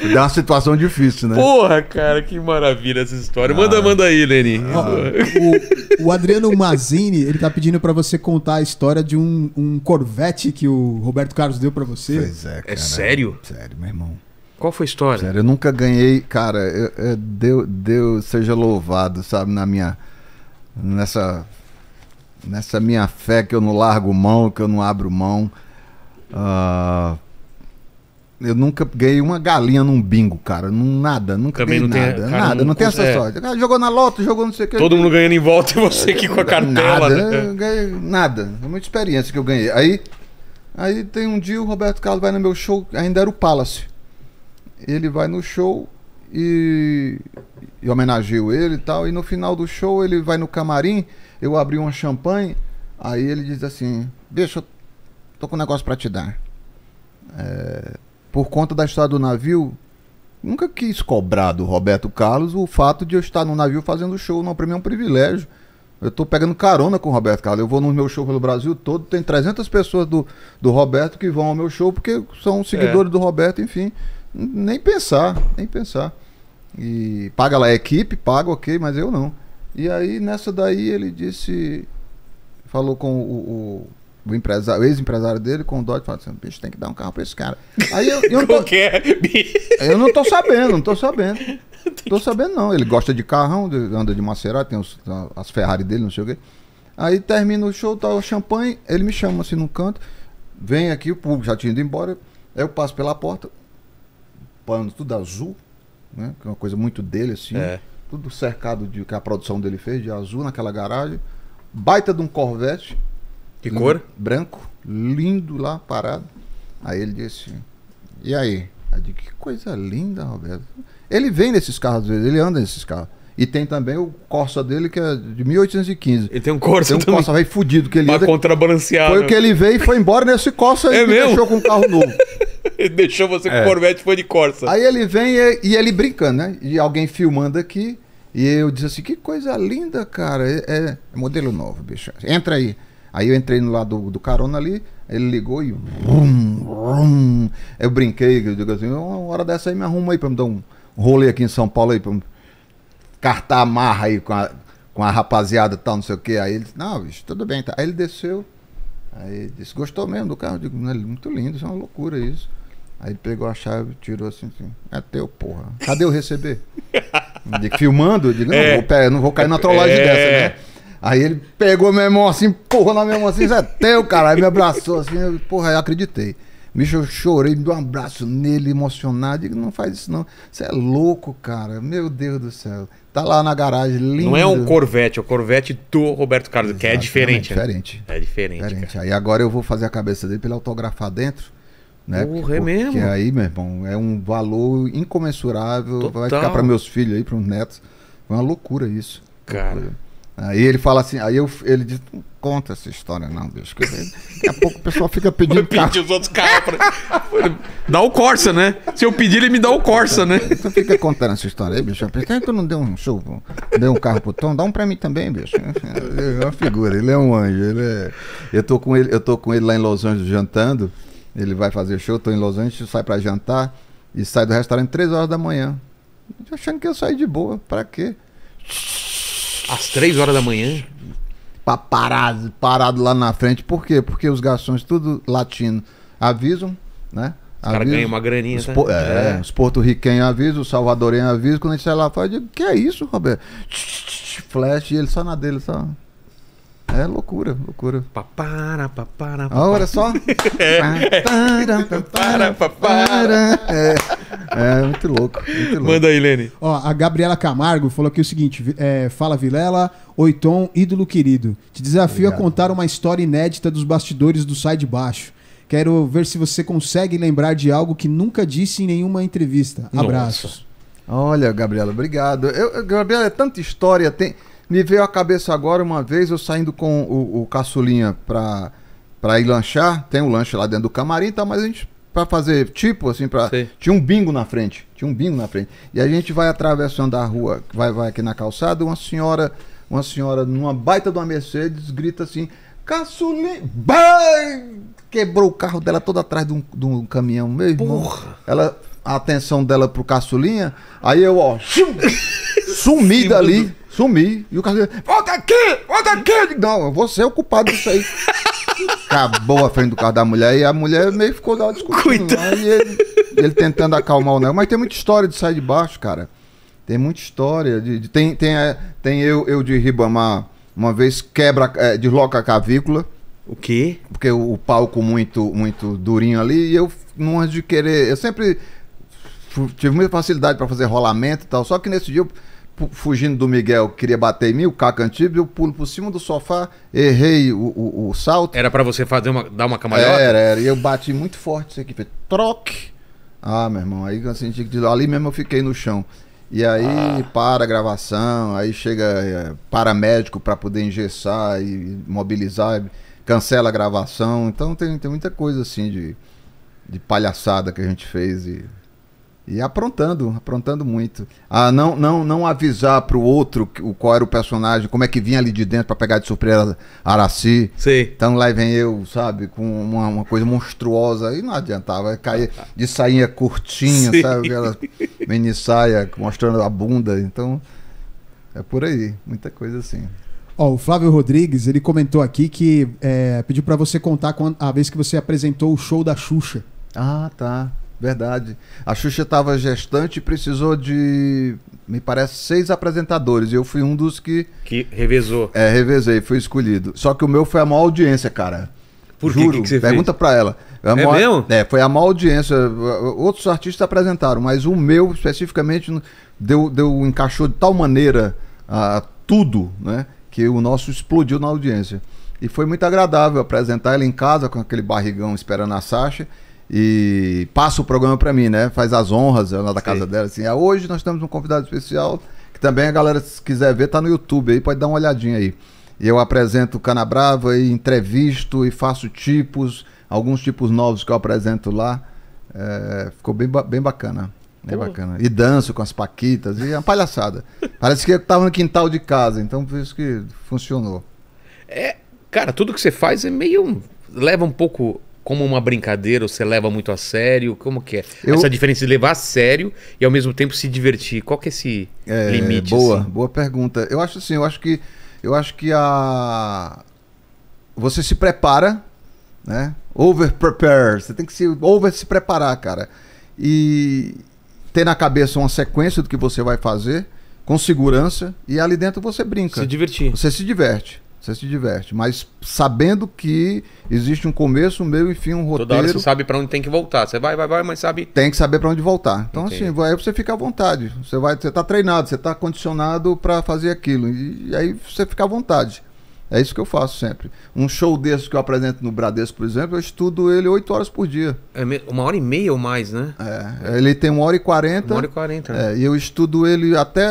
Deu uma situação difícil, né? Porra, cara, que maravilha essa história. Manda, ah. manda aí, Leni. Ah. O, o, Adriano Mazini, ele tá pedindo para você contar a história de um, um Corvette que o Roberto Carlos deu para você. Pois é, é cara. É sério? Sério, meu irmão. Qual foi a história? Sério, eu nunca ganhei, cara, eu, eu, é, Deus, Deus seja louvado, sabe, na minha... Nessa, nessa minha fé que eu não largo mão, que eu não abro mão. Uh, eu nunca ganhei uma galinha num bingo, cara. nada, nunca Também ganhei não nada. cara, nada, não, não tem essa é. sorte. Ah, jogou na loto, jogou não sei o que. Todo mundo ganhando em volta e você aqui com a cartela. Nada, né? ganhei, nada. É muita experiência que eu ganhei. Aí, aí tem um dia o Roberto Carlos vai no meu show, ainda era o Palace. Ele vai no show e, e homenageou ele e tal. E no final do show ele vai no camarim, eu abri uma champanhe, aí ele diz assim, bicho, tô com um negócio pra te dar. É, por conta da história do navio, nunca quis cobrar do Roberto Carlos o fato de eu estar no navio fazendo show. Não, para mim é um privilégio. Eu estou pegando carona com o Roberto Carlos. Eu vou no meu show pelo Brasil todo. Tem 300 pessoas do, do Roberto que vão ao meu show porque são é. seguidores é. do Roberto, enfim. Nem pensar, nem pensar. E paga lá a equipe, paga, ok, mas eu não. E aí nessa daí ele disse. Falou com o, o o, empresário, o ex-empresário dele com o Dodge falando assim, bicho, tem que dar um carro pra esse cara. Aí eu, eu não tô, Qualquer... É, eu não tô sabendo, não tô sabendo. Tô sabendo não. Ele gosta de carrão, anda de Maserati, tem os, as Ferrari dele, não sei o quê. Aí termina o show, tá o champanhe, ele me chama assim num canto, vem aqui, o público já tinha ido embora, aí eu passo pela porta, pano tudo azul, né? Que é uma coisa muito dele, assim. É. Tudo cercado de que a produção dele fez, de azul naquela garagem. Baita de um Corvette, que lindo, cor? Branco, lindo lá, parado. Aí ele disse: E aí? Aí que coisa linda, Roberto. Ele vem nesses carros, ele anda nesses carros. E tem também o Corsa dele, que é de 1815. Ele tem um Corsa Tem um Corsa velho fudido que ele Pra anda, contrabalancear. Foi o que ele veio e foi embora nesse Corsa é e deixou com um carro novo. ele deixou você com é. Corvette foi de Corsa. Aí ele vem e, e, ele brincando, né? E alguém filmando aqui. E eu disse assim, que coisa linda, cara. É, é modelo novo, bicho. Entra aí. Aí eu entrei no lado do, do carona ali, ele ligou e. Vrum, vrum. Eu brinquei, eu digo assim, uma hora dessa aí me arruma aí pra me dar um rolê aqui em São Paulo aí, pra me cartar a marra aí com a, com a rapaziada e tal, não sei o que. Aí ele disse, não, bicho, tudo bem. Tá. Aí ele desceu. Aí disse, gostou mesmo do carro? Eu digo, é muito lindo, isso é uma loucura isso. Aí ele pegou a chave, tirou assim, assim é teu, porra. Cadê eu receber? De filmando? Eu digo, não, é, vou, não vou cair na trollagem é, dessa, né? Aí ele pegou meu irmão assim, empurrou na minha mão assim, isso é teu, cara. Aí me abraçou assim, eu, porra, eu acreditei. Bicho, eu chorei, me deu um abraço nele, emocionado. Digo, não faz isso não. Você é louco, cara. Meu Deus do céu. Tá lá na garagem, lindo. Não é um Corvette, é o um Corvette do Roberto Carlos, que é né? diferente. É diferente. Né? É diferente. diferente. Aí agora eu vou fazer a cabeça dele pra ele autografar dentro. Né? Porra, é mesmo. Porque aí, meu irmão, é um valor incomensurável. Total. Vai ficar para meus filhos aí, para os netos. Foi uma loucura isso. Cara. Loucura. Aí ele fala assim, aí eu, ele diz, não conta essa história não, bicho. Daqui a pouco o pessoal fica pedindo. Pedir os outros caras pra... Dá o Corsa, né? Se eu pedir, ele me dá o Corsa, né? Tu fica contando essa história aí, bicho. que tu ah, então não deu um show, deu um carro pro Tom, dá um pra mim também, bicho. É uma figura, ele é um anjo. Ele é... eu, tô com ele, eu tô com ele lá em Los Angeles jantando. Ele vai fazer show, tô em Los Angeles, sai pra jantar e sai do restaurante três horas da manhã. Achando que eu saí de boa. Pra quê? Shhh às três horas da manhã. Paparazzi, parado lá na frente. Por quê? Porque os garçons, tudo latino, avisam, né? O cara ganha uma graninha, os, tá? é, é, os porto-riquenhos avisam, os salvadorenhos avisam. Quando a gente sai lá fora, eu digo, que é isso, Roberto? Flash, e ele só na dele, só... É loucura, loucura. Papara, papara, ah, papara. Olha só. é. é. Papara, papara, papara. É. é, muito louco, muito louco. Manda aí, Lene. Ó, a Gabriela Camargo falou aqui o seguinte: é, fala Vilela, Oiton, ídolo querido. Te desafio Obrigado. a contar uma história inédita dos bastidores do Sai de Baixo. Quero ver se você consegue lembrar de algo que nunca disse em nenhuma entrevista. Abraço. Nossa. Olha, Gabriela, obrigado. Eu, Gabriela, é tanta história. Tem, me veio à cabeça agora, uma vez, eu saindo com o, o caçulinha pra, pra ir lanchar. Tem um lanche lá dentro do camarim e tá, tal, mas a gente para fazer tipo assim para tinha um bingo na frente tinha um bingo na frente e a gente vai atravessando a rua vai vai aqui na calçada uma senhora uma senhora numa baita de uma Mercedes grita assim caçulinha quebrou o carro dela todo atrás de um, de um caminhão mesmo Porra. ela a atenção dela pro caçulinha aí eu ó sumida ali Sumi. E o cara volta aqui, volta aqui. Eu digo, não, você é o culpado disso aí. Acabou a frente do carro da mulher e a mulher meio ficou lá discutindo. Lá, né? e ele, ele, tentando acalmar o negócio. Mas tem muita história de sair de baixo, cara. Tem muita história. De, de tem tem, é, tem eu, eu de Ribamar, uma vez quebra, é, desloca a cavícula. O quê? Porque o, o palco muito muito durinho ali e eu, numa de querer. Eu sempre tive muita facilidade para fazer rolamento e tal. Só que nesse dia eu fugindo do Miguel, queria bater em mim, o Caca Antibes, eu pulo por cima do sofá, errei o, o, o salto. Era para você fazer uma, dar uma camalhota? Era, era. E eu bati muito forte isso aqui. Fez troque. Ah, meu irmão, aí eu assim, senti que ali mesmo eu fiquei no chão. E aí ah. para a gravação, aí chega é, paramédico para poder engessar e mobilizar, cancela a gravação. Então tem, tem muita coisa assim de, de palhaçada que a gente fez e... E aprontando, aprontando muito. Ah, não, não, não avisar pro outro o qual era o personagem, como é que vinha ali de dentro para pegar de surpresa Araci. Sim. Então lá vem eu, sabe, com uma, uma coisa monstruosa. E não adiantava, é cair de sainha curtinha, Sim. sabe? Aquela mini saia mostrando a bunda. Então, é por aí, muita coisa assim. Ó, o Flávio Rodrigues, ele comentou aqui que é, pediu para você contar a vez que você apresentou o show da Xuxa. Ah, tá. Verdade. A Xuxa estava gestante e precisou de, me parece, seis apresentadores. E eu fui um dos que. Que revezou. É, revezei, fui escolhido. Só que o meu foi a maior audiência, cara. Por Juro, que, que você pergunta fez? pra ela. é maior, mesmo? É, foi a maior audiência. Outros artistas apresentaram, mas o meu especificamente deu, deu encaixou de tal maneira a tudo, né? Que o nosso explodiu na audiência. E foi muito agradável apresentar ela em casa com aquele barrigão esperando a Sasha e passa o programa para mim, né? Faz as honras lá da casa dela, assim. Ah, hoje nós temos um convidado especial, que também a galera, se quiser ver, tá no YouTube aí, pode dar uma olhadinha aí. Eu apresento o Canabrava e entrevisto e faço tipos, alguns tipos novos que eu apresento lá. É, ficou bem, bem bacana. é bacana. E danço com as paquitas, e é uma palhaçada. Parece que eu tava no quintal de casa, então por isso que funcionou. É, cara, tudo que você faz é meio. leva um pouco como uma brincadeira, você leva muito a sério? Como que é? Eu... Essa diferença de levar a sério e ao mesmo tempo se divertir. Qual que é esse é, limite? Boa, assim? boa pergunta. Eu acho assim, eu acho que eu acho que a você se prepara, né? Over prepare. Você tem que se over se preparar, cara. E ter na cabeça uma sequência do que você vai fazer com segurança e ali dentro você brinca. Se divertir. Você se diverte. Você se diverte. Mas sabendo que existe um começo, um meio e fim, um roteiro. Toda hora você sabe para onde tem que voltar. Você vai, vai, vai, mas sabe. Tem que saber para onde voltar. Então, Entendi. assim, aí você fica à vontade. Você vai, você tá treinado, você tá condicionado para fazer aquilo. E aí você fica à vontade. É isso que eu faço sempre. Um show desse que eu apresento no Bradesco, por exemplo, eu estudo ele oito horas por dia. É uma hora e meia ou mais, né? É. Ele tem uma hora e quarenta. Uma hora e quarenta, né? É, e eu estudo ele até.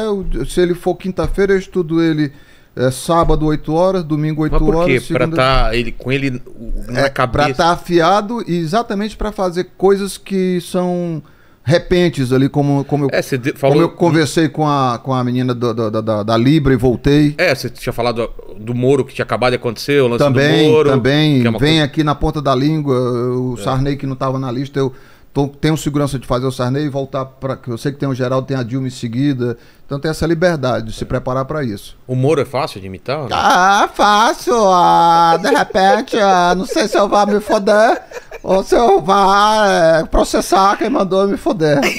Se ele for quinta-feira, eu estudo ele é sábado 8 horas, domingo 8 Mas por quê? horas. Segunda... Pra tá ele, com ele na é, cabeça. Pra estar tá afiado e exatamente para fazer coisas que são repentes ali, como, como, eu, é, de, falou... como eu conversei com a, com a menina do, do, da, da, Libra e voltei. É, você tinha falado do, Moro que tinha acabado de acontecer, o lance também, do Moro. Também, também. É vem coisa... aqui na ponta da língua, o é. Sarney que não estava na lista, eu então, tem segurança de fazer o sarney e voltar para. Eu sei que tem o Geraldo, tem a Dilma em seguida. Então tem essa liberdade de se preparar para isso. O Moro é fácil de imitar? Né? Ah, fácil. Ah, de repente, ah, não sei se eu vou me foder, ou se eu vá é, processar quem mandou me foder. Né?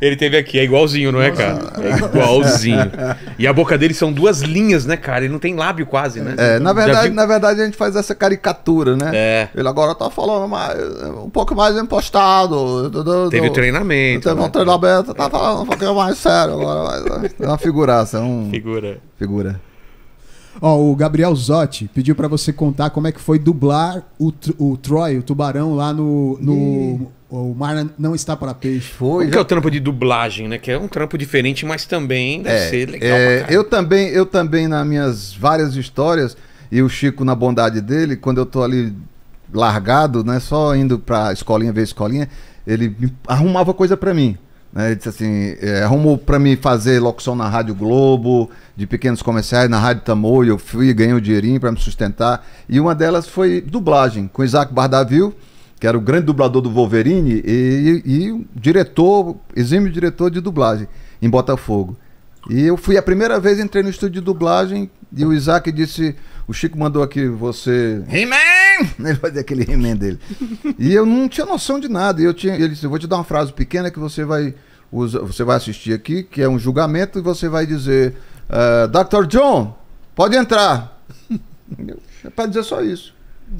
Ele teve aqui, é igualzinho, não é, cara? É igualzinho. E a boca dele são duas linhas, né, cara? Ele não tem lábio quase, né? É, na verdade, na verdade a gente faz essa caricatura, né? É. Ele agora tá falando mais, um pouco mais impostado. Do, do, teve treinamento. Teve né? um treinamento, tá falando um pouquinho mais sério agora. Mas, né? é uma figuração. É figura. Figura. Ó, o Gabriel Zotti pediu para você contar como é que foi dublar o, o Troy, o tubarão, lá no. no e... O mar não está para peixe. Foi. O Que é o trampo de dublagem, né? Que é um trampo diferente, mas também deve é, ser legal. É, eu também, eu também, nas minhas várias histórias, e o Chico, na bondade dele, quando eu tô ali largado, né? Só indo pra escolinha ver escolinha, ele arrumava coisa para mim. Né? Ele disse assim: é, arrumou é para mim fazer locução na Rádio Globo, de pequenos comerciais, na Rádio Tamoio. Eu fui, ganhei um dinheirinho para me sustentar. E uma delas foi dublagem, com Isaac Bardavil, que era o grande dublador do Wolverine e, e, e diretor, exímio diretor de dublagem em Botafogo. E eu fui a primeira vez, entrei no estúdio de dublagem e o Isaac disse: O Chico mandou aqui você. He-Man! Ele fazia aquele He-Man dele. e eu não tinha noção de nada. E eu tinha, ele disse: Vou te dar uma frase pequena que você vai você vai assistir aqui, que é um julgamento, e você vai dizer: uh, eh, Dr. John, pode entrar. é para dizer só isso.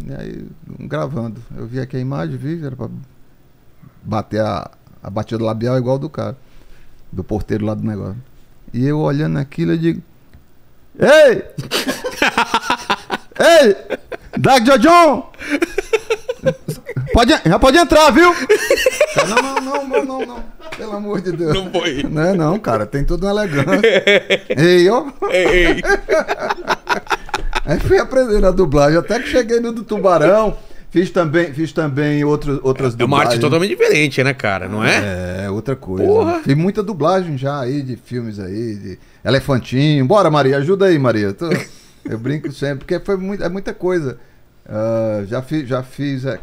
E aí, gravando. Eu vi aqui a imagem, vi, era para bater a, a batida labial igual do cara, do porteiro lá do negócio. E eu olhando aquilo, eu digo: Ei! Ei! Dr. John! Pode, já pode entrar, viu? Não, não, não, não, não, Pelo amor de Deus. Não foi. Não é não, cara. Tem tudo uma elegância. ei, ó. Ei. Aí fui aprendendo a dublagem. Até que cheguei no do Tubarão. Fiz também, fiz também outro, outras é, dublagens. É uma arte totalmente diferente, né, cara? Não é? É, outra coisa. Porra. Fiz muita dublagem já aí de filmes aí, de Elefantinho. Bora, Maria, ajuda aí, Maria. Eu, tô... eu brinco sempre, porque foi muito, é muita coisa. Uh, já fiz, já fiz. É,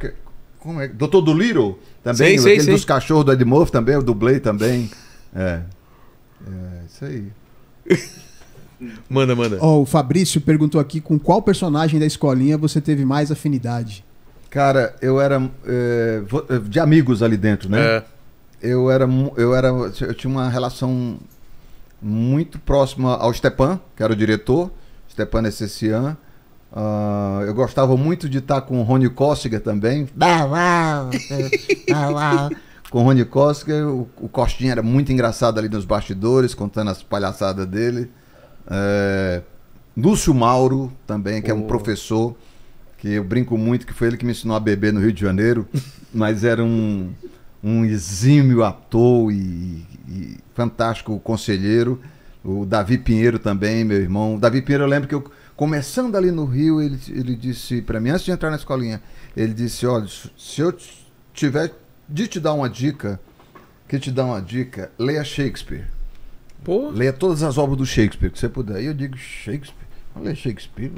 como é? Doutor do Little também, sim, aquele sim, dos sim. cachorros do Ed Murphy também, eu dublei também. É. É, isso aí. manda, manda. Oh, o Fabrício perguntou aqui com qual personagem da escolinha você teve mais afinidade? Cara, eu era é, é de amigos ali dentro, né? É. Eu era eu era eu tinha uma relação muito próxima ao Stepan, que era o diretor, Stepan Essessian, Uh, eu gostava muito de estar com o Rony Cossiga também. com o Rony Cossiga, o, o Costinha era muito engraçado ali nos bastidores, contando as palhaçadas dele. É, Lúcio Mauro também, que oh. é um professor, que eu brinco muito, que foi ele que me ensinou a beber no Rio de Janeiro, mas era um, um exímio ator e, e fantástico conselheiro. O Davi Pinheiro também, meu irmão. O Davi Pinheiro, eu lembro que eu Começando ali no Rio, ele, ele disse para mim, antes de entrar na escolinha, ele disse: Olha, se eu tiver de te dar uma dica, que te dá uma dica, leia Shakespeare. Pô. Leia todas as obras do Shakespeare que você puder. E eu digo: Shakespeare? Não leia Shakespeare.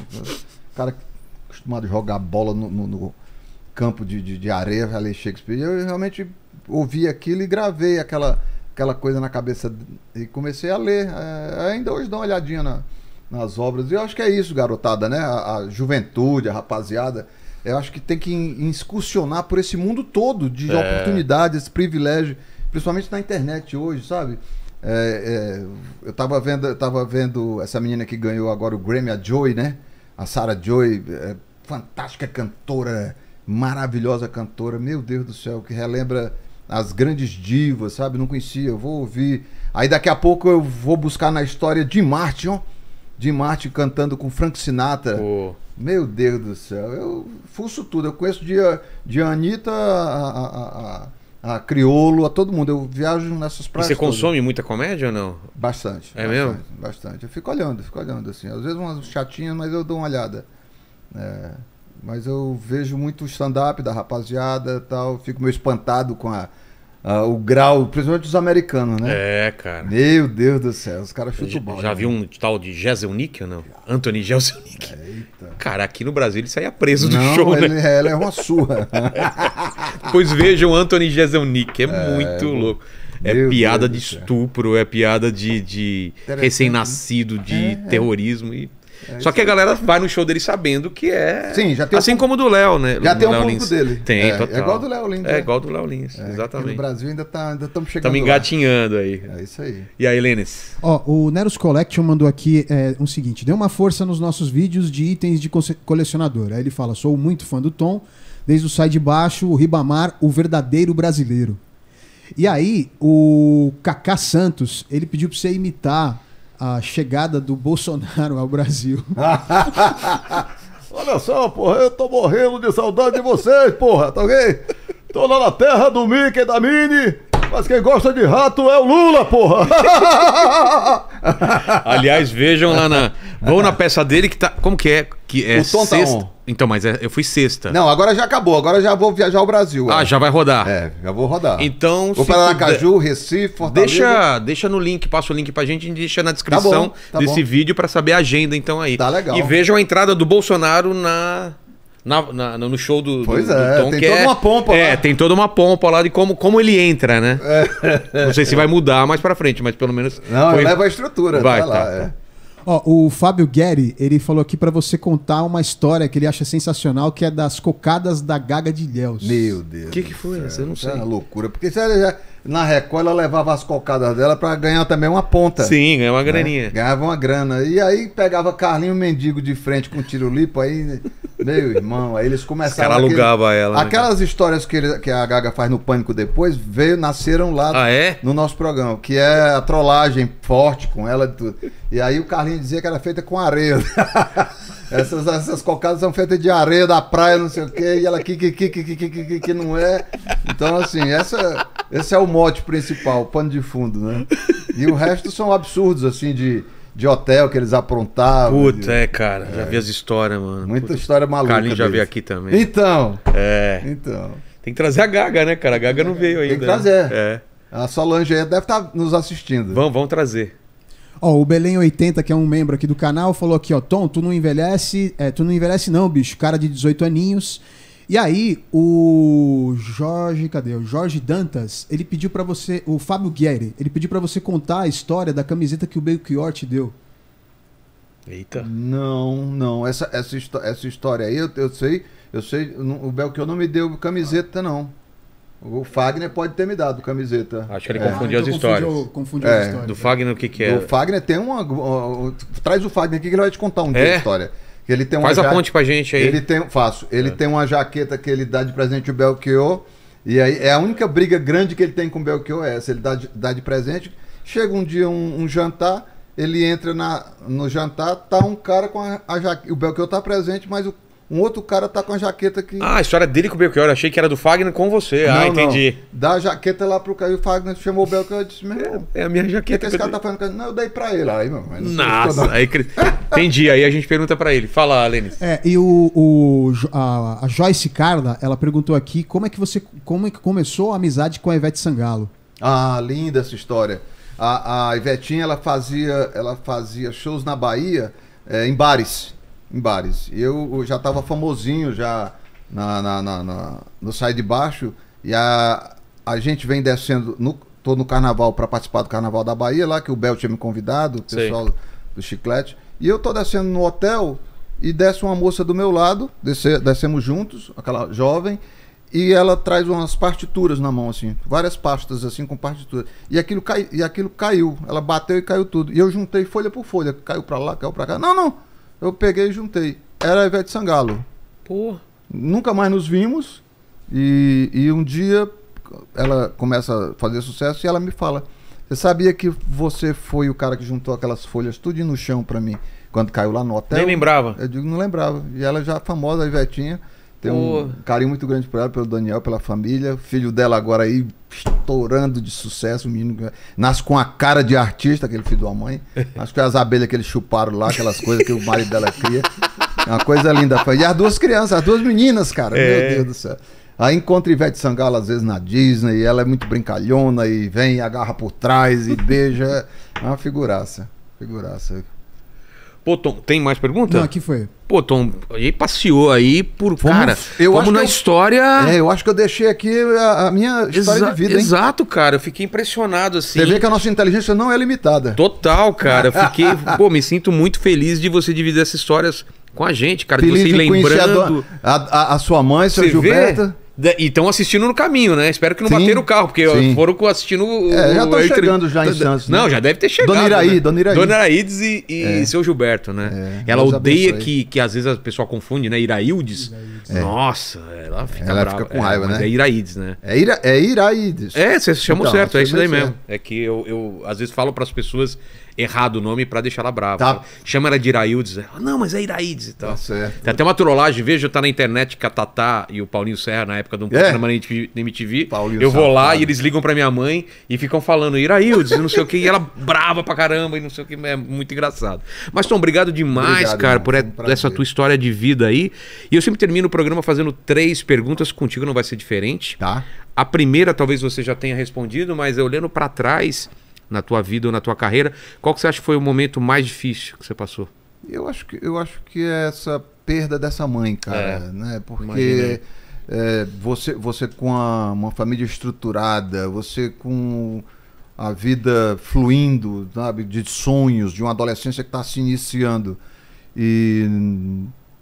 cara acostumado a jogar bola no, no, no campo de, de, de areia, vai ler Shakespeare. Eu realmente ouvi aquilo e gravei aquela, aquela coisa na cabeça e comecei a ler. É, ainda hoje dou uma olhadinha na nas obras. E eu acho que é isso, garotada, né? A, a juventude, a rapaziada. Eu acho que tem que excursionar por esse mundo todo de é. oportunidades, privilégio, principalmente na internet hoje, sabe? É, é, eu, tava vendo, eu tava vendo essa menina que ganhou agora o Grammy, a Joy, né? A Sarah Joy, é, fantástica cantora, maravilhosa cantora. Meu Deus do céu, que relembra as grandes divas, sabe? Não conhecia, eu vou ouvir. Aí daqui a pouco eu vou buscar na história de Martin, ó Jim Martin cantando com Frank Sinatra. Meu Deus do céu, eu fuço tudo. Eu conheço de, de Anitta a, a, a, a Criolo, a todo mundo. Eu viajo nessas praias. E você todas. consome muita comédia ou não? Bastante. É bastante, mesmo? Bastante. Eu fico olhando, fico olhando assim. Às vezes umas chatinhas, mas eu dou uma olhada. É, mas eu vejo muito stand-up da rapaziada tal. Fico meio espantado com a ah, o grau, principalmente dos americanos, né? É, cara. Meu Deus do céu, os caras chutam bola. Já né? viu um tal de Nick ou não? Já. Anthony Geselnik. Eita. Cara, aqui no Brasil ele saía preso do show, né? ele, né? Ela é uma surra. pois vejam Anthony Geselnik, é, é muito louco. É piada Deus de estupro, é piada de, de né? recém-nascido, de é, é. terrorismo. E é Só que a galera vai no show dele sabendo que é. Sim, já tem Assim um... como o do Léo, né? Já tem um pouco Lins. dele. Tem, é, é total. É, é igual do Léo Lins. É, igual do Léo Lins, é, exatamente. No Brasil ainda tá, ainda estamos chegando. Estamos engatinhando lá. aí. É isso aí. E aí, Lênis? Ó, o Neros Collection mandou aqui é, um seguinte: dê uma força nos nossos vídeos de itens de colecionador. Aí ele fala: sou muito fã do Tom, desde o Sai de Baixo, o Ribamar, o verdadeiro brasileiro. E aí, o Kaká Santos, ele pediu pra você imitar a chegada do Bolsonaro ao Brasil. Olha só, porra, eu tô morrendo de saudade de vocês, porra, tá ok? Tô lá na terra do Mickey e da Minnie. Mas quem gosta de rato é o Lula, porra! Aliás, vejam lá na. Vão na peça dele que tá. Como que é? Que é o Tom tá sexta. Tá então, mas é, eu fui sexta. Não, agora já acabou, agora já vou viajar ao Brasil. Ah, é. já vai rodar. É, já vou rodar. Então, Vou para Aracaju, Recife, Fortaleza. Deixa, deixa no link, passa o link pra gente e deixa na descrição tá bom, tá desse bom. vídeo para saber a agenda então aí. Tá legal. E vejam a entrada do Bolsonaro na na, na, no show do, do, pois é, Tom. Tem que toda é, uma pompa é, lá. É, tem toda uma pompa lá de como, como ele entra, né? É. Não sei se vai mudar mais pra frente, mas pelo menos. Não, foi... leva a estrutura, vai tá lá. Tá. É. Ó, o Fábio Guerri, ele falou aqui para você contar uma história que ele acha sensacional, que é das cocadas da Gaga de Ilhéus. Meu Deus. O que, que foi essa? Eu não é sei. É uma loucura. Porque, sabe, já, na Record ela levava as cocadas dela para ganhar também uma ponta. Sim, ganhava uma né? graninha. Ganhava uma grana. E aí pegava Carlinho Mendigo de frente com o lipo aí, meu irmão, aí eles começaram... Ela alugava aquele, ela. Aquelas né? histórias que, ele, que a Gaga faz no Pânico depois, veio, nasceram lá ah, é? no nosso programa, que é a trollagem forte com ela e tudo. E aí o Carlinho dizia que era feita com areia. essas, essas cocadas são feitas de areia da praia, não sei o quê, e ela que, que, que, que, que, que, que não é. Então, assim, essa... Esse é o mote principal, o pano de fundo, né? E o resto são absurdos, assim, de, de hotel que eles aprontavam. Puta, de... é, cara. É. Já vi as histórias, mano. Muita Puta. história maluca. Carlinhos já veio aqui também. Então. É. Então. Tem que trazer a Gaga, né, cara? A Gaga não veio ainda. Tem que né? trazer. É. A Solange aí deve estar tá nos assistindo. Vão, vão trazer. Ó, oh, o Belém 80, que é um membro aqui do canal, falou aqui, ó, Tom, tu não envelhece, é, tu não envelhece não, bicho, cara de 18 aninhos e aí, o Jorge, cadê? O Jorge Dantas, ele pediu para você, o Fábio Guerre, ele pediu para você contar a história da camiseta que o Belchior te deu. Eita. Não, não, essa, essa, essa história aí, eu, eu sei, eu sei, o Belchior não me deu camiseta, não. O Fagner pode ter me dado camiseta. Acho que ele é. confundiu ah, então as histórias. Confundiu, confundiu é. as histórias. Do Fagner, o que, que é? O Fagner tem uma. Uh, traz o Fagner aqui que ele vai te contar um é? dia a história. Ele tem uma Faz a ponte pra gente aí. Ele tem, faço. Ele é. tem uma jaqueta que ele dá de presente o Belchior. E aí é a única briga grande que ele tem com o Belchior é essa. Ele dá de, dá de presente. Chega um dia um, um jantar, ele entra na, no jantar, tá um cara com a, a jaqueta. O Belchior tá presente, mas o um outro cara tá com a jaqueta que. Ah, a história dele com o Belchior. Eu achei que era do Fagner com você. Ah, não, ah, entendi. Não. Dá a jaqueta lá pro cara. E o Fagner chamou o Belchior e disse: meu irmão, é, é, a minha jaqueta. Que é que esse cara tá falando? Não, eu dei pra ele. Aí, meu irmão. Nossa, aí. entendi. Aí a gente pergunta pra ele. Fala, Lenis. É, e o, o a, a, Joyce Carla, ela perguntou aqui como é que você. Como é que começou a amizade com a Ivete Sangalo? Ah, linda essa história. A, a Ivetinha, ela fazia, ela fazia shows na Bahia, é, em bares em bares. Eu já estava famosinho já na, na, na, na, no Sai de Baixo e a, a gente vem descendo. No, tô no carnaval para participar do carnaval da Bahia, lá que o Bel tinha me convidado, o pessoal Sim. do Chiclete. E eu tô descendo no hotel e desce uma moça do meu lado, desce, descemos juntos, aquela jovem, e ela traz umas partituras na mão, assim, várias pastas, assim, com partituras. E aquilo, cai, e aquilo caiu, ela bateu e caiu tudo. E eu juntei folha por folha, caiu para lá, caiu para cá. Não, não, eu peguei e juntei. Era a Ivete Sangalo. Porra. Nunca mais nos vimos. E, e um dia ela começa a fazer sucesso e ela me fala: Você sabia que você foi o cara que juntou aquelas folhas tudo no chão para mim quando caiu lá no hotel? Nem lembrava. Eu digo: Não lembrava. E ela já é famosa, a Ivetinha. Tenho oh. um carinho muito grande por ela, pelo Daniel, pela família. O filho dela agora aí estourando de sucesso. O menino nasce com a cara de artista, aquele filho da mãe. Acho que as abelhas que eles chuparam lá, aquelas coisas que o marido dela cria. É uma coisa linda. E as duas crianças, as duas meninas, cara. É. Meu Deus do céu. Aí encontra Ivete Sangalo às vezes na Disney, e ela é muito brincalhona e vem, agarra por trás e beija. É uma figuraça. Figuraça. Pô, Tom, tem mais pergunta? Não, aqui foi. Pô, Tom, aí passeou aí por. Vamos, cara, eu vamos na eu, história. É, eu acho que eu deixei aqui a, a minha história de vida, hein? Exato, cara. Eu fiquei impressionado, assim. Você vê que a nossa inteligência não é limitada. Total, cara. Eu fiquei. pô, me sinto muito feliz de você dividir essas histórias com a gente, cara. Feliz de você ir lembrando. A, a, a, sua mãe, seu Gilberto. Vê? E estão assistindo no caminho, né? Espero que não sim, bateram o carro, porque sim. foram assistindo É, já estão chegando já em Santos. Né? Não, já deve ter chegado. Dona Iraí, né? Dona Iraí. Dona Iraides e, e é. seu Gilberto, né? É. Ela odeia que, que às vezes a pessoa confunde, né? Iraildes. É. Nossa, ela fica Ela brava. fica com raiva, é, né? É Iraides, né? É, Ira, é Iraídes É, você chamou então, certo, é isso daí mesmo. É que eu, eu às vezes falo para as pessoas errado o nome para deixar ela brava. Tá. Chama ela de Iraildes. Ela, né? não, mas é Iraídes e tal. Tá certo. Tem até uma trollagem, vejo, tá na internet com a Tatá e o Paulinho Serra na época de um é. programa na MTV. Paulinho eu vou lá e eles ligam para minha mãe e ficam falando Iraildes, não sei o que, e ela brava pra caramba e não sei o que, é muito engraçado. Mas Tom, obrigado demais, obrigado, cara, por essa tua história de vida aí. E eu sempre termino o programa fazendo três perguntas, contigo não vai ser diferente. Tá. A primeira talvez você já tenha respondido, mas olhando para trás, na tua vida ou na tua carreira. Qual que você acha que foi o momento mais difícil que você passou? Eu acho que, eu acho que é essa perda dessa mãe, cara, é, né? Porque é, você, você com a, uma família estruturada, você com a vida fluindo, sabe, de sonhos, de uma adolescência que está se iniciando. E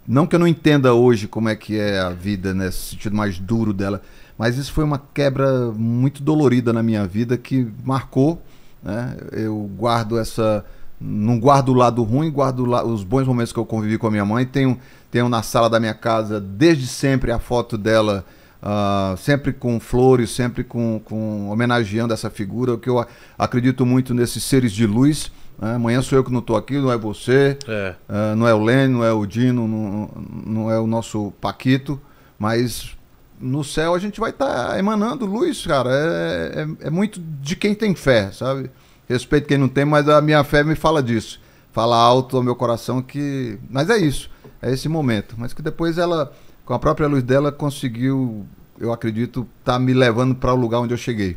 não que eu não entenda hoje como é que é a vida nesse né, sentido mais duro dela, mas isso foi uma quebra muito dolorida na minha vida que marcou né? Eu guardo essa. Não guardo o lado ruim, guardo os bons momentos que eu convivi com a minha mãe. Tenho, tenho na sala da minha casa, desde sempre, a foto dela. Uh, sempre com flores, sempre com, com homenageando essa figura, que eu acredito muito nesses seres de luz. Né? Amanhã sou eu que não estou aqui, não é você, é. Uh, não é o Lênin, não é o Dino, não, não é o nosso Paquito, mas no céu a gente vai estar tá emanando luz, cara. É, é, é, muito de quem tem fé, sabe? Respeito quem não tem, mas a minha fé me fala disso. Fala alto ao meu coração que. Mas é isso, é esse momento. Mas que depois ela, com a própria luz dela, conseguiu, eu acredito, tá me levando para o lugar onde eu cheguei.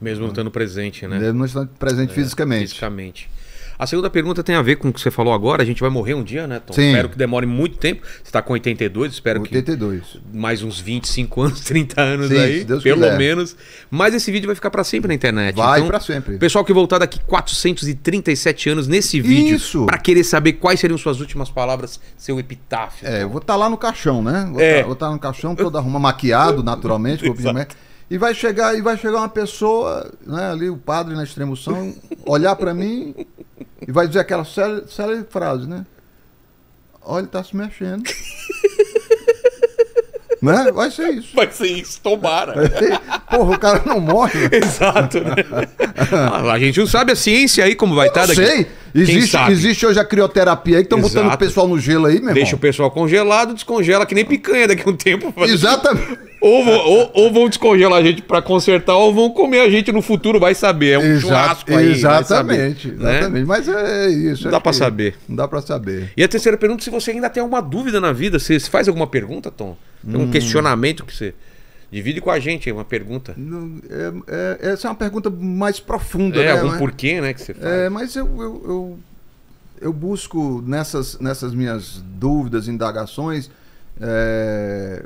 Mesmo não estando presente, né? Mesmo não estando presente é, fisicamente. Fisicamente. A segunda pergunta tem a ver com o que você falou agora. A gente vai morrer um dia, né, Tom? Sim. Espero que demore muito tempo. Você está com 82, espero 82. que. 82. Mais uns 25 anos, 30 anos Sim, aí, Deus pelo quiser. menos. Mas esse vídeo vai ficar para sempre na internet. Vai então, para sempre. Pessoal que voltar daqui 437 anos nesse vídeo. Isso. Para querer saber quais seriam suas últimas palavras, seu epitáfio. É, eu vou estar tá lá no caixão, né? Vou estar é. tá, tá no caixão, todo eu... arrumado, maquiado, naturalmente, com e vai chegar, e vai chegar uma pessoa, né, ali o padre na extremoção, olhar para mim e vai dizer aquela célebre frase, né? Olha, ele tá se mexendo. né? Vai ser isso. Vai ser isso, tomara. Porra, o cara não morre. Exato, né? Ah, a gente não sabe a ciência aí como vai estar tá daqui. Sei. Existe, existe hoje a crioterapia aí que estão botando o pessoal no gelo aí, meu Deixa o pessoal congelado, descongela que nem picanha daqui a um tempo. Exatamente. Ou vão, ou, ou vão, descongelar a gente para consertar, ou vão comer a gente no futuro, vai saber. É um Exa churrasco aí. Exatamente, saber, exatamente. Né? Mas é isso. Não é dá para saber. Não dá para saber. E a terceira pergunta, se você ainda tem alguma dúvida na vida, você faz alguma pergunta, Tom? Tem um hum. questionamento que você... Divide com a gente uma pergunta. é, é, essa é uma pergunta mais profunda. É, né? algum é? porquê né, que você faz. É, mas eu, eu, eu, eu busco nessas, nessas minhas dúvidas, indagações... É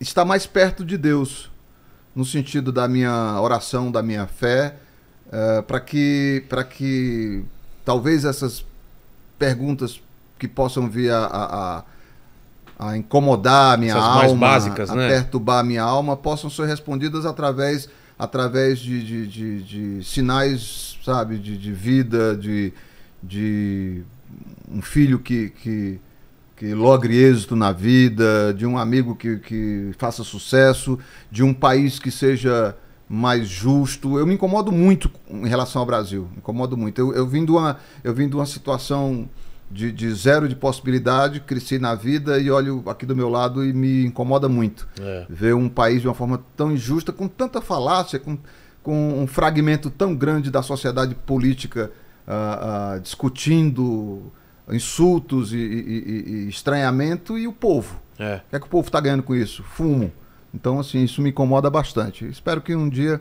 estar mais perto de Deus, no sentido da minha oração, da minha fé, uh, para que, que talvez essas perguntas que possam vir a, a, a incomodar a minha Essas alma, básicas, a né? perturbar a minha alma, possam ser respondidas através, através de, de, de, de sinais, sabe, de, de vida, de, de um filho que, que, que logre êxito na vida, de um amigo que, que faça sucesso, de um país que seja mais justo. Eu me incomodo muito em relação ao Brasil. Me incomodo muito. Eu, eu, vim, de uma, eu vim de uma situação de, de zero de possibilidade, cresci na vida e olho aqui do meu lado e me incomoda muito. É. Ver um país de uma forma tão injusta, com tanta falácia, com, com um fragmento tão grande da sociedade política uh, uh, discutindo insultos e, e, e estranhamento e o povo. É. O que é que o povo está ganhando com isso? Fumo. Então, assim, isso me incomoda bastante. Espero que um dia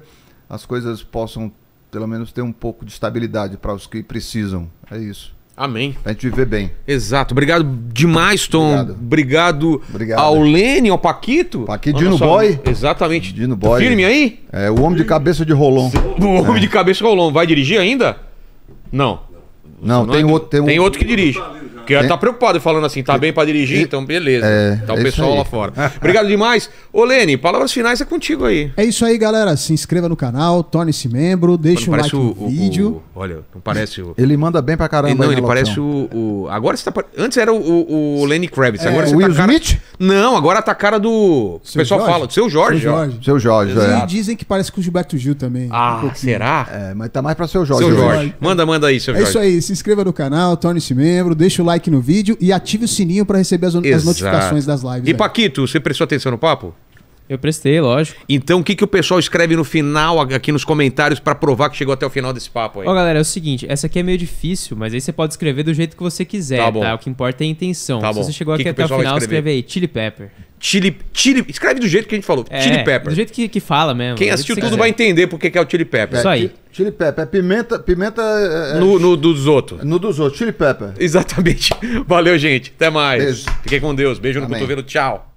as coisas possam, pelo menos, ter um pouco de estabilidade para os que precisam. É isso. Amém. A gente viver bem. Exato. Obrigado demais, Tom. Obrigado. Obrigado, Obrigado ao Lene, ao Paquito. Paquito, Dino só... Boy. Exatamente. Dino Boy. Firme aí? É, o homem de cabeça de Rolon. O homem é. de cabeça de Rolon. Vai dirigir ainda? Não. Não, não tem, é, outro, tem, tem outro que dirige. Porque ela é. tá preocupada falando assim, tá bem pra dirigir, então beleza. É, tá o é pessoal lá fora. Obrigado demais. Ô, Lene, palavras finais é contigo aí. É isso aí, galera. Se inscreva no canal, torne-se membro, deixa um like o, no o, vídeo. O, olha, não parece o... Ele manda bem pra caramba. Ele, não, ele parece o, Agora você tá... Antes era o, Lenny Kravitz. É, agora você Will tá cara... Não, agora tá a cara do... Seu o pessoal Jorge? fala, do seu Jorge. Seu Jorge. Seu Jorge, é. E dizem que parece com o Gilberto Gil também. Ah, um será? É, mas tá mais pra seu Jorge. Seu Jorge. Manda, manda aí, seu Jorge. É isso aí. Se inscreva no canal, torne-se membro, deixa o like like no vídeo e ative o sininho para receber as, as, notificações das lives. E aí. Paquito, você prestou atenção no papo? Eu prestei, lógico. Então, o que, que o pessoal escreve no final, aqui nos comentários, para provar que chegou até o final desse papo aí? Ó, galera, é o seguinte: essa aqui é meio difícil, mas aí você pode escrever do jeito que você quiser, tá? Bom. tá? O que importa é a intenção. Tá Se bom. você chegou que aqui que até o, o final, escreve aí: Chili Pepper. Chili, chili, escreve do jeito que a gente falou, é, chili pepper. Do jeito que, que fala mesmo. Quem é assistiu tudo quiser. vai entender porque que é o chili pepper. É, Isso aí. Chili pepper, é pimenta, pimenta é, é, no, no dos outros. No dos outros, chili pepper. Exatamente. Valeu, gente. Até mais. Beijo. Fiquei com Deus. Beijo Amém. no cotovelo. Tchau.